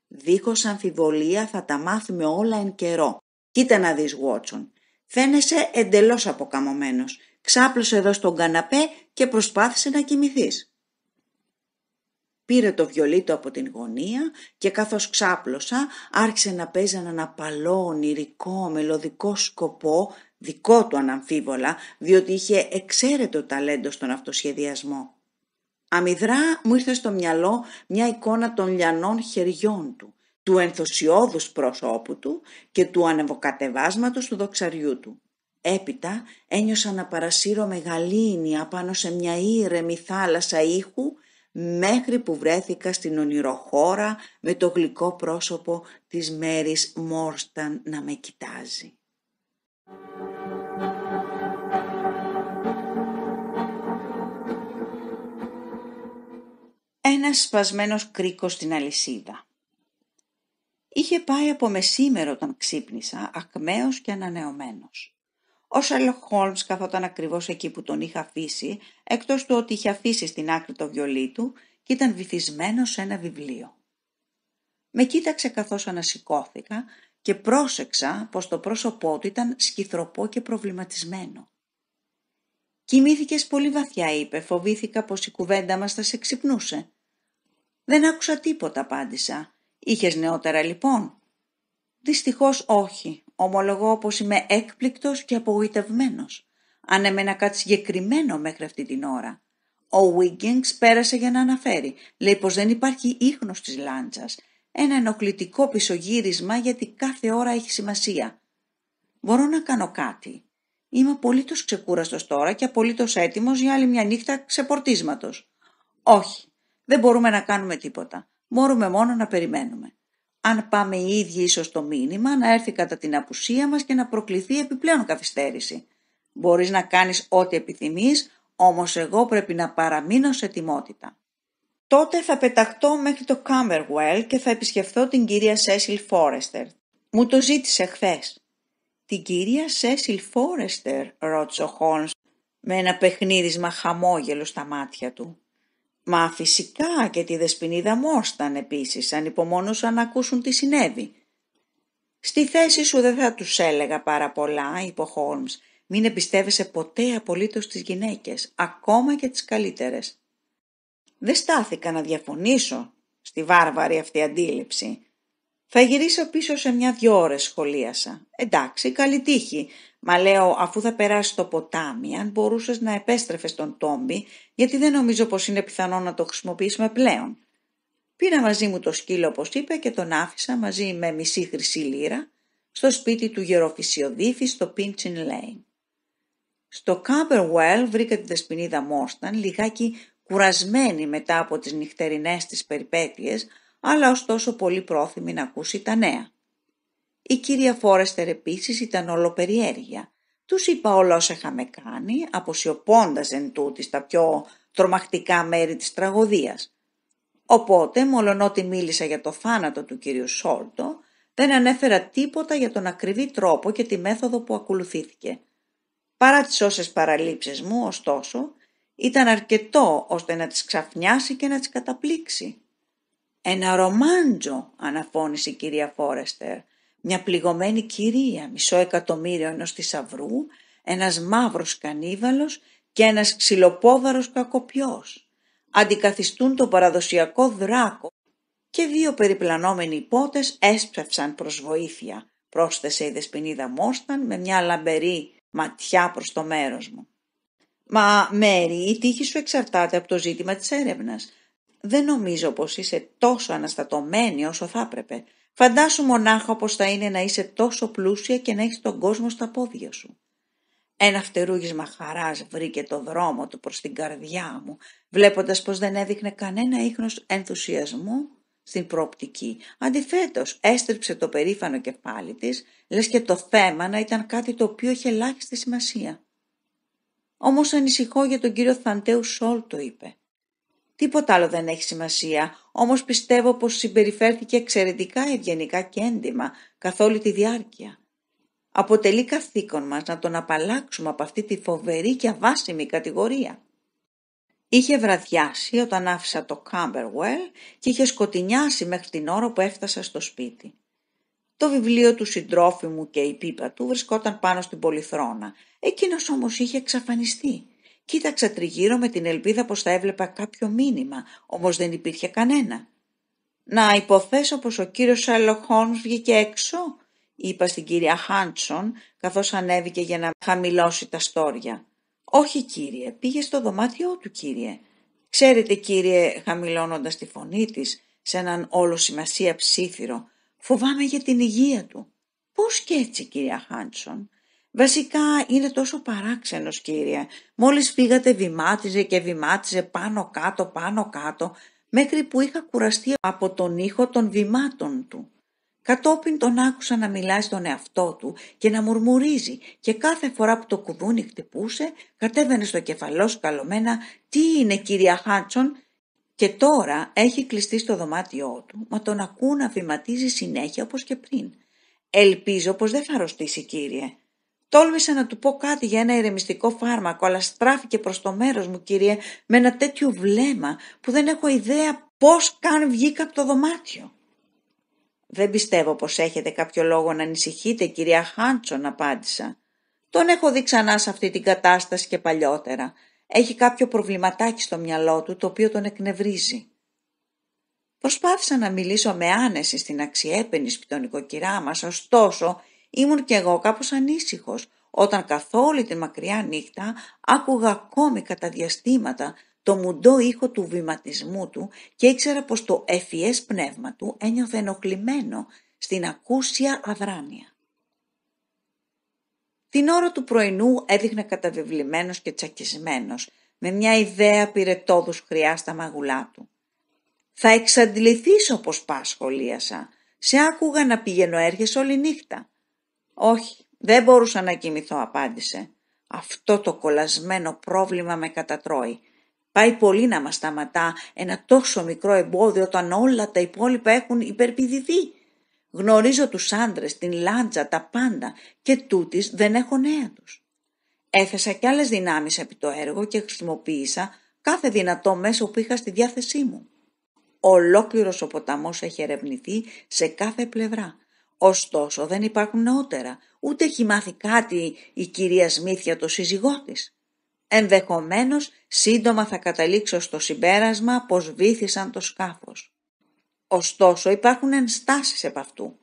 A: Δίχως αμφιβολία θα τα μάθουμε όλα εν καιρό. Κοίτα να δεις, Βότσον. Φαίνεσαι εντελώς αποκαμωμένος. Ξάπλωσε εδώ στον καναπέ και προσπάθησε να κοιμηθείς. Πήρε το βιολί του από την γωνία και καθώς ξάπλωσα άρχισε να παίζει έναν απαλό, ονειρικό, μελωδικό σκοπό, δικό του αναμφίβολα, διότι είχε εξαίρετο ταλέντο στον αυτοσχεδιασμό. Αμυδρά μου ήρθε στο μυαλό μια εικόνα των λιανών χεριών του, του ενθουσιώδους πρόσωπου του και του ανεβοκατεβάσματος του δοξαριού του. Έπειτα ένιωσα να παρασύρω με πάνω απάνω σε μια ήρεμη θάλασσα ήχου μέχρι που βρέθηκα στην ονειροχώρα με το γλυκό πρόσωπο της Μέρης Μόρσταν να με κοιτάζει. Ένα σπασμένος κρίκος στην αλυσίδα. Είχε πάει από μεσήμερο όταν ξύπνησα, ακμαίος και ανανεωμένος. Ο Σέρλοκ Χόλμ, καθόταν ακριβώς εκεί που τον είχα αφήσει, έκτό του ότι είχε αφήσει στην άκρη το βιολί του και ήταν βυθισμένος σε ένα βιβλίο. Με κοίταξε καθώς ανασηκώθηκα και πρόσεξα πως το πρόσωπό του ήταν σκυθροπό και προβληματισμένο. «Κοιμήθηκες πολύ βαθιά», είπε, «φοβήθηκα πως η κουβέντα μας θα σε ξυπνούσε. «Δεν άκουσα τίποτα», απάντησα. «Είχες νεότερα λοιπόν» «Δυστυχώς όχι. Ομολογώ πως είμαι έκπληκτος και απογοητευμένος. Αν έμενα κάτι συγκεκριμένο μέχρι αυτή την ώρα». Ο Wiggins πέρασε για να αναφέρει. Λέει πως δεν υπάρχει ίχνος της λάντσας. Ένα ενοχλητικό πισωγύρισμα γιατί κάθε ώρα έχει σημασία. Μπορώ να κάνω κάτι. Είμαι απολύτως ξεκούραστος τώρα και απολύτως έτοιμος για άλλη μια νύχτα ξεπορτίσματος. Όχι, δεν μπορούμε να κάνουμε τίποτα. Μπορούμε μόνο να περιμένουμε. Αν πάμε οι ίδιοι ίσως το μήνυμα να έρθει κατά την απουσία μας και να προκληθεί επιπλέον καθυστέρηση. Μπορείς να κάνεις ό,τι επιθυμείς, όμως εγώ πρέπει να παραμείνω σε τιμότητα. Τότε θα πεταχτώ μέχρι το Κάμερουελ και θα επισκεφθώ την κυρία Σέσιλ Φόρεστερ. Μου το ζήτησε χθες. Την κυρία Σέσιλ Φόρεστερ, ρώτησε ο με ένα παιχνίδισμα χαμόγελο στα μάτια του. Μα φυσικά και τη δεσποινίδα Μόσταν επίσης υπομόνωσαν να ακούσουν τι συνέβη. «Στη θέση σου δεν θα τους έλεγα πάρα πολλά», είπε ο Χόλμ, «Μην εμπιστεύεσαι ποτέ απολύτως τις γυναίκες, ακόμα και τις καλύτερες». Δεν στάθηκα να διαφωνήσω στη βάρβαρη αυτή αντίληψη θα γυρίσω πίσω σε μια-δυο ώρες σχολίασα. Εντάξει, καλή τύχη. Μα λέω, αφού θα περάσει το ποτάμι, αν μπορούσες να επέστρεφες τον τόμπι, γιατί δεν νομίζω πως είναι πιθανό να το χρησιμοποιήσουμε πλέον. Πήρα μαζί μου το σκύλο, όπως είπε, και τον άφησα μαζί με μισή χρυσή λίρα στο σπίτι του γεροφυσιοδίφης στο Pinchin Lane. Στο Camberwell βρήκα τη δεσποινίδα Μόρσταν λιγάκι κουρασμένη μετά από τις νυχτερινές της περιπέτειες, αλλά ωστόσο πολύ πρόθυμη να ακούσει τα νέα. Η κυρία Φόρεστερ επίσης ήταν όλο περιέργεια. Τους είπα όλα όσα είχαμε κάνει, αποσιωπώντας εν τούτη τα πιο τρομακτικά μέρη της τραγωδίας. Οπότε, μολονότι μίλησα για το θάνατο του κυρίου Σόλτο, δεν ανέφερα τίποτα για τον ακριβή τρόπο και τη μέθοδο που ακολουθήθηκε. Παρά τις όσες παραλήψεις μου, ωστόσο, ήταν αρκετό ώστε να τις ξαφνιάσει και να τις καταπλήξει. Ένα ρομάντζο, αναφώνησε η κυρία Φόρεστερ. Μια πληγωμένη κυρία, μισό εκατομμύριο ενός θησαυρού, ένας μαύρος κανίβαλος και ένας ξυλοπόδαρος κακοπιός. Αντικαθιστούν τον παραδοσιακό δράκο και δύο περιπλανόμενοι υπότες έσπευσαν προς βοήθεια, πρόσθεσε η δεσποινίδα Μόσταν με μια λαμπερή ματιά προς το μέρος μου. «Μα, Μέρη, η τύχη σου εξαρτάται από το ζήτημα της έρευνας δεν νομίζω πως είσαι τόσο αναστατωμένη όσο θα έπρεπε. Φαντάσου μονάχα πως θα είναι να είσαι τόσο πλούσια και να έχεις τον κόσμο στα πόδια σου. Ένα φτερούγισμα χαράς βρήκε το δρόμο του προς την καρδιά μου, βλέποντας πως δεν έδειχνε κανένα ίχνος ενθουσιασμού στην προοπτική. Αντιθέτως, έστριψε το περήφανο κεφάλι της, λες και το θέμα να ήταν κάτι το οποίο είχε ελάχιστη σημασία. Όμως ανησυχώ για τον κύριο Θαντέου Σόλ, το είπε. Τίποτα άλλο δεν έχει σημασία, όμως πιστεύω πως συμπεριφέρθηκε εξαιρετικά ευγενικά και έντιμα καθ' όλη τη διάρκεια. Αποτελεί καθήκον μας να τον απαλλάξουμε από αυτή τη φοβερή και αβάσιμη κατηγορία. Είχε βραδιάσει όταν άφησα το Κάμπερουέλ και είχε σκοτεινιάσει μέχρι την ώρα που έφτασα στο σπίτι. Το βιβλίο του συντρόφι μου και η πίπα του βρισκόταν πάνω στην πολυθρόνα. Εκείνος όμως είχε εξαφανιστεί. Κοίταξα τριγύρω με την ελπίδα πως θα έβλεπα κάποιο μήνυμα, όμως δεν υπήρχε κανένα. «Να υποθέσω πως ο κύριος Σέρλοκ Χόλμς βγήκε έξω», είπα στην κυρία Χάντσον, καθώς ανέβηκε για να χαμηλώσει τα στόρια. «Όχι κύριε, πήγε στο δωμάτιό του κύριε». «Ξέρετε κύριε», χαμηλώνοντας τη φωνή της, σε έναν όλο σημασία ψήφυρο, «φοβάμαι για την υγεία του». «Πώς και έτσι κυρία Χάντσον», Βασικά είναι τόσο παράξενος κύριε. Μόλις φύγατε βημάτιζε και βημάτιζε πάνω κάτω πάνω κάτω μέχρι που είχα κουραστεί από τον ήχο των βημάτων του. Κατόπιν τον άκουσα να μιλάει στον εαυτό του και να μουρμουρίζει και κάθε φορά που το κουδούνι χτυπούσε κατέβαινε στο κεφαλό σκαλωμένα «Τι είναι κυρία Χάντσον» και τώρα έχει κλειστεί στο δωμάτιό του μα τον ακούω να βηματίζει συνέχεια όπως και πριν. «Ελπίζω πως δεν θα αρρωστήσει κύριε» Τόλμησα να του πω κάτι για ένα ηρεμιστικό φάρμακο, αλλά στράφηκε προς το μέρος μου, κυρία, με ένα τέτοιο βλέμμα που δεν έχω ιδέα πώς καν βγήκα από το δωμάτιο. «Δεν πιστεύω πως έχετε κάποιο λόγο να ανησυχείτε, κυρία Χάντσον», απάντησα. «Τον έχω δει ξανά σε αυτή την κατάσταση και παλιότερα. Έχει κάποιο προβληματάκι στο μυαλό του, το οποίο τον εκνευρίζει». Προσπάθησα να μιλήσω με άνεση στην αξιέπαινη σπιτονικοκυρά μας, ωστόσο Ήμουν κι εγώ κάπως ανήσυχος όταν καθ' όλη τη μακριά νύχτα άκουγα ακόμη κατά διαστήματα το μουντό ήχο του βηματισμού του και ήξερα πως το εφιές πνεύμα του ένιωθε ενοχλημένο στην ακούσια αδράνεια. Την ώρα του πρωινού έδειχνα καταβεβλημένος και τσακισμένος, με μια ιδέα πυρετόδους χρειά στα μαγουλά του. «Θα εξαντληθείς όπως πας», σχολίασα. «Σε άκουγα να πηγαίνω έρχεσαι όλη νύχτα. «Όχι, δεν μπορούσα να κοιμηθώ», απάντησε. «Αυτό το κολλασμένο πρόβλημα με κατατρώει. Πάει πολύ να μας σταματά ένα τόσο μικρό εμπόδιο όταν όλα τα υπόλοιπα έχουν υπερπηδηθεί. Γνωρίζω τους άντρες, την λάντζα, τα πάντα και τούτης δεν έχω νέα τους. Έθεσα κι άλλες δυνάμεις επί το έργο και χρησιμοποίησα κάθε δυνατό μέσο που είχα στη διάθεσή μου. Ολόκληρος ο ποταμός έχει ερευνηθεί σε κάθε πλευρά. Ωστόσο δεν υπάρχουν νεότερα, ούτε έχει μάθει κάτι η κυρία Σμίθ το σύζυγό της. Ενδεχομένως σύντομα θα καταλήξω στο συμπέρασμα πως βήθησαν το σκάφος. Ωστόσο υπάρχουν ενστάσεις επ' αυτού.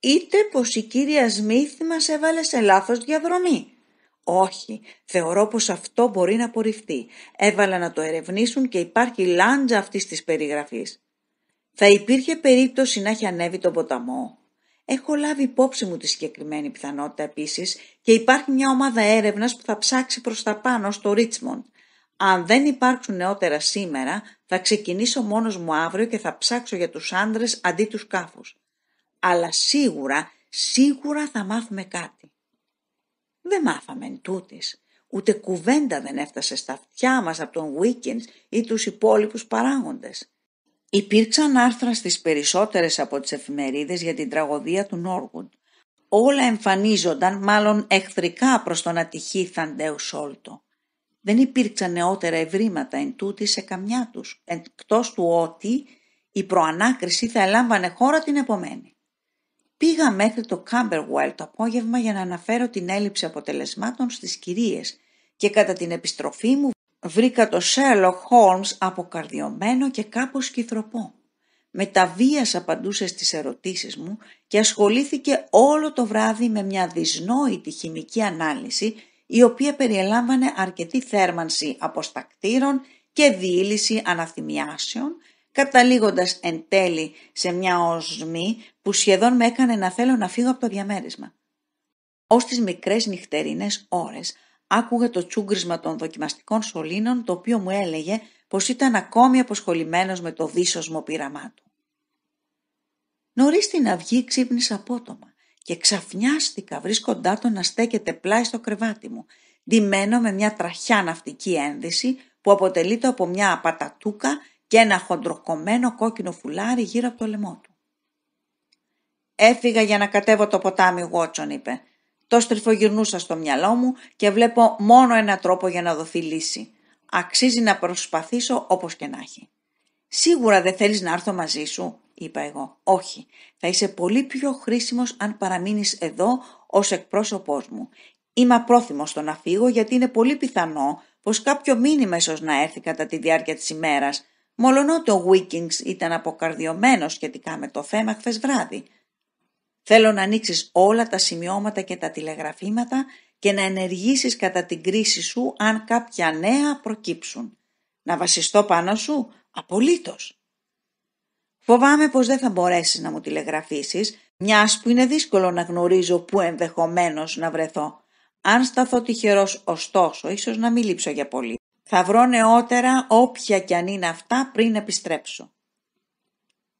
A: Είτε πως η κυρία Σμίθ μας έβαλε σε λάθος διαδρομή. Όχι, θεωρώ πως αυτό μπορεί να απορριφθεί. Έβαλα να το ερευνήσουν και υπάρχει λάντζα αυτής της περιγραφής. Θα υπήρχε περίπτωση να έχει ανέβει τον ποταμό. Έχω λάβει υπόψη μου τη συγκεκριμένη πιθανότητα επίσης και υπάρχει μια ομάδα έρευνας που θα ψάξει προς τα πάνω στο Ρίτσμοντ. Αν δεν υπάρξουν νεότερα σήμερα, θα ξεκινήσω μόνος μου αύριο και θα ψάξω για τους άντρες αντί τους σκάφους. Αλλά σίγουρα, σίγουρα θα μάθουμε κάτι. Δεν μάθαμε εν τούτης. Ούτε κουβέντα δεν έφτασε στα αυτιά μας από τον Βίκινς ή τους υπόλοιπους παράγοντες. Υπήρξαν άρθρα στις περισσότερες από τις εφημερίδες για την τραγωδία του Νόργουντ. Όλα εμφανίζονταν μάλλον εχθρικά προς τον ατυχή Θαντέου Σόλτο. Δεν υπήρξαν νεότερα ευρήματα εν τούτη σε καμιά τους, εκτός του ότι η προανάκριση θα ελάμβανε χώρα την επομένη. Πήγα μέχρι το Κάμπερουέλ το απόγευμα για να αναφέρω την έλλειψη αποτελεσμάτων στις κυρίες και κατά την επιστροφή μου βρήκα το Σέρλοκ Χόλμς αποκαρδιωμένο και κάπως κυθροπό. Μεταβίας απαντούσε στις ερωτήσεις μου και ασχολήθηκε όλο το βράδυ με μια δυσνόητη χημική ανάλυση η οποία περιελάμβανε αρκετή θέρμανση αποστακτήρων και διήλυση αναθυμιάσεων, καταλήγοντας εν τέλει σε μια οσμή που σχεδόν με έκανε να θέλω να φύγω από το διαμέρισμα. Ως τις μικρές νυχτερινές ώρες άκουγα το τσούγκρισμα των δοκιμαστικών σωλήνων το οποίο μου έλεγε πως ήταν ακόμη αποσχολημένος με το δίσωσμο πείραμά του. Νωρίς την αυγή ξύπνησα απότομα και ξαφνιάστηκα βρίσκοντά τον να στέκεται πλάι στο κρεβάτι μου, ντυμένο με μια τραχιά ναυτική ένδυση που αποτελείται από μια απατατούκα και ένα χοντροκομμένο κόκκινο φουλάρι γύρω από το λαιμό του. «Έφυγα για να κατέβω το ποτάμι, Γότσον», είπε, το στριφογυρνούσα στο μυαλό μου και βλέπω μόνο ένα τρόπο για να δοθεί λύση. Αξίζει να προσπαθήσω όπως και να έχει. «Σίγουρα δεν θέλεις να έρθω μαζί σου», είπα εγώ. «Όχι, θα είσαι πολύ πιο χρήσιμος αν παραμείνεις εδώ ως εκπρόσωπός μου. Είμαι απρόθυμος στο να φύγω γιατί είναι πολύ πιθανό πως κάποιο μήνυμα ίσως να έρθει κατά τη διάρκεια της ημέρας, μολονότι ο Βίκινγκς ήταν αποκαρδιωμένος σχετικά με το θέμα χθες βράδυ. Θέλω να ανοίξεις όλα τα σημειώματα και τα τηλεγραφήματα και να ενεργήσεις κατά την κρίση σου αν κάποια νέα προκύψουν. Να βασιστώ πάνω σου, απολύτως. Φοβάμαι πως δεν θα μπορέσεις να μου τηλεγραφήσεις, μιας που είναι δύσκολο να γνωρίζω πού ενδεχομένως να βρεθώ. Αν σταθώ τυχερός ωστόσο, ίσως να μην λείψω για πολύ. Θα βρω νεότερα όποια κι αν είναι αυτά πριν επιστρέψω.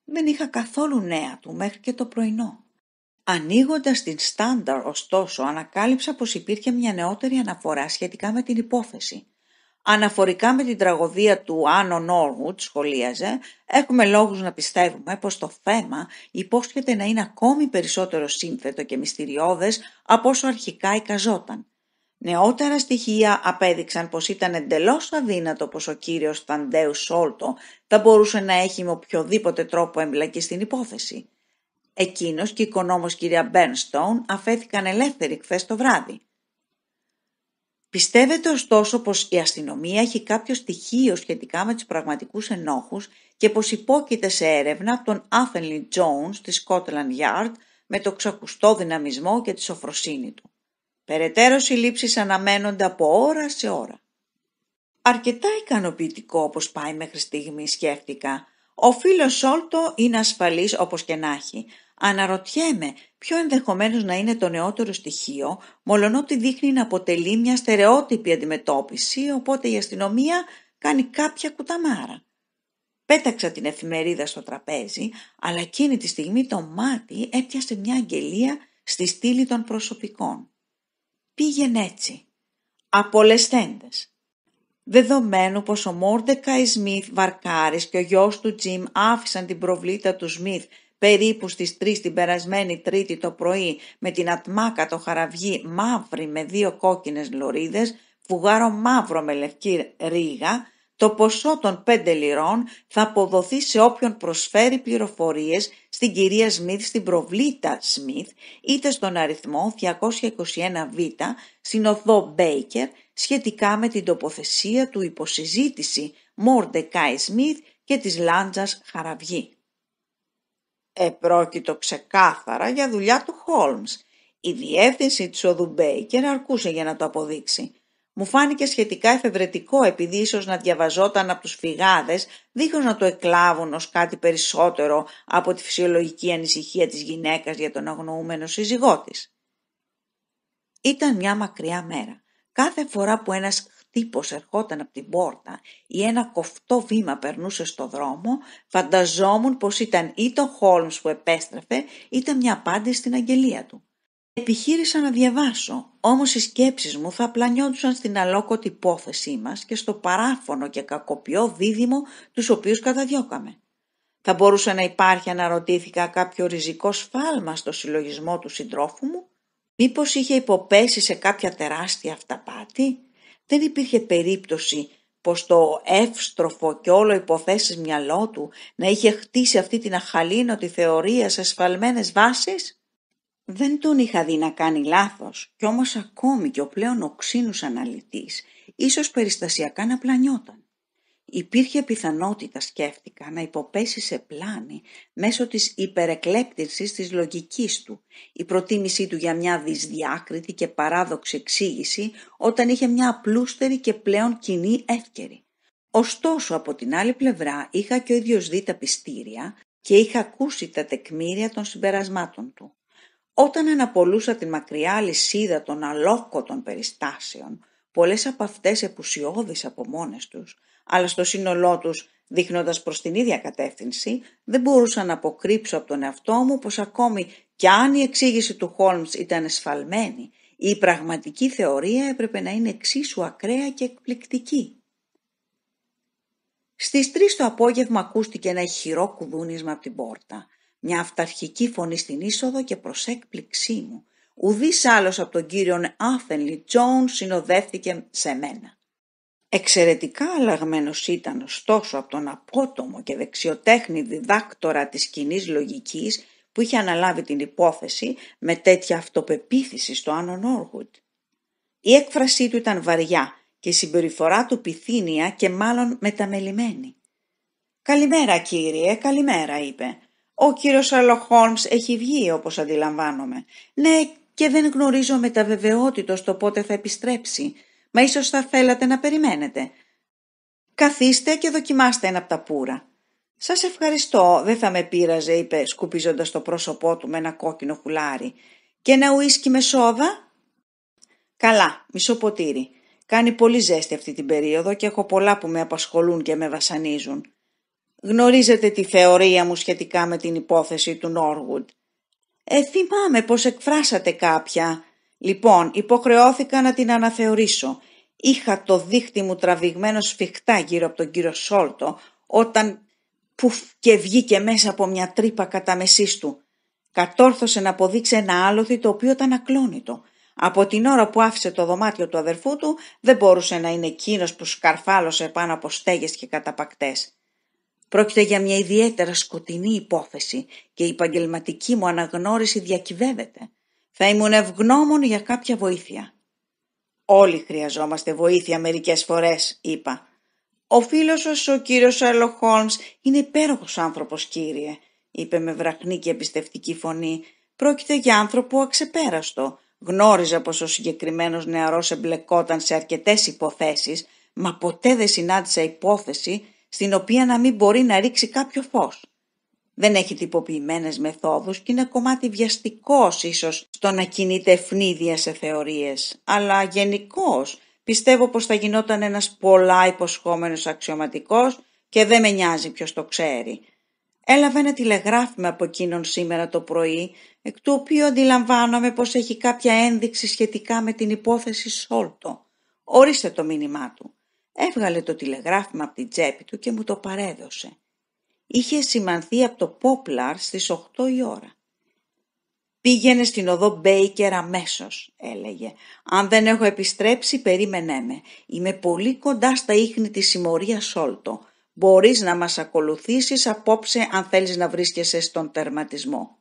A: Δεν είχα καθόλου νέα του μέχρι και το πρωινό. Ανοίγοντας την στάνταρ, ωστόσο, ανακάλυψα πως υπήρχε μια νεότερη αναφορά σχετικά με την υπόθεση. Αναφορικά με την τραγωδία του Άνω Νόρμουτ, σχολίαζε, έχουμε λόγους να πιστεύουμε πως το θέμα υπόσχεται να είναι ακόμη περισσότερο σύνθετο και μυστηριώδες από όσο αρχικά εικαζόταν. Νεότερα στοιχεία απέδειξαν πως ήταν εντελώς αδύνατο πως ο κύριος Ταντέου Σόλτο θα μπορούσε να έχει με οποιοδήποτε τρόπο εμπλακεί στην υπόθεση. Εκείνος και ο οικονομό κυρία Μπέρνστον αφέθηκαν ελεύθεροι χθες το βράδυ. Πιστεύετε ωστόσο πως η αστυνομία έχει κάποιο στοιχείο σχετικά με τους πραγματικούς ενόχους και πως υπόκειται σε έρευνα από τον Άθενλι Τζόουν στη Scotland Yard με το ξακουστό δυναμισμό και τη σοφροσύνη του. Περαιτέρω συλλήψεις αναμένονται από ώρα σε ώρα. Αρκετά ικανοποιητικό όπως πάει μέχρι στιγμή σκέφτηκα. Ο φίλος Σόλτο είναι ασφαλής όπως και να έχει, Αναρωτιέμαι ποιο ενδεχομένως να είναι το νεότερο στοιχείο, μολονότι δείχνει να αποτελεί μια στερεότυπη αντιμετώπιση, οπότε η αστυνομία κάνει κάποια κουταμάρα. Πέταξα την εφημερίδα στο τραπέζι, αλλά εκείνη τη στιγμή το μάτι έπιασε μια αγγελία στη στήλη των προσωπικών. Πήγαινε έτσι. Απολεσθέντες. Δεδομένου πως ο Μόρντεκα Σμιθ Βαρκάρης και ο γιος του Τζιμ άφησαν την προβλήτα του Σμιθ περίπου στις 3 την περασμένη Τρίτη το πρωί με την το χαραυγή μαύρη με δύο κόκκινες λωρίδες, φουγάρο μαύρο με λευκή ρίγα, το ποσό των πέντε λιρών θα αποδοθεί σε όποιον προσφέρει πληροφορίες στην κυρία Σμιθ στην προβλήτα Σμιθ είτε στον αριθμό 221β στην Μπέικερ σχετικά με την τοποθεσία του υποσυζήτηση Κάι Σμιθ και της Λάντζας Χαραυγή. Επρόκειτο ξεκάθαρα για δουλειά του Χόλμς. Η διεύθυνση της οδού Μπέικερ αρκούσε για να το αποδείξει. Μου φάνηκε σχετικά εφευρετικό επειδή ίσως να διαβαζόταν από τους φυγάδες δίχως να το εκλάβουν ως κάτι περισσότερο από τη φυσιολογική ανησυχία της γυναίκας για τον αγνοούμενο σύζυγό της. Ήταν μια μακριά μέρα. Κάθε φορά που ένας τύπος ερχόταν από την πόρτα ή ένα κοφτό βήμα περνούσε στο δρόμο, φανταζόμουν πως ήταν είτε ο Χόλμς που επέστρεφε, είτε μια απάντηση στην αγγελία του. Επιχείρησα να διαβάσω, όμως οι σκέψεις μου θα πλανιόντουσαν στην αλόκοτη υπόθεσή μας και στο παράφωνο και κακοποιό δίδυμο τους οποίους καταδιώκαμε. Θα μπορούσε να υπάρχει, αναρωτήθηκα, κάποιο ριζικό σφάλμα στο συλλογισμό του συντρόφου μου. Μήπως είχε υποπέσει σε κάποια τεράστια αυταπάτη. Δεν υπήρχε περίπτωση πως το εύστροφο και όλο υποθέσεις μυαλό του να είχε χτίσει αυτή την αχαλήνοτη θεωρία σε σφαλμένες βάσεις. Δεν τον είχα δει να κάνει λάθος κι όμως ακόμη και ο πλέον οξύνους αναλυτής ίσως περιστασιακά να πλανιόταν. Υπήρχε πιθανότητα, σκέφτηκα, να υποπέσει σε πλάνη μέσω της υπερεκλέπτησης της λογικής του, η προτίμησή του για μια δυσδιάκριτη και παράδοξη εξήγηση όταν είχε μια απλούστερη και πλέον κοινή εύκαιρη. Ωστόσο, από την άλλη πλευρά είχα και ο ίδιος δει τα πιστήρια και είχα ακούσει τα τεκμήρια των συμπερασμάτων του. Όταν αναπολούσα τη μακριά λυσίδα των αλόκοτων περιστάσεων, πολλές από αυτές επουσιώδεις από μόνες τους, αλλά στο σύνολό τους δείχνοντας προς την ίδια κατεύθυνση, δεν μπορούσα να αποκρύψω από τον εαυτό μου πως ακόμη κι αν η εξήγηση του Χόλμς ήταν εσφαλμένη, η πραγματική θεωρία έπρεπε να είναι εξίσου ακραία και εκπληκτική. Στις τρεις το απόγευμα ακούστηκε ένα χειρό κουδούνισμα από την πόρτα. Μια αυταρχική φωνή στην είσοδο και προς έκπληξή μου. Ουδής άλλος από τον κύριο Άθενλι Τζόουν συνοδεύτηκε σε μένα. Εξαιρετικά αλλαγμένος ήταν ωστόσο από τον απότομο και δεξιοτέχνη διδάκτορα της κοινή λογικής που είχε αναλάβει την υπόθεση με τέτοια αυτοπεποίθηση στο Άνον Όργουτ. Η έκφρασή του ήταν βαριά και η συμπεριφορά του πυθύνια και μάλλον μεταμελημένη. «Καλημέρα κύριε, καλημέρα» είπε. «Ο κύριος Αλοχόλμς έχει βγει όπως αντιλαμβάνομαι. Ναι και δεν γνωρίζω με τα βεβαιότητα το πότε θα επιστρέψει μα ίσως θα θέλατε να περιμένετε. Καθίστε και δοκιμάστε ένα από τα πουρα. Σας ευχαριστώ, δεν θα με πείραζε, είπε σκουπίζοντας το πρόσωπό του με ένα κόκκινο χουλάρι. Και ένα ουίσκι με σόδα. Καλά, μισό ποτήρι. Κάνει πολύ ζέστη αυτή την περίοδο και έχω πολλά που με απασχολούν και με βασανίζουν. Γνωρίζετε τη θεωρία μου σχετικά με την υπόθεση του Νόργουντ. Ε, θυμάμαι πως εκφράσατε κάποια Λοιπόν, υποχρεώθηκα να την αναθεωρήσω. Είχα το δίχτυ μου τραβηγμένο σφιχτά γύρω από τον κύριο Σόλτο, όταν που και βγήκε μέσα από μια τρύπα κατά μεσής του. Κατόρθωσε να αποδείξει ένα άλοθη το οποίο ήταν ακλόνητο. Από την ώρα που άφησε το δωμάτιο του αδερφού του, δεν μπορούσε να είναι εκείνος που σκαρφάλωσε πάνω από στέγες και καταπακτές. Πρόκειται για μια ιδιαίτερα σκοτεινή υπόθεση και η επαγγελματική μου αναγνώριση διακυβεύεται. Θα ήμουν ευγνώμων για κάποια βοήθεια. Όλοι χρειαζόμαστε βοήθεια μερικές φορές, είπα. Ο φίλος σου, ο κύριος Σέρλο είναι υπέροχος άνθρωπος, κύριε, είπε με βραχνή και εμπιστευτική φωνή. Πρόκειται για άνθρωπο αξεπέραστο. Γνώριζα πως ο συγκεκριμένος νεαρός εμπλεκόταν σε αρκετές υποθέσεις, μα ποτέ δεν συνάντησα υπόθεση στην οποία να μην μπορεί να ρίξει κάποιο φως δεν έχει τυποποιημένες μεθόδους και είναι κομμάτι βιαστικός ίσως στο να κινείται ευνίδια σε θεωρίες. Αλλά γενικώς πιστεύω πως θα γινόταν ένας πολλά υποσχόμενος αξιωματικός και δεν με νοιάζει ποιος το ξέρει. Έλαβε ένα τηλεγράφημα από εκείνον σήμερα το πρωί, εκ του οποίου αντιλαμβάνομαι πως έχει κάποια ένδειξη σχετικά με την υπόθεση Σόλτο. Ορίστε το μήνυμά του. Έβγαλε το τηλεγράφημα από την τσέπη του και μου το παρέδωσε είχε σημανθεί από το Πόπλαρ στις 8 η ώρα. «Πήγαινε στην οδό Μπέικερ αμέσως, έλεγε. «Αν δεν έχω επιστρέψει, περίμενέ με. Είμαι πολύ κοντά στα ίχνη της συμμορίας Σόλτο. Μπορείς να μας ακολουθήσεις απόψε αν θέλεις να βρίσκεσαι στον τερματισμό».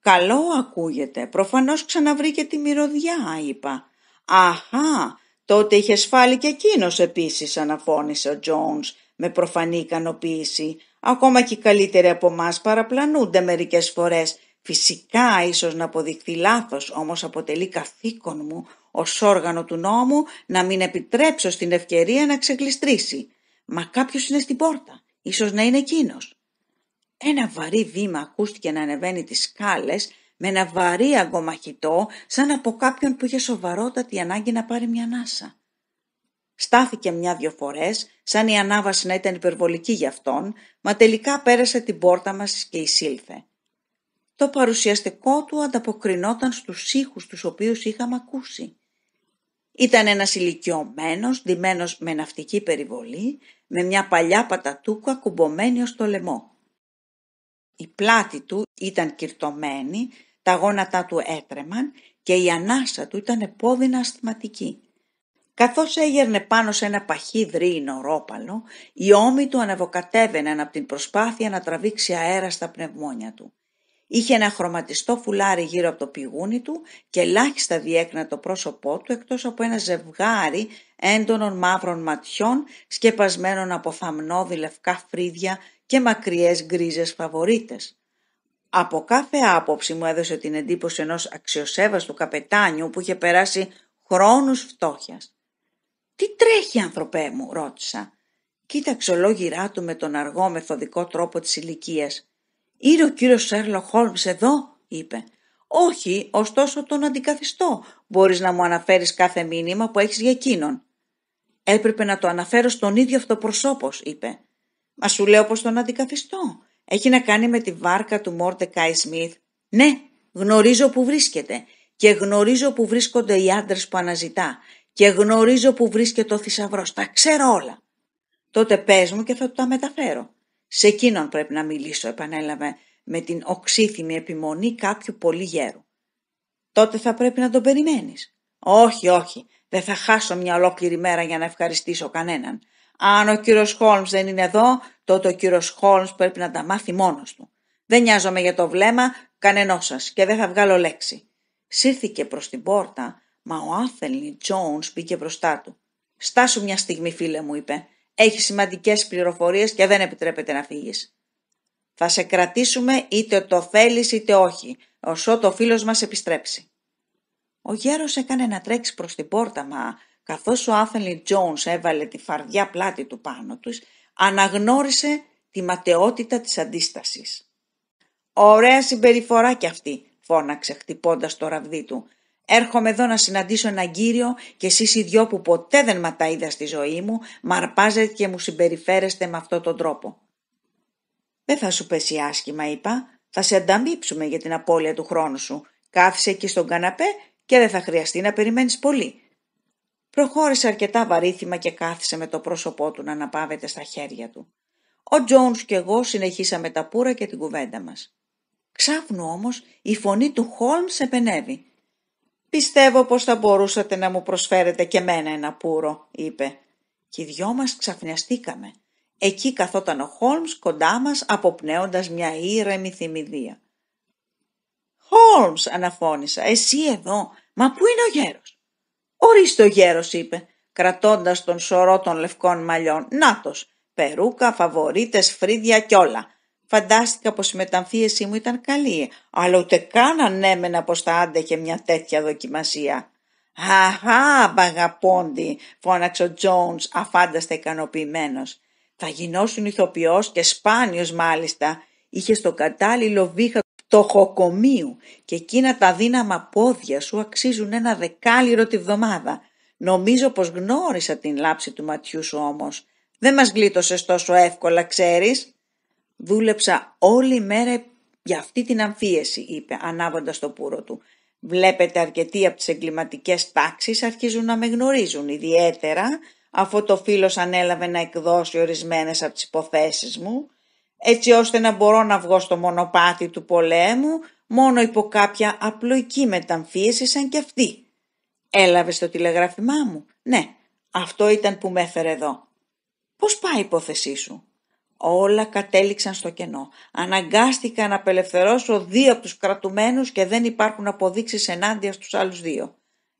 A: «Καλό ακούγεται. Προφανώς ξαναβρήκε τη μυρωδιά», είπα. «Αχά, τότε είχες σφάλει και εκείνος επίσης», αναφώνησε ο Τζόνς, με προφανή ικανοποίηση. Ακόμα και οι καλύτεροι από εμάς παραπλανούνται μερικές φορές. Φυσικά ίσως να αποδειχθεί λάθος, όμως αποτελεί καθήκον μου ως όργανο του νόμου να μην επιτρέψω στην ευκαιρία να ξεκλειστρήσει. Μα κάποιος είναι στην πόρτα, ίσως να είναι εκείνος. Ένα βαρύ βήμα ακούστηκε να ανεβαίνει τις σκάλες με ένα βαρύ αγκομαχητό σαν από κάποιον που είχε σοβαρότατη ανάγκη να πάρει μια ανάσα. Στάθηκε μια-δυο φορές, σαν η ανάβαση να ήταν υπερβολική για αυτόν, μα τελικά πέρασε την πόρτα μας και εισήλθε. Το παρουσιαστικό του ανταποκρινόταν στους ήχους τους οποίους είχαμε ακούσει. Ήταν ένας ηλικιωμένος, διμένος με ναυτική περιβολή, με μια παλιά πατατούκα κουμπωμένη ως το λαιμό. Η πλάτη του ήταν κυρτωμένη, τα γόνατά του έτρεμαν και η ανάσα του ήταν επώδυνα ασθηματική. Καθώς έγερνε πάνω σε ένα παχύ ρόπαλο, οι ώμοι του αναβοκατέβαιναν από την προσπάθεια να τραβήξει αέρα στα πνευμόνια του. Είχε ένα χρωματιστό φουλάρι γύρω από το πηγούνι του και ελάχιστα διέκνα το πρόσωπό του εκτός από ένα ζευγάρι έντονων μαύρων ματιών σκεπασμένων από θαμνόδι λευκά φρύδια και μακριές γκρίζες φαβορίτες. Από κάθε άποψη μου έδωσε την εντύπωση ενός αξιοσέβαστου καπετάνιου που είχε περάσει χρόνους φτώχειας. «Τι τρέχει, άνθρωπέ μου» ρώτησα. Κοίταξε ολόγυρά του με τον αργό μεθοδικό τρόπο της ηλικίας. «Είναι ο κύριος Σέρλο Χόλμς εδώ» είπε. «Όχι, ωστόσο τον αντικαθιστώ. Μπορείς να μου αναφέρεις κάθε μήνυμα που έχεις για εκείνον». «Έπρεπε να το αναφέρω στον ίδιο αυτοπροσώπος» είπε. «Μα σου λέω πως τον αντικαθιστώ. Έχει να κάνει με τη βάρκα του Μόρτε Κάι Σμιθ. Ναι, γνωρίζω που βρίσκεται και γνωρίζω που βρίσκονται οι άντρες που αναζητά και γνωρίζω που βρίσκεται ο θησαυρός. Τα ξέρω όλα. Τότε πες μου και θα του τα μεταφέρω. Σε εκείνον πρέπει να μιλήσω, επανέλαβε με την οξύθυμη επιμονή κάποιου πολύ γέρου. Τότε θα πρέπει να τον περιμένεις. Όχι, όχι, δεν θα χάσω μια ολόκληρη μέρα για να ευχαριστήσω κανέναν. Αν ο κύριος Χόλμ δεν είναι εδώ, τότε ο κύριος Χόλμ πρέπει να τα μάθει μόνος του. Δεν νοιάζομαι για το βλέμμα κανενός σας και δεν θα βγάλω λέξη. Σύρθηκε προς την πόρτα, Μα ο άθελνη Τζόουν μπήκε μπροστά του. «Στάσου μια στιγμή, φίλε μου», είπε. «Έχεις σημαντικές πληροφορίες και δεν επιτρέπεται να φύγεις. Θα σε κρατήσουμε είτε το θέλεις είτε όχι, όσο το φίλος μας επιστρέψει». Ο γέρος έκανε να τρέξει προς την πόρτα, μα καθώς ο άθελνη Τζόουν έβαλε τη φαρδιά πλάτη του πάνω τους, αναγνώρισε τη ματαιότητα της αντίστασης. «Ωραία συμπεριφορά κι αυτή», φώναξε χτυπώντας το ραβδί του. Έρχομαι εδώ να συναντήσω έναν κύριο και εσείς οι δυο που ποτέ δεν μα τα είδα στη ζωή μου, μαρπάζετε και μου συμπεριφέρεστε με αυτόν τον τρόπο. Δεν θα σου πέσει άσχημα, είπα. Θα σε ανταμείψουμε για την απώλεια του χρόνου σου. Κάθισε εκεί στον καναπέ και δεν θα χρειαστεί να περιμένεις πολύ. Προχώρησε αρκετά βαρύθιμα και κάθισε με το πρόσωπό του να αναπάβεται στα χέρια του. Ο Τζόουν και εγώ συνεχίσαμε τα πουρα και την κουβέντα μας. Ξάφνου όμως η φωνή του Χόλμς επενεύει. «Πιστεύω πως θα μπορούσατε να μου προσφέρετε και μένα ένα πουρο», είπε. Και οι δυο μας ξαφνιαστήκαμε. Εκεί καθόταν ο Χόλμς κοντά μας αποπνέοντας μια ήρεμη θυμηδία. «Χόλμς», αναφώνησα, «εσύ εδώ, μα πού είναι ο γέρος». «Ορίστε ο γέρος», είπε, κρατώντας τον σωρό των λευκών μαλλιών. «Νάτος, περούκα, φαβορίτες, φρύδια κιόλα». Φαντάστηκα πως η μεταμφίεσή μου ήταν καλή, αλλά ούτε καν ανέμενα πως θα άντεχε μια τέτοια δοκιμασία. «Αχά, μπαγαπώντη», φώναξε ο Τζόουνς αφάνταστα ικανοποιημένος. «Θα γινώσουν ηθοποιός και σπάνιος μάλιστα. Είχε στο κατάλληλο βήχα πτωχοκομείου και εκείνα τα δύναμα πόδια σου αξίζουν ένα δεκάλυρο τη βδομάδα. Νομίζω πως γνώρισα την λάψη του ματιού σου όμως. Δεν μας γλίτωσες τόσο εύκολα, ξέρεις». Δούλεψα όλη μέρα για αυτή την αμφίεση, είπε, ανάβοντας το πουρο του. Βλέπετε αρκετοί από τις εγκληματικές τάξεις αρχίζουν να με γνωρίζουν, ιδιαίτερα αφού το φίλος ανέλαβε να εκδώσει ορισμένες από τις υποθέσεις μου, έτσι ώστε να μπορώ να βγω στο μονοπάτι του πολέμου μόνο υπό κάποια απλοϊκή μεταμφίεση σαν κι αυτή. Έλαβες το τηλεγραφημά μου. Ναι, αυτό ήταν που με έφερε εδώ. Πώς πάει η υπόθεσή σου όλα κατέληξαν στο κενό. Αναγκάστηκα να απελευθερώσω δύο από τους κρατουμένους και δεν υπάρχουν αποδείξεις ενάντια στους άλλους δύο.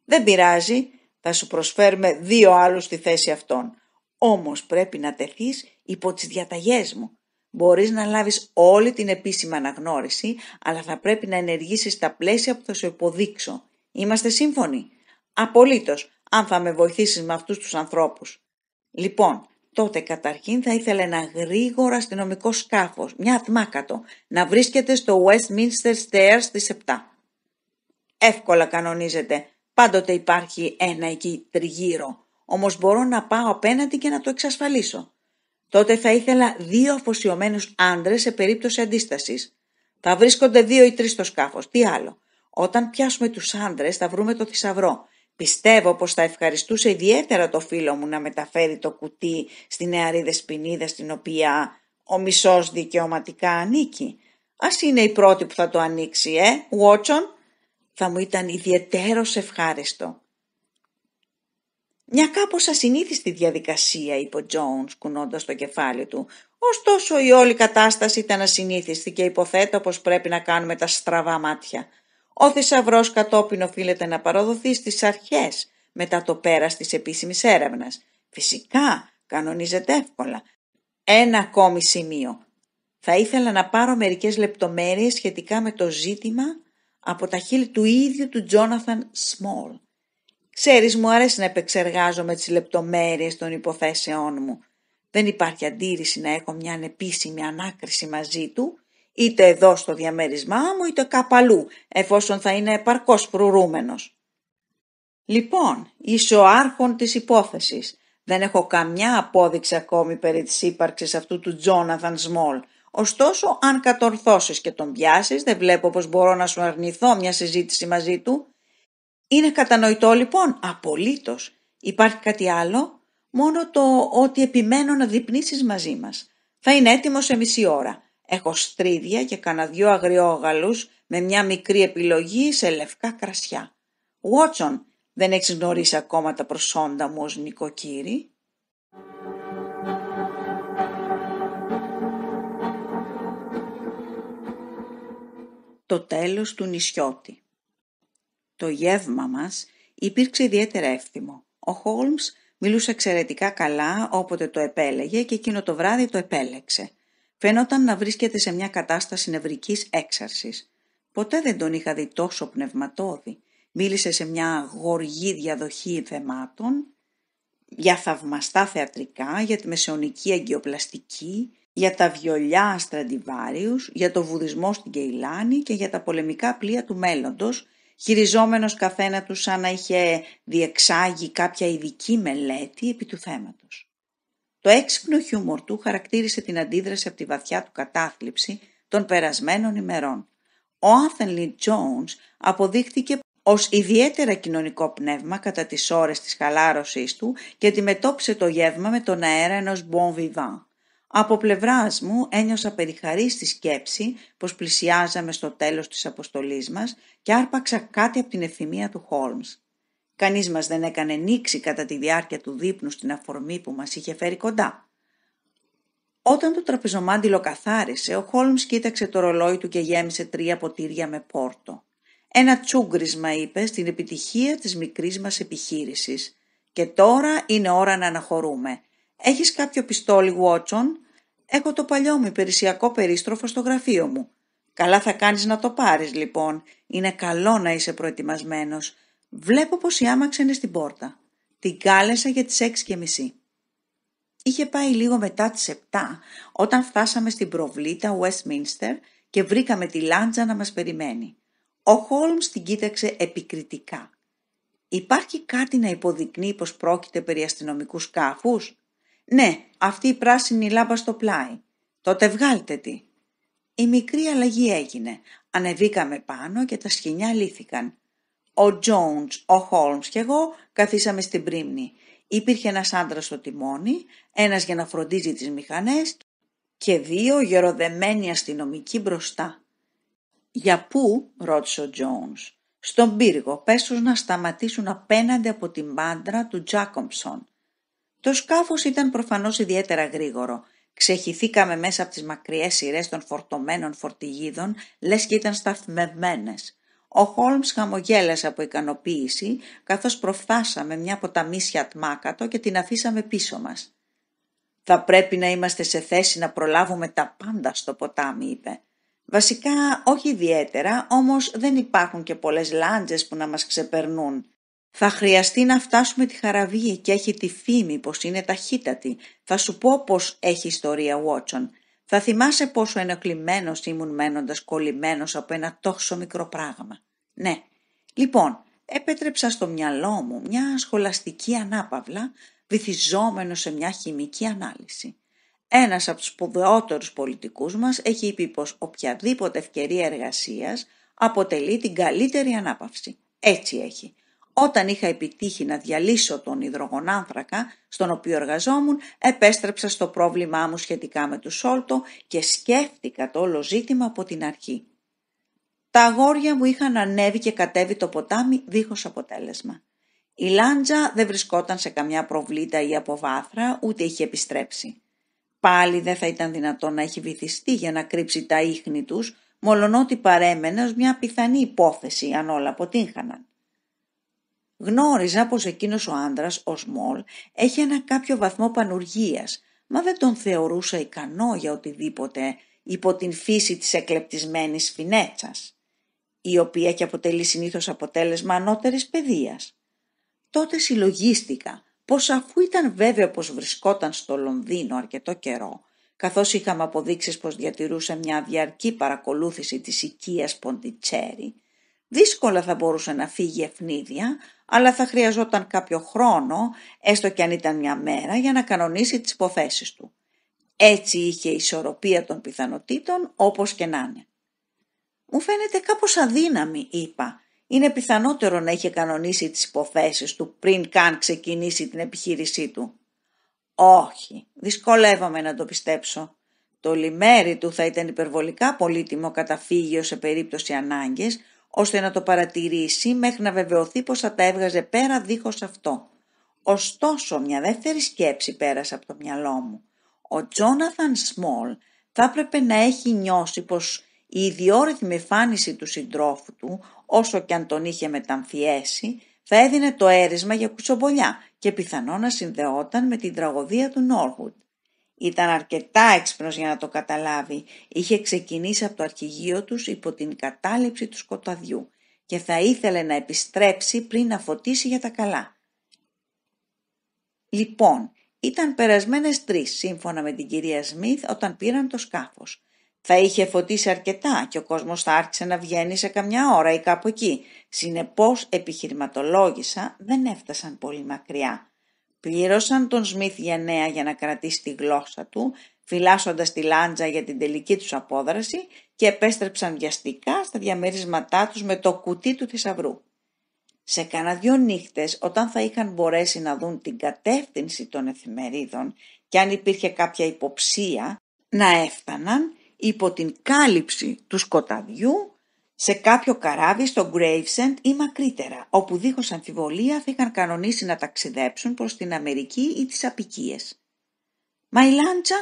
A: Δεν πειράζει, θα σου προσφέρουμε δύο άλλους στη θέση αυτών. Όμως πρέπει να τεθείς υπό τις διαταγές μου. Μπορείς να λάβεις όλη την επίσημη αναγνώριση, αλλά θα πρέπει να ενεργήσεις στα πλαίσια που θα σου υποδείξω. Είμαστε σύμφωνοι. Απολύτως, αν θα με βοηθήσεις με αυτούς τους ανθρώπους. Λοιπόν, τότε καταρχήν θα ήθελε ένα γρήγορο αστυνομικό σκάφος, μια αθμάκατο, να βρίσκεται στο Westminster Stairs στις 7. Εύκολα κανονίζεται, πάντοτε υπάρχει ένα εκεί τριγύρω, όμως μπορώ να πάω απέναντι και να το εξασφαλίσω. Τότε θα ήθελα δύο αφοσιωμένους άντρες σε περίπτωση αντίστασης. Θα βρίσκονται δύο ή τρεις στο σκάφος, τι άλλο. Όταν πιάσουμε τους άντρες, θα βρούμε το θησαυρό. Πιστεύω πως θα ευχαριστούσε ιδιαίτερα το φίλο μου να μεταφέρει το κουτί στη νεαρή δεσποινίδα στην οποία ο μισός δικαιωματικά ανήκει. Ας είναι η πρώτη που θα το ανοίξει, ε, Βότσον. Θα μου ήταν ιδιαίτερος ευχάριστο. Μια κάπως ασυνήθιστη διαδικασία, είπε ο Τζόουνς κουνώντας το κεφάλι του. Ωστόσο η όλη κατάσταση ήταν ασυνήθιστη και υποθέτω πως πρέπει να κάνουμε τα στραβά μάτια. Ο θησαυρός κατόπιν οφείλεται να παραδοθεί στις αρχές μετά το πέρας της επίσημης έρευνας. Φυσικά, κανονίζεται εύκολα. Ένα ακόμη σημείο. Θα ήθελα να πάρω μερικές λεπτομέρειες σχετικά με το ζήτημα από τα χείλη του ίδιου του Τζόναθαν Σμόλ. Ξέρεις, μου αρέσει να επεξεργάζομαι τις λεπτομέρειες των υποθέσεών μου. Δεν υπάρχει αντίρρηση να έχω μια ανεπίσημη ανάκριση μαζί του είτε εδώ στο διαμέρισμά μου είτε κάπου αλλού, εφόσον θα είναι επαρκώς φρουρούμενος. Λοιπόν, είσαι ο άρχον της υπόθεσης. Δεν έχω καμιά απόδειξη ακόμη περί της ύπαρξης αυτού του Τζόναθαν Σμόλ. Ωστόσο, αν κατορθώσεις και τον πιάσεις, δεν βλέπω πως μπορώ να σου αρνηθώ μια συζήτηση μαζί του. Είναι κατανοητό λοιπόν, απολύτως. Υπάρχει κάτι άλλο, μόνο το ότι επιμένω να διπνήσεις μαζί μας. Θα είναι έτοιμος σε μισή ώρα. Έχω στρίδια και κανα δυο αγριόγαλους με μια μικρή επιλογή σε λευκά κρασιά. Βότσον, δεν έχεις γνωρίσει ακόμα τα προσόντα μου ως νοικοκύρη. Το τέλος του νησιώτη Το γεύμα μας υπήρξε ιδιαίτερα εύθυμο. Ο Χόλμς μιλούσε εξαιρετικά καλά όποτε το επέλεγε και εκείνο το βράδυ το επέλεξε. Φαίνονταν να βρίσκεται σε μια κατάσταση νευρικής έξαρσης. Ποτέ δεν τον είχα δει τόσο πνευματόδη. Μίλησε σε μια γοργή διαδοχή θεμάτων, για θαυμαστά θεατρικά, για τη μεσαιωνική αγκιοπλαστική, για τα βιολιά Στραντιβάριους, για το βουδισμό στην Κεϊλάνη και για τα πολεμικά πλοία του μέλλοντος, χειριζόμενος καθένα του σαν να είχε διεξάγει κάποια ειδική μελέτη επί του θέματος. Το έξυπνο χιούμορ του χαρακτήρισε την αντίδραση από τη βαθιά του κατάθλιψη των περασμένων ημερών. Ο Άνθενλι Τζόουνς αποδείχθηκε ως ιδιαίτερα κοινωνικό πνεύμα κατά τις ώρες της χαλάρωσής του και αντιμετώπισε το γεύμα με τον αέρα ενός bon vivant. Από πλευράς μου ένιωσα περιχαρή στη σκέψη πως πλησιάζαμε στο τέλος της αποστολής μας και άρπαξα κάτι από την ευθυμία του Χόλμς. Κανείς μας δεν έκανε νήξη κατά τη διάρκεια του δείπνου στην αφορμή που μας είχε φέρει κοντά. Όταν το τραπεζομάντιλο καθάρισε, ο Χόλμς κοίταξε το ρολόι του και γέμισε τρία ποτήρια με πόρτο. Ένα τσούγκρισμα είπε στην επιτυχία της μικρής μας επιχείρησης. Και τώρα είναι ώρα να αναχωρούμε. Έχεις κάποιο πιστόλι, Βότσον? Έχω το παλιό μου υπηρεσιακό περίστροφο στο γραφείο μου. Καλά θα κάνεις να το πάρεις λοιπόν. Είναι καλό να είσαι προετοιμασμένος. Βλέπω πως η άμαξα στην πόρτα. Την κάλεσα για τις έξι και μισή. Είχε πάει λίγο μετά τις 7 όταν φτάσαμε στην προβλήτα Westminster και βρήκαμε τη Λάντζα να μας περιμένει. Ο Χόλμς την κοίταξε επικριτικά. «Υπάρχει κάτι να υποδεικνύει πως πρόκειται περί αστυνομικούς σκάφους» «Ναι, αυτή η πράσινη λάμπα στο πλάι. Τότε βγάλτε τη». Η μικρή αλλαγή έγινε. Ανεβήκαμε πάνω και τα σχοινιά λύθηκαν. Ο Τζόντς, ο Χόλμς και εγώ καθίσαμε στην πρίμνη. Υπήρχε ένας άντρας στο τιμόνι, ένας για να φροντίζει τις μηχανές και δύο γεροδεμένοι αστυνομικοί μπροστά. «Για πού» ρώτησε ο Τζόντς. «Στον πύργο, πες τους να σταματήσουν απέναντι από την πάντρα του Τζάκομψον». Το σκάφος ήταν προφανώς ιδιαίτερα γρήγορο. Ξεχυθήκαμε μέσα από τις μακριές σειρές των φορτωμένων φορτηγίδων, λες και ήταν σταθμευμένες. Ο Χόλμς χαμογέλασε από ικανοποίηση, καθώς προφάσαμε μια ποταμίσια τμάκατο και την αφήσαμε πίσω μας. «Θα πρέπει να είμαστε σε θέση να προλάβουμε τα πάντα στο ποτάμι», είπε. «Βασικά όχι ιδιαίτερα, όμως δεν υπάρχουν και πολλές λάντζες που να μας ξεπερνούν. Θα χρειαστεί να φτάσουμε τη χαραβή και έχει τη φήμη πως είναι ταχύτατη. Θα σου πω πως έχει ιστορία, Βότσον. Θα θυμάσαι πόσο ενοχλημένος ήμουν μένοντας κολλημένος από ένα τόσο μικρό πράγμα. Ναι. Λοιπόν, έπετρεψα στο μυαλό μου μια σχολαστική ανάπαυλα βυθιζόμενο σε μια χημική ανάλυση. Ένας από τους σπουδαιότερους πολιτικούς μας έχει πει πως οποιαδήποτε ευκαιρία εργασίας αποτελεί την καλύτερη ανάπαυση. Έτσι έχει. Όταν είχα επιτύχει να διαλύσω τον υδρογονάνθρακα στον οποίο εργαζόμουν, επέστρεψα στο πρόβλημά μου σχετικά με του Σόλτο και σκέφτηκα το όλο ζήτημα από την αρχή. Τα αγόρια μου είχαν ανέβει και κατέβει το ποτάμι δίχως αποτέλεσμα. Η Λάντζα δεν βρισκόταν σε καμιά προβλήτα ή αποβάθρα, ούτε είχε επιστρέψει. Πάλι δεν θα ήταν δυνατό να έχει βυθιστεί για να κρύψει τα ίχνη τους, μολονότι παρέμενε ως μια πιθανή υπόθεση αν όλα αποτύχαναν. Γνώριζα πως εκείνος ο άντρας, ο Σμόλ, έχει ένα κάποιο βαθμό πανουργίας, μα δεν τον θεωρούσα ικανό για οτιδήποτε υπό την φύση της εκλεπτισμένης φινέτσας, η οποία και αποτελεί συνήθως αποτέλεσμα ανώτερης παιδείας. Τότε συλλογίστηκα πως αφού ήταν βέβαιο πως βρισκόταν στο Λονδίνο αρκετό καιρό, καθώς είχαμε αποδείξεις πως διατηρούσε μια διαρκή παρακολούθηση της οικίας Ποντιτσέρη, Δύσκολα θα μπορούσε να φύγει ευνίδια, αλλά θα χρειαζόταν κάποιο χρόνο, έστω και αν ήταν μια μέρα, για να κανονίσει τις υποθέσεις του. Έτσι είχε ισορροπία των πιθανοτήτων, όπως και να είναι. «Μου φαίνεται κάπως αδύναμη», είπα. «Είναι πιθανότερο να είχε κανονίσει τις υποθέσεις του πριν καν ξεκινήσει την επιχείρησή του». «Όχι, δυσκολεύομαι να το πιστέψω», το λιμέρι του θα ήταν υπερβολικά πολύτιμο καταφύγιο σε περίπτωση ανάγκες, ώστε να το παρατηρήσει μέχρι να βεβαιωθεί πως θα τα έβγαζε πέρα δίχως αυτό. Ωστόσο, μια δεύτερη σκέψη πέρασε από το μυαλό μου. Ο Τζόναθαν Σμόλ θα έπρεπε να έχει νιώσει πως η ιδιόρυθμη εμφάνιση του συντρόφου του, όσο και αν τον είχε μεταμφιέσει, θα έδινε το έρισμα για κουτσομπολιά και πιθανό να συνδεόταν με την τραγωδία του Νόρχουτ. Ήταν αρκετά έξυπνος για να το καταλάβει. Είχε ξεκινήσει από το αρχηγείο τους υπό την κατάληψη του σκοταδιού και θα ήθελε να επιστρέψει πριν να φωτίσει για τα καλά. Λοιπόν, ήταν περασμένες τρεις σύμφωνα με την κυρία Σμιθ όταν πήραν το σκάφος. Θα είχε φωτίσει αρκετά και ο κόσμος θα άρχισε να βγαίνει σε καμιά ώρα ή κάπου εκεί. Συνεπώς επιχειρηματολόγησα δεν έφτασαν πολύ μακριά. Πλήρωσαν τον Σμιθ για νέα για να κρατήσει τη γλώσσα του, φυλάσσοντας τη λάντζα για την τελική τους απόδραση και επέστρεψαν βιαστικά στα διαμέρισματά τους με το κουτί του θησαυρού. Σε κανένα δυο νύχτες, όταν θα είχαν μπορέσει να δουν την κατεύθυνση των εφημερίδων και αν υπήρχε κάποια υποψία, να έφταναν υπό την κάλυψη του σκοταδιού σε κάποιο καράβι στο Gravesend ή μακρύτερα, όπου δίχως αμφιβολία θα είχαν κανονίσει να ταξιδέψουν προς την Αμερική ή τις Απικίες. Μα η Λάντσα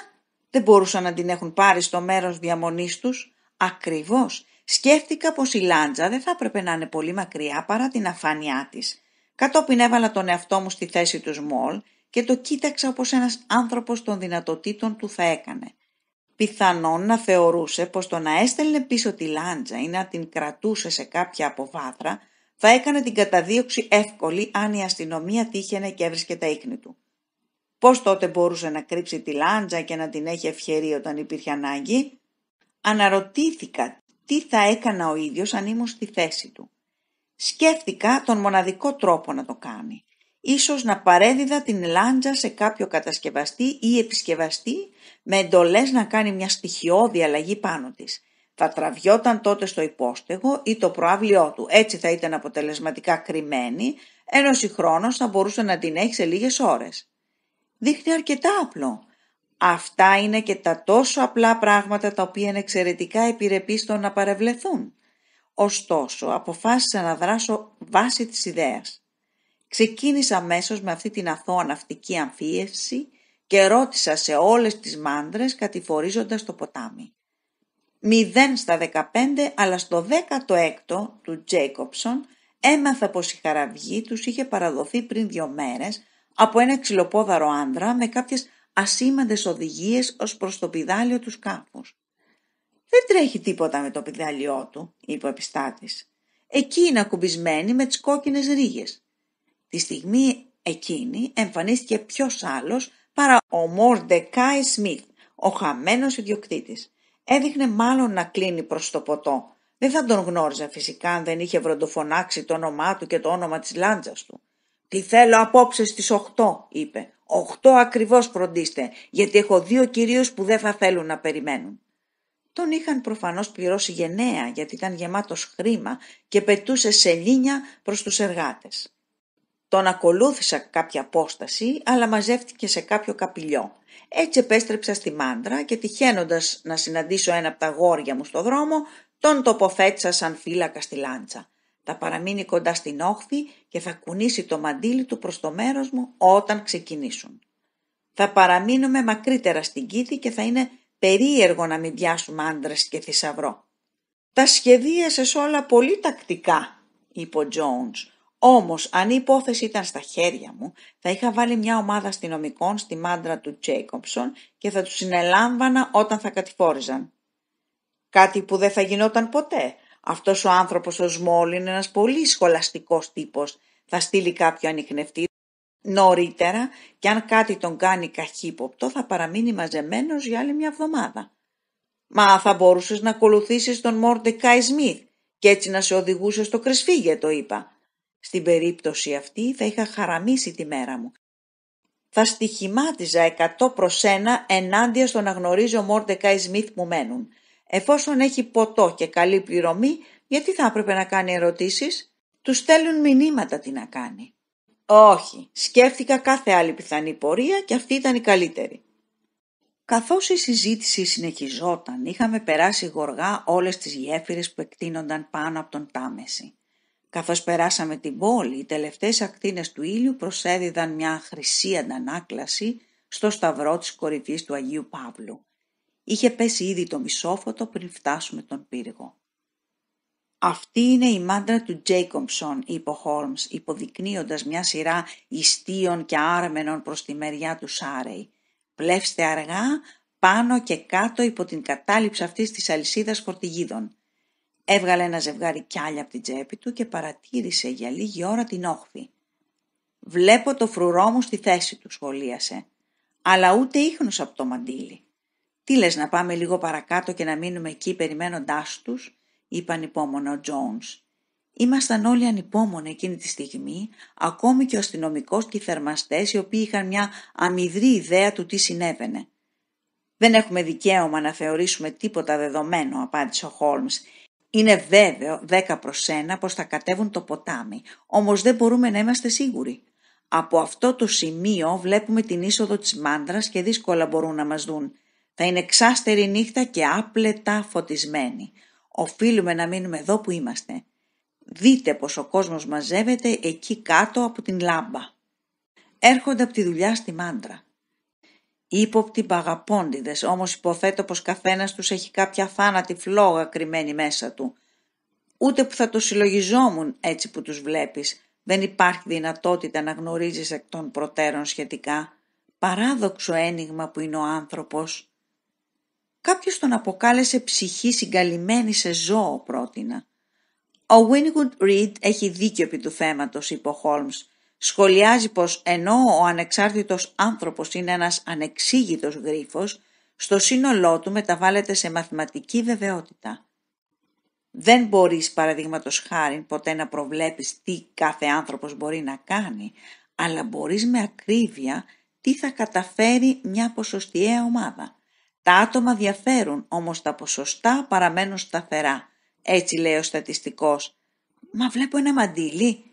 A: δεν μπορούσαν να την έχουν πάρει στο μέρος διαμονής τους. Ακριβώς σκέφτηκα πως η Λάντσα δεν θα έπρεπε να είναι πολύ μακριά παρά την αφάνειά της. Κατόπιν έβαλα τον εαυτό μου στη θέση του Σμολ και το κοίταξα όπως ένας άνθρωπος των δυνατοτήτων του θα έκανε πιθανόν να θεωρούσε πως το να έστελνε πίσω τη λάντζα ή να την κρατούσε σε κάποια αποβάθρα θα έκανε την καταδίωξη εύκολη αν η αστυνομία τύχαινε και έβρισκε τα ίχνη του. Πώς τότε μπορούσε να κρύψει τη λάντζα και να την έχει ευχερή όταν υπήρχε ανάγκη. Αναρωτήθηκα τι θα έκανα ο ίδιος αν ήμουν στη θέση του. Σκέφτηκα τον μοναδικό τρόπο να το κάνει ίσως να παρέδιδα την λάντζα σε κάποιο κατασκευαστή ή επισκευαστή με εντολές να κάνει μια στοιχειώδη αλλαγή πάνω της. Θα τραβιόταν τότε στο υπόστεγο ή το προάβλιό του, έτσι θα ήταν αποτελεσματικά κρυμμένη, ενώ συγχρόνως θα μπορούσε να την έχει σε λίγες ώρες. Δείχνει αρκετά απλό. Αυτά είναι και τα τόσο απλά πράγματα τα οποία είναι εξαιρετικά επιρρεπή να παρευλεθούν. Ωστόσο, αποφάσισα να δράσω βάση της ιδέας. Ξεκίνησα αμέσως με αυτή την αθώα ναυτική αμφίευση και ρώτησα σε όλες τις μάντρες κατηφορίζοντας το ποτάμι. Μηδέν στα 15 αλλά στο 16ο του Τζέικοψον έμαθα πως η χαραυγή τους είχε παραδοθεί πριν δύο μέρες από ένα ξυλοπόδαρο άντρα με κάποιες ασήμαντες οδηγίες ως προς το πιδάλιο του σκάφους. «Δεν τρέχει τίποτα με το πιδάλιό του», είπε ο επιστάτης. «Εκεί είναι ακουμπισμένη με τις κόκκινες ρίγες. Τη στιγμή εκείνη εμφανίστηκε ποιος άλλος παρά ο Μορντεκάι Σμιθ, ο χαμένος ιδιοκτήτης. Έδειχνε μάλλον να κλείνει προς το ποτό. Δεν θα τον γνώριζα φυσικά αν δεν είχε βροντοφωνάξει το όνομά του και το όνομα της λάντζας του. «Τι θέλω απόψε στις 8», είπε. «Οχτώ ακριβώς φροντίστε, γιατί έχω δύο κυρίους που δεν θα θέλουν να περιμένουν». Τον είχαν προφανώς πληρώσει γενναία, γιατί ήταν γεμάτος χρήμα και πετούσε σελίνια προς τους εργάτες. Τον ακολούθησα κάποια απόσταση, αλλά μαζεύτηκε σε κάποιο καπηλιό. Έτσι επέστρεψα στη μάντρα και τυχαίνοντας να συναντήσω ένα από τα γόρια μου στο δρόμο, τον τοποθέτησα σαν φύλακα στη λάντσα. Θα παραμείνει κοντά στην όχθη και θα κουνήσει το μαντίλι του προς το μέρος μου όταν ξεκινήσουν. Θα παραμείνουμε μακρύτερα στην κήτη και θα είναι περίεργο να μην πιάσουμε άντρες και θησαυρό. «Τα σχεδίασες όλα πολύ τακτικά», είπε ο Τζόουνς. Όμως, αν η υπόθεση ήταν στα χέρια μου, θα είχα βάλει μια ομάδα αστυνομικών στη μάντρα του Τζέικομψον και θα τους συνελάμβανα όταν θα κατηφόριζαν. Κάτι που δεν θα γινόταν ποτέ. Αυτός ο άνθρωπος ο Σμόλ είναι ένας πολύ σχολαστικός τύπος. Θα στείλει κάποιο ανιχνευτή νωρίτερα και αν κάτι τον κάνει καχύποπτο θα παραμείνει μαζεμένος για άλλη μια εβδομάδα. Μα θα μπορούσες να ακολουθήσεις τον Μόρντε Κάι Σμιθ και έτσι να σε οδηγούσε στο κρεσφύγε, το είπα. Στην περίπτωση αυτή θα είχα χαραμίσει τη μέρα μου. Θα στοιχημάτιζα 100 προς ένα ενάντια στο να γνωρίζω και Σμιθ που μένουν. Εφόσον έχει ποτό και καλή πληρωμή, γιατί θα έπρεπε να κάνει ερωτήσεις. Τους στέλνουν μηνύματα τι να κάνει. Όχι, σκέφτηκα κάθε άλλη πιθανή πορεία και αυτή ήταν η καλύτερη. Καθώς η συζήτηση συνεχιζόταν, είχαμε περάσει γοργά όλες τις γέφυρες που εκτείνονταν πάνω από τον Τάμεση. Καθώς περάσαμε την πόλη, οι τελευταίες ακτίνες του ήλιου προσέδιδαν μια χρυσή αντανάκλαση στο σταυρό της κορυφής του Αγίου Παύλου. Είχε πέσει ήδη το μισόφωτο πριν φτάσουμε τον πύργο. «Αυτή είναι η μάντρα του Τζέικομψον», είπε ο Χόλμς, υποδεικνύοντας μια σειρά ιστίων και άρμενων προς τη μεριά του Σάρεϊ. «Πλεύστε αργά, πάνω και κάτω υπό την κατάληψη αυτής της αλυσίδας φορτηγίδων. Έβγαλε ένα ζευγάρι κιάλια από την τσέπη του και παρατήρησε για λίγη ώρα την όχθη. «Βλέπω το φρουρό μου στη θέση του», σχολίασε. «Αλλά ούτε ίχνος από το μαντίλι». «Τι λες να πάμε λίγο παρακάτω και να μείνουμε εκεί περιμένοντάς τους», είπε ανυπόμονα ο Τζόνς. Ήμασταν όλοι ανυπόμονοι εκείνη τη στιγμή, ακόμη και ο αστυνομικός και οι θερμαστές, οι οποίοι είχαν μια αμυδρή ιδέα του τι συνέβαινε. «Δεν έχουμε δικαίωμα να θεωρήσουμε τίποτα δεδομένο», απάντησε ο Χόλμ. Είναι βέβαιο 10 προς 1 πως θα κατέβουν το ποτάμι, όμως δεν μπορούμε να είμαστε σίγουροι. Από αυτό το σημείο βλέπουμε την είσοδο της μάντρας και δύσκολα μπορούν να μας δουν. Θα είναι ξάστερη νύχτα και άπλετα φωτισμένη. Οφείλουμε να μείνουμε εδώ που είμαστε. Δείτε πως ο κόσμος μαζεύεται εκεί κάτω από την λάμπα. Έρχονται από τη δουλειά στη μάντρα ύποπτοι παγαπώντιδε, όμως υποθέτω πως καθένας τους έχει κάποια θάνατη φλόγα κρυμμένη μέσα του. Ούτε που θα το συλλογιζόμουν έτσι που τους βλέπεις, Δεν υπάρχει δυνατότητα να γνωρίζεις εκ των προτέρων σχετικά. Παράδοξο ένιγμα που είναι ο άνθρωπος. Κάποιος τον αποκάλεσε ψυχή συγκαλυμμένη σε ζώο πρότεινα. Ο Winwood Reed έχει δίκιο επί του θέματος, είπε ο χολμς Σχολιάζει πως ενώ ο ανεξάρτητος άνθρωπος είναι ένας ανεξήγητος γρίφος, στο σύνολό του μεταβάλλεται σε μαθηματική βεβαιότητα. Δεν μπορείς παραδείγματος χάρη ποτέ να προβλέπεις τι κάθε άνθρωπος μπορεί να κάνει, αλλά μπορείς με ακρίβεια τι θα καταφέρει μια ποσοστιαία ομάδα. Τα άτομα διαφέρουν, όμως τα ποσοστά παραμένουν σταθερά. Έτσι λέει ο στατιστικός. «Μα βλέπω ένα μαντίλι,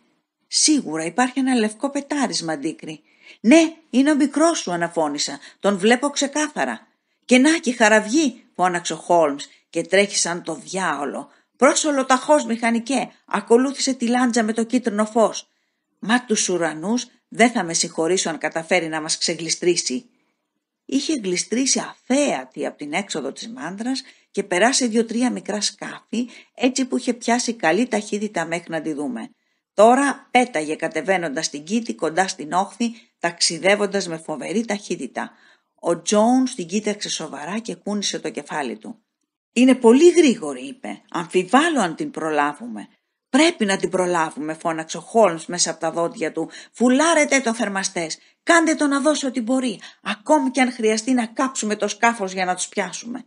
A: Σίγουρα υπάρχει ένα λευκό πετάρισμα, αντίκρι. Ναι, είναι ο μικρός σου, αναφώνησα. Τον βλέπω ξεκάθαρα. Και να και χαραυγή, φώναξε ο Χόλμ και τρέχει σαν το διάολο. Πρόσωλο ταχώ, μηχανικέ, ακολούθησε τη λάντζα με το κίτρινο φως. Μα τους ουρανούς δεν θα με συγχωρήσω αν καταφέρει να μας ξεγλιστρήσει. Είχε γλιστρήσει αφέατη από την έξοδο της μάντρας και περάσει δύο-τρία μικρά σκάφη έτσι που είχε πιάσει καλή ταχύτητα μέχρι να τη δούμε. Τώρα πέταγε κατεβαίνοντας την κήτη κοντά στην όχθη, ταξιδεύοντας με φοβερή ταχύτητα. Ο Τζόουν την κοίταξε σοβαρά και κούνησε το κεφάλι του. «Είναι πολύ γρήγορη», είπε. «Αμφιβάλλω αν την προλάβουμε». «Πρέπει να την προλάβουμε», φώναξε ο Χόλμς μέσα από τα δόντια του. «Φουλάρετε το θερμαστές! Κάντε το να δώσει ό,τι μπορεί, ακόμη και αν χρειαστεί να κάψουμε το σκάφος για να τους πιάσουμε»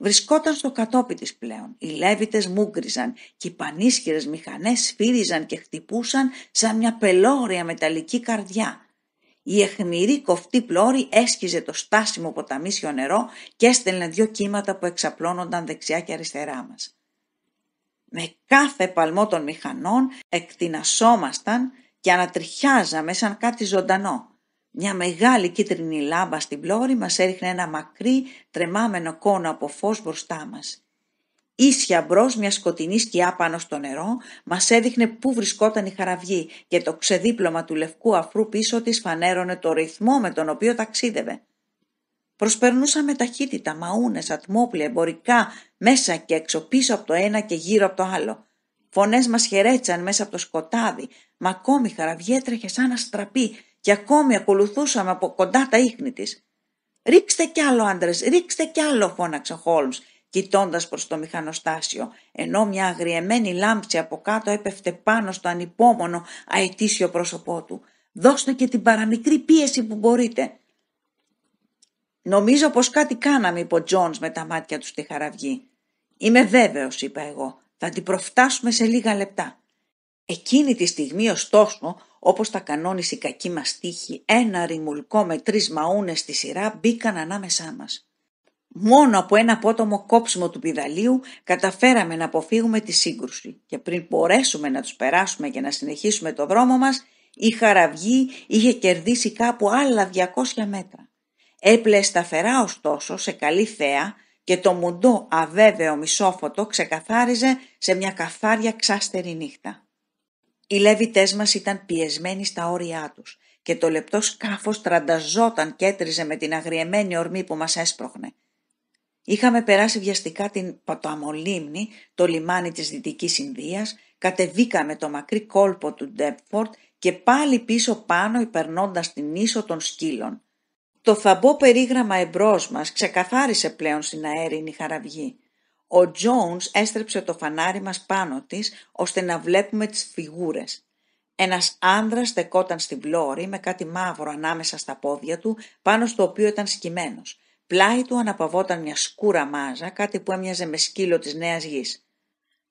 A: βρισκόταν στο κατόπι της πλέον. Οι λέβητες μούγκριζαν και οι πανίσχυρες μηχανές σφύριζαν και χτυπούσαν σαν μια πελώρια μεταλλική καρδιά. Η εχμηρή κοφτή πλώρη έσχιζε το στάσιμο ποταμίσιο νερό και έστελνε δύο κύματα που εξαπλώνονταν δεξιά και αριστερά μας. Με κάθε παλμό των μηχανών εκτινασόμασταν και ανατριχιάζαμε σαν κάτι ζωντανό. Μια μεγάλη κίτρινη λάμπα στην πλώρη μας έριχνε ένα μακρύ τρεμάμενο κόνο από φως μπροστά μας. Ίσια μπρος μια σκοτεινή σκιά πάνω στο νερό μας έδειχνε πού βρισκόταν η χαραυγή και το ξεδίπλωμα του λευκού αφρού πίσω της φανέρωνε το ρυθμό με τον οποίο ταξίδευε. Προσπερνούσαμε ταχύτητα, μαούνες, ατμόπλια, εμπορικά, μέσα και έξω, πίσω από το ένα και γύρω από το άλλο. Φωνές μας χαιρέτησαν μέσα από το σκοτάδι, μα ακόμη η χαραυγή έτρεχε σαν αστραπή και ακόμη ακολουθούσαμε από κοντά τα ίχνη της. «Ρίξτε κι άλλο, άντρες, ρίξτε κι άλλο», φώναξε ο Χόλμς, κοιτώντας προς το μηχανοστάσιο, ενώ μια αγριεμένη λάμψη από κάτω έπεφτε πάνω στο ανυπόμονο αετήσιο πρόσωπό του. «Δώστε και την παραμικρή πίεση που μπορείτε». «Νομίζω πως κάτι κάναμε», είπε ο Τζόνς με τα μάτια του στη χαραυγή. «Είμαι βέβαιος», είπα εγώ. «Θα την προφτάσουμε σε λίγα λεπτά». Εκείνη τη στιγμή, ωστόσο, όπως τα κανόνισε η κακή μας τύχη, ένα ρημουλκό με τρεις μαούνες στη σειρά μπήκαν ανάμεσά μας. Μόνο από ένα απότομο κόψιμο του πιδαλίου καταφέραμε να αποφύγουμε τη σύγκρουση και πριν μπορέσουμε να τους περάσουμε και να συνεχίσουμε το δρόμο μας, η χαραυγή είχε κερδίσει κάπου άλλα 200 μέτρα. Έπλεε σταθερά ωστόσο σε καλή θέα και το μουντό αβέβαιο μισόφωτο ξεκαθάριζε σε μια καθάρια ξάστερη νύχτα. Οι λεβιτές μας ήταν πιεσμένοι στα όρια τους και το λεπτό σκάφος τρανταζόταν και έτριζε με την αγριεμένη ορμή που μας έσπροχνε. Είχαμε περάσει βιαστικά την Παταμολύμνη, το λιμάνι της Δυτικής Ινδίας, κατεβήκαμε το μακρύ κόλπο του Ντέπφορτ και πάλι πίσω πάνω υπερνώντας την ίσο των σκύλων. Το θαμπό περίγραμμα εμπρός μας ξεκαθάρισε πλέον στην αέρινη χαραυγή. Ο Τζόουνς έστρεψε το φανάρι μας πάνω της, ώστε να βλέπουμε τις φιγούρες. Ένας άνδρας στεκόταν στη πλώρη με κάτι μαύρο ανάμεσα στα πόδια του, πάνω στο οποίο ήταν σκυμμένος. Πλάι του αναπαυόταν μια σκούρα μάζα, κάτι που έμοιαζε με σκύλο της νέας γης.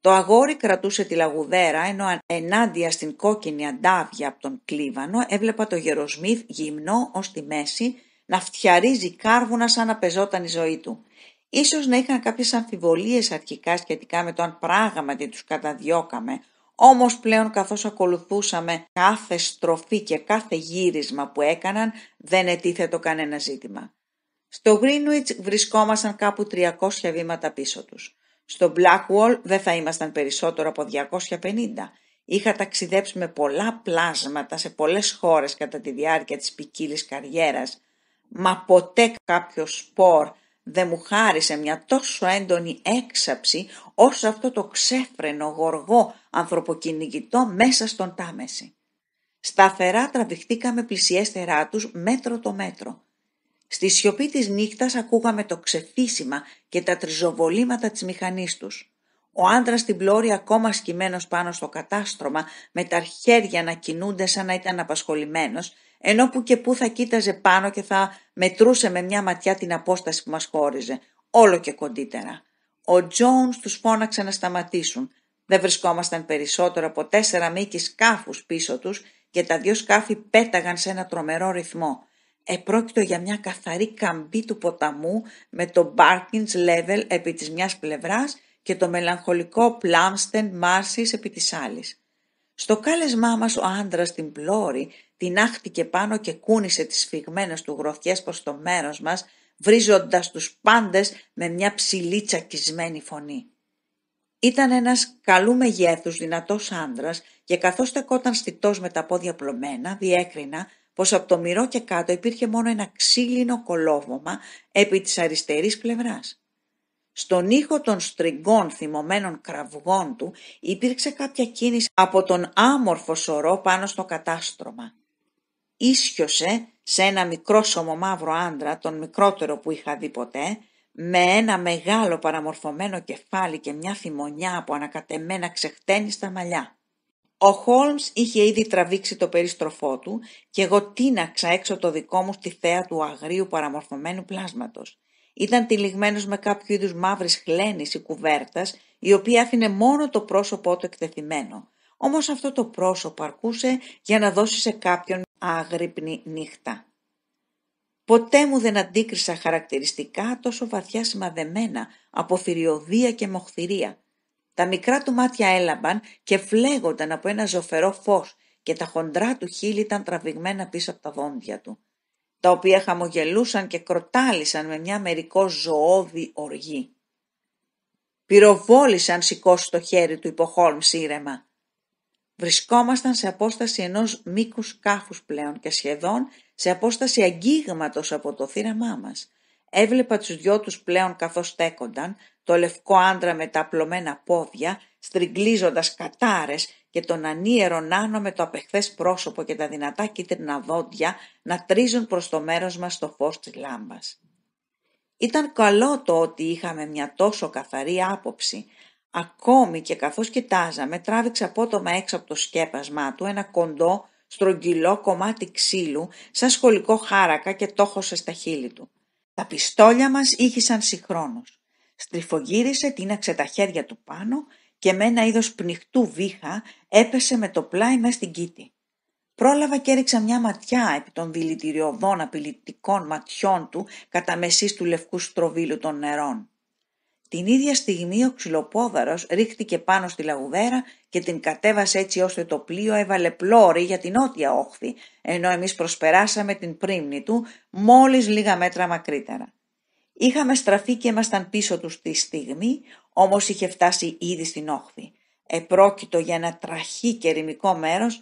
A: Το αγόρι κρατούσε τη λαγουδέρα, ενώ ενάντια στην κόκκινη αντάβια από τον κλίβανο έβλεπα το γεροσμίθ γυμνό ως τη μέση να φτιαρίζει κάρβουνα σαν να πεζόταν η ζωή του. Ίσως να είχαν κάποιες αμφιβολίες αρχικά σχετικά με το αν πράγματι τους καταδιώκαμε, όμως πλέον καθώς ακολουθούσαμε κάθε στροφή και κάθε γύρισμα που έκαναν, δεν ετίθετο κανένα ζήτημα. Στο Greenwich βρισκόμασταν κάπου 300 βήματα πίσω τους. Στο Blackwall δεν θα ήμασταν περισσότερο από 250. Είχα ταξιδέψει με πολλά πλάσματα σε πολλές χώρες κατά τη διάρκεια της ποικίλης καριέρας, μα ποτέ κάποιος σπορ Δε μου χάρισε μια τόσο έντονη έξαψη όσο αυτό το ξέφρενο γοργό ανθρωποκυνηγητό μέσα στον τάμεση. Σταθερά τραβηχτήκαμε πλησιέστερά τους μέτρο το μέτρο. Στη σιωπή της νύχτας ακούγαμε το ξεφύσιμα και τα τριζοβολήματα της μηχανής τους. Ο άντρας στην πλώρη ακόμα σκυμμένος πάνω στο κατάστρωμα με τα χέρια να κινούνται σαν να ήταν απασχολημένος ενώ που και που θα κοίταζε πάνω και θα μετρούσε με μια ματιά την απόσταση που μας χώριζε, όλο και κοντύτερα. Ο Τζόουνς τους φώναξε να σταματήσουν. Δεν βρισκόμασταν περισσότερο από τέσσερα μήκης σκάφους πίσω τους και τα δύο σκάφη πέταγαν σε ένα τρομερό ρυθμό. Επρόκειτο για μια καθαρή καμπή του ποταμού με το Barkins Level επί της μιας πλευράς και το μελαγχολικό Plumstead Marsis επί της άλλης. Στο κάλεσμά μας ο άντρας την πλώρη την άχτηκε πάνω και κούνησε τις σφιγμένες του γροθιές προς το μέρος μας, βρίζοντας τους πάντες με μια ψηλή τσακισμένη φωνή. Ήταν ένας καλού μεγέθους δυνατός άντρας και καθώς στεκόταν στιτός με τα πόδια πλωμένα, διέκρινα πως από το μυρό και κάτω υπήρχε μόνο ένα ξύλινο κολόβωμα επί της αριστερής πλευράς. Στον ήχο των στριγκών θυμωμένων κραυγών του υπήρξε κάποια κίνηση από τον άμορφο σωρό πάνω στο κατάστρωμα. Ίσιοσε σε ένα μικρό σωμομαύρο άντρα, τον μικρότερο που είχα δει ποτέ, με ένα μεγάλο παραμορφωμένο κεφάλι και μια θυμονιά από ανακατεμένα ξεχτένη στα μαλλιά. Ο Χόλμς είχε ήδη τραβήξει το περιστροφό του και εγώ τίναξα έξω το δικό μου στη θέα του αγρίου παραμορφωμένου πλάσματος. Ήταν τυλιγμένος με κάποιο είδους μαύρης χλένης ή κουβέρτας, η οποία άφηνε μόνο το πρόσωπό του εκτεθειμένο. Όμως αυτό το πρόσωπο αρκούσε για να δώσει σε κάποιον άγρυπνη νύχτα. Ποτέ μου δεν αντίκρισα χαρακτηριστικά τόσο βαθιά σημαδεμένα από θηριωδία και μοχθηρία. Τα μικρά του μάτια έλαμπαν και φλέγονταν από ένα ζωφερό φως και τα χοντρά του χείλη ήταν τραβηγμένα πίσω από τα δόντια του τα οποία χαμογελούσαν και κροτάλησαν με μια μερικό ζωώδη οργή. Πυροβόλησαν σηκώσει το χέρι του υποχόλμ ήρεμα. Βρισκόμασταν σε απόσταση ενός μήκους σκάφους πλέον και σχεδόν σε απόσταση αγγίγματος από το θύραμά μας. Έβλεπα τους δυο τους πλέον καθώς στέκονταν, το λευκό άντρα με τα απλωμένα πόδια, στριγκλίζοντας κατάρες και τον ανίερο Νάνο με το απεχθές πρόσωπο και τα δυνατά κίτρινα δόντια να τρίζουν προς το μέρος μας το φως της λάμπας. Ήταν καλό το ότι είχαμε μια τόσο καθαρή άποψη. Ακόμη και καθώς κοιτάζαμε τράβηξε απότομα έξω από το σκέπασμά του ένα κοντό, στρογγυλό κομμάτι ξύλου σαν σχολικό χάρακα και τόχωσε στα χείλη του. Τα πιστόλια μας ήχησαν συγχρόνως. Στριφογύρισε, τίναξε τα χέρια του πάνω και με ένα είδος πνιχτού βήχα έπεσε με το πλάι μέσα στην κήτη. Πρόλαβα και έριξα μια ματιά επί των δηλητηριωδών απειλητικών ματιών του κατά μεσής του λευκού στροβίλου των νερών. Την ίδια στιγμή ο ξυλοπόδαρος ρίχτηκε πάνω στη λαγουδέρα και την κατέβασε έτσι ώστε το πλοίο έβαλε πλώρη για την νότια όχθη, ενώ εμείς προσπεράσαμε την πρίμνη του μόλις λίγα μέτρα μακρύτερα. Είχαμε στραφεί και ήμασταν πίσω του στη στιγμή όμως είχε φτάσει ήδη στην όχθη. Επρόκειτο για ένα τραχή και ερημικό μέρος,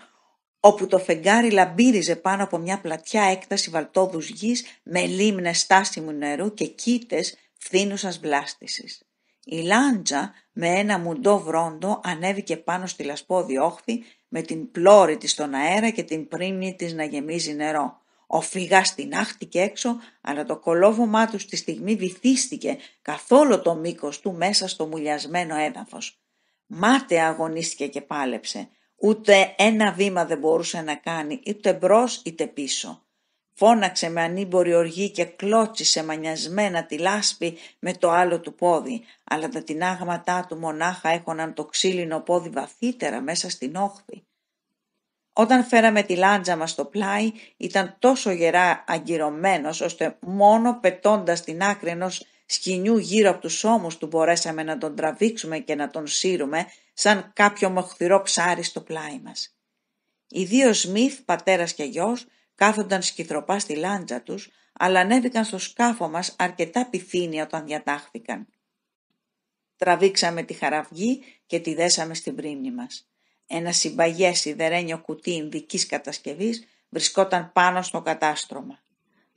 A: όπου το φεγγάρι λαμπύριζε πάνω από μια πλατιά έκταση βαλτόδους γης με λίμνες στάσιμου νερού και κήτες φθήνουσας βλάστησης. Η λάντζα με ένα μουντό βρόντο ανέβηκε πάνω στη λασπόδι όχθη με την πλώρη της στον αέρα και την πρίμνη της να γεμίζει νερό. Ο φύγας τεινάχτηκε έξω, αλλά το κολόβωμά του στη στιγμή βυθίστηκε καθόλου το μήκος του μέσα στο μουλιασμένο έδαφος. Μάται αγωνίστηκε και πάλεψε. Ούτε ένα βήμα δεν μπορούσε να κάνει, είτε μπρος είτε πίσω. Φώναξε με ανήμπορη οργή και κλώτσισε μανιασμένα τη λάσπη με το άλλο του πόδι, αλλά τα τεινάγματά του μονάχα έχωναν το ξύλινο πόδι βαθύτερα μέσα στην όχθη. Όταν φέραμε τη λάντζα μας στο πλάι, ήταν τόσο γερά αγκυρωμένος, ώστε μόνο πετώντας την άκρη ενός σκηνιού γύρω από τους ώμους του μπορέσαμε να τον τραβήξουμε και να τον σύρουμε σαν κάποιο μοχθηρό ψάρι στο πλάι μας. Οι δύο Σμιθ, πατέρας και γιος, κάθονταν σκυθροπά στη λάντζα τους, αλλά ανέβηκαν στο σκάφο μας αρκετά πυθύνια όταν διατάχθηκαν. Τραβήξαμε τη χαραυγή και τη δέσαμε στην πρίμνη μας. Ένα συμπαγές σιδερένιο κουτί ειδικής κατασκευής βρισκόταν πάνω στο κατάστρωμα.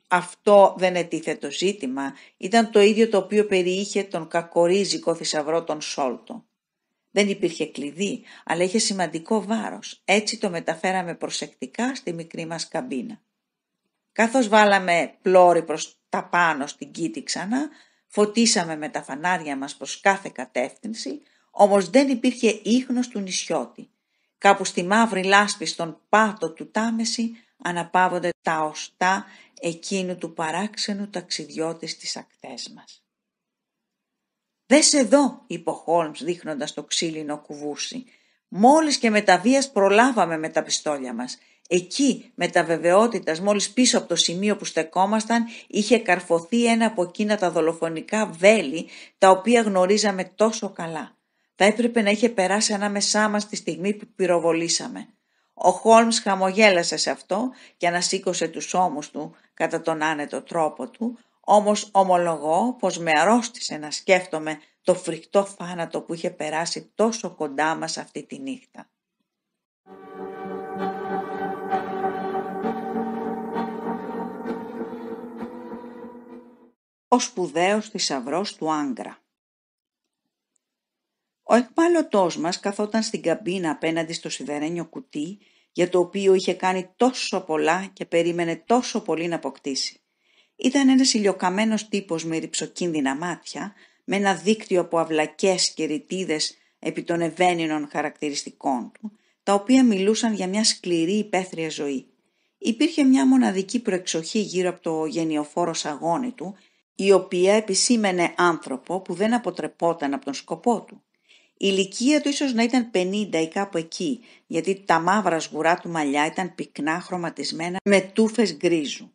A: Αυτό δεν ετίθετο ζήτημα ήταν το ίδιο το οποίο περιείχε τον κακορίζικο θησαυρό των Σόλτο. Δεν υπήρχε κλειδί, αλλά είχε σημαντικό βάρος. Έτσι το μεταφέραμε προσεκτικά στη μικρή μας καμπίνα. Καθώς βάλαμε πλώρη προς τα πάνω στην κήτη ξανά, φωτίσαμε με τα φανάρια μας προς κάθε κατεύθυνση, όμως δεν υπήρχε ίχνος του νησιώτη. Κάπου στη μαύρη λάσπη στον πάτο του Τάμεση αναπαύονται τα οστά εκείνου του παράξενου ταξιδιώτη στις ακτές μας. «Δες εδώ», είπε ο Χόλμς δείχνοντας το ξύλινο κουβούσι. «Μόλις και με τα βίας προλάβαμε με τα πιστόλια μας. Εκεί, με τα βεβαιότητας, μόλις πίσω από το σημείο που στεκόμασταν, είχε καρφωθεί ένα από εκείνα τα δολοφονικά βέλη, τα οποία γνωρίζαμε τόσο καλά. Θα έπρεπε να είχε περάσει ανάμεσά μας τη στιγμή που πυροβολήσαμε. Ο Χόλμς χαμογέλασε σε αυτό και ανασήκωσε τους ώμους του κατά τον άνετο τρόπο του, όμως ομολογώ πως με αρρώστησε να σκέφτομαι το φρικτό φάνατο που είχε περάσει τόσο κοντά μας αυτή τη νύχτα. Ο σπουδαίος θησαυρός του Άγκρα ο εκπάλωτός μας καθόταν στην καμπίνα απέναντι στο σιδερένιο κουτί για το οποίο είχε κάνει τόσο πολλά και περίμενε τόσο πολύ να αποκτήσει. Ήταν ένας ηλιοκαμένος τύπος με ρηψοκίνδυνα μάτια, με ένα δίκτυο από αυλακές και ρητίδες επί των ευαίνινων χαρακτηριστικών του, τα οποία μιλούσαν για μια σκληρή υπαίθρια ζωή. Υπήρχε μια μοναδική προεξοχή γύρω από το γενιοφόρος σαγόνι του, η οποία επισήμενε άνθρωπο που δεν αποτρεπόταν από τον σκοπό του. Η ηλικία του ίσως να ήταν 50 ή κάπου εκεί, γιατί τα μαύρα σγουρά του μαλλιά ήταν πυκνά χρωματισμένα με τούφες γκρίζου.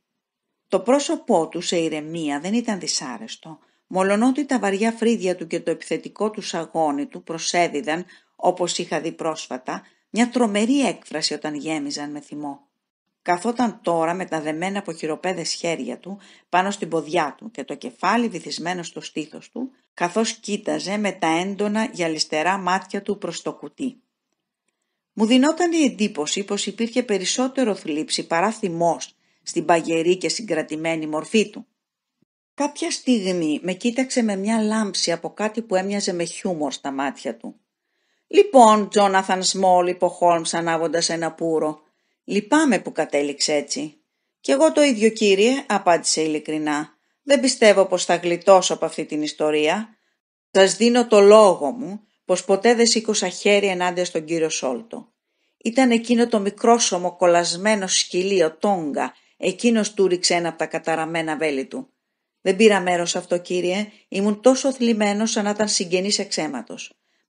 A: Το πρόσωπό του σε ηρεμία δεν ήταν δυσάρεστο, μολονότι τα βαριά φρύδια του και το επιθετικό του σαγόνι του προσέδιδαν, όπως είχα δει πρόσφατα, μια τρομερή έκφραση όταν γέμιζαν με θυμό καθόταν τώρα με τα δεμένα από χειροπέδες χέρια του πάνω στην ποδιά του και το κεφάλι βυθισμένο στο στήθος του, καθώς κοίταζε με τα έντονα γυαλιστερά μάτια του προς το κουτί. Μου δινόταν η εντύπωση πως υπήρχε περισσότερο θλίψη παρά θυμός στην παγερή και συγκρατημένη μορφή του. Κάποια στιγμή με κοίταξε με μια λάμψη από κάτι που έμοιαζε με χιούμορ στα μάτια του. «Λοιπόν, Τζόναθαν Σμόλ», είπε ο ανάβοντας ένα πουρο, Λυπάμαι που κατέληξε έτσι. Κι εγώ το ίδιο κύριε, απάντησε ειλικρινά. Δεν πιστεύω πως θα γλιτώσω από αυτή την ιστορία. Σας δίνω το λόγο μου πως ποτέ δεν σήκωσα χέρι ενάντια στον κύριο Σόλτο. Ήταν εκείνο το μικρόσωμο κολλασμένο σκυλίο τόγκα, εκείνος του ρίξε ένα από τα καταραμένα βέλη του. Δεν πήρα μέρος αυτό κύριε, ήμουν τόσο θλιμμένος σαν να ήταν συγγενής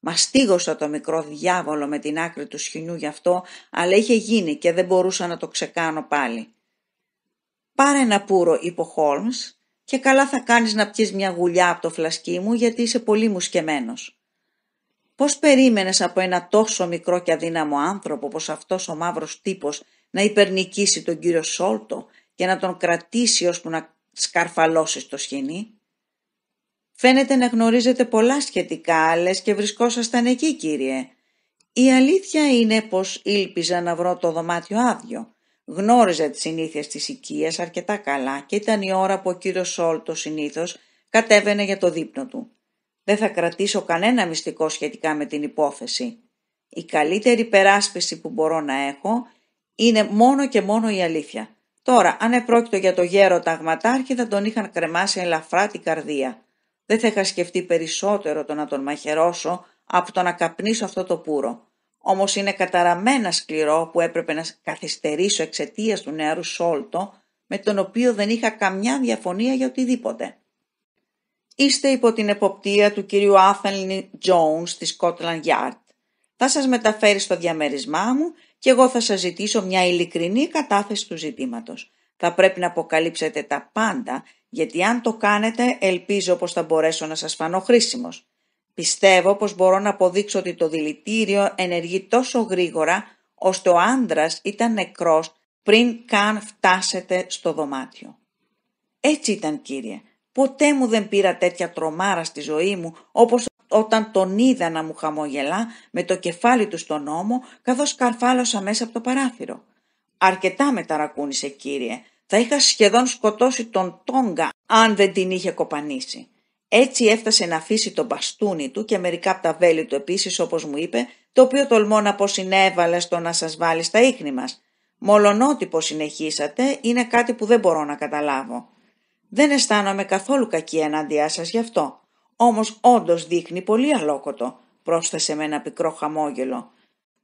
A: Μαστίγωσα το μικρό διάβολο με την άκρη του σχοινιού γι' αυτό, αλλά είχε γίνει και δεν μπορούσα να το ξεκάνω πάλι. «Πάρε ένα πουρο», είπε ο Χόλμς, «και καλά θα κάνεις να πιεις μια γουλιά από το φλασκί μου, γιατί είσαι πολύ μουσκεμένος». Πώς περίμενες από ένα τόσο μικρό και αδύναμο άνθρωπο, πως αυτός ο μαύρος τύπος να υπερνικήσει τον κύριο Σόλτο και να τον κρατήσει ώσπου να σκαρφαλώσεις το σχοινί. Φαίνεται να γνωρίζετε πολλά σχετικά, λες και βρισκόσασταν εκεί, κύριε. Η αλήθεια είναι πως ήλπιζα να βρω το δωμάτιο άδειο. Γνώριζα τις συνήθειες της οικίας αρκετά καλά και ήταν η ώρα που ο κύριος Σόλτο συνήθως κατέβαινε για το δείπνο του. Δεν θα κρατήσω κανένα μυστικό σχετικά με την υπόθεση. Η καλύτερη περάσπιση που μπορώ να έχω είναι μόνο και μόνο η αλήθεια. Τώρα, αν επρόκειτο για το γέρο ταγματάρχη θα τον είχαν κρεμάσει ελαφρά την καρδία. Δεν θα είχα σκεφτεί περισσότερο το να τον μαχαιρώσω από το να καπνίσω αυτό το πουρο. Όμως είναι καταραμένα σκληρό που έπρεπε να καθυστερήσω εξαιτίας του νεαρού Σόλτο, με τον οποίο δεν είχα καμιά διαφωνία για οτιδήποτε. Είστε υπό την εποπτεία του κυρίου Άθελνι Jones στη Scotland Yard. Θα σας μεταφέρει στο διαμέρισμά μου και εγώ θα σας ζητήσω μια ειλικρινή κατάθεση του ζητήματος. Θα πρέπει να αποκαλύψετε τα πάντα γιατί αν το κάνετε ελπίζω πως θα μπορέσω να σας φανώ χρήσιμος. Πιστεύω πως μπορώ να αποδείξω ότι το δηλητήριο ενεργεί τόσο γρήγορα ώστε ο άντρας ήταν νεκρός πριν καν φτάσετε στο δωμάτιο. Έτσι ήταν κύριε. Ποτέ μου δεν πήρα τέτοια τρομάρα στη ζωή μου όπως όταν τον είδα να μου χαμογελά με το κεφάλι του στον ώμο καθώς καρφάλωσα μέσα από το παράθυρο. Αρκετά με ταρακούνησε κύριε. Θα είχα σχεδόν σκοτώσει τον Τόγκα αν δεν την είχε κοπανίσει. Έτσι έφτασε να αφήσει το μπαστούνι του και μερικά από τα βέλη του επίσης όπως μου είπε, το οποίο τολμώ να πω συνέβαλε στο να σας βάλει στα ίχνη μας. Μολονότι πως συνεχίσατε είναι κάτι που δεν μπορώ να καταλάβω. Δεν αισθάνομαι καθόλου κακή εναντιά σας γι' αυτό. Όμως όντως δείχνει πολύ αλόκοτο, πρόσθεσε με ένα πικρό χαμόγελο.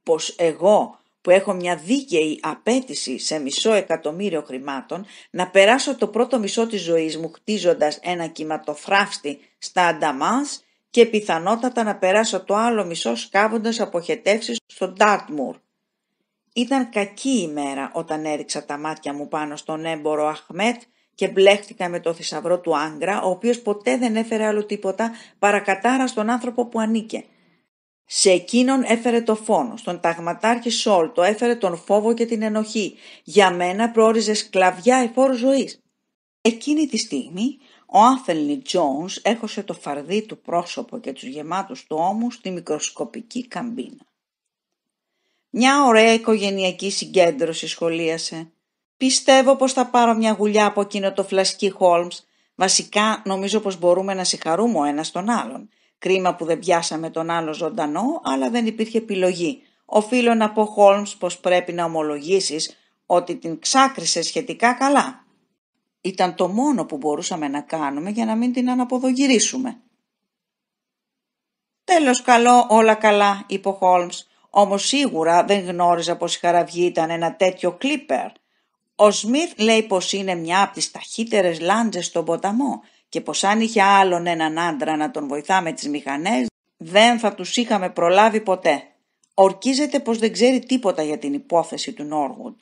A: Πώ εγώ που έχω μια δίκαιη απέτηση σε μισό εκατομμύριο χρημάτων, να περάσω το πρώτο μισό της ζωής μου χτίζοντας ένα κυματοφράφστη στα Ανταμάς και πιθανότατα να περάσω το άλλο μισό σκάβοντας αποχετεύσεις στο Ντάρτμουρ. Ήταν κακή ημέρα όταν έριξα τα μάτια μου πάνω στον έμπορο Αχμέτ και μπλέχτηκα με το θησαυρό του Άγκρα, ο οποίος ποτέ δεν έφερε άλλο τίποτα παρά κατάρα στον άνθρωπο που ανήκε. Σε εκείνον έφερε το φόνος, στον ταγματάρχη το έφερε τον φόβο και την ενοχή. Για μένα πρόοριζε σκλαβιά εφόρου ζωής. Εκείνη τη στιγμή ο Άθελνι Τζόνς έχωσε το φαρδί του πρόσωπο και τους γεμάτους του ώμου στη μικροσκοπική καμπίνα. Μια ωραία οικογενειακή συγκέντρωση σχολίασε. Πιστεύω πως θα πάρω μια γουλιά από εκείνο το φλασκί Χόλμς. Βασικά νομίζω πως μπορούμε να συγχαρούμε ο ένας τον άλλον. Κρίμα που δεν πιάσαμε τον άλλο ζωντανό, αλλά δεν υπήρχε επιλογή. Οφείλω να πω, χόλμ πως πρέπει να ομολογήσεις ότι την ξάκρισε σχετικά καλά. Ήταν το μόνο που μπορούσαμε να κάνουμε για να μην την αναποδογυρίσουμε. «Τέλος καλό, όλα καλά», είπε ο Χόλμς. «Όμως σίγουρα δεν γνώριζα πως η χαραυγή ήταν ένα τέτοιο κλίπερ. Ο Σμιθ λέει πως είναι μια από τις ταχύτερες λάντζες στον ποταμό και πως αν είχε άλλον έναν άντρα να τον βοηθά με τις μηχανές, δεν θα τους είχαμε προλάβει ποτέ. Ορκίζεται πως δεν ξέρει τίποτα για την υπόθεση του Νόργουτ.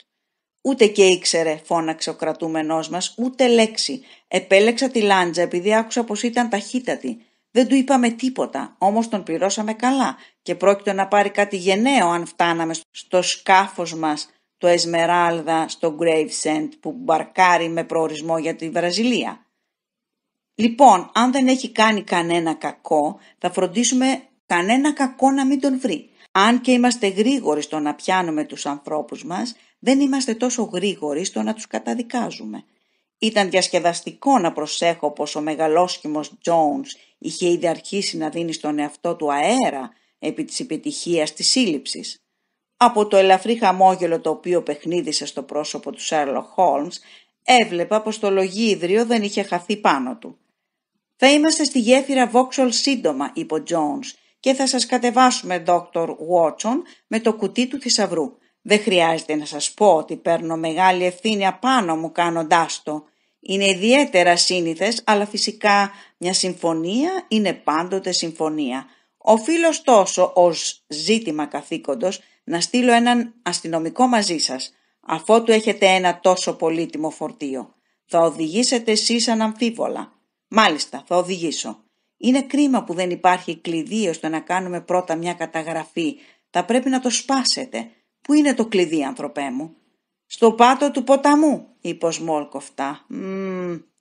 A: Ούτε και ήξερε, φώναξε ο κρατούμενός μας, ούτε λέξη. Επέλεξα τη λάντζα επειδή άκουσα πως ήταν ταχύτατη. Δεν του είπαμε τίποτα, όμως τον πληρώσαμε καλά και πρόκειται να πάρει κάτι γενναίο αν φτάναμε στο σκάφος μας το Εσμεράλδα στο Gravesend που μπαρκάρει με προορισμό για τη Βραζιλία. Λοιπόν, αν δεν έχει κάνει κανένα κακό, θα φροντίσουμε κανένα κακό να μην τον βρει. Αν και είμαστε γρήγοροι στο να πιάνουμε τους ανθρώπους μας, δεν είμαστε τόσο γρήγοροι στο να τους καταδικάζουμε. Ήταν διασκεδαστικό να προσέχω πως ο μεγαλόσχημος Τζόουνς είχε ήδη αρχίσει να δίνει στον εαυτό του αέρα επί της επιτυχίας της σύλληψης. Από το ελαφρύ χαμόγελο το οποίο παιχνίδισε στο πρόσωπο του Σέρλο Χόλμς, έβλεπα πως το λογίδριο δεν είχε χαθεί πάνω του. «Θα είμαστε στη γέφυρα Βόξολ σύντομα», είπε ο Τζόνς, «και θα σας κατεβάσουμε, δόκτωρ Βότσον, με το κουτί του θησαυρού. Δεν χρειάζεται να σας πω ότι παίρνω μεγάλη ευθύνη απάνω μου κάνοντάς το. Είναι ιδιαίτερα σύνηθες, αλλά φυσικά μια συμφωνία είναι πάντοτε συμφωνία. Οφείλω τόσο ως ζήτημα καθήκοντος να στείλω έναν αστυνομικό μαζί σας, αφότου έχετε ένα τόσο πολύτιμο φορτίο. Θα οδηγήσετε εσείς αναμφίβολα. Μάλιστα, θα οδηγήσω. Είναι κρίμα που δεν υπάρχει κλειδί ώστε να κάνουμε πρώτα μια καταγραφή. Θα πρέπει να το σπάσετε. Πού είναι το κλειδί, άνθρωπέ μου. Στο πάτο του ποταμού, είπε ο Σμόλκοφτα.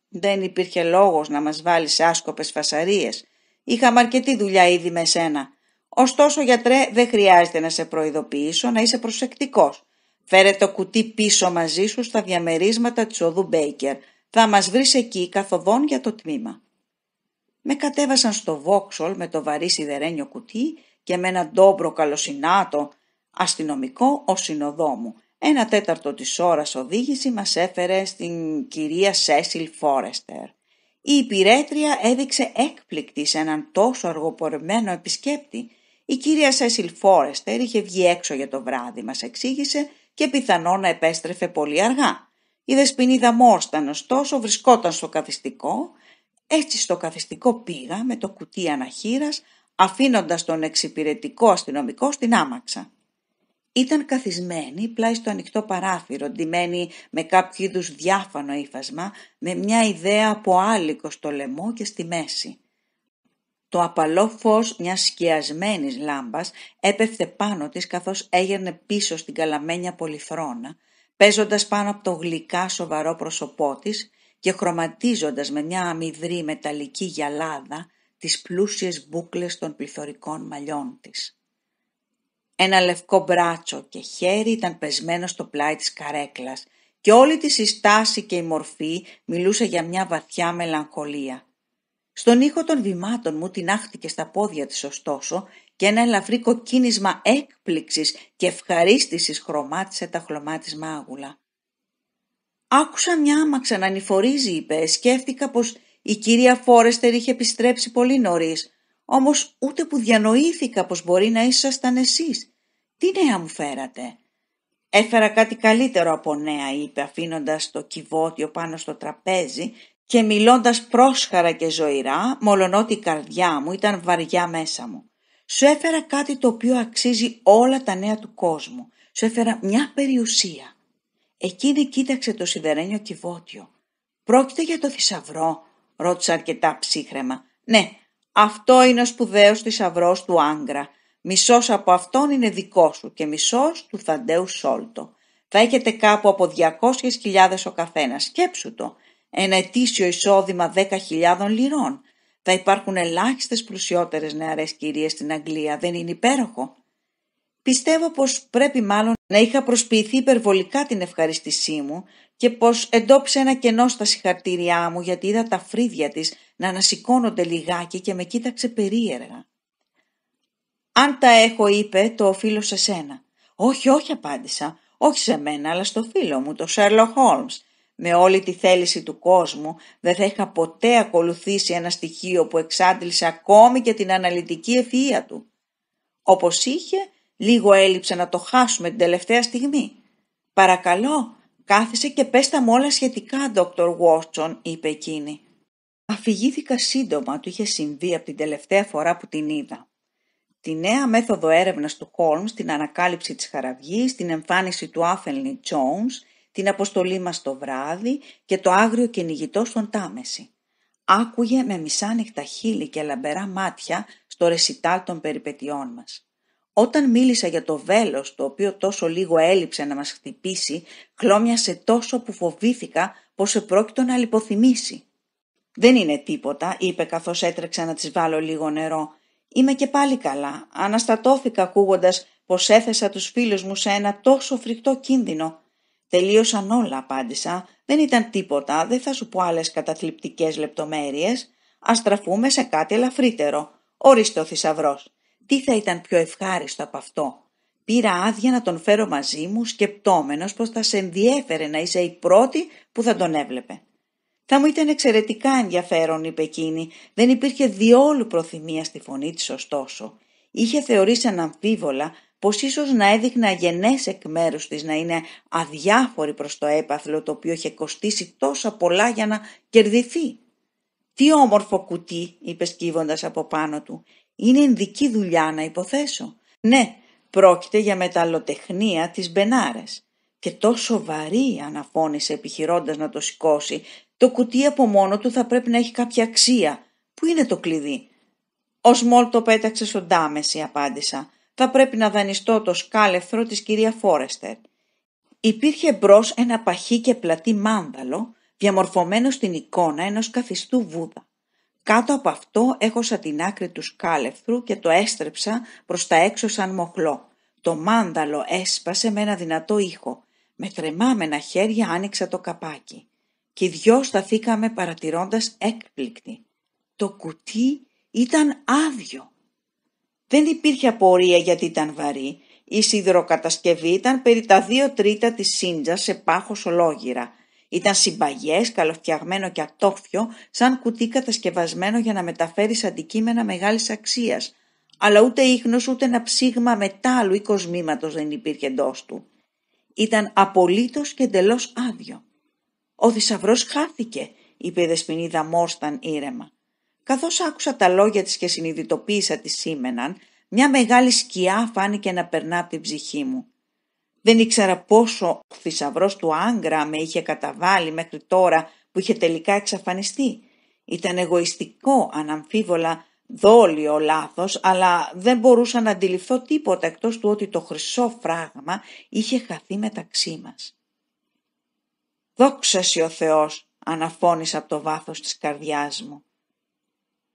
A: δεν υπήρχε λόγος να μας βάλει σε άσκοπες φασαρίες. Είχαμε αρκετή δουλειά ήδη με σένα. Ωστόσο, γιατρέ, δεν χρειάζεται να σε προειδοποιήσω, να είσαι προσεκτικός. Φέρε το κουτί πίσω μαζί σου στα διαμερίσματα της οδού Μπέικερ. Θα μας βρεις εκεί καθοδόν για το τμήμα. Με κατέβασαν στο Βόξολ με το βαρύ σιδερένιο κουτί και με ένα ντόμπρο καλοσυνάτο αστυνομικό ο συνοδόμου. Ένα τέταρτο της ώρας οδήγηση μας έφερε στην κυρία Σέσιλ Φόρεστερ. Η υπηρέτρια έδειξε έκπληκτη σε έναν τόσο αργοπορεμένο επισκέπτη. Η κυρία Σέσιλ Φόρεστερ είχε βγει έξω για το βράδυ, μας εξήγησε, και πιθανόν να επέστρεφε πολύ αργά. Η δεσποινίδα Μόρσταν ωστόσο βρισκόταν στο καθιστικό, έτσι στο καθιστικό πήγα με το κουτί αναχείρας, αφήνοντας τον εξυπηρετικό αστυνομικό στην άμαξα. Ήταν καθισμένη πλάι στο ανοιχτό παράθυρο, ντυμένη με κάποιο είδους διάφανο ύφασμα, με μια ιδέα από άλικο στο λαιμό και στη μέση. Το απαλό φως μιας σκιασμένης λάμπας έπεφτε πάνω της καθώς έγερνε πίσω στην καλαμένια πολυθρόνα, παίζοντας πάνω από το γλυκά σοβαρό πρόσωπό της και χρωματίζοντας με μια αμυδρή μεταλλική γυαλάδα τις πλούσιες μπούκλες των πληθωρικών μαλλιών της. Ένα λευκό μπράτσο και χέρι ήταν πεσμένο στο πλάι της καρέκλας και όλη τη η στάση και η μορφή μιλούσε για μια βαθιά μελαγχολία. Στον ήχο των βημάτων μου την στα πόδια της ωστόσο και ένα ελαφρύ κοκκίνισμα έκπληξης και ευχαρίστησης χρωμάτισε τα χλωμά της μάγουλα. «Άκουσα μια άμαξα να ανηφορίζει», είπε. «Σκέφτηκα πως η κυρία Φόρεστερ είχε επιστρέψει πολύ νωρίς. Όμως ούτε που διανοήθηκα πως μπορεί να ήσασταν εσείς. Τι νέα μου φέρατε». «Έφερα κάτι καλύτερο από νέα», είπε αφήνοντας το κυβότιο πάνω στο τραπέζι και μιλώντας πρόσχαρα και ζωηρά, μολονότι η καρδιά μου ήταν βαριά μέσα μου. Σου έφερα κάτι το οποίο αξίζει όλα τα νέα του κόσμου. Σου έφερα μια περιουσία. Εκείνη κοίταξε το σιδερένιο κυβότιο. Πρόκειται για το θησαυρό, ρώτησε αρκετά ψύχρεμα. Ναι, αυτό είναι ο σπουδαίος θησαυρός του Άγκρα. Μισός από αυτόν είναι δικό σου και μισός του Θαντέου Σόλτο. Θα έχετε κάπου από 200.000 ο καθένας. Σκέψου το. Ένα ετήσιο εισόδημα 10.000 λιρών. Θα υπάρχουν ελάχιστες πλούσιοτερε νεάρε κυρίες στην Αγγλία, δεν είναι υπέροχο. Πιστεύω πως πρέπει μάλλον να είχα προσποιηθεί υπερβολικά την ευχαριστησή μου και πως εντόπισε ένα κενό στα συγχαρτήριά μου γιατί είδα τα φρύδια της να ανασηκώνονται λιγάκι και με κοίταξε περίεργα. «Αν τα έχω» είπε, «το οφείλω σε σένα». «Όχι, όχι» απάντησα, «όχι σε μένα αλλά στο φίλο μου, το Σέρλο Χόλμ με όλη τη θέληση του κόσμου δεν θα είχα ποτέ ακολουθήσει ένα στοιχείο που εξάντλησε ακόμη και την αναλυτική ευφυΐα του. Όπως είχε, λίγο έλειψε να το χάσουμε την τελευταία στιγμή. «Παρακαλώ, κάθισε και πες τα μόλα σχετικά, Δόκτωρ Βόρτσον», είπε εκείνη. Αφηγήθηκα σύντομα του είχε συμβεί από την τελευταία φορά που την είδα. Τη νέα μέθοδο έρευνας του Χόλμς, την ανακάλυψη της χαραυγής, την εμφάνιση του Άφελνι Τζόνς, την αποστολή μας το βράδυ και το άγριο κυνηγητό στον Τάμεση. Άκουγε με μισάνυχτα χείλη και λαμπερά μάτια στο ρεσιτάλ των περιπετειών μας. Όταν μίλησα για το βέλος το οποίο τόσο λίγο έλειψε να μας χτυπήσει, χλώμιασε τόσο που φοβήθηκα πως επρόκειτο να λιποθυμήσει. «Δεν είναι τίποτα», είπε καθώς έτρεξα να της βάλω λίγο νερό. «Είμαι και πάλι καλά. Αναστατώθηκα ακούγοντας πως έθεσα τους φίλους μου σε ένα τόσο φρικτό κίνδυνο. Τελείωσαν όλα, απάντησα. Δεν ήταν τίποτα, δεν θα σου πω άλλες καταθλιπτικές λεπτομέρειες. Ας στραφούμε σε κάτι ελαφρύτερο. Ορίστε ο θησαυρός. Τι θα ήταν πιο ευχάριστο από αυτό. Πήρα άδεια να τον φέρω μαζί μου, σκεπτόμενος πως θα σε ενδιέφερε να είσαι η πρώτη που θα τον έβλεπε. Θα μου ήταν εξαιρετικά ενδιαφέρον, είπε εκείνη. Δεν υπήρχε διόλου προθυμία στη φωνή της, ωστόσο. Είχε θεωρήσει αναμφίβολα πως ίσως να έδειχνα γενές εκ μέρους της να είναι αδιάφορη προς το έπαθλο το οποίο είχε κοστίσει τόσα πολλά για να κερδιθεί. «Τι όμορφο κουτί», είπε σκύβοντας από πάνω του. «Είναι ενδική δουλειά να υποθέσω». «Ναι, πρόκειται για μεταλλοτεχνία της Μπενάρες». Και τόσο βαρύ αναφώνησε επιχειρώντας να το σηκώσει. «Το κουτί από μόνο του θα πρέπει να έχει κάποια αξία. Πού είναι το κλειδί». «Ο Σμόλ το πέταξε στον Τάμεση», απάντησα θα πρέπει να δανειστώ το σκάλευθρο της κυρία Φόρεστερ. Υπήρχε μπρος ένα παχύ και πλατή μάνδαλο, διαμορφωμένο στην εικόνα ενός καθιστού Βούδα. Κάτω από αυτό έχωσα την άκρη του σκάλευθρου και το έστρεψα προς τα έξω σαν μοχλό. Το μάνδαλο έσπασε με ένα δυνατό ήχο. Με τρεμάμενα χέρια άνοιξα το καπάκι. Κι οι δυο σταθήκαμε παρατηρώντας έκπληκτη. Το κουτί ήταν άδειο. Δεν υπήρχε απορία γιατί ήταν βαρύ. Η σιδηροκατασκευή ήταν περί τα δύο τρίτα της σύντζας σε πάχος ολόγυρα. Ήταν συμπαγές, καλοφτιαγμένο και ατόφιο, σαν κουτί κατασκευασμένο για να μεταφέρει αντικείμενα μεγάλης αξίας. μεγάλη αξία, ψήγμα μετάλλου ή κοσμήματος δεν υπήρχε εντός του. Ήταν απολύτως και εντελώς άδειο. «Ο θησαυρός χάθηκε», είπε η Δεσποινίδα απολύτω και εντελω αδειο ο θησαυρο ήρεμα. Καθώς άκουσα τα λόγια της και συνειδητοποίησα τις σήμεναν μια μεγάλη σκιά φάνηκε να περνά από την ψυχή μου. Δεν ήξερα πόσο ο θησαυρός του άγγρα με είχε καταβάλει μέχρι τώρα που είχε τελικά εξαφανιστεί. Ήταν εγωιστικό αναμφίβολα δόλιο λάθος, αλλά δεν μπορούσα να αντιληφθώ τίποτα εκτός του ότι το χρυσό φράγμα είχε χαθεί μεταξύ μας. «Δόξα ο Θεός», αναφώνησα από το βάθος της καρδιάς μου.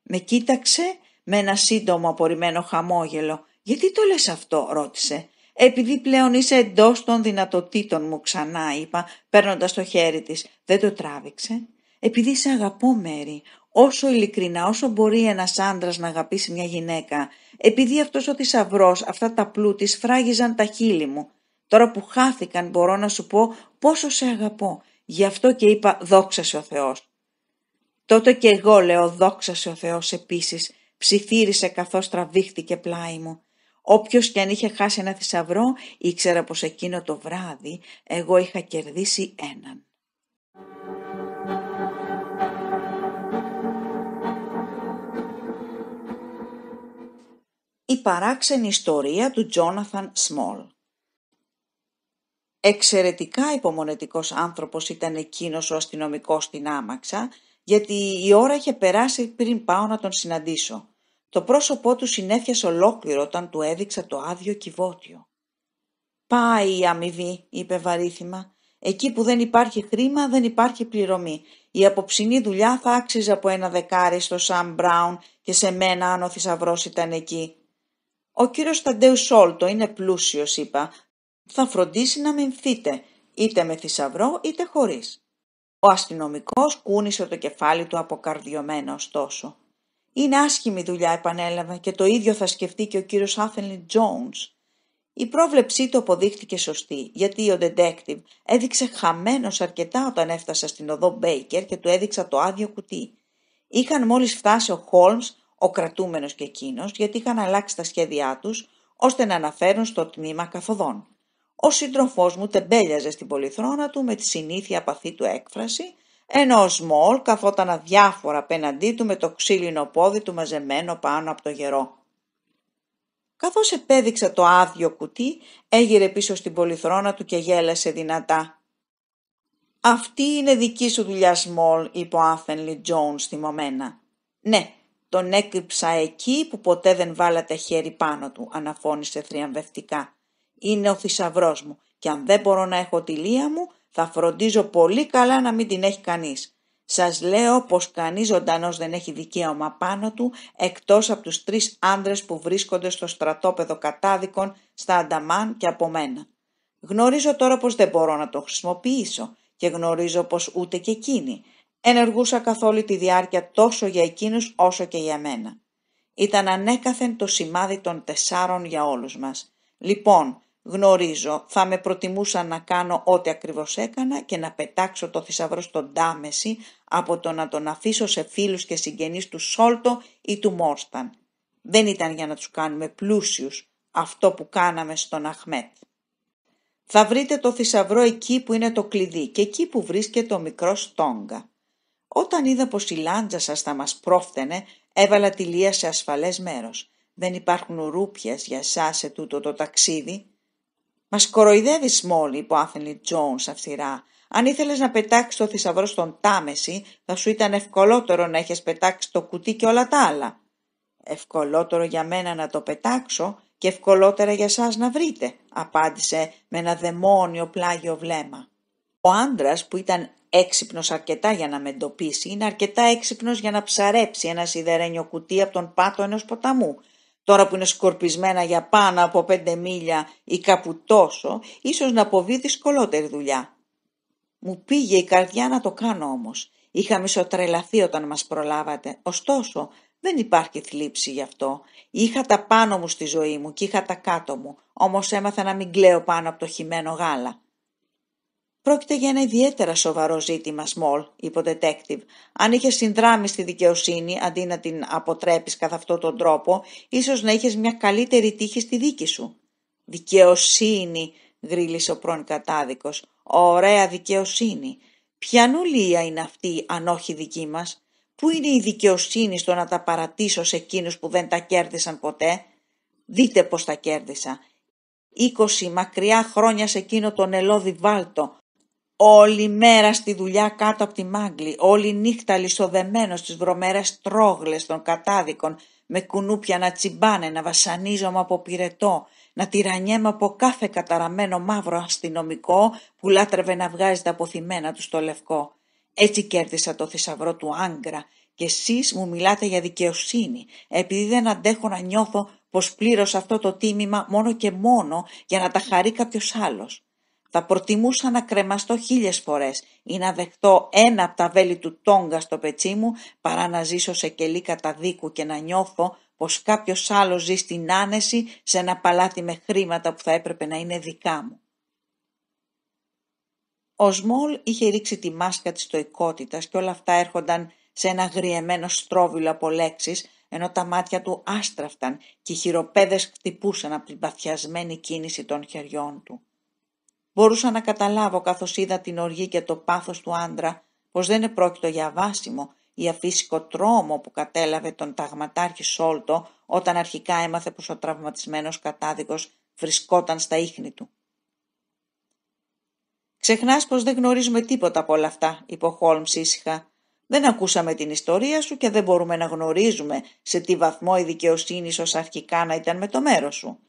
A: Με κοίταξε με ένα σύντομο απορριμμένο χαμόγελο. «Γιατί το λες αυτό» ρώτησε. «Επειδή πλέον είσαι εντός των δυνατοτήτων μου ξανά» είπα, παίρνοντας το χέρι της. Δεν το τράβηξε. «Επειδή σε αγαπώ, Μέρη, όσο ειλικρινά, όσο μπορεί ένας άντρας να αγαπήσει μια γυναίκα, επειδή αυτός ο θησαυρός, αυτά τα πλούτη φραγιζαν τα χείλη μου. Τώρα που χάθηκαν μπορώ να σου πω πόσο σε αγαπώ. Γι' αυτό και είπα δόξα σε ο Θεός. Τότε και εγώ, λέω, δόξασε ο Θεός επίσης, ψιθύρισε καθώς τραβήχτηκε πλάι μου. Όποιος κι αν είχε χάσει ένα θησαυρό, ήξερα πως εκείνο το βράδυ εγώ είχα κερδίσει έναν. Η παράξενη ιστορία του Τζόναθαν Σμόλ Εξαιρετικά υπομονετικός άνθρωπος ήταν εκείνος ο αστυνομικός στην Άμαξα, γιατί η ώρα είχε περάσει πριν πάω να τον συναντήσω. Το πρόσωπό του συνέφιασε ολόκληρο όταν του έδειξα το άδειο κυβότιο. «Πάει η αμοιβή», είπε βαρύθιμα. «Εκεί που δεν υπάρχει χρήμα δεν υπάρχει πληρωμή. Η αποψινή δουλειά θα άξιζε από ένα δεκάρι στο Σαν Μπράουν και σε μένα αν ο θησαυρός ήταν εκεί». «Ο κύριος Ταντέου Σόλτο είναι πλούσιος», είπα. «Θα φροντίσει να μηνθείτε, είτε με θησαυρό είτε χωρίς». Ο αστυνομικός κούνησε το κεφάλι του αποκαρδιωμένα ωστόσο. «Είναι άσχημη δουλειά», επανέλαβε, «και το ίδιο θα σκεφτεί και ο κύριος Άθελιν Τζόουνς». Η πρόβλεψή του αποδείχτηκε σωστή, γιατί ο detective έδειξε χαμένος αρκετά όταν έφτασα στην οδό Μπέικερ και του έδειξα το άδειο κουτί. Είχαν μόλις φτάσει ο Χόλμς, ο κρατούμενος και εκείνος, γιατί είχαν αλλάξει τα σχέδιά τους, ώστε να αναφέρουν στο τμήμα καθοδών. Ο σύντροφο μου τεμπέλιαζε στην πολυθρόνα του με τη συνήθεια απαθή του έκφραση, ενώ ο Σμόλ καθόταν αδιάφορα απέναντί του με το ξύλινο πόδι του μαζεμένο πάνω από το γερό. Καθώς επέδειξα το άδειο κουτί, έγειρε πίσω στην πολυθρόνα του και γέλασε δυνατά. «Αυτή είναι δική σου δουλειά, Σμόλ», είπε ο Άθενλι Τζόουν θυμωμένα. «Ναι, τον έκρυψα εκεί που ποτέ δεν βάλατε χέρι πάνω του», αναφώνησε θριαμβευτικά είναι ο θησαυρός μου και αν δεν μπορώ να έχω τη λία μου θα φροντίζω πολύ καλά να μην την έχει κανείς. Σας λέω πως κανείς ζωντανός δεν έχει δικαίωμα πάνω του εκτός από τους τρεις άνδρες που βρίσκονται στο στρατόπεδο κατάδικων στα Ανταμάν και από μένα. Γνωρίζω τώρα πως δεν μπορώ να το χρησιμοποιήσω και γνωρίζω πως ούτε και εκείνη. Ενεργούσα καθ' όλη τη διάρκεια τόσο για εκείνους όσο και για μένα. Ήταν ανέκαθεν το σημάδι των τεσσάρων για όλους μας. Λοιπόν, Γνωρίζω, θα με προτιμούσα να κάνω ό,τι ακριβώς έκανα και να πετάξω το θησαυρό στον τάμεση από το να τον αφήσω σε φίλους και συγγενείς του Σόλτο ή του Μόρσταν. Δεν ήταν για να τους κάνουμε πλούσιους αυτό που κάναμε στον Αχμέτ. Θα βρείτε το θησαυρό εκεί που είναι το κλειδί και εκεί που βρίσκεται ο μικρός Τόγκα. Όταν είδα πως η λάντζα σας θα μας πρόφτενε, έβαλα τη λία σε ασφαλές μέρος. Δεν υπάρχουν ρούπια για εσάς σε τούτο το ταξίδι. Μας κοροϊδεύει, Μόλι, είπε ο Άθενη Τζόουν αυστηρά. Αν ήθελες να πετάξεις το θησαυρό στον Τάμεση, θα σου ήταν ευκολότερο να έχει πετάξει το κουτί και όλα τα άλλα. Ευκολότερο για μένα να το πετάξω και ευκολότερα για εσάς να βρείτε, απάντησε με ένα δαιμόνιο πλάγιο βλέμμα. Ο άντρας που ήταν έξυπνος αρκετά για να με εντοπίσει, είναι αρκετά έξυπνος για να ψαρέψει ένα σιδερένιο κουτί από τον πάτο ενός ποταμού Τώρα που είναι σκορπισμένα για πάνω από πέντε μίλια ή κάπου τόσο, ίσως να αποβεί δυσκολότερη δουλειά. Μου πήγε η καρδιά να το κάνω όμως. Είχα μισοτρελαθεί όταν μας προλάβατε. Ωστόσο, δεν υπάρχει θλίψη γι' αυτό. Είχα τα πάνω μου στη ζωή μου και είχα τα κάτω μου, όμως έμαθα να μην κλαίω πάνω από το χυμένο γάλα. Πρόκειται για ένα ιδιαίτερα σοβαρό ζήτημα, Σμολ, είπε ο detective. Αν είχε συνδράμει στη δικαιοσύνη αντί να την αποτρέπεις κατά αυτόν τον τρόπο, ίσως να είχες μια καλύτερη τύχη στη δίκη σου. Δικαιοσύνη, γρήλησε ο πρώην κατάδικος. Ωραία δικαιοσύνη. Ποια νουλία είναι αυτή, αν όχι δική μας. Πού είναι η δικαιοσύνη στο να τα παρατήσω σε εκείνους που δεν τα κέρδισαν ποτέ. Δείτε πώς τα κέρδισα. Είκοσι μακριά χρόνια σε εκείνο τον ελόδι βάλτο, Όλη μέρα στη δουλειά κάτω από τη μάγκλη, όλη νύχτα λισοδεμένο στις βρωμερές τρόγλες των κατάδικων, με κουνούπια να τσιμπάνε, να βασανίζομαι από πυρετό, να τυραννιέμαι από κάθε καταραμένο μαύρο αστυνομικό που λάτρευε να βγάζει τα αποθυμένα του στο λευκό. Έτσι κέρδισα το θησαυρό του άγκρα και εσείς μου μιλάτε για δικαιοσύνη, επειδή δεν αντέχω να νιώθω πως πλήρωσα αυτό το τίμημα μόνο και μόνο για να τα χαρεί κάποιος άλλος. Θα προτιμούσα να κρεμαστώ χίλιες φορές ή να δεχτώ ένα από τα βέλη του τόγκα στο πετσί μου παρά να ζήσω σε κελί καταδίκου και να νιώθω πως κάποιος άλλος ζει στην άνεση σε ένα παλάτι με χρήματα που θα έπρεπε να είναι δικά μου. Ο Σμόλ είχε ρίξει τη μάσκα της στοικότητας και όλα αυτά έρχονταν σε ένα γριεμένο στρόβιλο από λέξεις, ενώ τα μάτια του άστραφταν και οι χειροπέδες χτυπούσαν από την παθιασμένη κίνηση των χεριών του. Μπορούσα να καταλάβω καθώς είδα την οργή και το πάθος του άντρα πως δεν επρόκειτο για βάσιμο ή αφύσικο τρόμο που κατέλαβε τον ταγματάρχη Σόλτο όταν αρχικά έμαθε πως ο τραυματισμένος κατάδικος βρισκόταν στα ίχνη του. «Ξεχνάς πως δεν γνωρίζουμε τίποτα από όλα αυτά», είπε ο Χόλμς ήσυχα. «Δεν ακούσαμε την ιστορία σου και δεν μπορούμε να γνωρίζουμε σε τι βαθμό η δικαιοσύνη ως αρχικά να ήταν με το μέρος σου.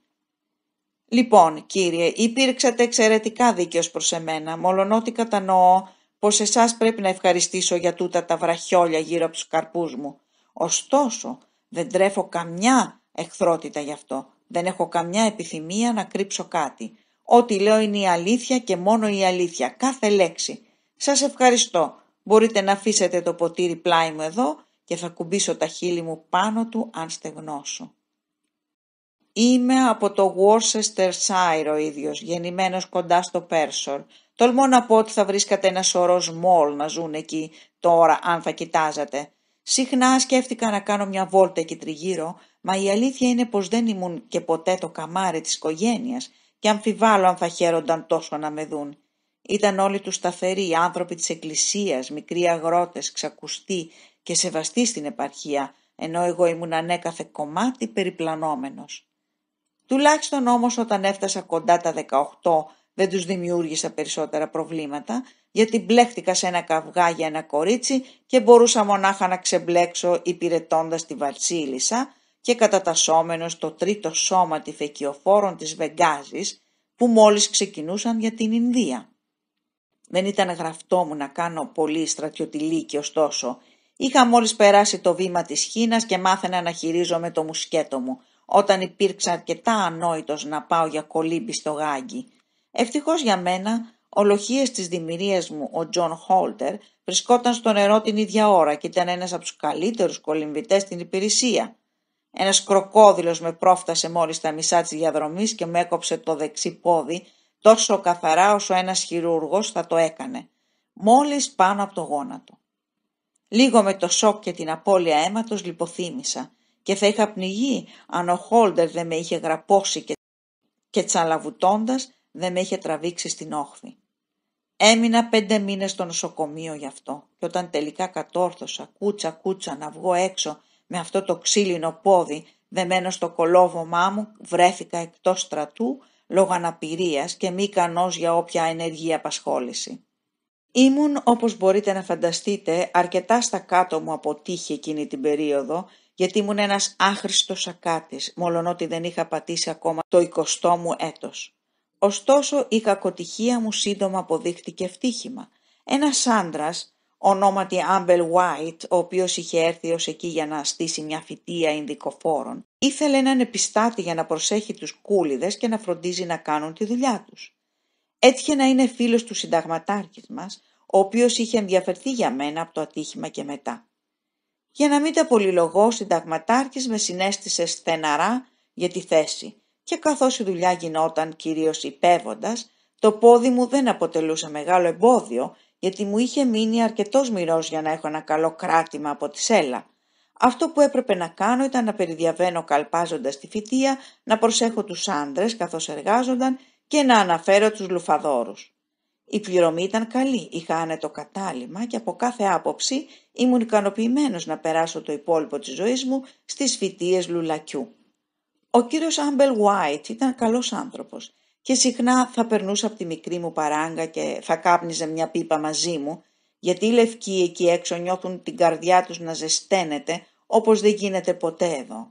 A: Λοιπόν, Κύριε, υπήρξατε εξαιρετικά δίκαιος προς εμένα, ότι κατανοώ πως εσάς πρέπει να ευχαριστήσω για τούτα τα βραχιόλια γύρω από τους καρπούς μου. Ωστόσο, δεν τρέφω καμιά εχθρότητα γι' αυτό. Δεν έχω καμιά επιθυμία να κρύψω κάτι. Ό,τι λέω είναι η αλήθεια και μόνο η αλήθεια, κάθε λέξη. Σας ευχαριστώ. Μπορείτε να αφήσετε το ποτήρι πλάι μου εδώ και θα κουμπίσω τα χείλη μου πάνω του αν στεγνώσω. Είμαι από το Worcestershire ο ίδιος, γεννημένος κοντά στο Πέρσορ. Τολμώ να πω ότι θα βρίσκατε ένα σωρό σμόλ να ζουν εκεί τώρα αν θα κοιτάζατε. Συχνά σκέφτηκα να κάνω μια βόλτα εκεί τριγύρω, μα η αλήθεια είναι πως δεν ήμουν και ποτέ το καμάρι της οικογένειας, και αμφιβάλλω αν θα χαίρονταν τόσο να με δουν. Ήταν όλοι τους σταθεροί, άνθρωποι της εκκλησίας, μικροί αγρότες, ξακουστοί και σεβαστοί στην επαρχία, ενώ εγώ ήμουν ανέκαθε κομμάτι περιπλανόμενος. Τουλάχιστον όμως όταν έφτασα κοντά τα 18 δεν τους δημιούργησα περισσότερα προβλήματα, γιατί μπλέχτηκα σε ένα καυγά για ένα κορίτσι και μπορούσα μονάχα να ξεμπλέξω υπηρετώντας τη Βαρσίλισσα και κατατασσόμενος το τρίτο σώμα τη φεκιοφόρων της Βεγγάζης που μόλις ξεκινούσαν για την Ινδία. Δεν ήταν γραφτό μου να κάνω πολύ στρατιωτηλίκη ωστόσο. Είχα μόλις περάσει το βήμα της Χίνας και μάθαινα να χειρίζομαι το μουσκέτο μου, όταν υπήρξα αρκετά ανόητος να πάω για κολύμπι στο γάγκι. Ευτυχώς για μένα, ολοχίες της δημιουργίας μου, ο Τζον Χόλτερ, βρισκόταν στο νερό την ίδια ώρα και ήταν ένας από τους καλύτερους κολυμβητές στην υπηρεσία. Ένας κροκόδιλος με πρόφτασε μόλις τα μισά της διαδρομής και με έκοψε το δεξί πόδι, τόσο καθαρά όσο ένας χειρούργος θα το έκανε, μόλις πάνω από το γόνατο. Λίγο με το σοκ και την απώλεια αίματος λιποθύμησα και θα είχα πνιγεί αν ο Χόλτερ δεν με είχε γραπώσει και, και τσαλαβουτώντας δεν με είχε τραβήξει στην όχθη. Έμεινα πέντε μήνες στο νοσοκομείο γι' αυτό και όταν τελικά κατόρθωσα κούτσα κούτσα να βγω έξω με αυτό το ξύλινο πόδι δεμένο στο κολόβωμά μου βρέθηκα εκτός στρατού λόγω αναπηρίας και μη ικανός για όποια ενεργή απασχόληση. Ήμουν όπως μπορείτε να φανταστείτε αρκετά στα κάτω μου από εκείνη την περίοδο γιατί ήμουν ένας άχρηστος ακάτης, μόλον ότι δεν είχα πατήσει ακόμα το εικοστό μου έτος. Ωστόσο η κακοτυχία μου σύντομα αποδείχτηκε ευτύχημα. ένας άντρας, ονόματι Άμπελ White, ο οποίος είχε έρθει ως εκεί για να στήσει μια φυτεία εινδικοφόρων, ήθελε έναν επιστάτη για να προσέχει τους κούλιδες και να φροντίζει να κάνουν τη δουλειά τους. Έτυχε να είναι φίλος του συνταγματάρχης μας, ο οποίος είχε ενδιαφερθεί για μένα από το ατύχημα και μετά για να μην τα πολυλογώ, συνταγματάρχης με συνέστησε στεναρά για τη θέση και καθώς η δουλειά γινόταν κυρίως υπέβοντας, το πόδι μου δεν αποτελούσε μεγάλο εμπόδιο γιατί μου είχε μείνει αρκετός μυρός για να έχω ένα καλό κράτημα από τη σέλα. Αυτό που έπρεπε να κάνω ήταν να περιδιαβαίνω καλπάζοντας τη φυτία, να προσέχω τους άντρες καθώς εργάζονταν και να αναφέρω τους λουφαδόρους. Η πληρωμή ήταν καλή, είχα άνετο κατάλημα και από κάθε άποψη ήμουν ικανοποιημένος να περάσω το υπόλοιπο της ζωής μου στις φυτίες λουλακιού. Ο κύριος Άμπελ Βάιτ ήταν καλός άνθρωπος και συχνά θα περνούσα από τη μικρή μου παράγκα και θα κάπνιζε μια πίπα μαζί μου γιατί οι λευκοί εκεί έξω νιώθουν την καρδιά τους να ζεσταίνεται όπως δεν γίνεται ποτέ εδώ.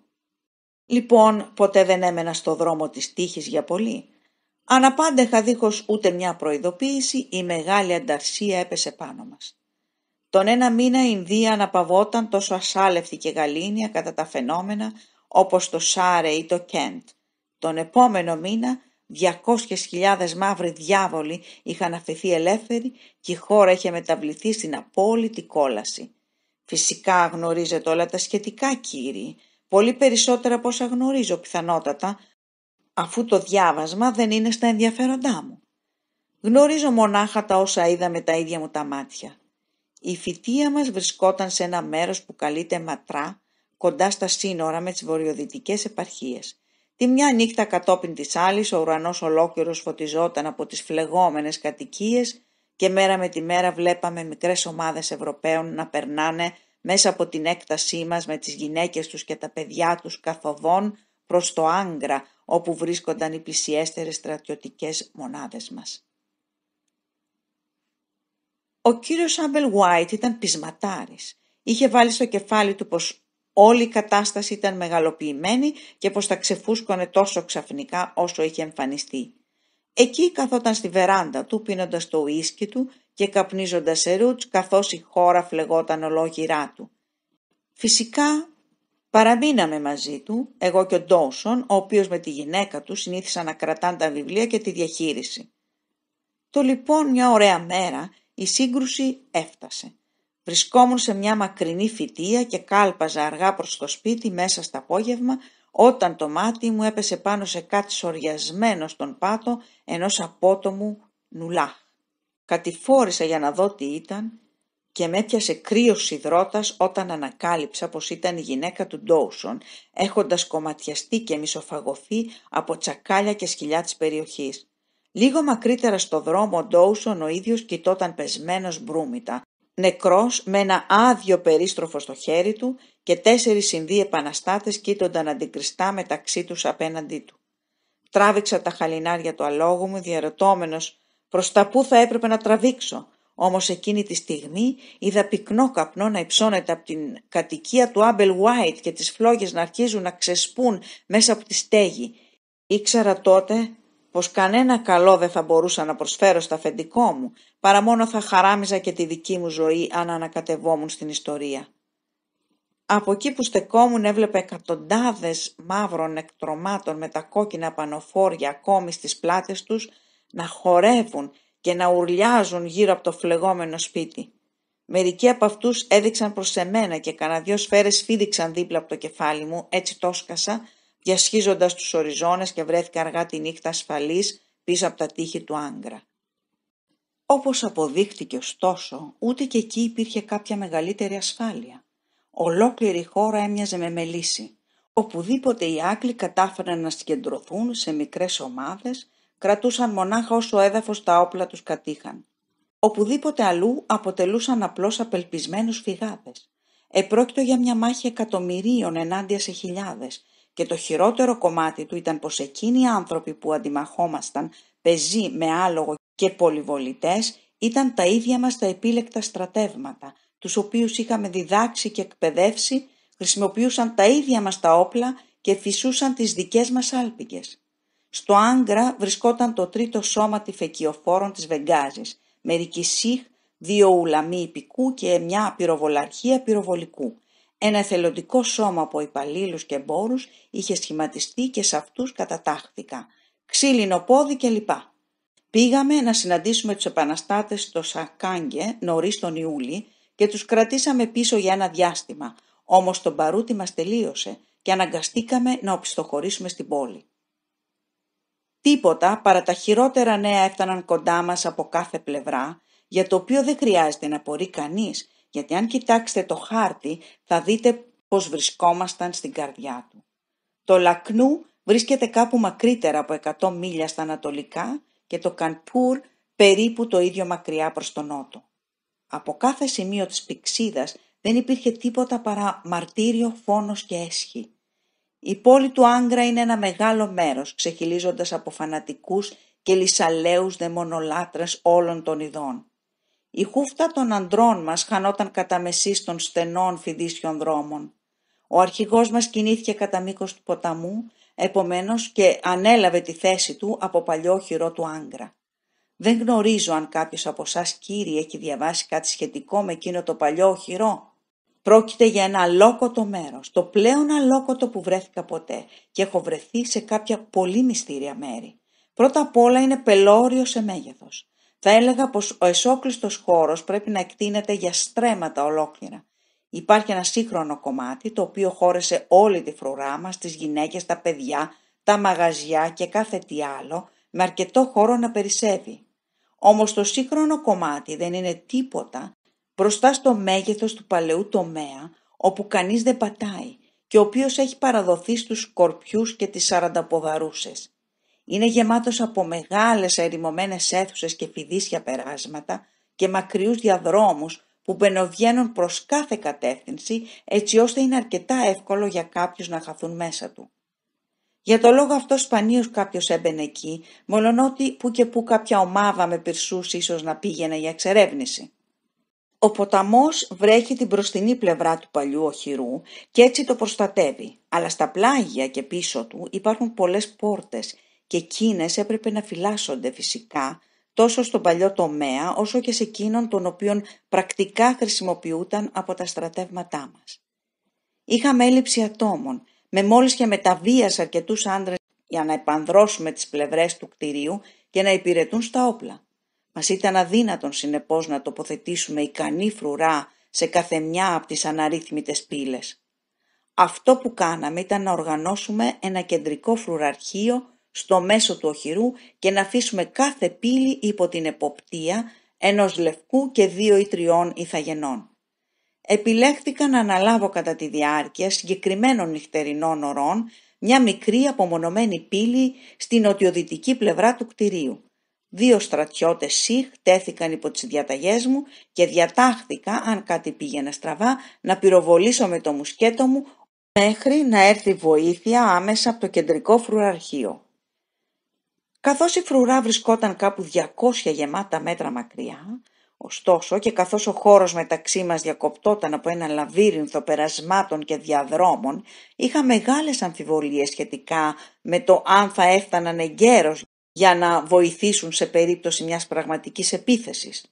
A: Λοιπόν, ποτέ δεν έμενα στο δρόμο της τύχης για πολύ. Αναπάντεχα δίχως ούτε μια προειδοποίηση η μεγάλη ανταρσία έπεσε πάνω μας. Τον ένα μήνα η Ινδία αναπαυόταν τόσο ασάλευτη και γαλήνια κατά τα φαινόμενα όπως το Σάρε ή το Κέντ. Τον επόμενο μήνα 200.000 μαύροι διάβολοι είχαν αφαιθεί ελεύθεροι και η χώρα είχε μεταβληθεί στην απόλυτη κόλαση. Φυσικά γνωρίζετε όλα τα σχετικά κύριοι, πολύ περισσότερα από όσα γνωρίζω πιθανότατα, αφού το διάβασμα δεν είναι στα ενδιαφέροντά μου. Γνωρίζω μονάχα τα όσα είδα με τα ίδια μου τα μάτια. Η φυτία μας βρισκόταν σε ένα μέρος που καλείται Ματρά, κοντά στα σύνορα με τις βορειοδυτικές επαρχίες. Τη μια νύχτα κατόπιν της άλλης ο ουρανός ολόκληρος φωτιζόταν από τις φλεγόμενες κατοικίες και μέρα με τη μέρα βλέπαμε μικρές ομάδες Ευρωπαίων να περνάνε μέσα από την έκτασή μας με τις γυναίκες τους και τα παιδιά τους καθοδόν προς το Άγκρα όπου βρίσκονταν οι πλησιέστερες στρατιωτικές μονάδες μας. Ο κύριος Άμπελ Γουάιτ ήταν πεισματάρης. Είχε βάλει στο κεφάλι του πως όλη η κατάσταση ήταν μεγαλοποιημένη και πως θα ξεφούσκωνε τόσο ξαφνικά όσο είχε εμφανιστεί. Εκεί καθόταν στη βεράντα του πίνοντας το ουίσκι του και καπνίζοντας ρούτς καθώς η χώρα φλεγόταν ολόγυρά του. Φυσικά Παραμείναμε μαζί του, εγώ και ο Ντόουσον, ο οποίος με τη γυναίκα του συνήθισαν να κρατάνε τα βιβλία και τη διαχείριση. Το λοιπόν μια ωραία μέρα η σύγκρουση έφτασε. Βρισκόμουν σε μια μακρινή φυτεία και κάλπαζα αργά προς το σπίτι μέσα στα απόγευμα όταν το μάτι μου έπεσε πάνω σε κάτι σοριασμένο στον πάτο ενός απότομου νουλά. Κατηφόρησα για να δω τι ήταν και με έπιασε κρύος υδρότας όταν ανακάλυψα πως ήταν η γυναίκα του Ντόουσον, έχοντας κομματιαστεί και μισοφαγωθεί από τσακάλια και σκυλιά της περιοχής. Λίγο μακρύτερα στο δρόμο ο Ντόουσον ο ίδιος κοιτώταν πεσμένος μπρούμητα, νεκρός με ένα άδειο περίστροφο στο χέρι του και τέσσερις συνδύοι επαναστάτες κοίτονταν αντικριστά μεταξύ τους απέναντί του. Τράβηξα τα χαλινάρια του αλόγου μου διαρωτώμενος προς τα που θα έπρεπε να τραβήξω, όμως εκείνη τη στιγμή είδα πυκνό καπνό να υψώνεται από την κατοικία του Άμπελ Βουάιτ και τις φλόγες να αρχίζουν να ξεσπούν μέσα από τη στέγη. Ήξερα τότε πως κανένα καλό δεν θα μπορούσα να προσφέρω στα αφεντικό μου, παρά μόνο θα χαράμιζα και τη δική μου ζωή αν ανακατευόμουν στην ιστορία. Από εκεί που στεκόμουν έβλεπε εκατοντάδες μαύρων εκτρομάτων με τα κόκκινα πανοφόρια ακόμη στις πλάτες τους να χορεύουν και να ουρλιάζουν γύρω από το φλεγόμενο σπίτι. Μερικοί από αυτούς έδειξαν προς εμένα και κανένα δυο σφαίρες δίπλα από το κεφάλι μου, έτσι τόσκασα σκασα, διασχίζοντας τους οριζόνες και βρέθηκα αργά τη νύχτα ασφαλής πίσω από τα τείχη του άγγρα. Όπως αποδείχτηκε ωστόσο, ούτε και εκεί υπήρχε κάποια μεγαλύτερη ασφάλεια. Ολόκληρη η χώρα έμοιαζε με μελίση. Οπουδήποτε οι Άκλοι κατάφεραν να συγκεντρωθούν σε μικρές ομάδες κρατούσαν μονάχα όσο έδαφος έδαφος τα όπλα τους κατήχαν. Οπουδήποτε αλλού αποτελούσαν απλώς απελπισμένους φυγάδες. Επρόκειτο για μια μάχη εκατομμυρίων ενάντια σε χιλιάδες και το χειρότερο κομμάτι του ήταν πως εκείνοι οι άνθρωποι που αντιμαχόμασταν πεζοί με άλογο και πολυβολητές ήταν τα ίδια μας τα επίλεκτα στρατεύματα, τους οποίους είχαμε διδάξει και εκπαιδεύσει, χρησιμοποιούσαν τα ίδια μας τα όπλα και φυσούσαν τις δικές μας άλπικες. Στο Άγκρα βρισκόταν το τρίτο σώμα τυφεκιοφόρων της Βεγγάζης, μερικοί σιχ, δύο ουλαμοί υπηκού και μια πυροβολαρχία πυροβολικού. Ένα εθελοντικό σώμα από υπαλλήλους και εμπόρους είχε σχηματιστεί και σε αυτούς κατατάχθηκα. Ξύλινο πόδι κλπ. Πήγαμε να συναντήσουμε τους επαναστάτες στο Σακάγκε νωρίς τον Ιούλη και τους κρατήσαμε πίσω για ένα διάστημα. Όμως τον παρούτι μας τελείωσε και αναγκαστήκαμε να οπισθοχωρήσουμε στην πόλη. Τίποτα παρά τα χειρότερα νέα έφταναν κοντά μας από κάθε πλευρά, για το οποίο δεν χρειάζεται να πορεί κανείς, γιατί αν κοιτάξετε το χάρτη θα δείτε πως βρισκόμασταν στην καρδιά του. Το Λακνού βρίσκεται κάπου μακρύτερα από 100 μίλια στα ανατολικά και το Κανπούρ περίπου το ίδιο μακριά προς τον νότο. Από κάθε σημείο της πηξίδας δεν υπήρχε τίποτα παρά μαρτύριο, φόνος και έσχη. Η πόλη του Άγκρα είναι ένα μεγάλο μέρος, ξεχυλίζοντας από φανατικούς και λυσαλαίους δαιμονολάτρες όλων των ειδών. Η χούφτα των αντρών μας χανόταν κατά μεσής των στενών φιδίσιων δρόμων. Ο αρχηγός μας κινήθηκε κατά μήκος του ποταμού, επομένως και ανέλαβε τη θέση του από παλιό χειρό του Άγκρα. Δεν γνωρίζω αν κάποιος από εσάς κύριοι έχει διαβάσει κάτι σχετικό με εκείνο το παλιό χειρό. Πρόκειται για ένα αλόκοτο μέρος, το πλέον αλόκοτο που βρέθηκα ποτέ και έχω βρεθεί σε κάποια πολύ μυστήρια μέρη. Πρώτα απ' όλα είναι πελώριος σε μέγεθος. Θα έλεγα πως ο εσόκλειστος χώρος πρέπει να εκτείνεται για στρέμματα ολόκληρα. Υπάρχει ένα σύγχρονο κομμάτι το οποίο χώρεσε όλη τη φρουρά μας, τις γυναίκες, τα παιδιά, τα μαγαζιά και κάθε τι άλλο, με αρκετό χώρο να περισσεύει. Όμως το σύγχρονο κομμάτι δεν είναι τίποτα μπροστά στο μέγεθος του παλαιού τομέα, όπου κανείς δεν πατάει και ο οποίος έχει παραδοθεί στους σκορπιούς και τις σαρανταποδαρούσες. Είναι γεμάτος από μεγάλες ερημωμένες αίθουσες και φιδίσια περάσματα και μακριούς διαδρόμους που μπαινοβγαίνουν προς κάθε κατεύθυνση έτσι ώστε είναι αρκετά εύκολο για κάποιους να χαθούν μέσα του. Για το λόγο αυτό σπανίως κάποιος έμπαινε εκεί, μόλον ότι που και που κάποια ομάδα με πυρσούς ίσως να πήγαινε για εξερεύνηση. Ο ποταμός βρέχει την μπροστινή πλευρά του παλιού οχυρού και έτσι το προστατεύει, αλλά στα πλάγια και πίσω του υπάρχουν πολλές πόρτες και εκείνες έπρεπε να φυλάσσονται φυσικά τόσο στον παλιό τομέα όσο και σε εκείνον τον οποίον πρακτικά χρησιμοποιούταν από τα στρατεύματά μας. Είχαμε έλλειψη ατόμων, με μόλις και μεταβίας αρκετούς άντρες για να επανδρώσουμε τις πλευρές του κτηρίου και να υπηρετούν στα όπλα. Μας ήταν αδύνατον συνεπώς να τοποθετήσουμε ικανή φρουρά σε κάθε μια από τις αναρρύθμιτες πύλες. Αυτό που κάναμε ήταν να οργανώσουμε ένα κεντρικό φρουραρχείο στο μέσο του οχυρού και να αφήσουμε κάθε πύλη υπό την εποπτεία ενός λευκού και δύο ή τριών ηθαγενών. Επιλέχθηκα να αναλάβω κατά τη διάρκεια συγκεκριμένων νυχτερινών ορών μια μικρή απομονωμένη πύλη στην νοτιοδυτική πλευρά του κτηρίου. Δύο στρατιώτες ΣΥΧ τέθηκαν υπό τις διαταγές μου και διατάχθηκα, αν κάτι πήγαινε στραβά, να πυροβολήσω με το μουσκέτο μου μέχρι να έρθει βοήθεια άμεσα από το κεντρικό φρουραρχείο. Καθώς η φρουρά βρισκόταν κάπου 200 γεμάτα μέτρα μακριά, ωστόσο και καθώς ο χώρος μεταξύ μας διακοπτόταν από ένα λαβύρινθο περασμάτων και διαδρόμων, είχα μεγάλες αμφιβολίες σχετικά με το αν θα έφταναν εγκαίρως για να βοηθήσουν σε περίπτωση μιας πραγματικής επίθεσης.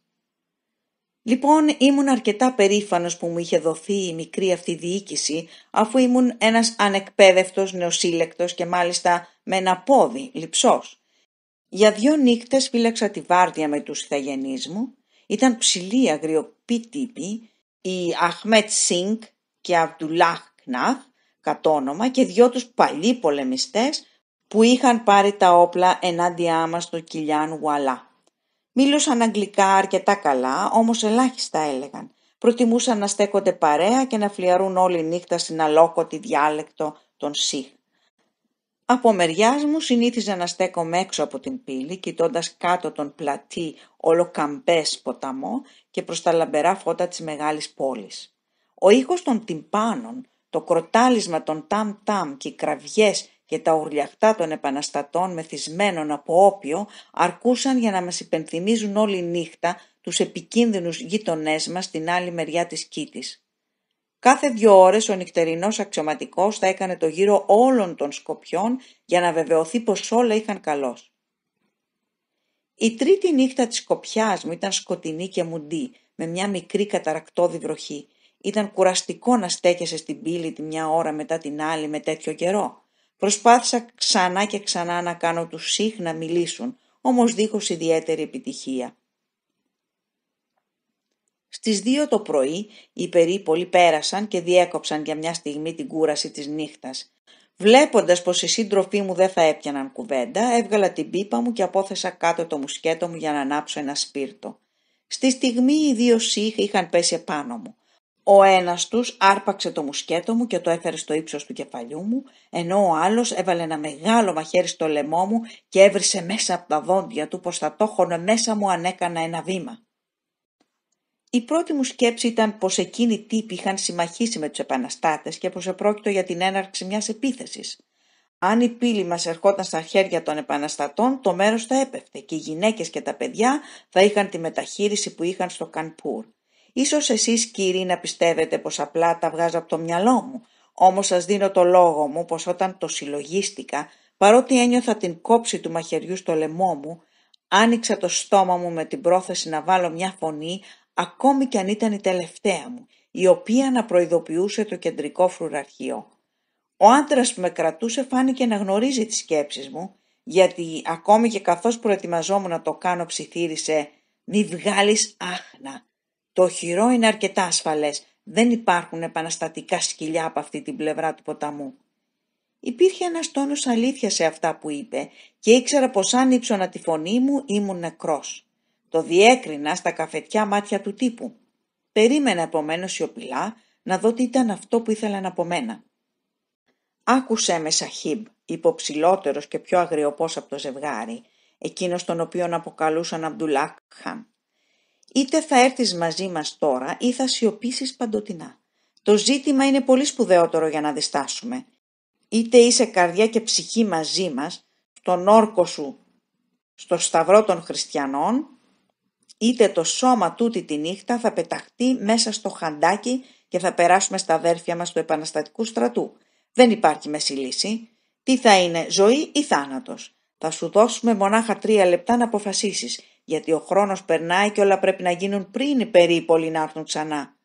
A: Λοιπόν, ήμουν αρκετά περήφανος που μου είχε δοθεί η μικρή αυτή διοίκηση, αφού ήμουν ένας ανεκπαίδευτος νεοσύλλεκτος και μάλιστα με ένα πόδι, λυψός. Για δύο νύχτες φύλαξα τη βάρδια με τους ηθαγενείς μου. Ήταν ψηλοί αγριοποί οι Αχμέτ Σίνκ και Αβδουλάχ Κνάχ, όνομα και δυο τους παλιοί πολεμιστές, που είχαν πάρει τα όπλα ενάντια μας στο Κιλιάν Ουαλά. Μίλωσαν αγγλικά αρκετά καλά, όμως ελάχιστα έλεγαν. Προτιμούσαν να στέκονται παρέα και να φλιαρούν όλη νύχτα στην αλόκοτη διάλεκτο των ΣΥΧ. Από μεριάς μου συνήθιζα να στέκομαι έξω από την πύλη, κοιτώντας κάτω τον πλατή ολοκαμπές ποταμό και προς τα λαμπερά φώτα της μεγάλης πόλης. Ο ήχος των τυμπάνων, το κροτάλισμα των ταμ-ταμ και οι κραυγές και τα ουρλιαχτά των επαναστατών μεθυσμένων από όπιο αρκούσαν για να μας υπενθυμίζουν όλη νύχτα τους επικίνδυνους γειτονές μας στην άλλη μεριά της κήτης. Κάθε δύο ώρες ο νυχτερινός αξιωματικός θα έκανε το γύρο όλων των σκοπιών για να βεβαιωθεί πως όλα είχαν καλώς. Η τρίτη νύχτα της σκοπιάς μου ήταν σκοτεινή και μουντή, με μια μικρή καταρακτώδη βροχή. Ήταν κουραστικό να στέκεσαι στην πύλη τη μια ώρα μετά την άλλη με τέτοιο καιρό. Προσπάθησα ξανά και ξανά να κάνω τους ΣΥΧ να μιλήσουν, όμως δίχως ιδιαίτερη επιτυχία. Στις δύο το πρωί οι περίπολοι πέρασαν και διέκοψαν για μια στιγμή την κούραση της νύχτας. Βλέποντας πως οι σύντροφοί μου δεν θα έπιαναν κουβέντα, έβγαλα την πίπα μου και απόθεσα κάτω το μουσκέτο μου για να ανάψω ένα σπίρτο. Στη στιγμή οι δύο ΣΥΧ είχαν πέσει επάνω μου. Ο ένας τους άρπαξε το μουσκέτο μου και το έφερε στο ύψος του κεφαλιού μου, ενώ ο άλλος έβαλε ένα μεγάλο μαχαίρι στο λαιμό μου και έβρισε μέσα από τα δόντια του πως θα το μέσα μου αν έκανα ένα βήμα. Η πρώτη μου σκέψη ήταν πως εκείνοι τύποι είχαν συμμαχήσει με τους επαναστάτες και πως επρόκειτο για την έναρξη μιας επίθεσης. Αν η πύλη μας ερχόταν στα χέρια των επαναστατών, το μέρος θα έπεφτε και οι γυναίκες και τα παιδιά θα είχαν τη μεταχείριση που είχαν στο Κανπούρ. Ίσως εσείς κύριοι να πιστεύετε πως απλά τα βγάζω από το μυαλό μου, όμως σας δίνω το λόγο μου πως όταν το συλλογίστηκα, παρότι ένιωθα την κόψη του μαχαιριού στο λαιμό μου, άνοιξα το στόμα μου με την πρόθεση να βάλω μια φωνή, ακόμη κι αν ήταν η τελευταία μου, η οποία να προειδοποιούσε το κεντρικό φρουραρχείο. Ο άντρας που με κρατούσε φάνηκε να γνωρίζει τις σκέψεις μου, γιατί ακόμη και καθώς προετοιμαζόμουν να το κάνω ψιθύρισε «Μη βγάλεις άχνα» Το χειρό είναι αρκετά ασφαλές. Δεν υπάρχουν επαναστατικά σκυλιά από αυτή την πλευρά του ποταμού. Υπήρχε ένας τόνος αλήθειας σε αυτά που είπε και ήξερα πως αν ύψωνα τη φωνή μου ήμουν νεκρός. Το διέκρινα στα καφετιά μάτια του τύπου. Περίμενα επομένως σιωπηλά να δω τι ήταν αυτό που ήθελαν από μένα. «Άκουσέ με Σαχίμπ», υποψηλότερο και πιο αγριοπός από το ζευγάρι, εκείνος τον οποίον αποκαλούσαν Αμπτουλάκ Είτε θα έρθεις μαζί μας τώρα ή θα σιωπήσεις παντοτινά. Το ζήτημα είναι πολύ σπουδαιότερο για να διστάσουμε. Είτε είσαι καρδιά και ψυχή μαζί μας, στον όρκο σου, στο σταυρό των χριστιανών, είτε το σώμα τούτη τη νύχτα θα πεταχτεί μέσα στο χαντάκι και θα περάσουμε στα αδέρφια μας του επαναστατικού στρατού. Δεν υπάρχει μέση λύση. Τι θα είναι, ζωή ή θάνατος. Θα σου δώσουμε μονάχα τρία λεπτά να αποφασίσεις γιατί ο χρόνος περνάει και όλα πρέπει να γίνουν πριν οι περίπολοι να έρθουν ξανά.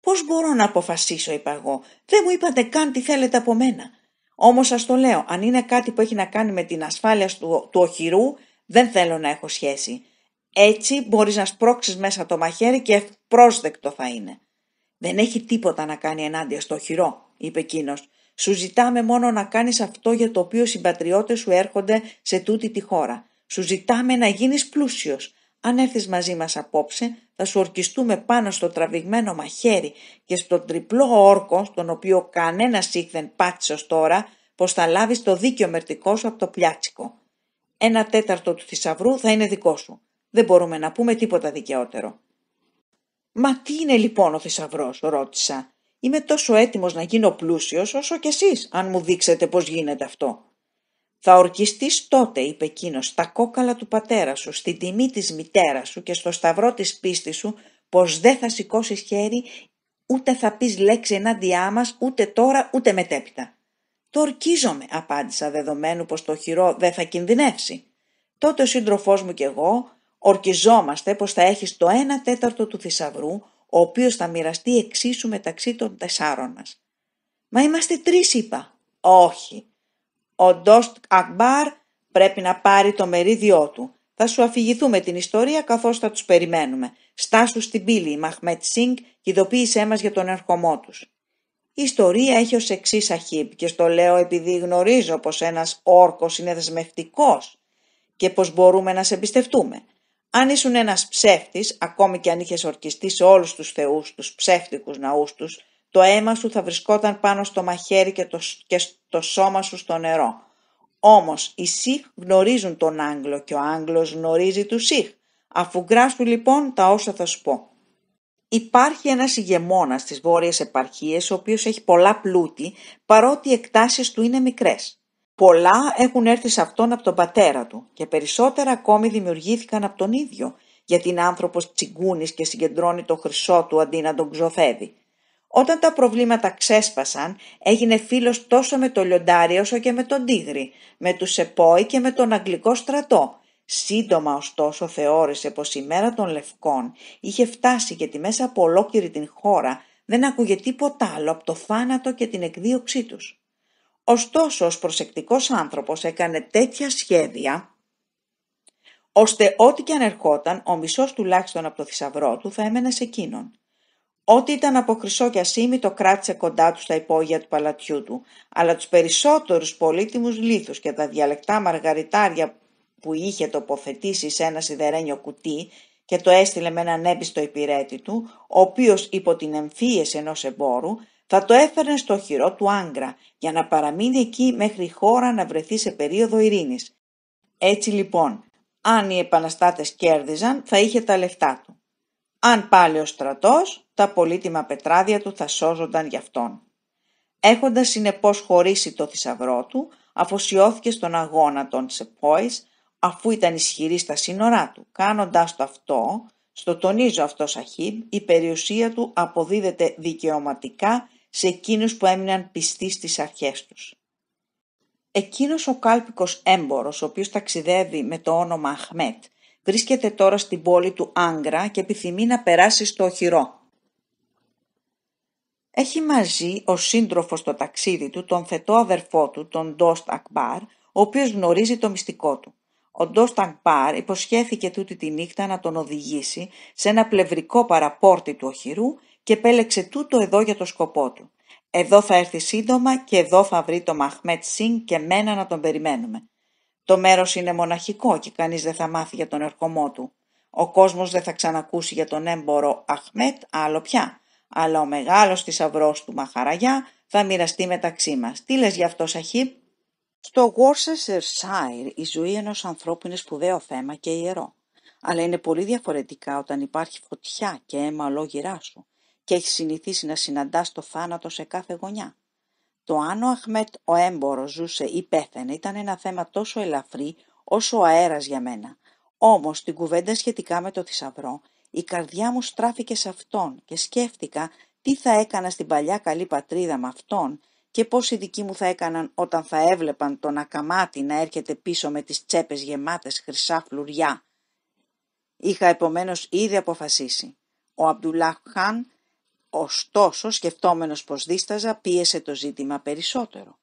A: Πώς μπορώ να αποφασίσω, είπα εγώ. Δεν μου είπατε καν τι θέλετε από μένα. Όμως σας το λέω, αν είναι κάτι που έχει να κάνει με την ασφάλεια του, του οχυρού, δεν θέλω να έχω σχέση. Έτσι μπορείς να σπρώξεις μέσα το μαχαίρι και πρόσδεκτο θα είναι. Δεν έχει τίποτα να κάνει ενάντια στο οχυρό, είπε εκείνος. Σου ζητάμε μόνο να κάνεις αυτό για το οποίο οι συμπατριώτες σου έρχονται σε τούτη τη χώρα. Σου ζητάμε να γίνεις πλούσιος. Αν έρθεις μαζί μας απόψε, θα σου ορκιστούμε πάνω στο τραβηγμένο μαχαίρι και στον τριπλό όρκο, στον οποίο κανένας δεν πάτησε τώρα, πως θα λάβεις το δίκαιο μερτικό σου από το πλιάτσικο. Ένα τέταρτο του θησαυρού θα είναι δικό σου. Δεν μπορούμε να πούμε τίποτα δικαιότερο. «Μα τι είναι λοιπόν ο θησαυρός, ρώτησα. «Είμαι τόσο έτοιμος να γίνω πλούσιος όσο κι εσείς, αν μου δείξετε πώς γίνεται αυτό». Θα ορκιστείς τότε, είπε εκείνος, στα κόκαλα του πατέρα σου, στην τιμή της μητέρας σου και στο σταυρό της πίστης σου, πως δεν θα σηκώσεις χέρι, ούτε θα πεις λέξη ενάντια μας ούτε τώρα, ούτε μετέπειτα. Το ορκίζομαι, απάντησα, δεδομένου πως το χειρό δεν θα κινδυνεύσει. Τότε ο σύντροφο μου και εγώ ορκιζόμαστε πως θα έχεις το ένα τέταρτο του θησαυρού, ο οποίος θα μοιραστεί εξίσου μεταξύ των τεσσάρων μας. «Μα είμαστε τρεις είπα. «Όχι», ο Ντόστ Ακμπάρ πρέπει να πάρει το μερίδιό του. Θα σου αφηγηθούμε την ιστορία καθώς θα τους περιμένουμε. Στάσου στην πύλη, η Μαχμέτ Σίνγκ και ειδοποίησέ μας για τον ερχομό τους. Η ιστορία έχει ως εξής αχύπ και στο λέω επειδή γνωρίζω πως ένας όρκος είναι δεσμευτικός και πως μπορούμε να σε εμπιστευτούμε. Αν ήσουν ένας ψεύτης, ακόμη και αν είχες ορκιστεί σε όλους τους θεούς, τους ψεύτικους ναούς τους, το αίμα σου θα βρισκόταν πάνω στο μαχαίρι και, το, και στο σώμα σου στο νερό. Όμως οι Σιχ γνωρίζουν τον Άγγλο και ο Άγγλος γνωρίζει τους Σιχ. Αφού γράψουν λοιπόν τα όσα θα σου πω. Υπάρχει ένας ηγεμόνας στις βόρειες επαρχίες, ο οποίος έχει πολλά πλούτη, παρότι οι εκτάσεις του είναι μικρές. Πολλά έχουν έρθει σε αυτόν από τον πατέρα του και περισσότερα ακόμη δημιουργήθηκαν από τον ίδιο, γιατί είναι άνθρωπος τσιγκούνης και συγκεντρώνει το χρυσό του αντί να τον ξοθέδει. Όταν τα προβλήματα ξέσπασαν, έγινε φίλος τόσο με το λιοντάρι όσο και με τον τίγρη, με τους σεπόι και με τον Αγγλικό στρατό. Σύντομα ωστόσο θεώρησε πως η μέρα των Λευκών είχε φτάσει γιατί μέσα από ολόκληρη την χώρα δεν ακούγε τίποτα άλλο από το θάνατο και την εκδίωξή τους. Ωστόσο, ως προσεκτικός άνθρωπος έκανε τέτοια σχέδια, ώστε ό,τι και αν ερχόταν, ο μισός τουλάχιστον από το θησαυρό του θα έμενε σε εκείνον. Ό,τι ήταν από χρυσό και ασήμι το κράτησε κοντά του στα υπόγεια του παλατιού του, αλλά τους περισσότερους πολύτιμους λίθους και τα διαλεκτά μαργαριτάρια που είχε τοποθετήσει σε ένα σιδερένιο κουτί και το έστειλε με έναν έμπιστο υπηρέτη του, ο οποίος υπό την εμφύεση ενός εμπόρου θα το έφερνε στο χειρό του Άγκρα για να παραμείνει εκεί μέχρι η χώρα να βρεθεί σε περίοδο ειρήνης. Έτσι λοιπόν, αν οι επαναστάτες κέρδιζαν θα είχε τα λεφτά του αν πάλι ο στρατός, τα πολύτιμα πετράδια του θα σώζονταν γι' αυτόν. Έχοντας συνεπώς χωρίσει το θησαυρό του, αφοσιώθηκε στον αγώνα των Σεπόης, αφού ήταν ισχυρή στα σύνορά του, κάνοντας το αυτό, στο τονίζω αυτό Σαχίμ, η περιουσία του αποδίδεται δικαιωματικά σε εκείνους που έμειναν πιστοί στις αρχές τους. Εκείνος ο κάλπικος έμπορος, ο οποίος ταξιδεύει με το όνομα Αχμέτ Βρίσκεται τώρα στην πόλη του Άγκρα και επιθυμεί να περάσει στο οχυρό. Έχει μαζί ο σύντροφος στο ταξίδι του τον θετό αδερφό του, τον Ντόστ Ακμπάρ, ο οποίος γνωρίζει το μυστικό του. Ο Ντόστ Ακμπάρ υποσχέθηκε τούτη τη νύχτα να τον οδηγήσει σε ένα πλευρικό παραπόρτι του οχυρού και επέλεξε τούτο εδώ για το σκοπό του. Εδώ θα έρθει σύντομα και εδώ θα βρει το Μαχμέτ Σιν και μένα να τον περιμένουμε. Το μέρος είναι μοναχικό και κανείς δεν θα μάθει για τον ερχομό του. Ο κόσμος δεν θα ξανακούσει για τον έμπορο Αχμέτ άλλο πια, αλλά ο μεγάλος θησαυρός του Μαχαραγιά θα μοιραστεί μεταξύ μας. Τι λες γι' αυτό Σαχίπ? Στο Worcestershire η ζωή ενός ανθρώπου είναι σπουδαίο θέμα και ιερό. Αλλά είναι πολύ διαφορετικά όταν υπάρχει φωτιά και αίμα ολόγυρά σου και έχεις συνηθίσει να συναντάς το θάνατο σε κάθε γωνιά. Το αν ο Αχμέτ ο έμπορος ζούσε ή πέθανε ήταν ένα θέμα τόσο ελαφρύ όσο ο αέρας για μένα. Όμως την κουβέντα σχετικά με το θησαυρό η καρδιά μου στράφηκε σε αυτόν και σκέφτηκα τι θα έκανα στην παλιά καλή πατρίδα με αυτόν και πώς οι δικοί μου θα έκαναν όταν θα έβλεπαν τον ακαμάτι να έρχεται πίσω με τις τσέπες γεμάτες χρυσά φλουριά. Είχα επομένως ήδη αποφασίσει. Ο Αμπτουλάχ Χάν Ωστόσο, σκεφτόμενος πως δίσταζα, πίεσε το ζήτημα περισσότερο.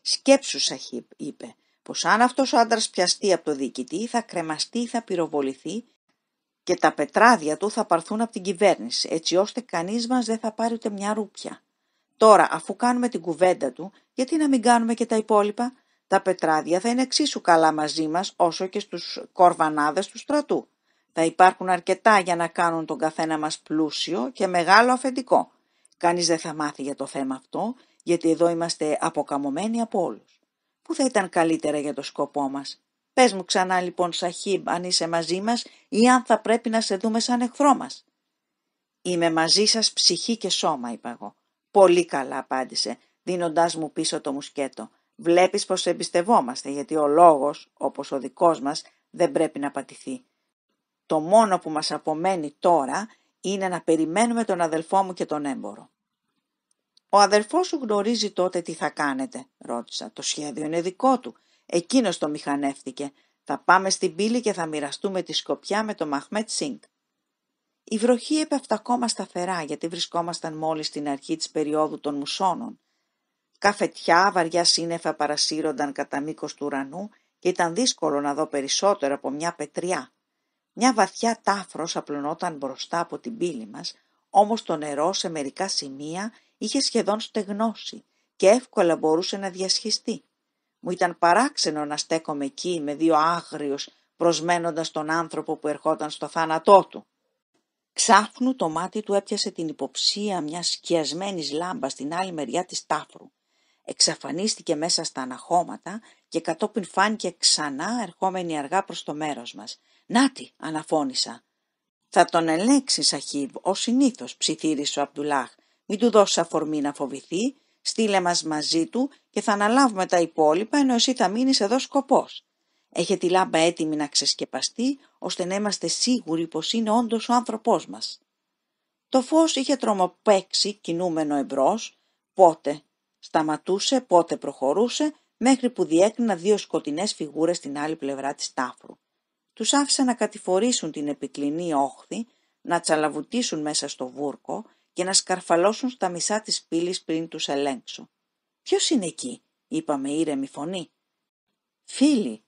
A: «Σκέψου, Σαχίπ», είπε, «πως αν αυτός ο άντρας πιαστεί από το διοικητή, θα κρεμαστεί, θα πυροβοληθεί και τα πετράδια του θα παρθούν από την κυβέρνηση, έτσι ώστε κανείς μας δεν θα πάρει ούτε μια ρούπια. Τώρα, αφού κάνουμε την κουβέντα του, γιατί να μην κάνουμε και τα υπόλοιπα» τα πετράδια θα είναι εξίσου καλά μαζί μας όσο και στους κορβανάδες του στρατού. Θα υπάρχουν αρκετά για να κάνουν τον καθένα μας πλούσιο και μεγάλο αφεντικό. Κανείς δεν θα μάθει για το θέμα αυτό, γιατί εδώ είμαστε αποκαμωμένοι από όλους. Πού θα ήταν καλύτερα για το σκοπό μας. Πες μου ξανά λοιπόν Σαχίμπ αν είσαι μαζί μας ή αν θα πρέπει να σε δούμε σαν εχθρό μας. Είμαι μαζί σας ψυχή και σώμα είπα εγώ. Πολύ καλά απάντησε δίνοντάς μου πίσω το μουσκέτο. Βλέπεις πως εμπιστευόμαστε γιατί ο λόγος όπως ο δικός μας δεν πρέπει να πατηθεί. Το μόνο που μας απομένει τώρα είναι να περιμένουμε τον αδελφό μου και τον έμπορο. Ο αδελφός σου γνωρίζει τότε τι θα κάνετε, ρώτησα. Το σχέδιο είναι δικό του. Εκείνος το μηχανεύτηκε. Θα πάμε στην πύλη και θα μοιραστούμε τη σκοπιά με τον Μαχμέτ Σίνγκ. Η βροχή έπεφτε ακόμα σταθερά γιατί βρισκόμασταν μόλις στην αρχή της περίοδου των μουσώνων. Καφετιά βαριά σύννεφα παρασύρονταν κατά μήκος του ουρανού και ήταν δύσκολο να δω περισσότερο από μια πετριά. Μια βαθιά τάφρος απλωνόταν μπροστά από την πύλη μας, όμως το νερό σε μερικά σημεία είχε σχεδόν στεγνώσει και εύκολα μπορούσε να διασχιστεί. Μου ήταν παράξενο να στέκομαι εκεί με δύο άγριους προσμένοντας τον άνθρωπο που ερχόταν στο θάνατό του. Ξάφνου το μάτι του έπιασε την υποψία μιας σκιασμένης λάμπας στην άλλη μεριά της τάφρου. Εξαφανίστηκε μέσα στα αναχώματα και κατόπιν φάνηκε ξανά ερχόμενη αργά προς το μέρος μας. «Νάτι», αναφώνησα. «Θα τον ελέξεις, Αχίβ, ως συνήθως», ψιθύρισε ο Αμπτουλάχ. «Μην του δώσεις αφορμή να φοβηθεί, στείλε μας μαζί του και θα αναλάβουμε τα υπόλοιπα, ενώ εσύ θα μείνεις εδώ σκοπός. Έχε τη λάμπα έτοιμη να ξεσκεπαστεί, ώστε να είμαστε σίγουροι πως είναι όντως ο άνθρωπός μας». Το φως είχε τρομοπέξει κινούμενο εμπρός, πότε σταματούσε, πότε προχωρούσε, μέχρι που διέκρινα δύο σκοτεινές φιγούρες στην άλλη πλευρά της τάφρου τους άφησε να κατηφορήσουν την επικλινή όχθη, να τσαλαβουτήσουν μέσα στο βούρκο και να σκαρφαλώσουν στα μισά της πύλης πριν τους ελέγξω. «Ποιος είναι εκεί» είπα με ήρεμη φωνή. «Φίλοι»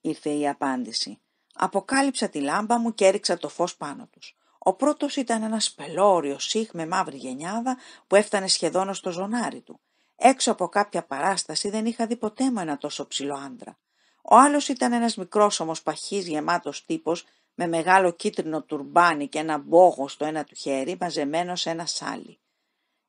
A: ήρθε η απάντηση. Αποκάλυψα τη λάμπα μου και έριξα το φως πάνω τους. Ο πρώτος ήταν ένας πελώριος σύχ με μαύρη γενιάδα που έφτανε σχεδόν στο ζωνάρι του. Έξω από κάποια παράσταση δεν είχα δει ποτέ μου ένα τόσο ψηλό άντρα. Ο άλλος ήταν ένας μικρός όμως παχύς γεμάτος τύπος με μεγάλο κίτρινο τουρμπάνι και ένα μπόγο στο ένα του χέρι μαζεμένο σε ένα σάλι.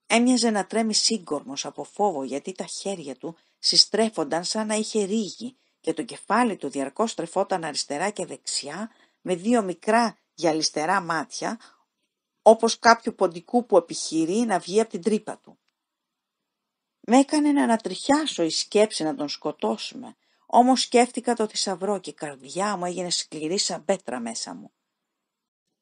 A: Έμοιαζε να τρέμει σύγκορμος από φόβο γιατί τα χέρια του συστρέφονταν σαν να είχε ρίγη και το κεφάλι του διαρκώς στρεφόταν αριστερά και δεξιά με δύο μικρά γυαλιστερά μάτια όπως κάποιου ποντικού που επιχειρεί να βγει από την τρύπα του. Με έκανε να ανατριχιάσω η σκέψη να τον σκοτώσουμε όμως σκέφτηκα το θησαυρό και η καρδιά μου έγινε σκληρή σαν πέτρα μέσα μου.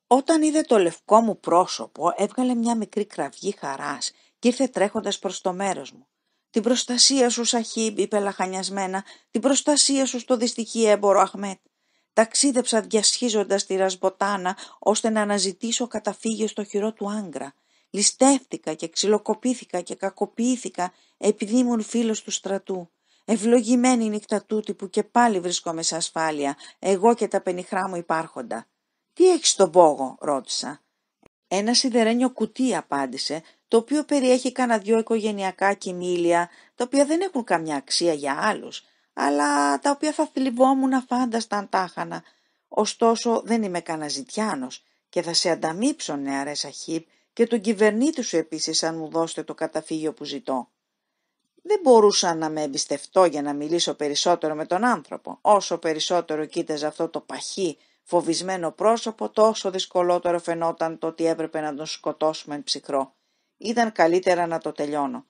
A: Όταν είδε το λευκό μου πρόσωπο έβγαλε μια μικρή κραυγή χαράς και ήρθε τρέχοντας προς το μέρος μου. «Την προστασία σου, Σαχίμ», είπε λαχανιασμένα, «την προστασία σου στο δυστυχή έμπορο Αχμέτ». Ταξίδεψα διασχίζοντας τη ρασμποτάνα ώστε να αναζητήσω καταφύγιο στο χειρό του άγκρα. Ληστεύτηκα και ξυλοκοπήθηκα και κακοποιήθηκα επειδή ήμουν φίλος του στρατού. Ευλογημένη νύχτα τούτη που και πάλι βρισκόμαι σε ασφάλεια, εγώ και τα πενιχρά μου υπάρχοντα. Τι έχεις στον πόγο, ρώτησα. Ένα σιδερένιο κουτί, απάντησε, το οποίο περιέχει κανένα δυο οικογενειακά κοιμήλια, τα οποία δεν έχουν καμιά αξία για άλλους, αλλά τα οποία θα θλιβόμουν αφάνταστα αν τάχανα. Ωστόσο δεν είμαι καναζητιάνο και θα σε ανταμείψω, νεαρές Σαχίπ, και τον κυβερνήτη σου επίσης αν μου δώσετε το καταφύγιο που ζητώ. Δεν μπορούσα να με εμπιστευτώ για να μιλήσω περισσότερο με τον άνθρωπο. Όσο περισσότερο κοίταζα αυτό το παχύ, φοβισμένο πρόσωπο, τόσο δυσκολότερο φαινόταν το ότι έπρεπε να τον σκοτώσουμε εν ψυχρό. Ήταν καλύτερα να το τελειώνω.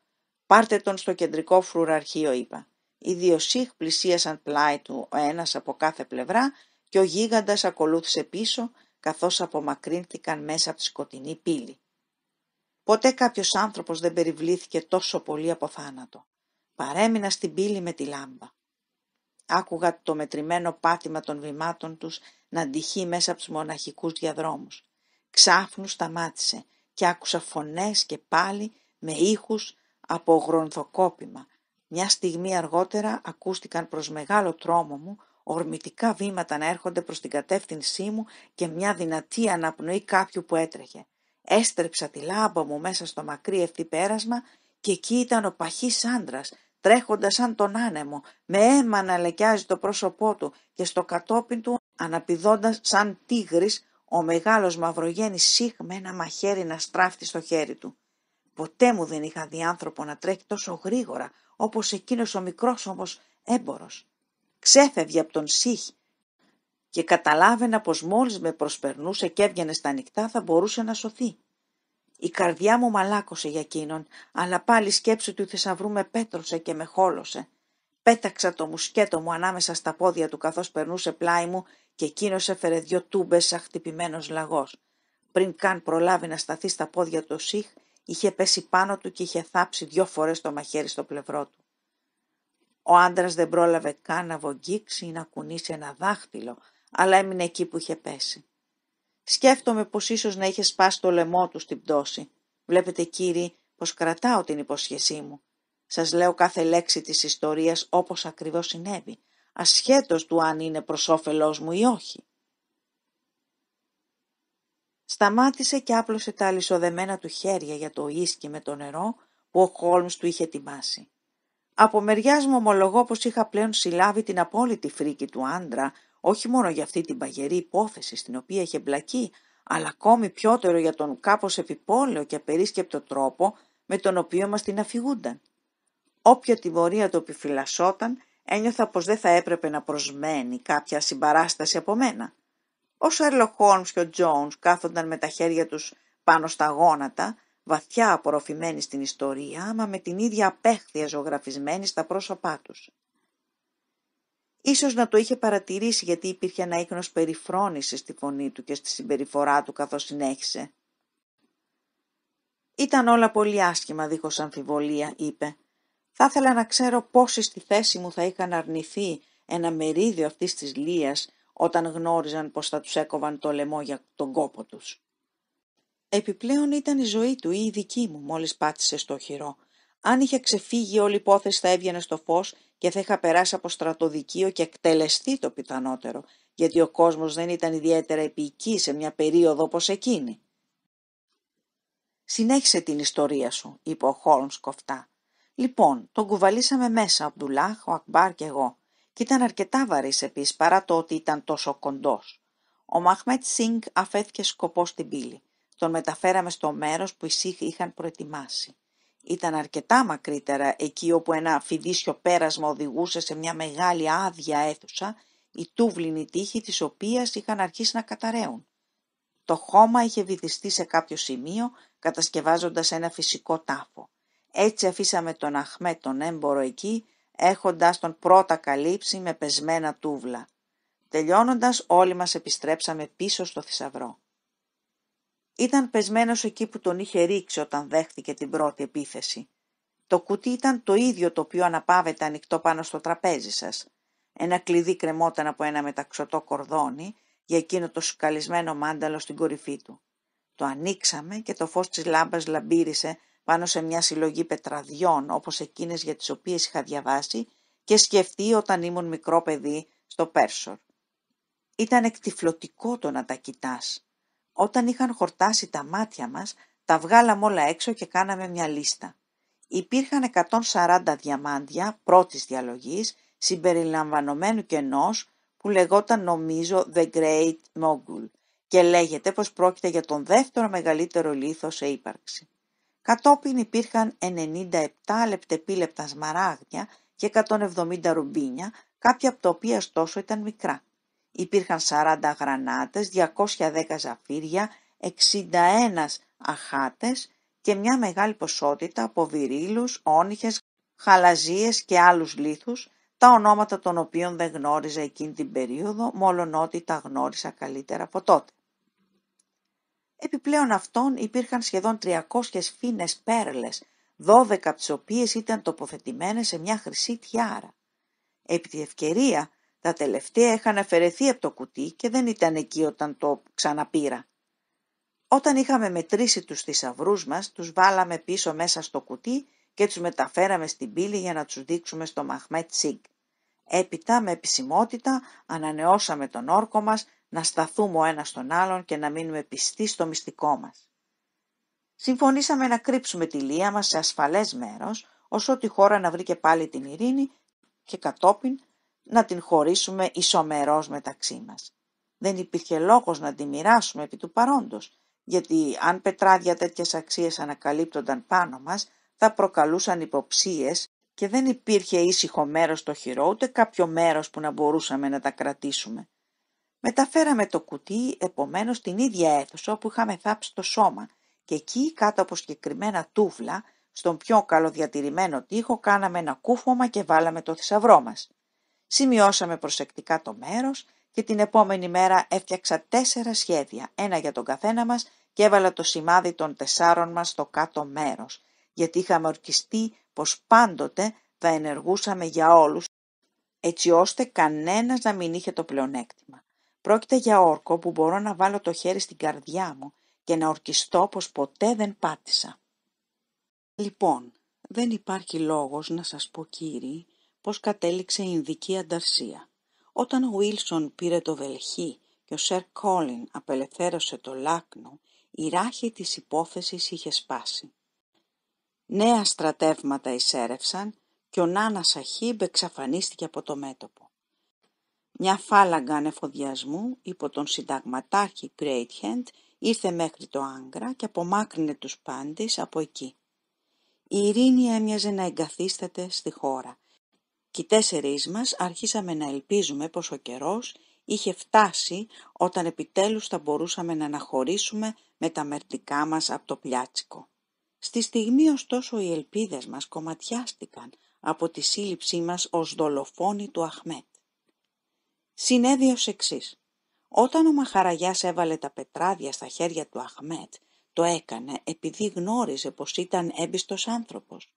A: Πάρτε τον στο κεντρικό φρουραρχείο, είπα. Οι δύο σιχ πλησίασαν πλάι του ο ένας από κάθε πλευρά και ο γίγαντας ακολούθησε πίσω, καθώς απομακρύνθηκαν μέσα από τη σκοτεινή πύλη. Ποτέ κάποιος άνθρωπος δεν περιβλήθηκε τόσο πολύ από θάνατο. Παρέμεινα στην πύλη με τη λάμπα. Άκουγα το μετρημένο πάτημα των βημάτων τους να αντυχεί μέσα από τους μοναχικούς διαδρόμους. Ξάφνου σταμάτησε και άκουσα φωνές και πάλι με ήχους από γρονθοκόπημα. Μια στιγμή αργότερα ακούστηκαν προς μεγάλο τρόμο μου ορμητικά βήματα να έρχονται προς την κατεύθυνσή μου και μια δυνατή αναπνοή κάποιου που έτρεχε. Έστρεψα τη λάμπα μου μέσα στο μακρύ πέρασμα και εκεί ήταν ο παχής άντρας, τρέχοντας σαν τον άνεμο, με αίμα να λεκιάζει το πρόσωπό του και στο κατόπιν του αναπηδώντας σαν τίγρης ο μεγάλος μαυρογέννης σίχ με ένα μαχαίρι να στράφτει στο χέρι του. Ποτέ μου δεν είχα δει άνθρωπο να τρέχει τόσο γρήγορα όπως εκείνος ο μικρός όμως έμπορος. Ξέφευγε από τον Σίχ και καταλάβαινα πως μόλις με προσπερνούσε και έβγαινε στα νυχτά θα μπορούσε να σωθεί. Η καρδιά μου μαλάκωσε για εκείνον, αλλά πάλι η σκέψη του θησαυρού με πέτρωσε και με χόλωσε. Πέταξα το μουσκέτο μου ανάμεσα στα πόδια του καθώς περνούσε πλάι μου και εκείνος έφερε δυο τούμπες σαν χτυπημένος λαγός. Πριν καν προλάβει να σταθεί στα πόδια του Σιχ, είχε πέσει πάνω του και είχε θάψει δυο φορές το μαχαίρι στο πλευρό του. Ο άντρας δεν πρόλαβε καν να βογγίξει ή να κουνήσει ένα δάχτυλο, αλλά έμεινε εκεί που είχε πέσει. Σκέφτομαι πως ίσως να είχε σπάσει το λαιμό του στην πτώση. Βλέπετε κύριε, πως κρατάω την υπόσχεσή μου. Σας λέω κάθε λέξη της ιστορίας όπως ακριβώς συνέβη, ασχέτως του αν είναι προς όφελός μου ή όχι. Σταμάτησε και άπλωσε τα αλυσοδεμένα του χέρια για το ίσκι με το νερό που ο Χόλμς του είχε ετοιμάσει. Από μεριάς μου ομολογώ πως είχα πλέον συλλάβει την απόλυτη φρίκη του άντρα όχι μόνο για αυτή την παγερή υπόθεση στην οποία είχε μπλακεί, αλλά ακόμη πιότερο για τον κάπως επιπόλαιο και απερίσκεπτο τρόπο με τον οποίο μας την αφηγούνταν. Όποια τιμωρία το επιφυλασσόταν, ένιωθα πως δεν θα έπρεπε να προσμένει κάποια συμπαράσταση από μένα. Ο Σέρλο Χόλμς και ο Τζόουνς κάθονταν με τα χέρια τους πάνω στα γόνατα, βαθιά απορροφημένοι στην ιστορία, μα με την ίδια απέχθεια ζωγραφισμένη στα πρόσωπά τους. Ίσως να το είχε παρατηρήσει γιατί υπήρχε ένα ίχνος περιφρόνησης στη φωνή του και στη συμπεριφορά του καθώς συνέχισε. «Ήταν όλα πολύ άσχημα δίχως αμφιβολία», είπε. «Θα ήθελα να ξέρω πόσοι στη θέση μου θα είχαν αρνηθεί ένα μερίδιο αυτής της λίας όταν γνώριζαν πως θα τους έκοβαν το λαιμό για τον κόπο τους». Επιπλέον ήταν η ζωή του ή η δική μου μόλις πάτησε στο χειρό. Αν είχε ξεφύγει όλη η υπόθεση θα έβγαινε στο φως και θα είχα περάσει από στρατοδικείο και εκτελεστεί το πιθανότερο, γιατί ο κόσμος δεν ήταν ιδιαίτερα επίοικη σε μια περίοδο όπως εκείνη. «Συνέχισε την ιστορία σου», είπε ο Χόλμς κοφτά. «Λοιπόν, τον κουβαλήσαμε μέσα, ο Αμπτουλάχ, ο Ακμπάρ και εγώ, και ήταν αρκετά βαρύς επίσης παρά το ότι ήταν τόσο κοντός. Ο Μαχμέτ Σίνγκ αφέθηκε σκοπός στην πύλη. Τον μεταφέραμε στο μέρος που οι Σίχ είχαν προετοιμάσει. Ήταν αρκετά μακρύτερα, εκεί όπου ένα φιδίσιο πέρασμα οδηγούσε σε μια μεγάλη άδεια αίθουσα, οι τούβλινοι τείχοι της οποίας είχαν αρχίσει να καταραίουν. Το χώμα είχε βυθιστεί σε κάποιο σημείο, κατασκευάζοντας ένα φυσικό τάφο. Έτσι αφήσαμε τον Αχμέ τον έμπορο εκεί, έχοντας τον πρώτα καλύψει με πεσμένα τούβλα. Τελειώνοντας όλοι μας επιστρέψαμε πίσω στο θησαυρό. Ήταν πεσμένος εκεί που τον είχε ρίξει όταν δέχθηκε την πρώτη επίθεση. Το κουτί ήταν το ίδιο το οποίο αναπάβεται ανοιχτό πάνω στο τραπέζι σας. Ένα κλειδί κρεμόταν από ένα μεταξωτό κορδόνι για εκείνο το σκαλισμένο μάνταλο στην κορυφή του. Το ανοίξαμε και το φως της λάμπας λαμπύρισε πάνω σε μια συλλογή πετραδιών όπως εκείνες για τις οποίες είχα διαβάσει και σκεφτεί όταν ήμουν μικρό παιδί στο Πέρσορ. Ήταν εκτιφλωτικό το να τα κοιτάς. Όταν είχαν χορτάσει τα μάτια μας, τα βγάλαμε όλα έξω και κάναμε μια λίστα. Υπήρχαν 140 διαμάντια πρώτης διαλογής, συμπεριλαμβανομένου και ενός, που λεγόταν νομίζω The Great Mogul και λέγεται πως πρόκειται για τον δεύτερο μεγαλύτερο λίθος σε ύπαρξη. Κατόπιν υπήρχαν 97 λεπτεπίλεπτα σμαράγδια και 170 ρουμπίνια, κάποια από τα οποία ωστόσο ήταν μικρά. Υπήρχαν 40 γρανάτες, 210 ζαφύρια, 61 αχάτες και μια μεγάλη ποσότητα από βυρίλους, όνυχες, χαλαζίες και άλλους λίθους, τα ονόματα των οποίων δεν γνώριζα εκείνη την περίοδο, μόλον ότι τα γνώρισα καλύτερα από τότε. Επιπλέον αυτών υπήρχαν σχεδόν 300 φίνες πέρλες, 12 από τις οποίες ήταν τοποθετημένες σε μια χρυσή τιάρα. Επί τη ευκαιρία τα τελευταία είχαν αφαιρεθεί από το κουτί και δεν ήταν εκεί όταν το ξαναπήρα. Όταν είχαμε μετρήσει τους θησαυρούς μας, τους βάλαμε πίσω μέσα στο κουτί και τους μεταφέραμε στην πύλη για να τους δείξουμε στο Μαχμέτ Σίγκ. Έπειτα με επισημότητα ανανεώσαμε τον όρκο μας να σταθούμε ο ένας τον άλλον και να μείνουμε πιστοί στο μυστικό μας. Συμφωνήσαμε να κρύψουμε τη λία μας σε ασφαλές μέρος, ώστε η χώρα να βρήκε πάλι την ειρήνη και κατόπιν να την χωρίσουμε ισομερός μεταξύ μας. Δεν υπήρχε λόγος να τη μοιράσουμε επί του παρόντος, γιατί αν πετράδια τέτοιες αξίες ανακαλύπτονταν πάνω μας, θα προκαλούσαν υποψίες και δεν υπήρχε ήσυχο μέρος στο χειρό, ούτε κάποιο μέρος που να μπορούσαμε να τα κρατήσουμε. Μεταφέραμε το κουτί επομένως στην ίδια αίθουσα όπου είχαμε θάψει το σώμα και εκεί κάτω από συγκεκριμένα τούβλα, στον πιο καλοδιατηρημένο τοίχο κάναμε ένα κούφωμα και βάλαμε το θησαυρό μας. Σημειώσαμε προσεκτικά το μέρος και την επόμενη μέρα έφτιαξα τέσσερα σχέδια, ένα για τον καθένα μας και έβαλα το σημάδι των τεσσάρων μας στο κάτω μέρος, γιατί είχαμε ορκιστεί πως πάντοτε θα ενεργούσαμε για όλους, έτσι ώστε κανένας να μην είχε το πλεονέκτημα. Πρόκειται για όρκο που μπορώ να βάλω το χέρι στην καρδιά μου και να ορκιστώ πως ποτέ δεν πάτησα. Λοιπόν, δεν υπάρχει λόγος να σας πω κύριοι πώς κατέληξε η Ινδική Ανταρσία. Όταν ο Βίλσον πήρε το Βελχή και ο Σερ Κόλιν απελευθέρωσε το Λάκνο, η ράχη της υπόθεσης είχε σπάσει. Νέα στρατεύματα εισέρευσαν και ο Νάνας Σαχίμπ εξαφανίστηκε από το μέτωπο. Μια φάλαγγα ανεφοδιασμού υπό τον συνταγματάρχη Γκρέιτχεντ ήρθε μέχρι το Άγκρα και απομάκρυνε τους πάντες από εκεί. Η ειρήνη έμοιαζε να εγκαθίσταται στη χώρα. Κι τέσσερις μας αρχίσαμε να ελπίζουμε πως ο καιρός είχε φτάσει όταν επιτέλους θα μπορούσαμε να αναχωρήσουμε με τα μερτικά μας από το πλιάτσικο. Στη στιγμή ωστόσο οι ελπίδες μας κομματιάστηκαν από τη σύλληψή μας ως δολοφόνοι του Αχμέτ. Συνέβη ως εξής. Όταν ο Μαχαραγιάς έβαλε τα πετράδια στα χέρια του Αχμέτ, το έκανε επειδή γνώριζε πως ήταν έμπιστος άνθρωπος.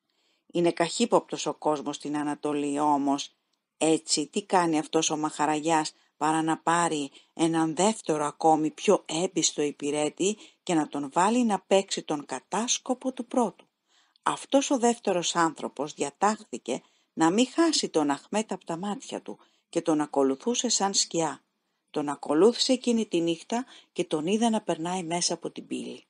A: Είναι καχύποπτος ο κόσμος στην Ανατολή όμως. Έτσι τι κάνει αυτός ο Μαχαραγιάς παρά να πάρει έναν δεύτερο ακόμη πιο έμπιστο υπηρέτη και να τον βάλει να παίξει τον κατάσκοπο του πρώτου. Αυτός ο δεύτερος άνθρωπος διατάχθηκε να μην χάσει τον Αχμέτα από τα μάτια του και τον ακολουθούσε σαν σκιά. Τον ακολούθησε εκείνη τη νύχτα και τον είδα να περνάει μέσα από την πύλη.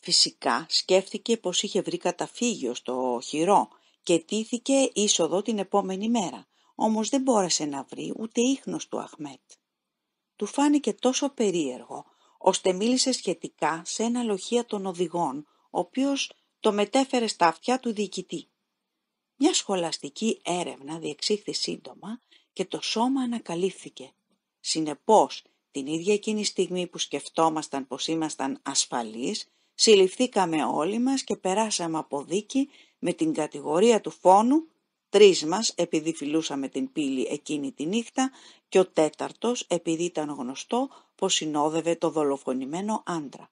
A: Φυσικά σκέφτηκε πως είχε βρει καταφύγιο στο χειρό και τήθηκε είσοδο την επόμενη μέρα, όμως δεν μπόρεσε να βρει ούτε ίχνος του Αχμέτ. Του φάνηκε τόσο περίεργο, ώστε μίλησε σχετικά σε ένα λοχεία των οδηγών, ο οποίος το μετέφερε στα αυτιά του διοικητή. Μια σχολαστική έρευνα διεξήχθη σύντομα και το σώμα ανακαλύφθηκε. Συνεπώς, την ίδια εκείνη στιγμή που σκεφτόμασταν πως ήμασταν ασφαλείς, συλληφθήκαμε όλοι μας και περάσαμε από δίκη με την κατηγορία του φόνου, τρεις μας επειδή φιλούσαμε την πύλη εκείνη τη νύχτα και ο τέταρτος επειδή ήταν γνωστό πως συνόδευε το δολοφονημένο άντρα.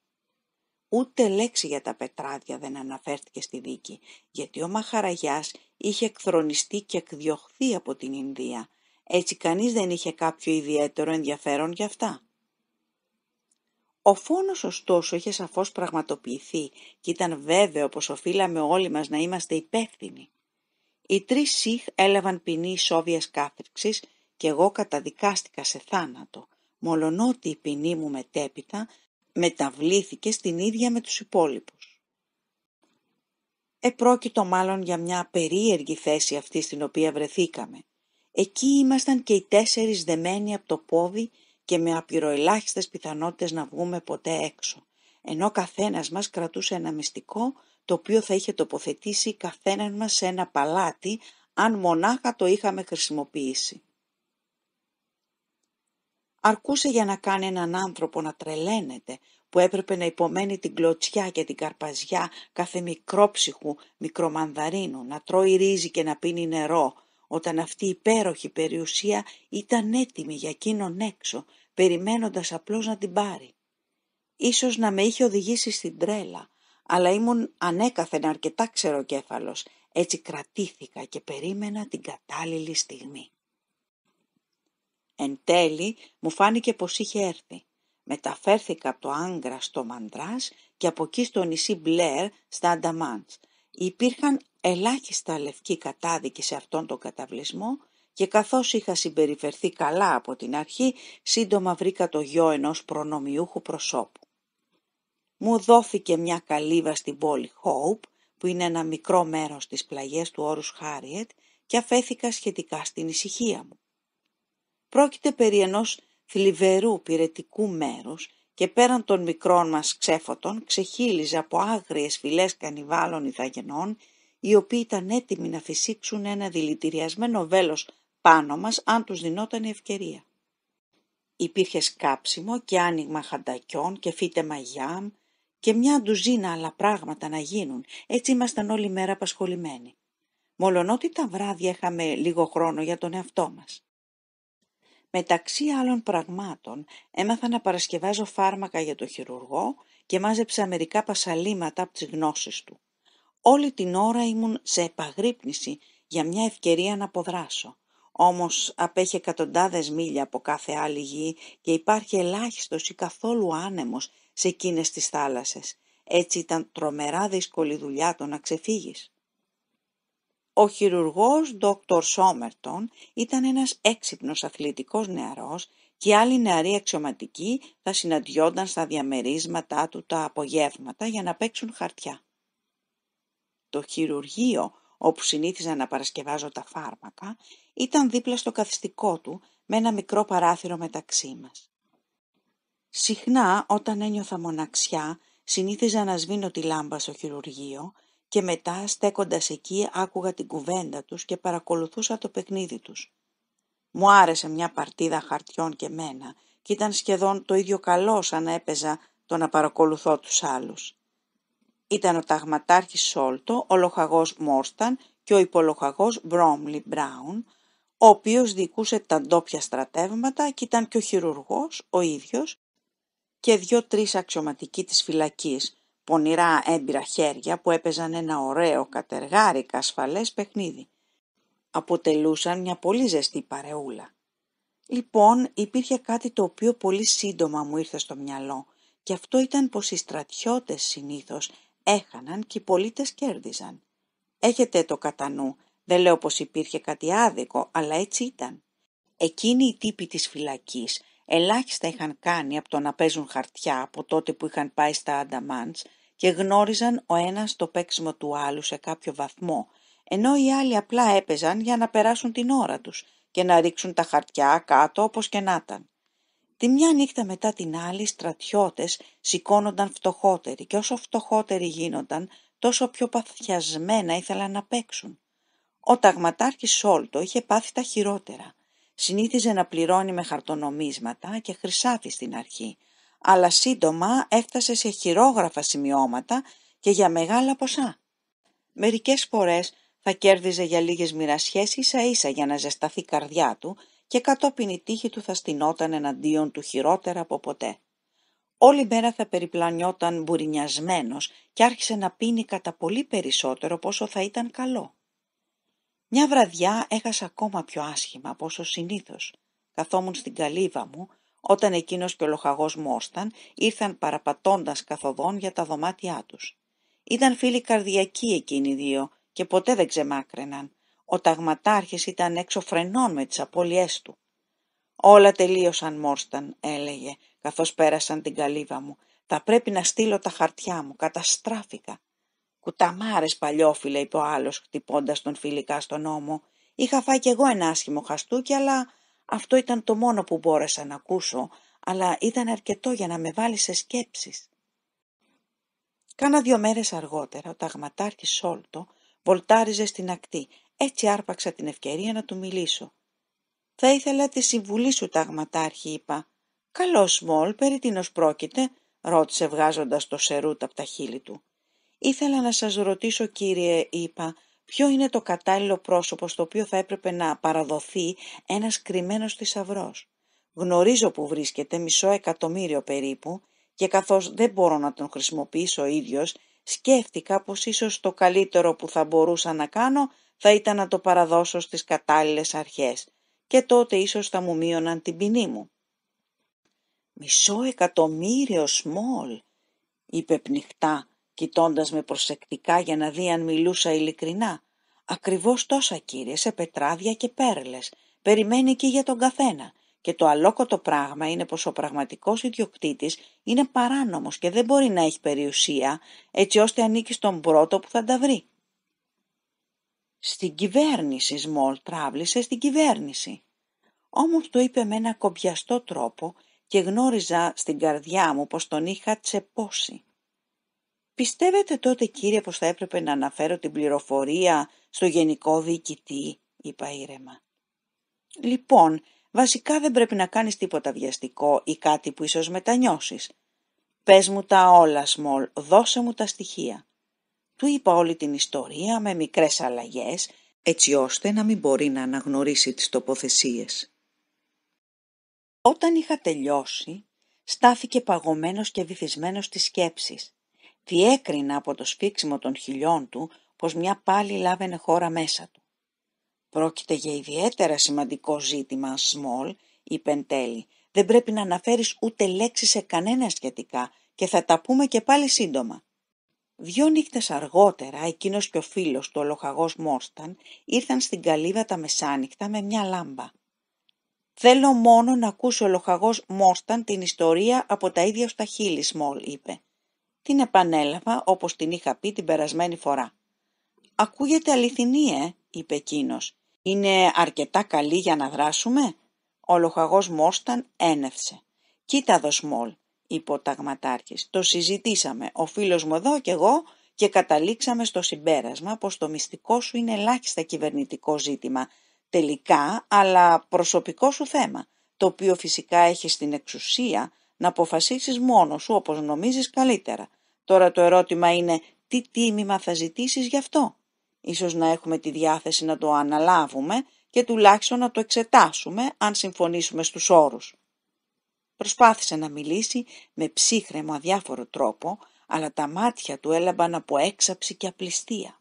A: Ούτε λέξη για τα πετράδια δεν αναφέρθηκε στη δίκη, γιατί ο Μαχαραγιάς είχε εκθρονιστεί και εκδιωχθεί από την Ινδία, έτσι κανείς δεν είχε κάποιο ιδιαίτερο ενδιαφέρον για αυτά. Ο φόνος ωστόσο είχε σαφώς πραγματοποιηθεί και ήταν βέβαιο πως οφείλαμε όλοι μας να είμαστε υπεύθυνοι. Οι τρεις Σιχ έλαβαν ποινή ισόβιας κάθριξης και εγώ καταδικάστηκα σε θάνατο, μολονότι η ποινή μου μετέπειτα μεταβλήθηκε στην ίδια με τους υπόλοιπους. Επρόκειτο μάλλον για μια περίεργη θέση αυτή στην οποία βρεθήκαμε. Εκεί ήμασταν και οι τέσσερις δεμένοι από το πόδι και με απειροελάχιστες πιθανότητες να βγούμε ποτέ έξω, ενώ καθένας μας κρατούσε ένα μυστικό το οποίο θα είχε τοποθετήσει καθέναν μας σε ένα παλάτι αν μονάχα το είχαμε χρησιμοποιήσει. Αρκούσε για να κάνει έναν άνθρωπο να τρελαίνεται που έπρεπε να υπομένει την κλωτσιά και την καρπαζιά κάθε μικρόψυχου μικρομανδαρίνου, να τρώει ρύζι και να πίνει νερό, όταν αυτή η υπέροχη περιουσία ήταν έτοιμη για εκείνον έξω, περιμένοντας απλώς να την πάρει. Ίσως να με είχε οδηγήσει στην τρέλα, αλλά ήμουν ανέκαθεν αρκετά ξεροκέφαλος, έτσι κρατήθηκα και περίμενα την κατάλληλη στιγμή. Εν τέλει μου φάνηκε πως είχε έρθει. Μεταφέρθηκα από το Άγκρα στο Μαντράς και από εκεί στο νησί Μπλερ στα Ανταμάντς, Υπήρχαν ελάχιστα λευκοί κατάδικοι σε αυτόν τον καταβλισμό και καθώς είχα συμπεριφερθεί καλά από την αρχή, σύντομα βρήκα το γιο ενός προνομιούχου προσώπου. Μου δόθηκε μια καλύβα στην πόλη Hope, που είναι ένα μικρό μέρος της πλαγιές του όρους Χάριετ, και αφέθηκα σχετικά στην ησυχία μου. Πρόκειται περί ενός θλιβερού πυρετικού μέρους, και πέραν των μικρών μας ξέφωτων ξεχύλιζε από άγριες φυλές κανιβάλων Ιθαγενών, οι οποίοι ήταν έτοιμοι να φυσήξουν ένα δηλητηριασμένο βέλος πάνω μας αν τους δινόταν η ευκαιρία. Υπήρχε σκάψιμο και άνοιγμα χαντακιών και φύτε μαγιάμ και μια ντουζίνα άλλα πράγματα να γίνουν, έτσι ήμασταν όλη μέρα απασχολημένοι. Μολονότι τα βράδια είχαμε λίγο χρόνο για τον εαυτό μας. Μεταξύ άλλων πραγμάτων έμαθα να παρασκευάζω φάρμακα για τον χειρουργό και μάζεψα μερικά πασαλήματα από τις γνώσεις του. Όλη την ώρα ήμουν σε επαγρύπνηση για μια ευκαιρία να αποδράσω. Όμως απέχει εκατοντάδες μίλια από κάθε άλλη γη και υπάρχει ελάχιστος ή καθόλου άνεμος σε εκείνες τις θάλασσες. Έτσι ήταν τρομερά δύσκολη δουλειά το να ξεφύγεις. Ο χειρουργός Dr. Σόμερτον ήταν ένας έξυπνος αθλητικός νεαρός και άλλοι νεαροί αξιωματικοί θα συναντιόνταν στα διαμερίσματά του τα απογεύματα για να παίξουν χαρτιά. Το χειρουργείο όπου συνήθιζα να παρασκευάζω τα φάρμακα ήταν δίπλα στο καθιστικό του με ένα μικρό παράθυρο μεταξύ μας. Συχνά όταν ένιωθα μοναξιά συνήθιζα να σβήνω τη λάμπα στο χειρουργείο και μετά στέκοντας εκεί άκουγα την κουβέντα τους και παρακολουθούσα το παιχνίδι τους. Μου άρεσε μια παρτίδα χαρτιών και μένα και ήταν σχεδόν το ίδιο καλό σαν έπαιζα το να παρακολουθώ τους άλλους. Ήταν ο ταγματάρχης Σόλτο, ο λοχαγός Μόρσταν και ο υπολοχαγός Μπρόμλι Μπράουν, ο οποίος διοικούσε τα ντόπια στρατεύματα και ήταν και ο χειρουργός ο ίδιος και δυο-τρεις αξιωματικοί της φυλακής, πονηρά έμπειρα χέρια που έπαιζαν ένα ωραίο κατεργάρικα ασφαλές παιχνίδι. Αποτελούσαν μια πολύ ζεστή παρεούλα. Λοιπόν, υπήρχε κάτι το οποίο πολύ σύντομα μου ήρθε στο μυαλό και αυτό ήταν πως οι στρατιώτες συνήθως έχαναν και οι πολίτες κέρδιζαν. Έχετε το κατά νου, δεν λέω πως υπήρχε κάτι άδικο, αλλά έτσι ήταν. Εκείνοι οι τύποι της φυλακής ελάχιστα είχαν κάνει από το να παίζουν χαρτιά από τότε που είχαν πάει στα Ανταμάντς και γνώριζαν ο ένας το παίξιμο του άλλου σε κάποιο βαθμό, ενώ οι άλλοι απλά έπαιζαν για να περάσουν την ώρα τους και να ρίξουν τα χαρτιά κάτω όπως και να ήταν. Τη μια νύχτα μετά την άλλη στρατιώτες σηκώνονταν φτωχότεροι και όσο φτωχότεροι γίνονταν τόσο πιο παθιασμένα ήθελαν να παίξουν. Ο ταγματάρχης Σόλτο είχε πάθει τα χειρότερα. Συνήθιζε να πληρώνει με χαρτονομίσματα και χρυσάφι στην αρχή αλλά σύντομα έφτασε σε χειρόγραφα σημειώματα και για μεγάλα ποσά. Μερικές φορές θα κέρδιζε για λίγες μοιρασιές ίσα ίσα για να ζεσταθεί η καρδιά του και κατόπιν η τύχη του θα στυνόταν εναντίον του χειρότερα από ποτέ. Όλη μέρα θα περιπλανιόταν μπουρινιασμένος και άρχισε να πίνει κατά πολύ περισσότερο πόσο θα ήταν καλό. Μια βραδιά έχασα ακόμα πιο άσχημα από όσο συνήθως. Καθόμουν στην καλύβα μου όταν εκείνος και ο λοχαγός Μόσταν ήρθαν παραπατώντας καθοδόν για τα δωμάτια τους. Ήταν φίλοι καρδιακοί εκείνοι δύο και ποτέ δεν ξεμάκραιναν. Ο ταγματάρχης ήταν έξω φρενών με τις απώλειές του. «Όλα τελείωσαν, μόρσταν», έλεγε, καθώς πέρασαν την καλύβα μου. «Θα πρέπει να στείλω τα χαρτιά μου. Καταστράφηκα». «Κουταμάρες, παλιόφιλε», είπε ο άλλος, χτυπώντας τον φιλικά στον ώμο. «Είχα φάει κι εγώ ένα άσχημο χαστούκι, αλλά αυτό ήταν το μόνο που μπόρεσα να ακούσω, αλλά ήταν αρκετό για να με βάλει σε σκέψεις. Κάνα δύο μέρες αργότερα, ο ταγματάρχης Σόλτο βολτάριζε στην ακτή. Έτσι άρπαξα την ευκαιρία να του μιλήσω. «Θα ήθελα τη συμβουλή σου, ταγματάρχη», είπα. «Καλό Μολ, περί τίνος πρόκειται», ρώτησε βγάζοντας το σερούτ από τα χείλη του. «Ήθελα να σας ρωτήσω, κύριε», είπα, ποιο είναι το κατάλληλο πρόσωπο στο οποίο θα έπρεπε να παραδοθεί ένας κρυμμένος θησαυρός. Γνωρίζω που βρίσκεται μισό εκατομμύριο περίπου και καθώς δεν μπορώ να τον χρησιμοποιήσω ο ίδιος, σκέφτηκα πως ίσως το καλύτερο που θα μπορούσα να κάνω θα ήταν να το παραδώσω στις κατάλληλες αρχές και τότε ίσως θα μου μείωναν την ποινή μου. «Μισό εκατομμύριο σμόλ», είπε πνιχτά κοιτώντας με προσεκτικά για να δει αν μιλούσα ειλικρινά. «Ακριβώς τόσα κύριε, σε πετράδια και πέρλες. Περιμένει και για τον καθένα. Και το αλόκοτο πράγμα είναι πως ο πραγματικός ιδιοκτήτης είναι παράνομος και δεν μπορεί να έχει περιουσία έτσι ώστε ανήκει στον πρώτο που θα τα βρει. Στην κυβέρνηση, Σμολ τράβλησε στην κυβέρνηση. Όμως το είπε με ένα κομπιαστό τρόπο και γνώριζα στην καρδιά μου πως τον είχα τσεπώσει. «Πιστεύετε τότε, κύριε, πως θα έπρεπε να αναφέρω την πληροφορία στο γενικό διοικητή», είπα ήρεμα. «Λοιπόν, βασικά δεν πρέπει να κάνεις τίποτα βιαστικό ή κάτι που ίσως μετανιώσεις. Πες μου τα όλα, Σμολ, δώσε μου τα στοιχεία». Του είπα όλη την ιστορία με μικρές αλλαγές, έτσι ώστε να μην μπορεί να αναγνωρίσει τις τοποθεσίες. Όταν είχα τελειώσει, στάθηκε παγωμένος και βυθισμένος στις σκέψεις διέκρινα από το σφίξιμο των χιλιών του πως μια πάλι λάβαινε χώρα μέσα του. «Πρόκειται για ιδιαίτερα σημαντικό ζήτημα, Σμόλ», είπε εν τέλει. «Δεν πρέπει να αναφέρεις ούτε λέξη σε κανένα σχετικά και θα τα πούμε και πάλι σύντομα». Δυο νύχτες αργότερα, εκείνος και ο φίλος του, ο λοχαγός Μόρσταν, ήρθαν στην καλύβα τα μεσάνυχτα με μια λάμπα. «Θέλω μόνο να ακούσει ο λοχαγός Μόρσταν την ιστορία από τα ίδια στα χείλη, Σμόλ», είπε την επανέλαβα όπως την είχα πει την περασμένη φορά. «Ακούγεται αληθινή, ε», είπε εκείνος. «Είναι αρκετά καλή για να δράσουμε» ο λοχαγός Μόσταν ένευσε. «Κοίτα δω είπε ο ταγματάρχης. «Το συζητήσαμε, ο φίλος μου εδώ και εγώ και καταλήξαμε στο συμπέρασμα πως το μυστικό σου είναι ελάχιστα κυβερνητικό ζήτημα τελικά, αλλά προσωπικό σου θέμα, το οποίο φυσικά έχει στην εξουσία να αποφασίσεις μόνος σου όπως νομίζεις καλύτερα. Τώρα το ερώτημα είναι τι τίμημα θα ζητήσεις γι' αυτό. Ίσως να έχουμε τη διάθεση να το αναλάβουμε και τουλάχιστον να το εξετάσουμε αν συμφωνήσουμε στους όρους. Προσπάθησε να μιλήσει με ψύχρεμο αδιάφορο τρόπο, αλλά τα μάτια του έλαμπαν από έξαψη και απληστία.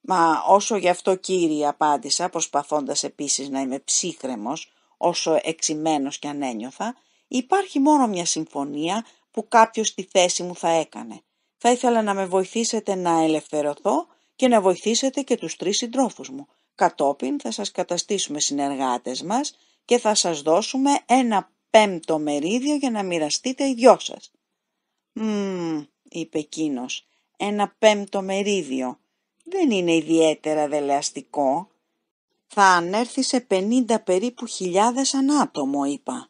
A: «Μα όσο γι' αυτό κύριε» απάντησα, προσπαθώντας επίσης να είμαι ψύχρεμος, όσο εξημένος κι αν ένιωθα, Υπάρχει μόνο μια συμφωνία που κάποιος στη θέση μου θα έκανε. Θα ήθελα να με βοηθήσετε να ελευθερωθώ και να βοηθήσετε και τους τρεις συντρόφους μου. Κατόπιν θα σας καταστήσουμε συνεργάτες μας και θα σας δώσουμε ένα πέμπτο μερίδιο για να μοιραστείτε οι δυο σας. «Μμμ», είπε εκείνος, «ένα πέμπτο μερίδιο. Δεν είναι ιδιαίτερα δελεαστικό. Θα ανέρθει σε πενήντα περίπου χιλιάδες ανάτομο», είπα.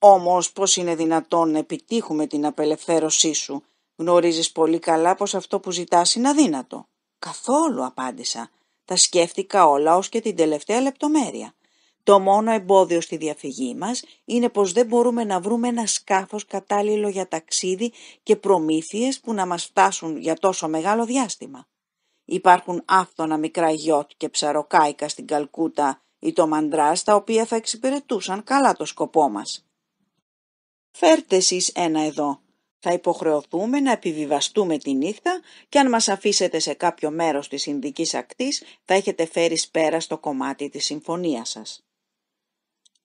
A: Όμως πώς είναι δυνατόν να επιτύχουμε την απελευθέρωσή σου. Γνωρίζεις πολύ καλά πως αυτό που ζητάς είναι αδύνατο. Καθόλου απάντησα. Τα σκέφτηκα όλα ως και την τελευταία λεπτομέρεια. Το μόνο εμπόδιο στη διαφυγή μας είναι πως δεν μπορούμε να βρούμε ένα σκάφος κατάλληλο για ταξίδι και προμήθειες που να μας φτάσουν για τόσο μεγάλο διάστημα. Υπάρχουν άφθονα μικρά γιότ και ψαροκάικα στην Καλκούτα ή το Μαντράς τα οποία θα εξυπηρετούσαν καλά το σκοπό μας. «Φέρτε εσείς ένα εδώ. Θα υποχρεωθούμε να επιβιβαστούμε τη νύχτα και αν μας αφήσετε σε κάποιο μέρος της Ινδικής ακτής θα έχετε φέρει πέρα στο κομμάτι της συμφωνίας σας».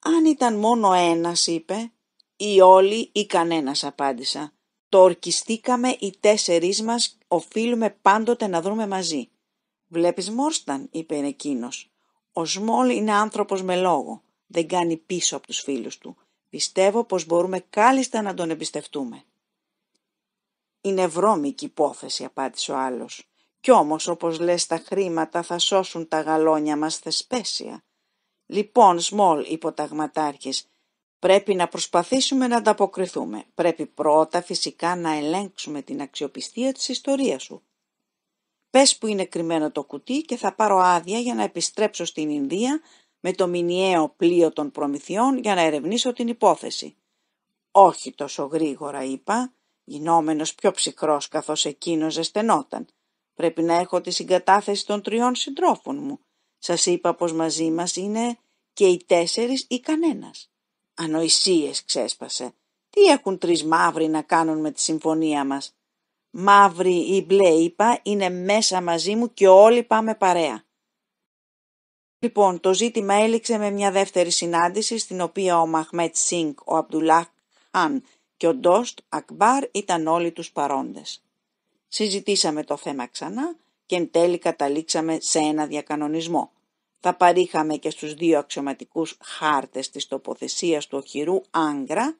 A: «Αν ήταν μόνο ένας» είπε «ή όλοι ή κανένας» απάντησα. «Το ορκιστήκαμε οι τέσσερις μας, οφείλουμε πάντοτε να δρούμε μαζί». «Βλέπεις Μόρσταν» είπε εκείνος. «Ο Σμόλ είναι άνθρωπος με λόγο, δεν κάνει πίσω από τους φίλους του. Πιστεύω πως μπορούμε κάλλιστα να τον εμπιστευτούμε. Είναι βρώμικη υπόθεση, απάντησε ο άλλος. Κι όμως, όπως λες, τα χρήματα θα σώσουν τα γαλόνια μας θεσπέσια. Λοιπόν, Σμολ, είπε ο ταγματάρχης, πρέπει να προσπαθήσουμε να ανταποκριθούμε. Πρέπει πρώτα φυσικά να ελέγξουμε την αξιοπιστία της ιστορίας σου. Πες που είναι κρυμμένο το κουτί και θα πάρω άδεια για να επιστρέψω στην Ινδία με το μηνιαίο πλοίο των προμηθειών για να ερευνήσω την υπόθεση. «Όχι τόσο γρήγορα», είπα, γινόμενος πιο ψυχρός καθώς εκείνος ζεσθενόταν. «Πρέπει να έχω τη συγκατάθεση των τριών συντρόφων μου. Σας είπα πως μαζί μας είναι και οι τέσσερις ή κανένας». «Ανοησίες», ξέσπασε. «Τι έχουν τρεις μαύροι να κάνουν με τη συμφωνία μας». «Μαύροι ή μπλε», είπα, «είναι μέσα μαζί μου και όλοι πάμε παρέα». Λοιπόν, το ζήτημα έληξε με μια δεύτερη συνάντηση στην οποία ο Μαχμέτ Σίνκ, ο Αμπτουλάχ Χάν και ο Ντόστ Ακμπάρ ήταν όλοι τους παρόντες. Συζητήσαμε το θέμα ξανά και εν τέλει καταλήξαμε σε ένα διακανονισμό. Θα παρήχαμε και στους δύο αξιωματικούς χάρτες της τοποθεσίας του οχυρού Άγγρα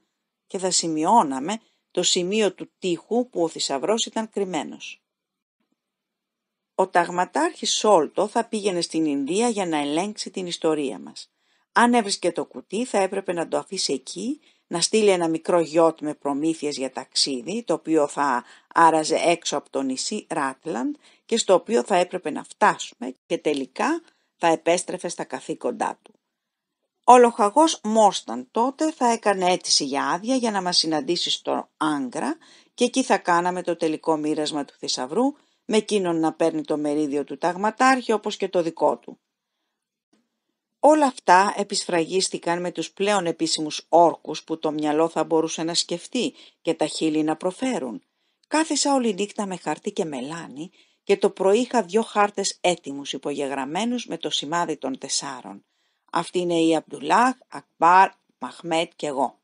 A: και θα σημειώναμε το σημείο του τείχου που ο θησαυρός ήταν κρυμμένος. Ο ταγματάρχης Σόλτο θα πήγαινε στην Ινδία για να ελέγξει την ιστορία μας. Αν έβρισκε το κουτί θα έπρεπε να το αφήσει εκεί, να στείλει ένα μικρό γιότ με προμήθειες για ταξίδι, το οποίο θα άραζε έξω από το νησί Ράτλαντ και στο οποίο θα έπρεπε να φτάσουμε και τελικά θα επέστρεφε στα καθήκοντά του. Ο λοχαγός Μόσταν τότε θα έκανε αίτηση για άδεια για να μας συναντήσει στο Άγκρα και εκεί θα κάναμε το τελικό μοίρασμα του θησαυρού με εκείνον να παίρνει το μερίδιο του ταγματάρχη όπως και το δικό του. Όλα αυτά επισφραγίστηκαν με τους πλέον επίσημους όρκους που το μυαλό θα μπορούσε να σκεφτεί και τα χείλη να προφέρουν. Κάθισα όλη νύχτα με χαρτί και μελάνι και το πρωί είχα δυο χάρτες έτοιμους υπογεγραμμένους με το σημάδι των τεσσάρων. Αυτή είναι η Αμπτουλάχ, Ακμπάρ, Μαχμέτ και εγώ.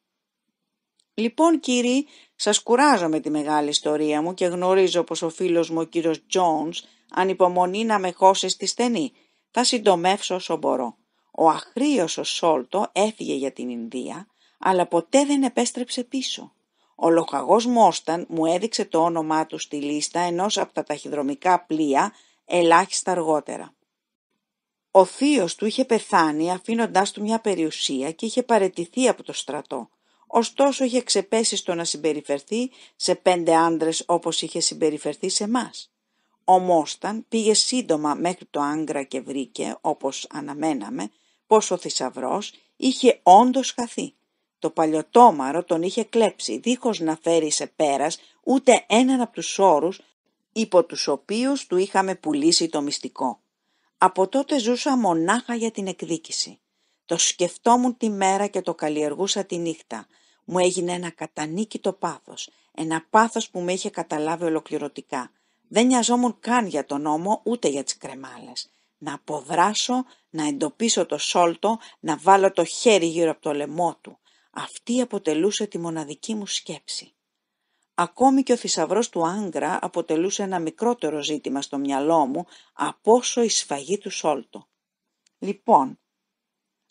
A: Λοιπόν κύριοι, σας κουράζω με τη μεγάλη ιστορία μου και γνωρίζω πως ο φίλος μου ο κύριος Τζόνς ανυπομονεί να με χώσει στη στενή. Θα συντομεύσω όσο μπορώ. Ο αχρίος ο Σόλτο έφυγε για την Ινδία, αλλά ποτέ δεν επέστρεψε πίσω. Ο λοχαγός Μόσταν μου έδειξε το όνομά του στη λίστα ενός από τα ταχυδρομικά πλοία ελάχιστα αργότερα. Ο θείος του είχε πεθάνει αφήνοντάς του μια περιουσία και είχε παρετηθεί από το στρατό ωστόσο είχε ξεπέσει στο να συμπεριφερθεί σε πέντε άντρες όπως είχε συμπεριφερθεί σε μας. Ο Μόσταν πήγε σύντομα μέχρι το Άγγρα και βρήκε, όπως αναμέναμε, πως ο θησαυρός είχε όντως χαθεί. Το παλιοτόμαρο τον είχε κλέψει, δίχως να φέρει σε πέρας ούτε έναν από τους όρους υπό τους οποίους του είχαμε πουλήσει το μυστικό. Από τότε ζούσα μονάχα για την εκδίκηση. Το σκεφτόμουν τη μέρα και το καλλιεργούσα τη νύχτα, μου έγινε ένα κατανίκητο πάθος, ένα πάθος που με είχε καταλάβει ολοκληρωτικά. Δεν νοιαζόμουν καν για τον νόμο ούτε για τις κρεμάλες. Να αποδράσω, να εντοπίσω το σόλτο, να βάλω το χέρι γύρω από το λαιμό του. Αυτή αποτελούσε τη μοναδική μου σκέψη. Ακόμη και ο θησαυρός του Άγκρα αποτελούσε ένα μικρότερο ζήτημα στο μυαλό μου από όσο η σφαγή του Σόλτο. Λοιπόν,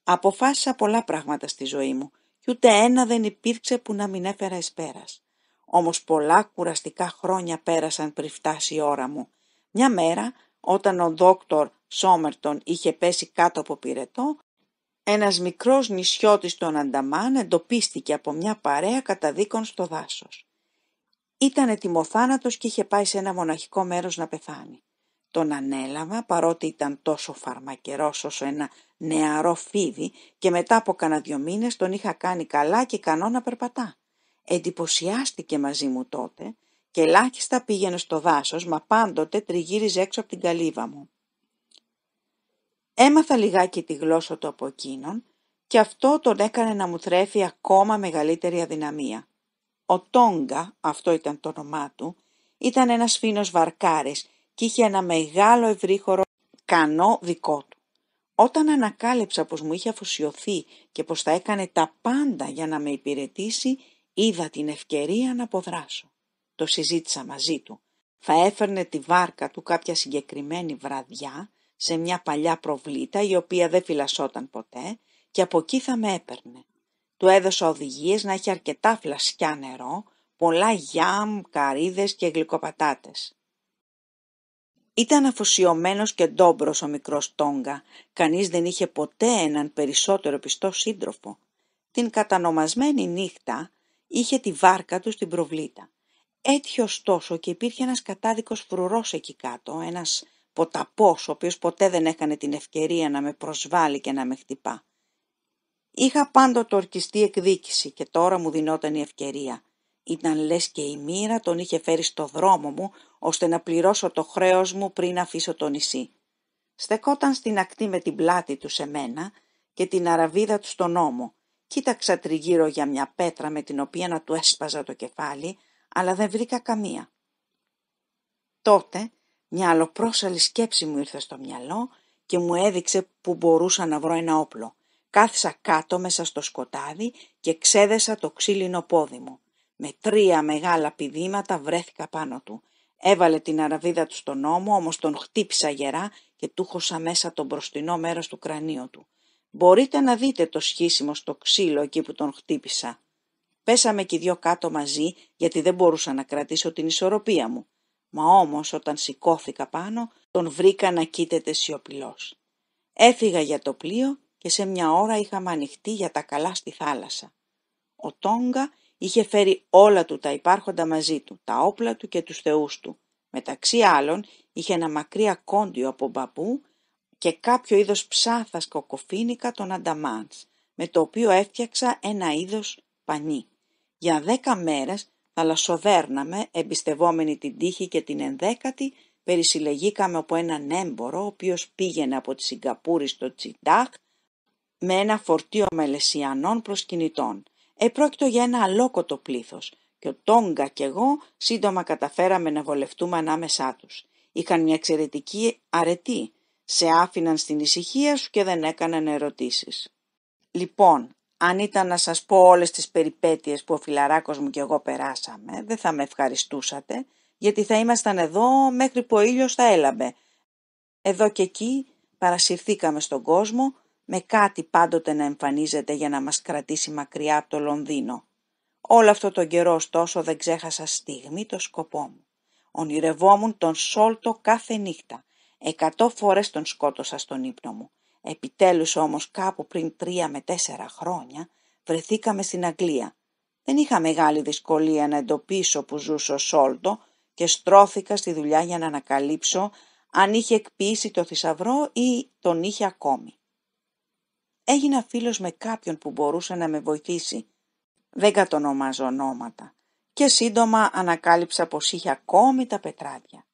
A: αποφάσισα πολλά πράγματα στη ζωή μου ούτε ένα δεν υπήρξε που να μην έφερα εις πέρας. Όμως πολλά κουραστικά χρόνια πέρασαν πριν φτάσει η ώρα μου. Μια μέρα, όταν ο δόκτορ Σόμερτον είχε πέσει κάτω από πυρετό, ένας μικρός νησιώτης των Ανταμάν εντοπίστηκε από μια παρέα καταδίκων στο δάσος. Ήταν ετοιμοθάνατος και είχε πάει σε ένα μοναχικό μέρος να πεθάνει. Τον ανέλαβα παρότι ήταν τόσο φαρμακερός όσο ένα νεαρό φίδι και μετά από κανένα δυο μήνες τον είχα κάνει καλά και ικανό να περπατά. Εντυπωσιάστηκε μαζί μου τότε και ελάχιστα πήγαινε στο δάσος μα πάντοτε τριγύριζε έξω από την καλύβα μου. Έμαθα λιγάκι τη γλώσσα του από εκείνον και αυτό τον έκανε να μου θρέφει ακόμα μεγαλύτερη αδυναμία. Ο Τόγκα, αυτό ήταν το όνομά του, ήταν ένας φίνος βαρκάρης και είχε ένα μεγάλο ευρύχωρο κανό δικό του. Όταν ανακάλυψα πως μου είχε αφοσιωθεί και πως θα έκανε τα πάντα για να με υπηρετήσει, είδα την ευκαιρία να αποδράσω. Το συζήτησα μαζί του. Θα έφερνε τη βάρκα του κάποια συγκεκριμένη βραδιά σε μια παλιά προβλήτα η οποία δεν φυλασσόταν ποτέ και από εκεί θα με έπαιρνε. Του έδωσα οδηγίες να έχει αρκετά φλασιά νερό, πολλά γιάμ, καρύδες και γλυκοπατάτες. Ήταν αφοσιωμένος και ντόμπρος ο μικρός Τόγκα. Κανείς δεν είχε ποτέ έναν περισσότερο πιστό σύντροφο. Την κατανομασμένη νύχτα είχε τη βάρκα του στην προβλήτα. Έτσι ωστόσο και υπήρχε ένας κατάδικος φρουρός εκεί κάτω, ένας ποταπός ο οποίος ποτέ δεν έκανε την ευκαιρία να με προσβάλλει και να με χτυπά. Είχα πάντοτε ορκιστή εκδίκηση και τώρα μου δινόταν η ευκαιρία. Ήταν λες και η μοίρα τον είχε φέρει στο δρόμο μου, ώστε να πληρώσω το χρέος μου πριν αφήσω το νησί. Στεκόταν στην ακτή με την πλάτη του σε μένα και την αραβίδα του στον ώμο. Κοίταξα τριγύρω για μια πέτρα με την οποία να του έσπαζα το κεφάλι, αλλά δεν βρήκα καμία. Τότε μια αλλοπρόσαλη σκέψη μου ήρθε στο μυαλό και μου έδειξε που μπορούσα να βρω ένα όπλο. Κάθισα κάτω μέσα στο σκοτάδι και ξέδεσα το ξύλινο πόδι μου. Με τρία μεγάλα πηδήματα βρέθηκα πάνω του. Έβαλε την αραβίδα του στον ώμο, όμως τον χτύπησα γερά και του μέσα το μπροστινό μέρος του κρανίου του. Μπορείτε να δείτε το σχίσιμο στο ξύλο εκεί που τον χτύπησα. Πέσαμε και δυο κάτω μαζί γιατί δεν μπορούσα να κρατήσω την ισορροπία μου. Μα όμως όταν σηκώθηκα πάνω τον βρήκα να κοίταται σιωπηλός. Έφυγα για το πλοίο και σε μια ώρα είχαμε ανοιχτεί για τα καλά στη θάλασσα. Ο Τόγκα είχε φέρει όλα του τα υπάρχοντα μαζί του, τα όπλα του και τους θεούς του. Μεταξύ άλλων είχε ένα μακρύ ακόντιο από μπαμπού και κάποιο είδος ψάθας κοκοφίνικα των ανταμάνς, με το οποίο έφτιαξα ένα είδος πανί. Για δέκα μέρες θαλασσοδέρναμε, εμπιστευόμενοι την τύχη και την ενδέκατη, περισυλλεγήκαμε από έναν έμπορο, ο οποίος πήγαινε από τη Σιγκαπούρη στο Τσιντάχ, με ένα φορτίο μελεσιανών προσκυνητών. Επρόκειτο για ένα αλόκοτο πλήθος και ο Τόγκα και εγώ σύντομα καταφέραμε να βολευτούμε ανάμεσά τους. Είχαν μια εξαιρετική αρετή. Σε άφηναν στην ησυχία σου και δεν έκαναν ερωτήσεις. Λοιπόν, αν ήταν να σας πω όλες τις περιπέτειες που ο φιλαράκος μου και εγώ περάσαμε, δεν θα με ευχαριστούσατε, γιατί θα ήμασταν εδώ μέχρι που ο ήλιος θα έλαμπε. Εδώ και εκεί παρασυρθήκαμε στον κόσμο με κάτι πάντοτε να εμφανίζεται για να μας κρατήσει μακριά από το Λονδίνο. Όλο αυτό τον καιρό ωστόσο δεν ξέχασα στιγμή το σκοπό μου. Ονειρευόμουν τον Σόλτο κάθε νύχτα. Εκατό φορές τον σκότωσα στον ύπνο μου. Επιτέλους όμως κάπου πριν τρία με τέσσερα χρόνια βρεθήκαμε στην Αγγλία. Δεν είχα μεγάλη δυσκολία να εντοπίσω που ζούσε ο Σόλτο και στρώθηκα στη δουλειά για να ανακαλύψω αν είχε εκποιήσει το θησαυρό ή τον είχε ακόμη. Έγινα φίλος με κάποιον που μπορούσε να με βοηθήσει. Δεν κατονομάζω ονόματα. Και σύντομα ανακάλυψα πως είχε ακόμη τα πετράδια.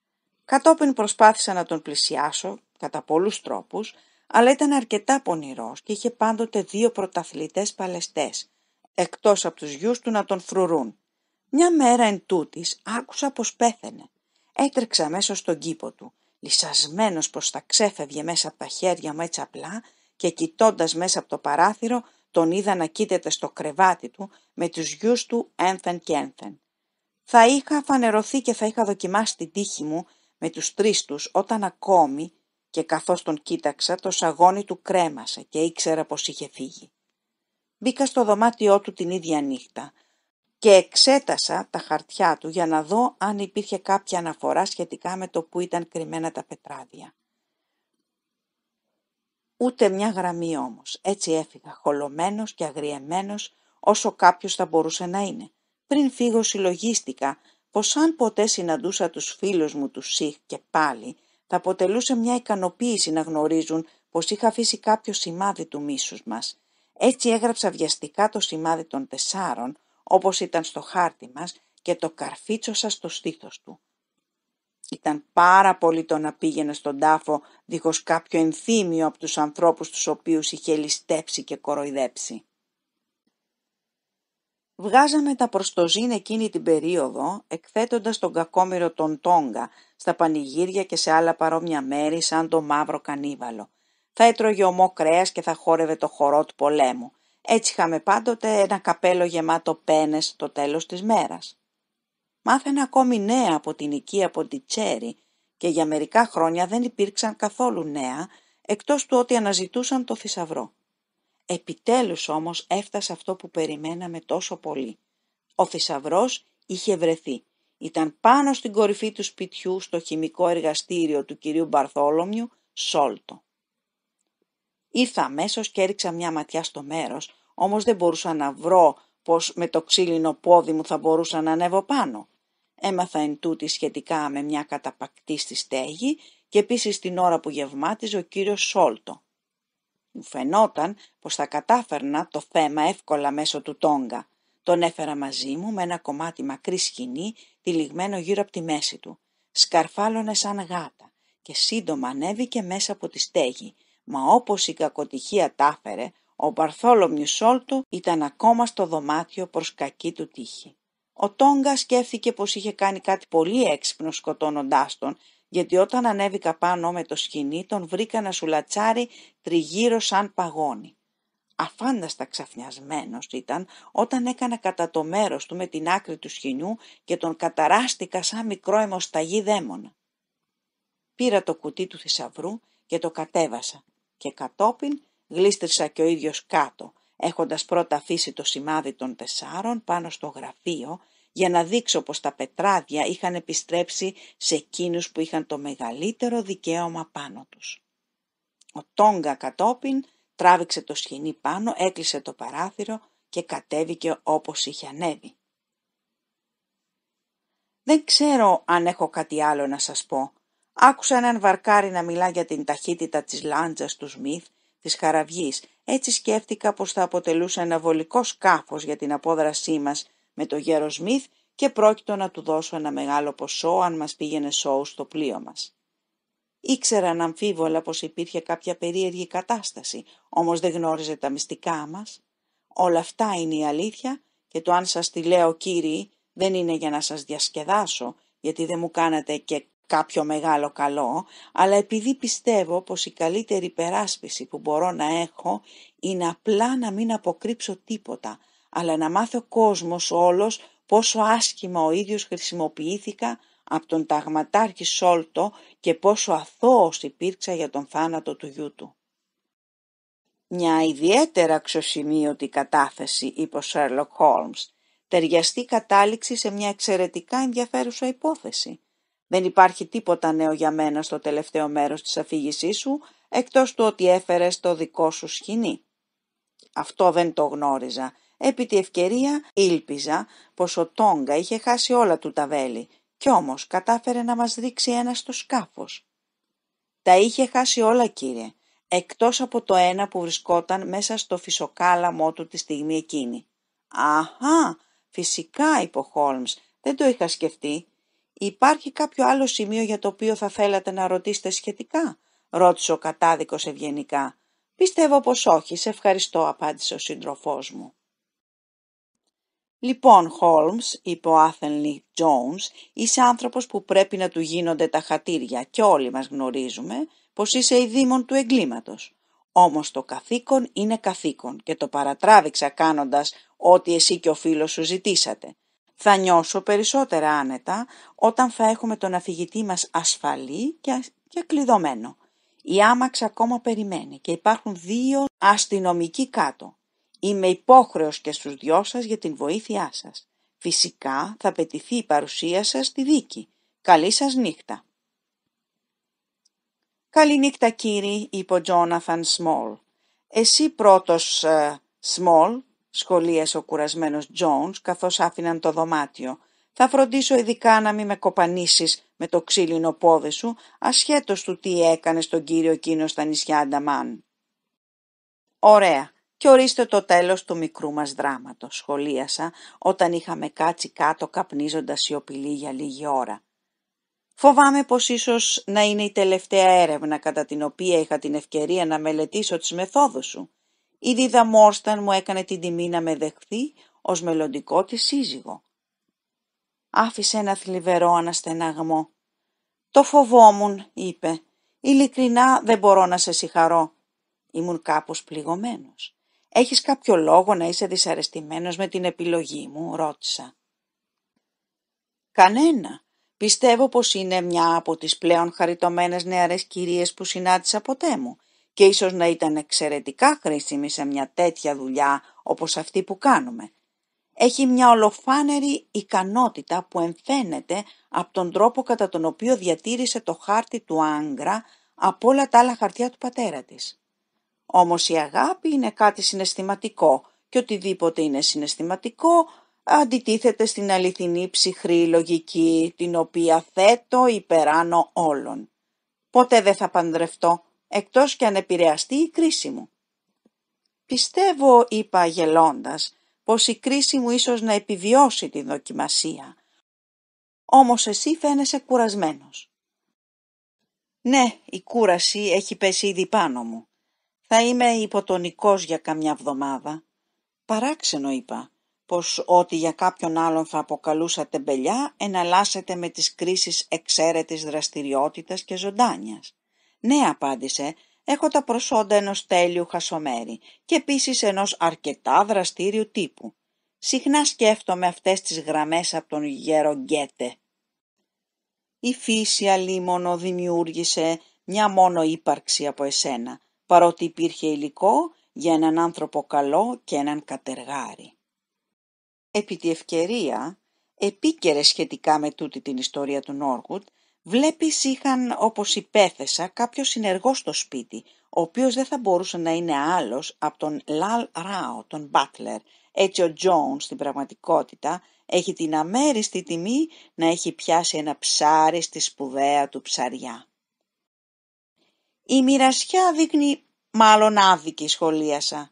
A: Κατόπιν προσπάθησα να τον πλησιάσω κατά πολλούς τρόπους, αλλά ήταν αρκετά πονηρός και είχε πάντοτε δύο πρωταθλητές παλεστές. εκτός από τους γιους του να τον φρουρούν. Μια μέρα εν τούτης άκουσα πως πέθαινε. Έτρεξα μέσα στον κήπο του, λυσασμένος πως θα ξέφευγε μέσα από τα χέρια μου έτσι απλά και κοιτώντας μέσα από το παράθυρο τον είδα να κοίταται στο κρεβάτι του με τους γιους του ένθεν και ένθεν. Θα είχα φανερωθεί και θα είχα δοκιμάσει την τύχη μου με τους τρεις τους όταν ακόμη και καθώς τον κοίταξα το σαγόνι του κρέμασε και ήξερα πως είχε φύγει. Μπήκα στο δωμάτιό του την ίδια νύχτα και εξέτασα τα χαρτιά του για να δω αν υπήρχε κάποια αναφορά σχετικά με το που ήταν κρυμμένα τα πετράδια. Ούτε μια γραμμή όμως, έτσι έφυγα, χολωμένος και αγριεμένος όσο κάποιος θα μπορούσε να είναι. Πριν φύγω συλλογίστηκα πως αν ποτέ συναντούσα τους φίλους μου τους Σιχ και πάλι, θα αποτελούσε μια ικανοποίηση να γνωρίζουν πως είχα αφήσει κάποιο σημάδι του μίσους μας. Έτσι έγραψα βιαστικά το σημάδι των τεσσάρων, όπως ήταν στο χάρτη μας, και το καρφίτσωσα στο στήθος του. Ήταν πάρα πολύ το να πήγαινε στον τάφο δίχως κάποιο ενθύμιο από τους ανθρώπους τους οποίους είχε ληστέψει και κοροϊδέψει. Βγάζαμε τα προστοζήν εκείνη την περίοδο, εκθέτοντας τον κακόμυρο τον Τόγκα στα πανηγύρια και σε άλλα παρόμοια μέρη σαν το μαύρο κανίβαλο. Θα έτρωγε ομό κρέας και θα χόρευε το χορό του πολέμου. Έτσι είχαμε πάντοτε ένα καπέλο γεμάτο πένες το τέλος της μέρας μάθαινε ακόμη νέα από την οικία τσέρι και για μερικά χρόνια δεν υπήρξαν καθόλου νέα, εκτός του ότι αναζητούσαν το θησαυρό. Επιτέλους όμως έφτασε αυτό που περιμέναμε τόσο πολύ. Ο θησαυρός είχε βρεθεί. Ήταν πάνω στην κορυφή του σπιτιού στο χημικό εργαστήριο του κυρίου Μπαρθόλομιου, Σόλτο. Ήρθα αμέσως και έριξα μια ματιά στο μέρος, όμως δεν μπορούσα να βρω πως με το ξύλινο πόδι μου θα μπορούσα να ανέβω πάνω. Έμαθα εν τούτη σχετικά με μια καταπακτή στη στέγη και επίσης την ώρα που γευμάτιζε ο κύριος Σόλτο. Μου φαινόταν πως θα κατάφερνα το θέμα εύκολα μέσω του τόγκα. Τον έφερα μαζί μου με ένα κομμάτι μακρύ σκηνή τυλιγμένο γύρω από τη μέση του. Σκαρφάλωνε σαν γάτα και σύντομα ανέβηκε μέσα από τη στέγη. Μα όπως η κακοτυχία τάφερε, ο Παρθόλο Σόλτο ήταν ακόμα στο δωμάτιο προς κακή του τύχη. Ο Τόγκα σκέφτηκε πως είχε κάνει κάτι πολύ έξυπνο σκοτώνοντάς τον, γιατί όταν ανέβηκα πάνω με το σκηνή τον βρήκα να σουλατσάρει τριγύρω σαν παγόνι. Αφάνταστα ξαφνιασμένος ήταν όταν έκανα κατά το μέρος του με την άκρη του σκηνιού και τον καταράστηκα σαν μικρό αιμοσταγή δαίμονα. Πήρα το κουτί του θησαυρού και το κατέβασα και κατόπιν γλίστρισα και ο ίδιος κάτω έχοντας πρώτα αφήσει το σημάδι των τεσσάρων πάνω στο γραφείο για να δείξω πως τα πετράδια είχαν επιστρέψει σε εκείνους που είχαν το μεγαλύτερο δικαίωμα πάνω τους. Ο Τόγκα κατόπιν τράβηξε το σχοινί πάνω, έκλεισε το παράθυρο και κατέβηκε όπως είχε ανέβει. Δεν ξέρω αν έχω κάτι άλλο να σας πω. Άκουσα έναν βαρκάρι να μιλά για την ταχύτητα της λάντζας του Σμιθ της χαραυγής, Έτσι σκέφτηκα πως θα αποτελούσε ένα βολικό σκάφος για την απόδρασή μας με το γέρο Σμιθ και πρόκειτο να του δώσω ένα μεγάλο ποσό αν μας πήγαινε σόου στο πλοίο μας. Ήξεραν αμφίβολα πως υπήρχε κάποια περίεργη κατάσταση, όμως δεν γνώριζε τα μυστικά μας. Όλα αυτά είναι η αλήθεια και το αν σας τη λέω κύριοι δεν είναι για να σας διασκεδάσω, γιατί δεν μου κάνατε και κάποιο μεγάλο καλό, αλλά επειδή πιστεύω πως η καλύτερη περάσπιση που μπορώ να έχω είναι απλά να μην αποκρύψω τίποτα, αλλά να μάθω κόσμος όλος πόσο άσχημα ο ίδιος χρησιμοποιήθηκα από τον ταγματάρχη Σόλτο και πόσο αθώος υπήρξα για τον θάνατο του γιού του. «Μια ιδιαίτερα αξιοσημείωτη κατάθεση», είπε ο Σέρλοκ Χόλμς, «ταιριαστή κατάληξη σε μια εξαιρετικά ενδιαφέρουσα υπόθεση. Δεν υπάρχει τίποτα νέο για μένα στο τελευταίο μέρος της αφήγησής σου, εκτός του ότι έφερες το δικό σου σκηνή. Αυτό δεν το γνώριζα. Επί τη ευκαιρία ήλπιζα πως ο Τόγκα είχε χάσει όλα του τα βέλη κι όμως κατάφερε να μας δείξει ένα στο σκάφος. Τα είχε χάσει όλα κύριε, εκτός από το ένα που βρισκόταν μέσα στο φυσοκάλαμό του τη στιγμή εκείνη. «Αχά, φυσικά» είπε ο Χόλμς, «δεν το είχα σκεφτεί. Υπάρχει κάποιο άλλο σημείο για το οποίο θα θέλατε να ρωτήσετε σχετικά» ρώτησε ο κατάδικος ευγενικά. «Πιστεύω πως όχι, σε ευχαριστώ» απάντησε ο σύντροφός μου. «Λοιπόν, Χόλμς», είπε ο Άθενλι Τζόουνς, «είσαι άνθρωπος που πρέπει να του γίνονται τα χατήρια και όλοι μας γνωρίζουμε πως είσαι η δήμον του εγκλήματος. Όμως το καθήκον είναι καθήκον και το παρατράβηξα κάνοντας ό,τι εσύ και ο φίλος σου ζητήσατε. Θα νιώσω περισσότερα άνετα όταν θα έχουμε τον αφηγητή μας ασφαλή και κλειδωμένο. Η άμαξ ακόμα περιμένει και υπάρχουν δύο αστυνομικοί κάτω. Είμαι υπόχρεος και στους δυο σας για την βοήθειά σας. Φυσικά θα πετηθεί η παρουσία σας στη δίκη. Καλή σας νύχτα. Καληνύχτα κύριε, είπε ο Τζόναθαν Σμόλ. Εσύ πρώτος, ε, Σμόλ, σχολίασε ο κουρασμένος Τζόνς καθώς άφηναν το δωμάτιο. «Θα φροντίσω ειδικά να μην με κοπανίσεις με το ξύλινο πόδε σου, ασχέτως του τι έκανε τον κύριο εκείνο στα νησιά Ανταμάν». «Ωραία, και ορίστε το τέλος του μικρού μας δράματος», σχολίασα όταν είχαμε κάτσει κάτω καπνίζοντας σιωπηλή για λίγη ώρα. Φοβάμαι πως ίσως να είναι η τελευταία έρευνα κατά την οποία είχα την ευκαιρία να μελετήσω τις μεθόδους σου η Δίδα μου έκανε την τιμή να με δεχθεί ως μελλοντικό της σύζυγο. Άφησε ένα θλιβερό αναστεναγμό. «Το φοβόμουν», είπε. «Ειλικρινά δεν μπορώ να σε συγχαρώ». Ήμουν κάπως πληγωμένος. «Έχεις κάποιο λόγο να είσαι δυσαρεστημένος με την επιλογή μου», ρώτησα. «Κανένα. Πιστεύω πως είναι μια από τις πλέον χαριτωμένες νεαρές κυρίες που συνάντησα ποτέ μου και ίσως να ήταν εξαιρετικά χρήσιμη σε μια τέτοια δουλειά όπως αυτή που κάνουμε. Έχει μια ολοφάνερη ικανότητα που εμφαίνεται από τον τρόπο κατά τον οποίο διατήρησε το χάρτη του Άγγρα από όλα τα άλλα χαρτιά του πατέρα της. Όμως η αγάπη είναι κάτι συναισθηματικό και οτιδήποτε είναι συναισθηματικό αντιτίθεται στην αληθινή ψυχρή λογική την οποία θέτω υπεράνω όλων. Ποτέ δεν θα παντρευτώ εκτός και αν επηρεαστεί η κρίση μου. Πιστεύω, είπα γελώντας, πως η κρίση μου ίσως να επιβιώσει τη δοκιμασία. Όμως εσύ φαίνεσαι κουρασμένος. Ναι, η κούραση έχει πέσει ήδη πάνω μου. Θα είμαι υποτονικός για καμιά βδομάδα. Παράξενο είπα, πως ό,τι για κάποιον άλλον θα αποκαλούσατε μπελιά, εναλλάσσεται με τις κρίσεις εξαίρετης δραστηριότητας και ζωντάνιας. «Ναι», απάντησε, «έχω τα προσόντα ενός τέλειου χασομέρι και επίσης ενός αρκετά δραστήριου τύπου. Συχνά σκέφτομαι αυτές τις γραμμές από τον γέρο Γκέτε». Η φύση αλίμονο δημιούργησε μια μόνο ύπαρξη από εσένα, παρότι υπήρχε υλικό για έναν άνθρωπο καλό και έναν κατεργάρι. Επί τη ευκαιρία, επίκαιρες σχετικά με τούτη την ιστορία του Νόργουτ, Βλέπεις είχαν όπως υπέθεσα κάποιος συνεργός στο σπίτι, ο οποίος δεν θα μπορούσε να είναι άλλος από τον Λαλ Ράο, τον Μπάτλερ. Έτσι ο Τζόουν στην πραγματικότητα έχει την αμέριστη τιμή να έχει πιάσει ένα ψάρι στη σπουδαία του ψαριά. Η μοιρασιά δείχνει μάλλον άδικη σχολίασα.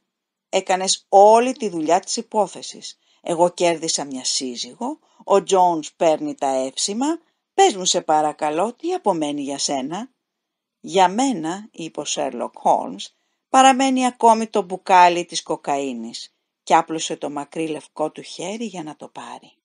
A: Έκανες όλη τη δουλειά της υπόθεσης. Εγώ κέρδισα μια σύζυγο, ο Τζόουνς παίρνει τα εύσημα «Πες μου σε παρακαλώ, τι απομένει για σένα» «Για μένα», είπε ο Σέρλοκ Χόλμς, «παραμένει ακόμη το μπουκάλι της κοκαίνης» και άπλωσε το μακρύ λευκό του χέρι για να το πάρει.